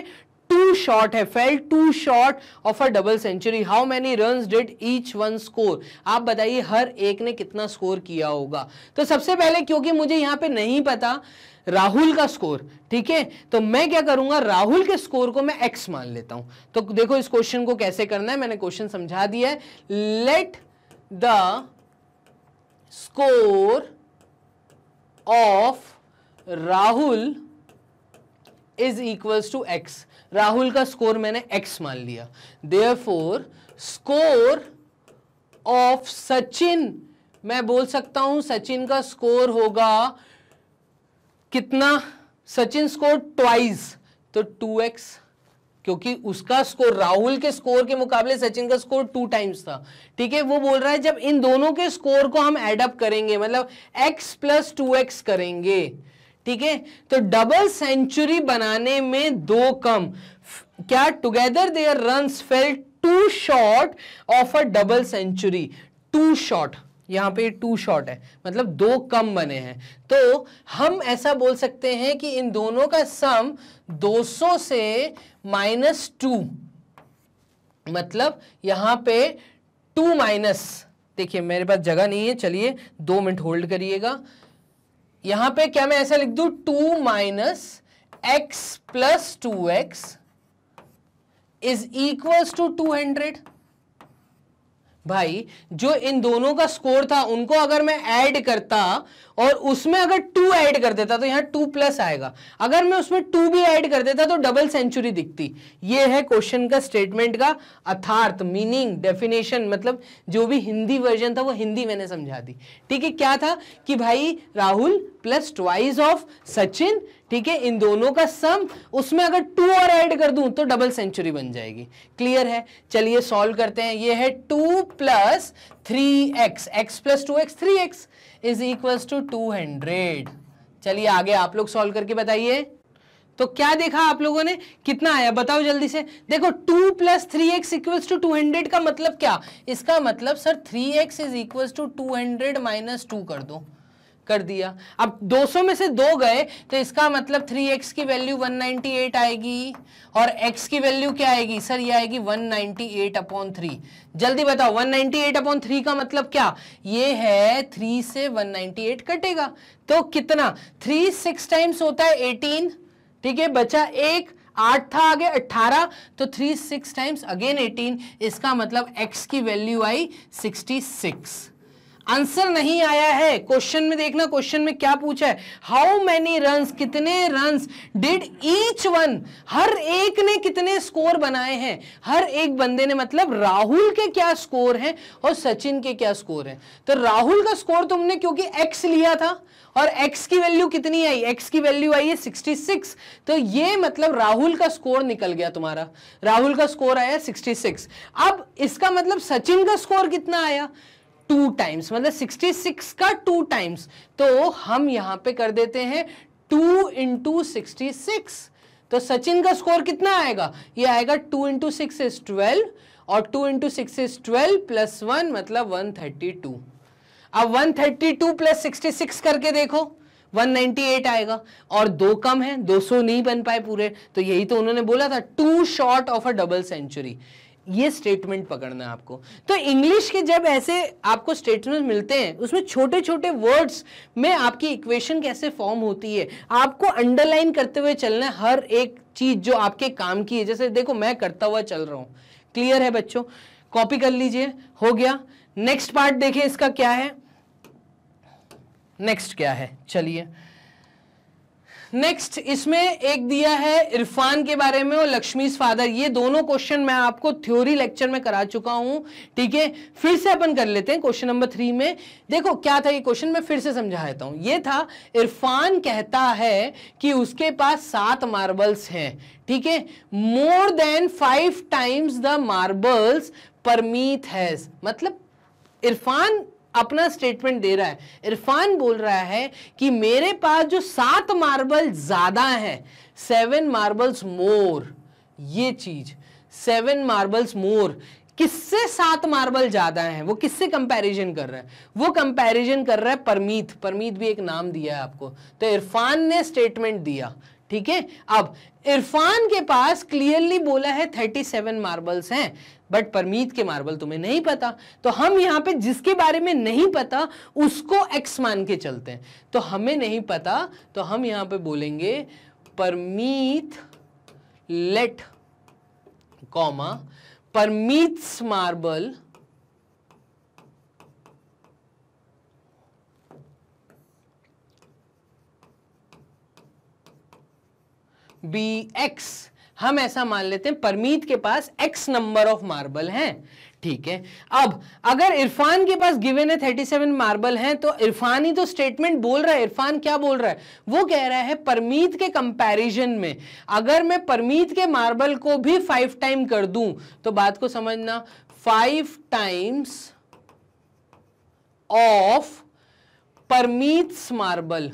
टू शॉट है fell two short of a double century how many run did each one score आप बताइए हर एक ने कितना स्कोर किया होगा तो सबसे पहले क्योंकि मुझे यहां पे नहीं पता राहुल का स्कोर ठीक है तो मैं क्या करूंगा राहुल के स्कोर को मैं एक्स मान लेता हूं तो देखो इस क्वेश्चन को कैसे करना है मैंने क्वेश्चन समझा दिया है let the score of Rahul is equals to x Rahul का स्कोर मैंने एक्स मान लिया देयरफॉर स्कोर ऑफ सचिन मैं बोल सकता हूं सचिन का स्कोर होगा कितना सचिन स्कोर ट्वाइस तो टू एक्स क्योंकि उसका स्कोर राहुल के स्कोर के मुकाबले सचिन का स्कोर टू टाइम्स था ठीक है वो बोल रहा है जब इन दोनों के स्कोर को हम एडअप करेंगे मतलब एक्स प्लस टू एक्स करेंगे ठीक है तो डबल सेंचुरी बनाने में दो कम क्या together their run fell two short of a double century two short यहाँ पे टू शॉर्ट है मतलब दो कम बने हैं तो हम ऐसा बोल सकते हैं कि इन दोनों का सम 200 से माइनस टू मतलब यहाँ पे टू माइनस देखिए मेरे पास जगह नहीं है चलिए दो मिनट होल्ड करिएगा यहाँ पे क्या मैं ऐसा लिख दू two minus x plus two x is equals to two hundred भाई जो इन दोनों का स्कोर था उनको अगर मैं ऐड करता और उसमें अगर टू ऐड कर देता तो यहाँ टू प्लस आएगा अगर मैं उसमें टू भी ऐड कर देता तो डबल सेंचुरी दिखती ये है क्वेश्चन का स्टेटमेंट का अर्थार्थ मीनिंग डेफिनेशन मतलब जो भी हिंदी वर्जन था वो हिंदी मैंने समझा दी ठीक है क्या था कि भाई Rahul plus twice of Sachin ठीक है इन दोनों का सम उसमें अगर टू और ऐड कर दूं तो डबल सेंचुरी बन जाएगी क्लियर है चलिए सॉल्व करते हैं ये है two plus three x x plus two x three x is equal to two hundred चलिए आगे आप लोग सॉल्व करके बताइए तो क्या देखा आप लोगों ने कितना आया बताओ जल्दी से देखो two plus three x equal to two hundred का मतलब क्या इसका मतलब sir three x is equal to two hundred minus two कर दो कर दिया अब 200 में से दो गए तो इसका मतलब 3x की वैल्यू 198 आएगी और x की वैल्यू क्या आएगी सर ये आएगी 198 नाइनटी एट अपॉन थ्री जल्दी बताओ 198 नाइन्टी एट अपॉन थ्री का मतलब क्या ये है 3 से 198 कटेगा तो कितना 3 सिक्स टाइम्स होता है 18 ठीक है बचा एक आठ था आगे अट्ठारह तो three six times again eighteen इसका मतलब एक्स की वैल्यू आई सिक्सटी सिक्स आंसर नहीं आया है क्वेश्चन में देखना क्वेश्चन में क्या पूछा है हाउ मैनी रन कितने रन डिड ईच वन हर एक ने कितने स्कोर बनाए हैं हर एक बंदे ने मतलब राहुल के क्या स्कोर हैं और सचिन के क्या स्कोर हैं तो राहुल का स्कोर तुमने क्योंकि एक्स लिया था और x की वैल्यू कितनी आई x की वैल्यू आई है 66 तो ये मतलब राहुल का स्कोर निकल गया तुम्हारा राहुल का स्कोर आया 66 अब इसका मतलब सचिन का स्कोर कितना आया टू टाइम्स मतलब 66 का टू टाइम्स तो हम यहां पे कर देते हैं टू इंटू सिक्सटी तो सचिन का स्कोर कितना आएगा ये आएगा two into six is twelve और two into six is twelve plus one मतलब वन थर्टी टू अब one thirty two plus sixty six करके देखो 198 आएगा और दो कम है 200 नहीं बन पाए पूरे तो यही तो उन्होंने बोला था two short of a double century ये स्टेटमेंट पकड़ना है आपको तो इंग्लिश के जब ऐसे आपको स्टेटमेंट मिलते हैं उसमें छोटे छोटे वर्ड्स में आपकी इक्वेशन कैसे फॉर्म होती है आपको अंडरलाइन करते हुए चलना है हर एक चीज़ जो आपके काम की है जैसे देखो मैं करता हुआ चल रहा हूं क्लियर है बच्चों कॉपी कर लीजिए हो गया नेक्स्ट पार्ट देखें इसका क्या है नेक्स्ट क्या है चलिए नेक्स्ट इसमें एक दिया है इरफान के बारे में और लक्ष्मी फादर ये दोनों क्वेश्चन मैं आपको थ्योरी लेक्चर में करा चुका हूं ठीक है फिर से अपन कर लेते हैं क्वेश्चन नंबर थ्री में देखो क्या था ये क्वेश्चन मैं फिर से समझा देता हूं ये था इरफान कहता है कि उसके पास सात मार्बल्स हैं ठीक है more than five times the marbles Parmeet has मतलब इरफान अपना स्टेटमेंट दे रहा है इरफान बोल रहा है कि मेरे पास जो सात मार्बल ज़्यादा है सेवन मार्बल्स मोर ये चीज़ सेवन मार्बल्स मोर किससे सात मार्बल ज़्यादा है वो किससे कंपैरिजन कर रहा है वो कंपैरिजन कर रहा है परमीत परमीत भी एक नाम दिया है आपको तो इरफान ने स्टेटमेंट दिया ठीक है अब इरफान के पास क्लियरली बोला है थर्टी सेवन मार्बल्स हैं बट परमीत के मार्बल तुम्हें नहीं पता तो हम यहाँ पे जिसके बारे में नहीं पता उसको एक्स मान के चलते हैं तो हमें नहीं पता तो हम यहाँ पे बोलेंगे Parmeet let comma Parmeet marble be x हम ऐसा मान लेते हैं परमीत के पास एक्स नंबर ऑफ मार्बल हैं ठीक है अब अगर इरफान के पास गिवेन है 37 मार्बल हैं तो इरफान ही तो स्टेटमेंट बोल रहा है इरफान क्या बोल रहा है वो कह रहा है परमीत के कंपैरिजन में अगर मैं परमीत के मार्बल को भी फाइव टाइम कर दूं तो बात को समझना five times of Parmeet marble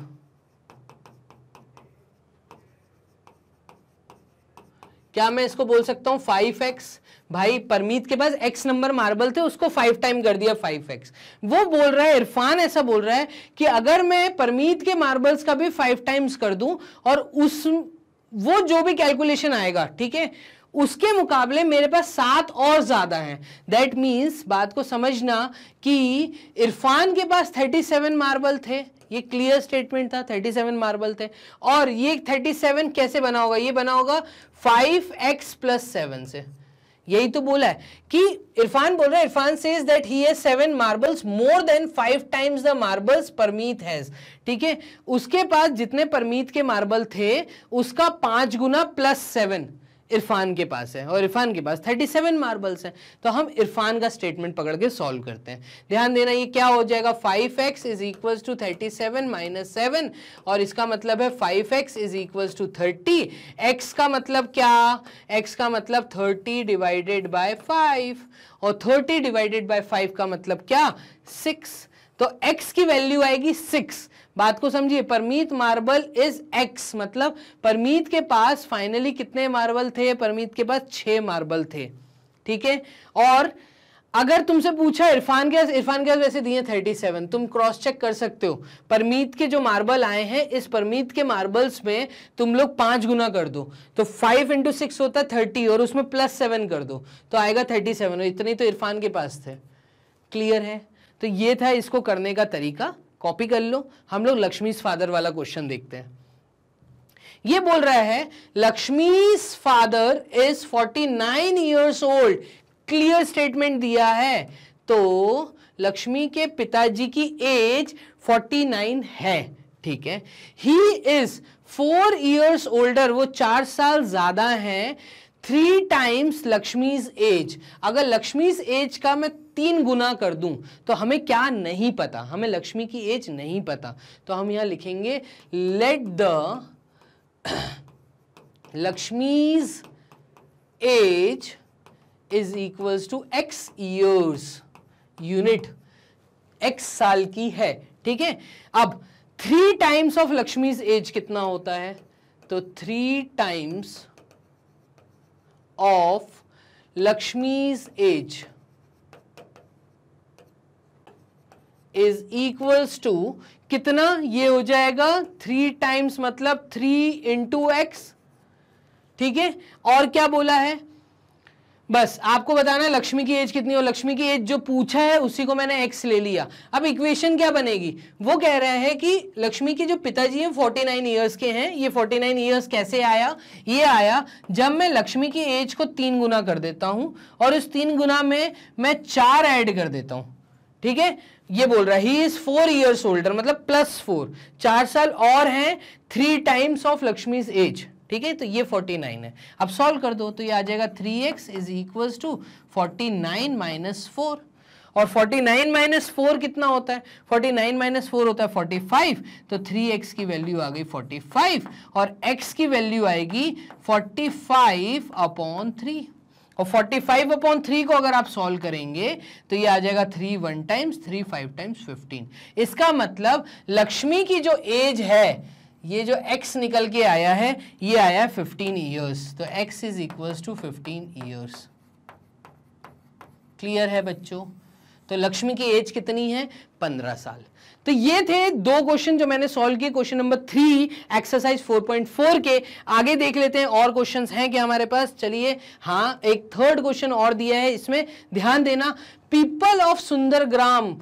क्या मैं इसको बोल सकता हूँ फाइव एक्स भाई परमीत के पास एक्स नंबर मार्बल थे उसको फाइव टाइम कर दिया फाइव एक्स वो बोल रहा है इरफान ऐसा बोल रहा है कि अगर मैं परमीत के मार्बल्स का भी फाइव टाइम्स कर दूं और उस वो जो भी कैलकुलेशन आएगा ठीक है उसके मुकाबले मेरे पास सात और ज़्यादा हैं दैट मीन्स बात को समझना कि इरफान के पास थर्टी सेवन मार्बल थे ये क्लियर स्टेटमेंट था 37 मार्बल थे और ये 37 कैसे बना होगा ये बना होगा 5x एक्स प्लस सेवन से यही तो बोला है कि इरफान बोल रहा है Irfan says that he has seven marbles more than five times the marbles Parmeet has ठीक है उसके पास जितने परमीत के मार्बल थे उसका पांच गुना प्लस सेवन इरफान के पास है और इरफान के पास 37 मार्बल्स हैं तो हम इरफान का स्टेटमेंट पकड़ के सॉल्व करते हैं ध्यान देना ये क्या हो जाएगा 5x x is equal to thirty seven minus seven और इसका मतलब है 5x x is equal to thirty x का मतलब क्या x का मतलब 30 डिवाइडेड बाय 5 और 30 डिवाइडेड बाय 5 का मतलब क्या सिक्स तो x की वैल्यू आएगी सिक्स बात को समझिए परमीत मार्बल इज x मतलब परमीत के पास फाइनली कितने मार्बल थे परमीत के पास छह मार्बल थे ठीक है और अगर तुमसे पूछा इरफान के इरफान के वैसे दिए थर्टी सेवन तुम क्रॉस चेक कर सकते हो परमीत के जो मार्बल आए हैं इस परमीत के मार्बल्स में तुम लोग पांच गुना कर दो तो फाइव इंटू सिक्स होता है थर्टी और उसमें प्लस सेवन कर दो तो आएगा थर्टी सेवन इतने तो इरफान के पास थे क्लियर है तो ये था इसको करने का तरीका कॉपी कर लो हम लोग लक्ष्मीज फादर वाला क्वेश्चन देखते हैं ये बोल रहा है Lakshmi's father is 49 years old clear statement दिया है तो लक्ष्मी के पिताजी की एज 49 है ठीक है he is four years older वो चार साल ज्यादा हैं थ्री टाइम्स लक्ष्मीज एज अगर लक्ष्मीज एज का मैं तीन गुना कर दूं तो हमें क्या नहीं पता हमें लक्ष्मी की एज नहीं पता तो हम यहां लिखेंगे let the Lakshmi's age is equals to x years unit x साल की है ठीक है अब three times of Lakshmi's age कितना होता है तो three times of Lakshmi's age is equals to कितना ये हो जाएगा थ्री टाइम्स मतलब थ्री इंटू एक्स ठीक है और क्या बोला है बस आपको बताना है लक्ष्मी की एज कितनी हो लक्ष्मी की एज जो पूछा है उसी को मैंने एक्स ले लिया अब इक्वेशन क्या बनेगी वो कह रहे हैं कि लक्ष्मी के जो पिताजी हैं फोर्टी नाइन ईयर्स के हैं ये फोर्टी नाइन ईयर्स कैसे आया ये आया जब मैं लक्ष्मी की एज को तीन गुना कर देता हूँ और उस तीन गुना में मैं चार ऐड कर देता हूँ ठीक है ये बोल रहा है he is four years older मतलब प्लस फोर चार साल और हैं three times of Lakshmi's age ठीक है तो ये 49 है अब सॉल्व कर दो तो ये आ जाएगा 3x x is equals to forty nine minus four और 49 नाइन माइनस फोर कितना होता है 49 नाइन माइनस फोर होता है 45 तो 3x की वैल्यू आ गई 45 और x की वैल्यू आएगी 45 फाइव अपॉन थ्री और 45 फाइव अपॉन थ्री को अगर आप सॉल्व करेंगे तो ये आ जाएगा three one times three five times fifteen इसका मतलब लक्ष्मी की जो एज है ये जो x निकल के आया है ये आया है ईयर्स तो x is equals to fifteen years clear है बच्चों तो लक्ष्मी की एज कितनी है पंद्रह साल तो ये थे दो क्वेश्चन जो मैंने सॉल्व किए क्वेश्चन नंबर थ्री एक्सरसाइज 4.4 के आगे देख लेते हैं और क्वेश्चंस हैं क्या हमारे पास चलिए हाँ एक थर्ड क्वेश्चन और दिया है इसमें ध्यान देना पीपल ऑफ सुंदर ग्राम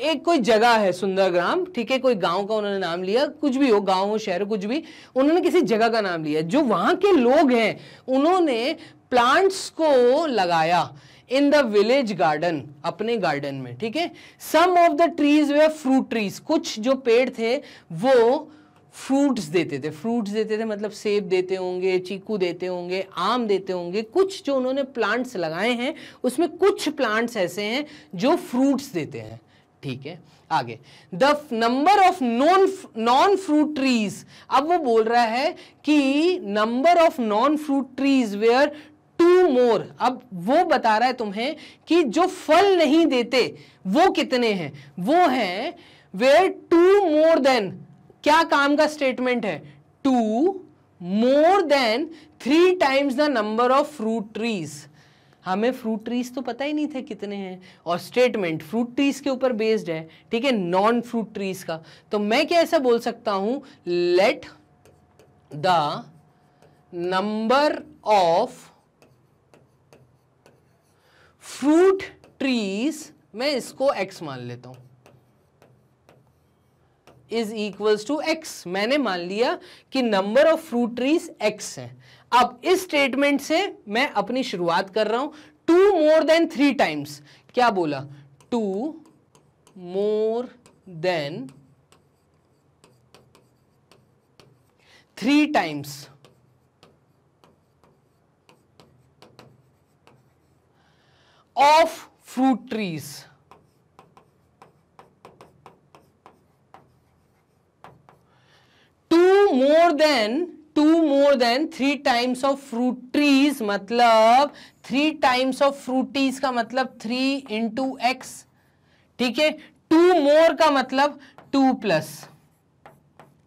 एक कोई जगह है सुंदरग्राम ठीक है कोई गांव का उन्होंने नाम लिया कुछ भी हो गांव हो शहर हो कुछ भी उन्होंने किसी जगह का नाम लिया जो वहां के लोग हैं उन्होंने प्लांट्स को लगाया इन द विलेज गार्डन अपने गार्डन में ठीक है some of the trees were fruit trees कुछ जो पेड़ थे वो फ्रूट्स देते थे फ्रूट्स देते थे मतलब सेब देते होंगे चीकू देते होंगे आम देते होंगे कुछ जो उन्होंने प्लांट्स लगाए हैं उसमें कुछ प्लांट्स ऐसे हैं जो फ्रूट्स देते हैं ठीक है आगे the number of non non fruit trees अब वो बोल रहा है कि number of non fruit trees were two more अब वो बता रहा है तुम्हें कि जो फल नहीं देते वो कितने हैं वो हैं वेयर टू मोर देन क्या काम का स्टेटमेंट है two more than three times the number of fruit trees हमें फ्रूट ट्रीज तो पता ही नहीं थे कितने हैं और स्टेटमेंट फ्रूट ट्रीज के ऊपर बेस्ड है ठीक है नॉन फ्रूट ट्रीज का तो मैं क्या ऐसा बोल सकता हूं let the number of fruit trees मैं इसको एक्स मान लेता हूं इज इक्वल्स टू एक्स मैंने मान लिया कि number of fruit trees x है अब इस स्टेटमेंट से मैं अपनी शुरुआत कर रहा हूं two more than three times क्या बोला two more than three times of fruit trees two more than two more than three times of fruit trees मतलब थ्री टाइम्स ऑफ ट्रीज का मतलब थ्री इंटू एक्स ठीक है two मोर का मतलब two plus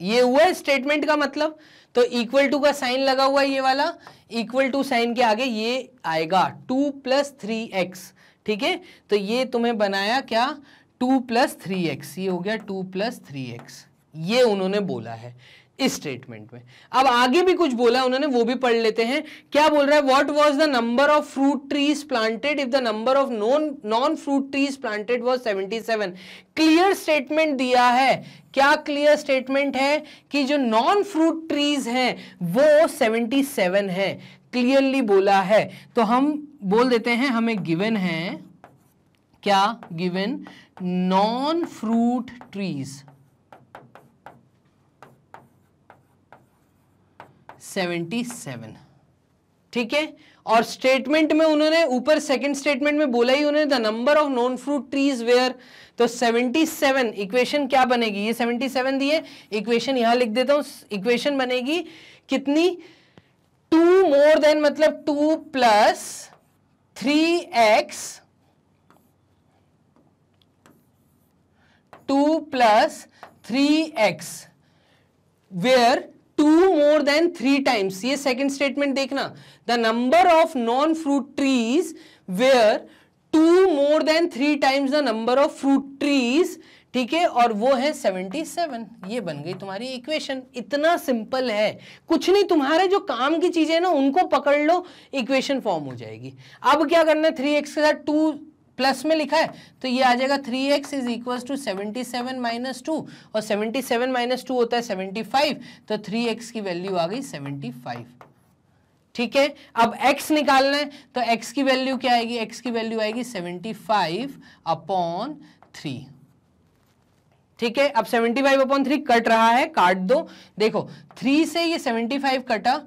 ये हुआ स्टेटमेंट का मतलब तो इक्वल टू का साइन लगा हुआ ये वाला इक्वल टू साइन के आगे ये आएगा टू प्लस थ्री एक्स ठीक है तो ये तुम्हें बनाया क्या टू प्लस थ्री एक्स ये हो गया टू प्लस थ्री एक्स ये उन्होंने बोला है इस स्टेटमेंट में अब आगे भी कुछ बोला उन्होंने वो भी पढ़ लेते हैं क्या बोल रहा है what was the number of fruit trees planted if the number of non non fruit trees planted was 77 clear statement दिया है क्या क्लियर स्टेटमेंट है कि जो नॉन फ्रूट ट्रीज हैं वो 77 है क्लियरली बोला है तो हम बोल देते हैं हमें गिवन है क्या गिवन नॉन फ्रूट ट्रीज 77 ठीक है और स्टेटमेंट में उन्होंने ऊपर सेकंड स्टेटमेंट में बोला ही उन्होंने the number of non fruit trees were तो 77 इक्वेशन क्या बनेगी ये 77 दिए इक्वेशन यहां लिख देता हूं इक्वेशन बनेगी कितनी टू मोर देन मतलब two plus three x two plus three x were two more than three times ये सेकंड स्टेटमेंट देखना the number of non fruit trees were two more than three times the number of fruit trees ठीक है और वो है 77 ये बन गई तुम्हारी इक्वेशन इतना सिंपल है कुछ नहीं तुम्हारे जो काम की चीजें ना उनको पकड़ लो इक्वेशन फॉर्म हो जाएगी अब क्या करना है थ्री एक्स के साथ टू प्लस में लिखा है तो ये आ जाएगा three x is equal to seventy seven minus two और सेवेंटी सेवन माइनस टू होता है सेवेंटी फाइव तो थ्री एक्स की वैल्यू आ गई सेवेंटी फाइव ठीक है अब x निकालना है तो x की वैल्यू क्या आएगी x की वैल्यू आएगी 75 अपॉन थ्री ठीक है अब 75 अपॉन थ्री कट रहा है काट दो देखो थ्री से ये 75 कटा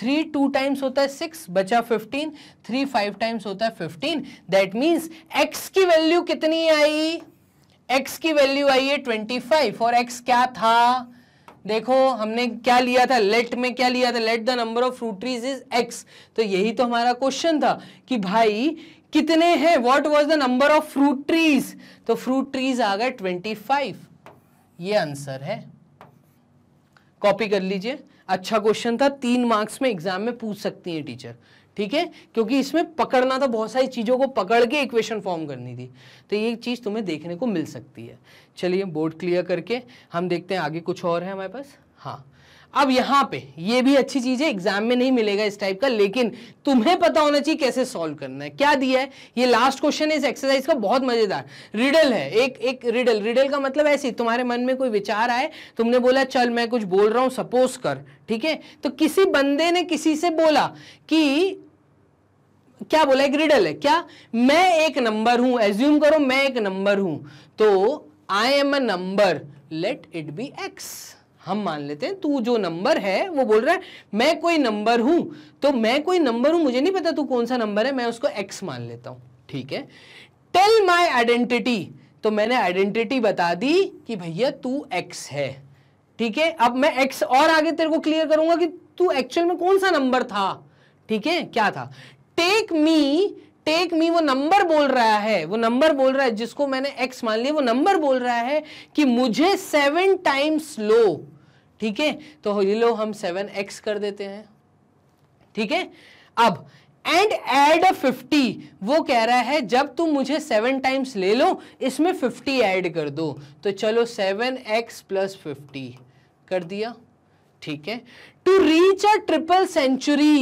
थ्री टू टाइम्स होता है सिक्स बचा फिफ्टीन थ्री फाइव टाइम्स होता है फिफ्टीन दैट मीन्स एक्स की वैल्यू कितनी आई एक्स की वैल्यू आई है ट्वेंटी फाइव और एक्स क्या था देखो हमने क्या लिया था लेट में क्या लिया था let the number of fruit trees is x तो यही तो हमारा क्वेश्चन था कि भाई कितने हैं what was the number of fruit trees तो फ्रूट ट्रीज आ गए ट्वेंटी फाइव ये आंसर है कॉपी कर लीजिए अच्छा क्वेश्चन था तीन मार्क्स में एग्जाम में पूछ सकती हैं टीचर ठीक है क्योंकि इसमें पकड़ना था बहुत सारी चीज़ों को पकड़ के इक्वेशन फॉर्म करनी थी तो ये चीज़ तुम्हें देखने को मिल सकती है चलिए बोर्ड क्लियर करके हम देखते हैं आगे कुछ और है हमारे पास हाँ अब यहां पे ये भी अच्छी चीज़ है एग्जाम में नहीं मिलेगा इस टाइप का लेकिन तुम्हें पता होना चाहिए कैसे सॉल्व करना है क्या दिया है ये लास्ट क्वेश्चन है इस एक्सरसाइज का बहुत मज़ेदार रिडल है एक एक रिडल रिडल का मतलब ऐसे ही तुम्हारे मन में कोई विचार आए तुमने बोला चल मैं कुछ बोल रहा हूं सपोज कर ठीक है तो किसी बंदे ने किसी से बोला कि क्या बोला एक रिडल है क्या मैं एक नंबर हूं एज्यूम करो मैं एक नंबर हूं तो I am a number let it be x हम मान लेते हैं तू जो नंबर है वो बोल रहा है मैं कोई नंबर हूं तो मैं कोई नंबर हूं मुझे नहीं पता तू कौन सा नंबर है मैं उसको एक्स मान लेता हूं ठीक है टेल माय आइडेंटिटी तो मैंने आइडेंटिटी बता दी कि भैया तू एक्स है ठीक है अब मैं एक्स और आगे तेरे को क्लियर करूंगा कि तू एक्चुअल में कौन सा नंबर था ठीक है क्या था टेक मी टेक मी वो नंबर बोल रहा है वो नंबर बोल रहा है जिसको मैंने एक्स मान लिया वो नंबर बोल रहा है कि मुझे सेवन टाइम्स लो ठीक है तो ये लो हम सेवन एक्स कर देते हैं ठीक है अब एंड एड फिफ्टी वो कह रहा है जब तुम मुझे सेवन टाइम्स ले लो इसमें फिफ्टी एड कर दो तो चलो सेवन एक्स प्लस फिफ्टी कर दिया ठीक है to reach a triple century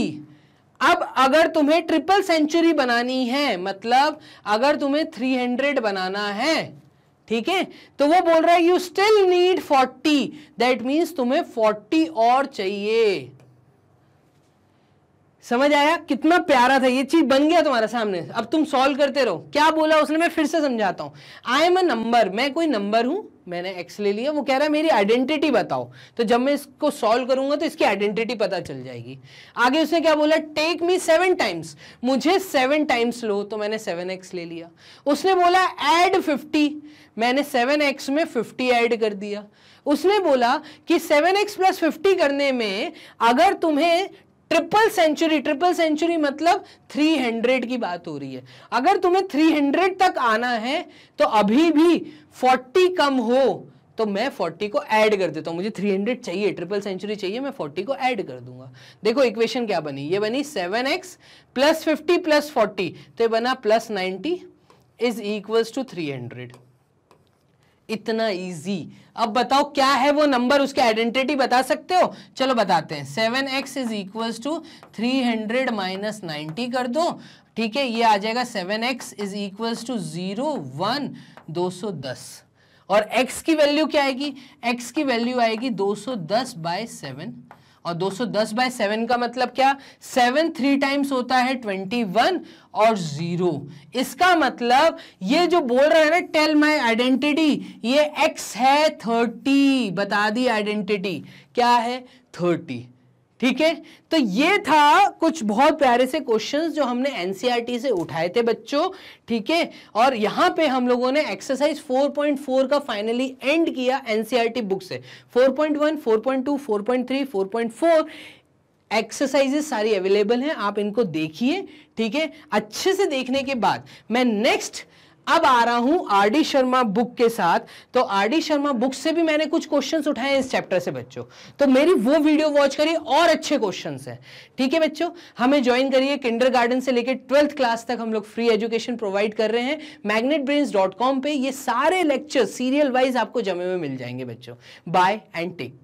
अब अगर तुम्हें ट्रिपल सेंचुरी बनानी है मतलब अगर तुम्हें 300 बनाना है ठीक है तो वो बोल रहा है you still need 40 that means तुम्हें 40 और चाहिए समझ आया कितना प्यारा था ये चीज बन गया तुम्हारे सामने अब तुम सॉल्व करते रहो क्या बोला उसने मैं फिर से समझाता हूँ आई एम अ नंबर मैं कोई नंबर हूँ मैंने एक्स ले लिया वो कह रहा है मेरी आइडेंटिटी बताओ तो जब मैं इसको सॉल्व करूंगा तो इसकी आइडेंटिटी पता चल जाएगी आगे उसने क्या बोला टेक मी सेवन टाइम्स मुझे सेवन टाइम्स लो तो मैंने सेवन एक्स ले लिया उसने बोला एड फिफ्टी मैंने सेवन एक्स में फिफ्टी एड कर दिया उसने बोला कि सेवन एक्स प्लस फिफ्टी करने में अगर तुम्हें ट्रिपल सेंचुरी ट्रिपल सेंचुरी मतलब 300 की बात हो रही है अगर तुम्हें 300 तक आना है तो अभी भी 40 कम हो तो मैं 40 को ऐड कर देता हूँ मुझे 300 चाहिए ट्रिपल सेंचुरी चाहिए मैं 40 को ऐड कर दूंगा देखो इक्वेशन क्या बनी ये बनी 7x x plus fifty plus forty तो ये बना plus ninety is equals to three hundred इतना इजी अब बताओ क्या है वो नंबर उसकी आइडेंटिटी बता सकते हो चलो बताते हैं seven x is equal to three hundred minus ninety कर दो ठीक है ये आ जाएगा seven x is equal to zero one दो सौ दस और x की वैल्यू क्या आएगी x की वैल्यू आएगी 210 सौ बाय सेवन और 210 बाय सेवन का मतलब क्या सेवन थ्री टाइम्स होता है ट्वेंटी वन और जीरो इसका मतलब ये जो बोल रहा है ना टेल माय आइडेंटिटी ये एक्स है थर्टी बता दी आइडेंटिटी क्या है थर्टी ठीक है तो ये था कुछ बहुत प्यारे से क्वेश्चंस जो हमने एनसीईआरटी e से उठाए थे बच्चों ठीक है और यहाँ पे हम लोगों ने एक्सरसाइज 4.4 का फाइनली एंड किया एनसीईआरटी बुक e से 4.1 4.2 4.3 4.4 एक्सरसाइजेस सारी अवेलेबल हैं आप इनको देखिए ठीक है अच्छे से देखने के बाद मैं नेक्स्ट अब आ रहा हूं आर डी शर्मा बुक के साथ तो आर डी शर्मा बुक से भी मैंने कुछ क्वेश्चंस उठाए इस चैप्टर से बच्चों तो मेरी वो वीडियो वॉच करिए और अच्छे क्वेश्चंस हैं ठीक है बच्चों हमें ज्वाइन करिए किंडर गार्डन से लेकर ट्वेल्थ क्लास तक हम लोग फ्री एजुकेशन प्रोवाइड कर रहे हैं मैग्नेट ब्रेन्स डॉट कॉम पर ये सारे लेक्चर सीरियल वाइज आपको जमे हुए मिल जाएंगे बच्चों बाय एंड टेक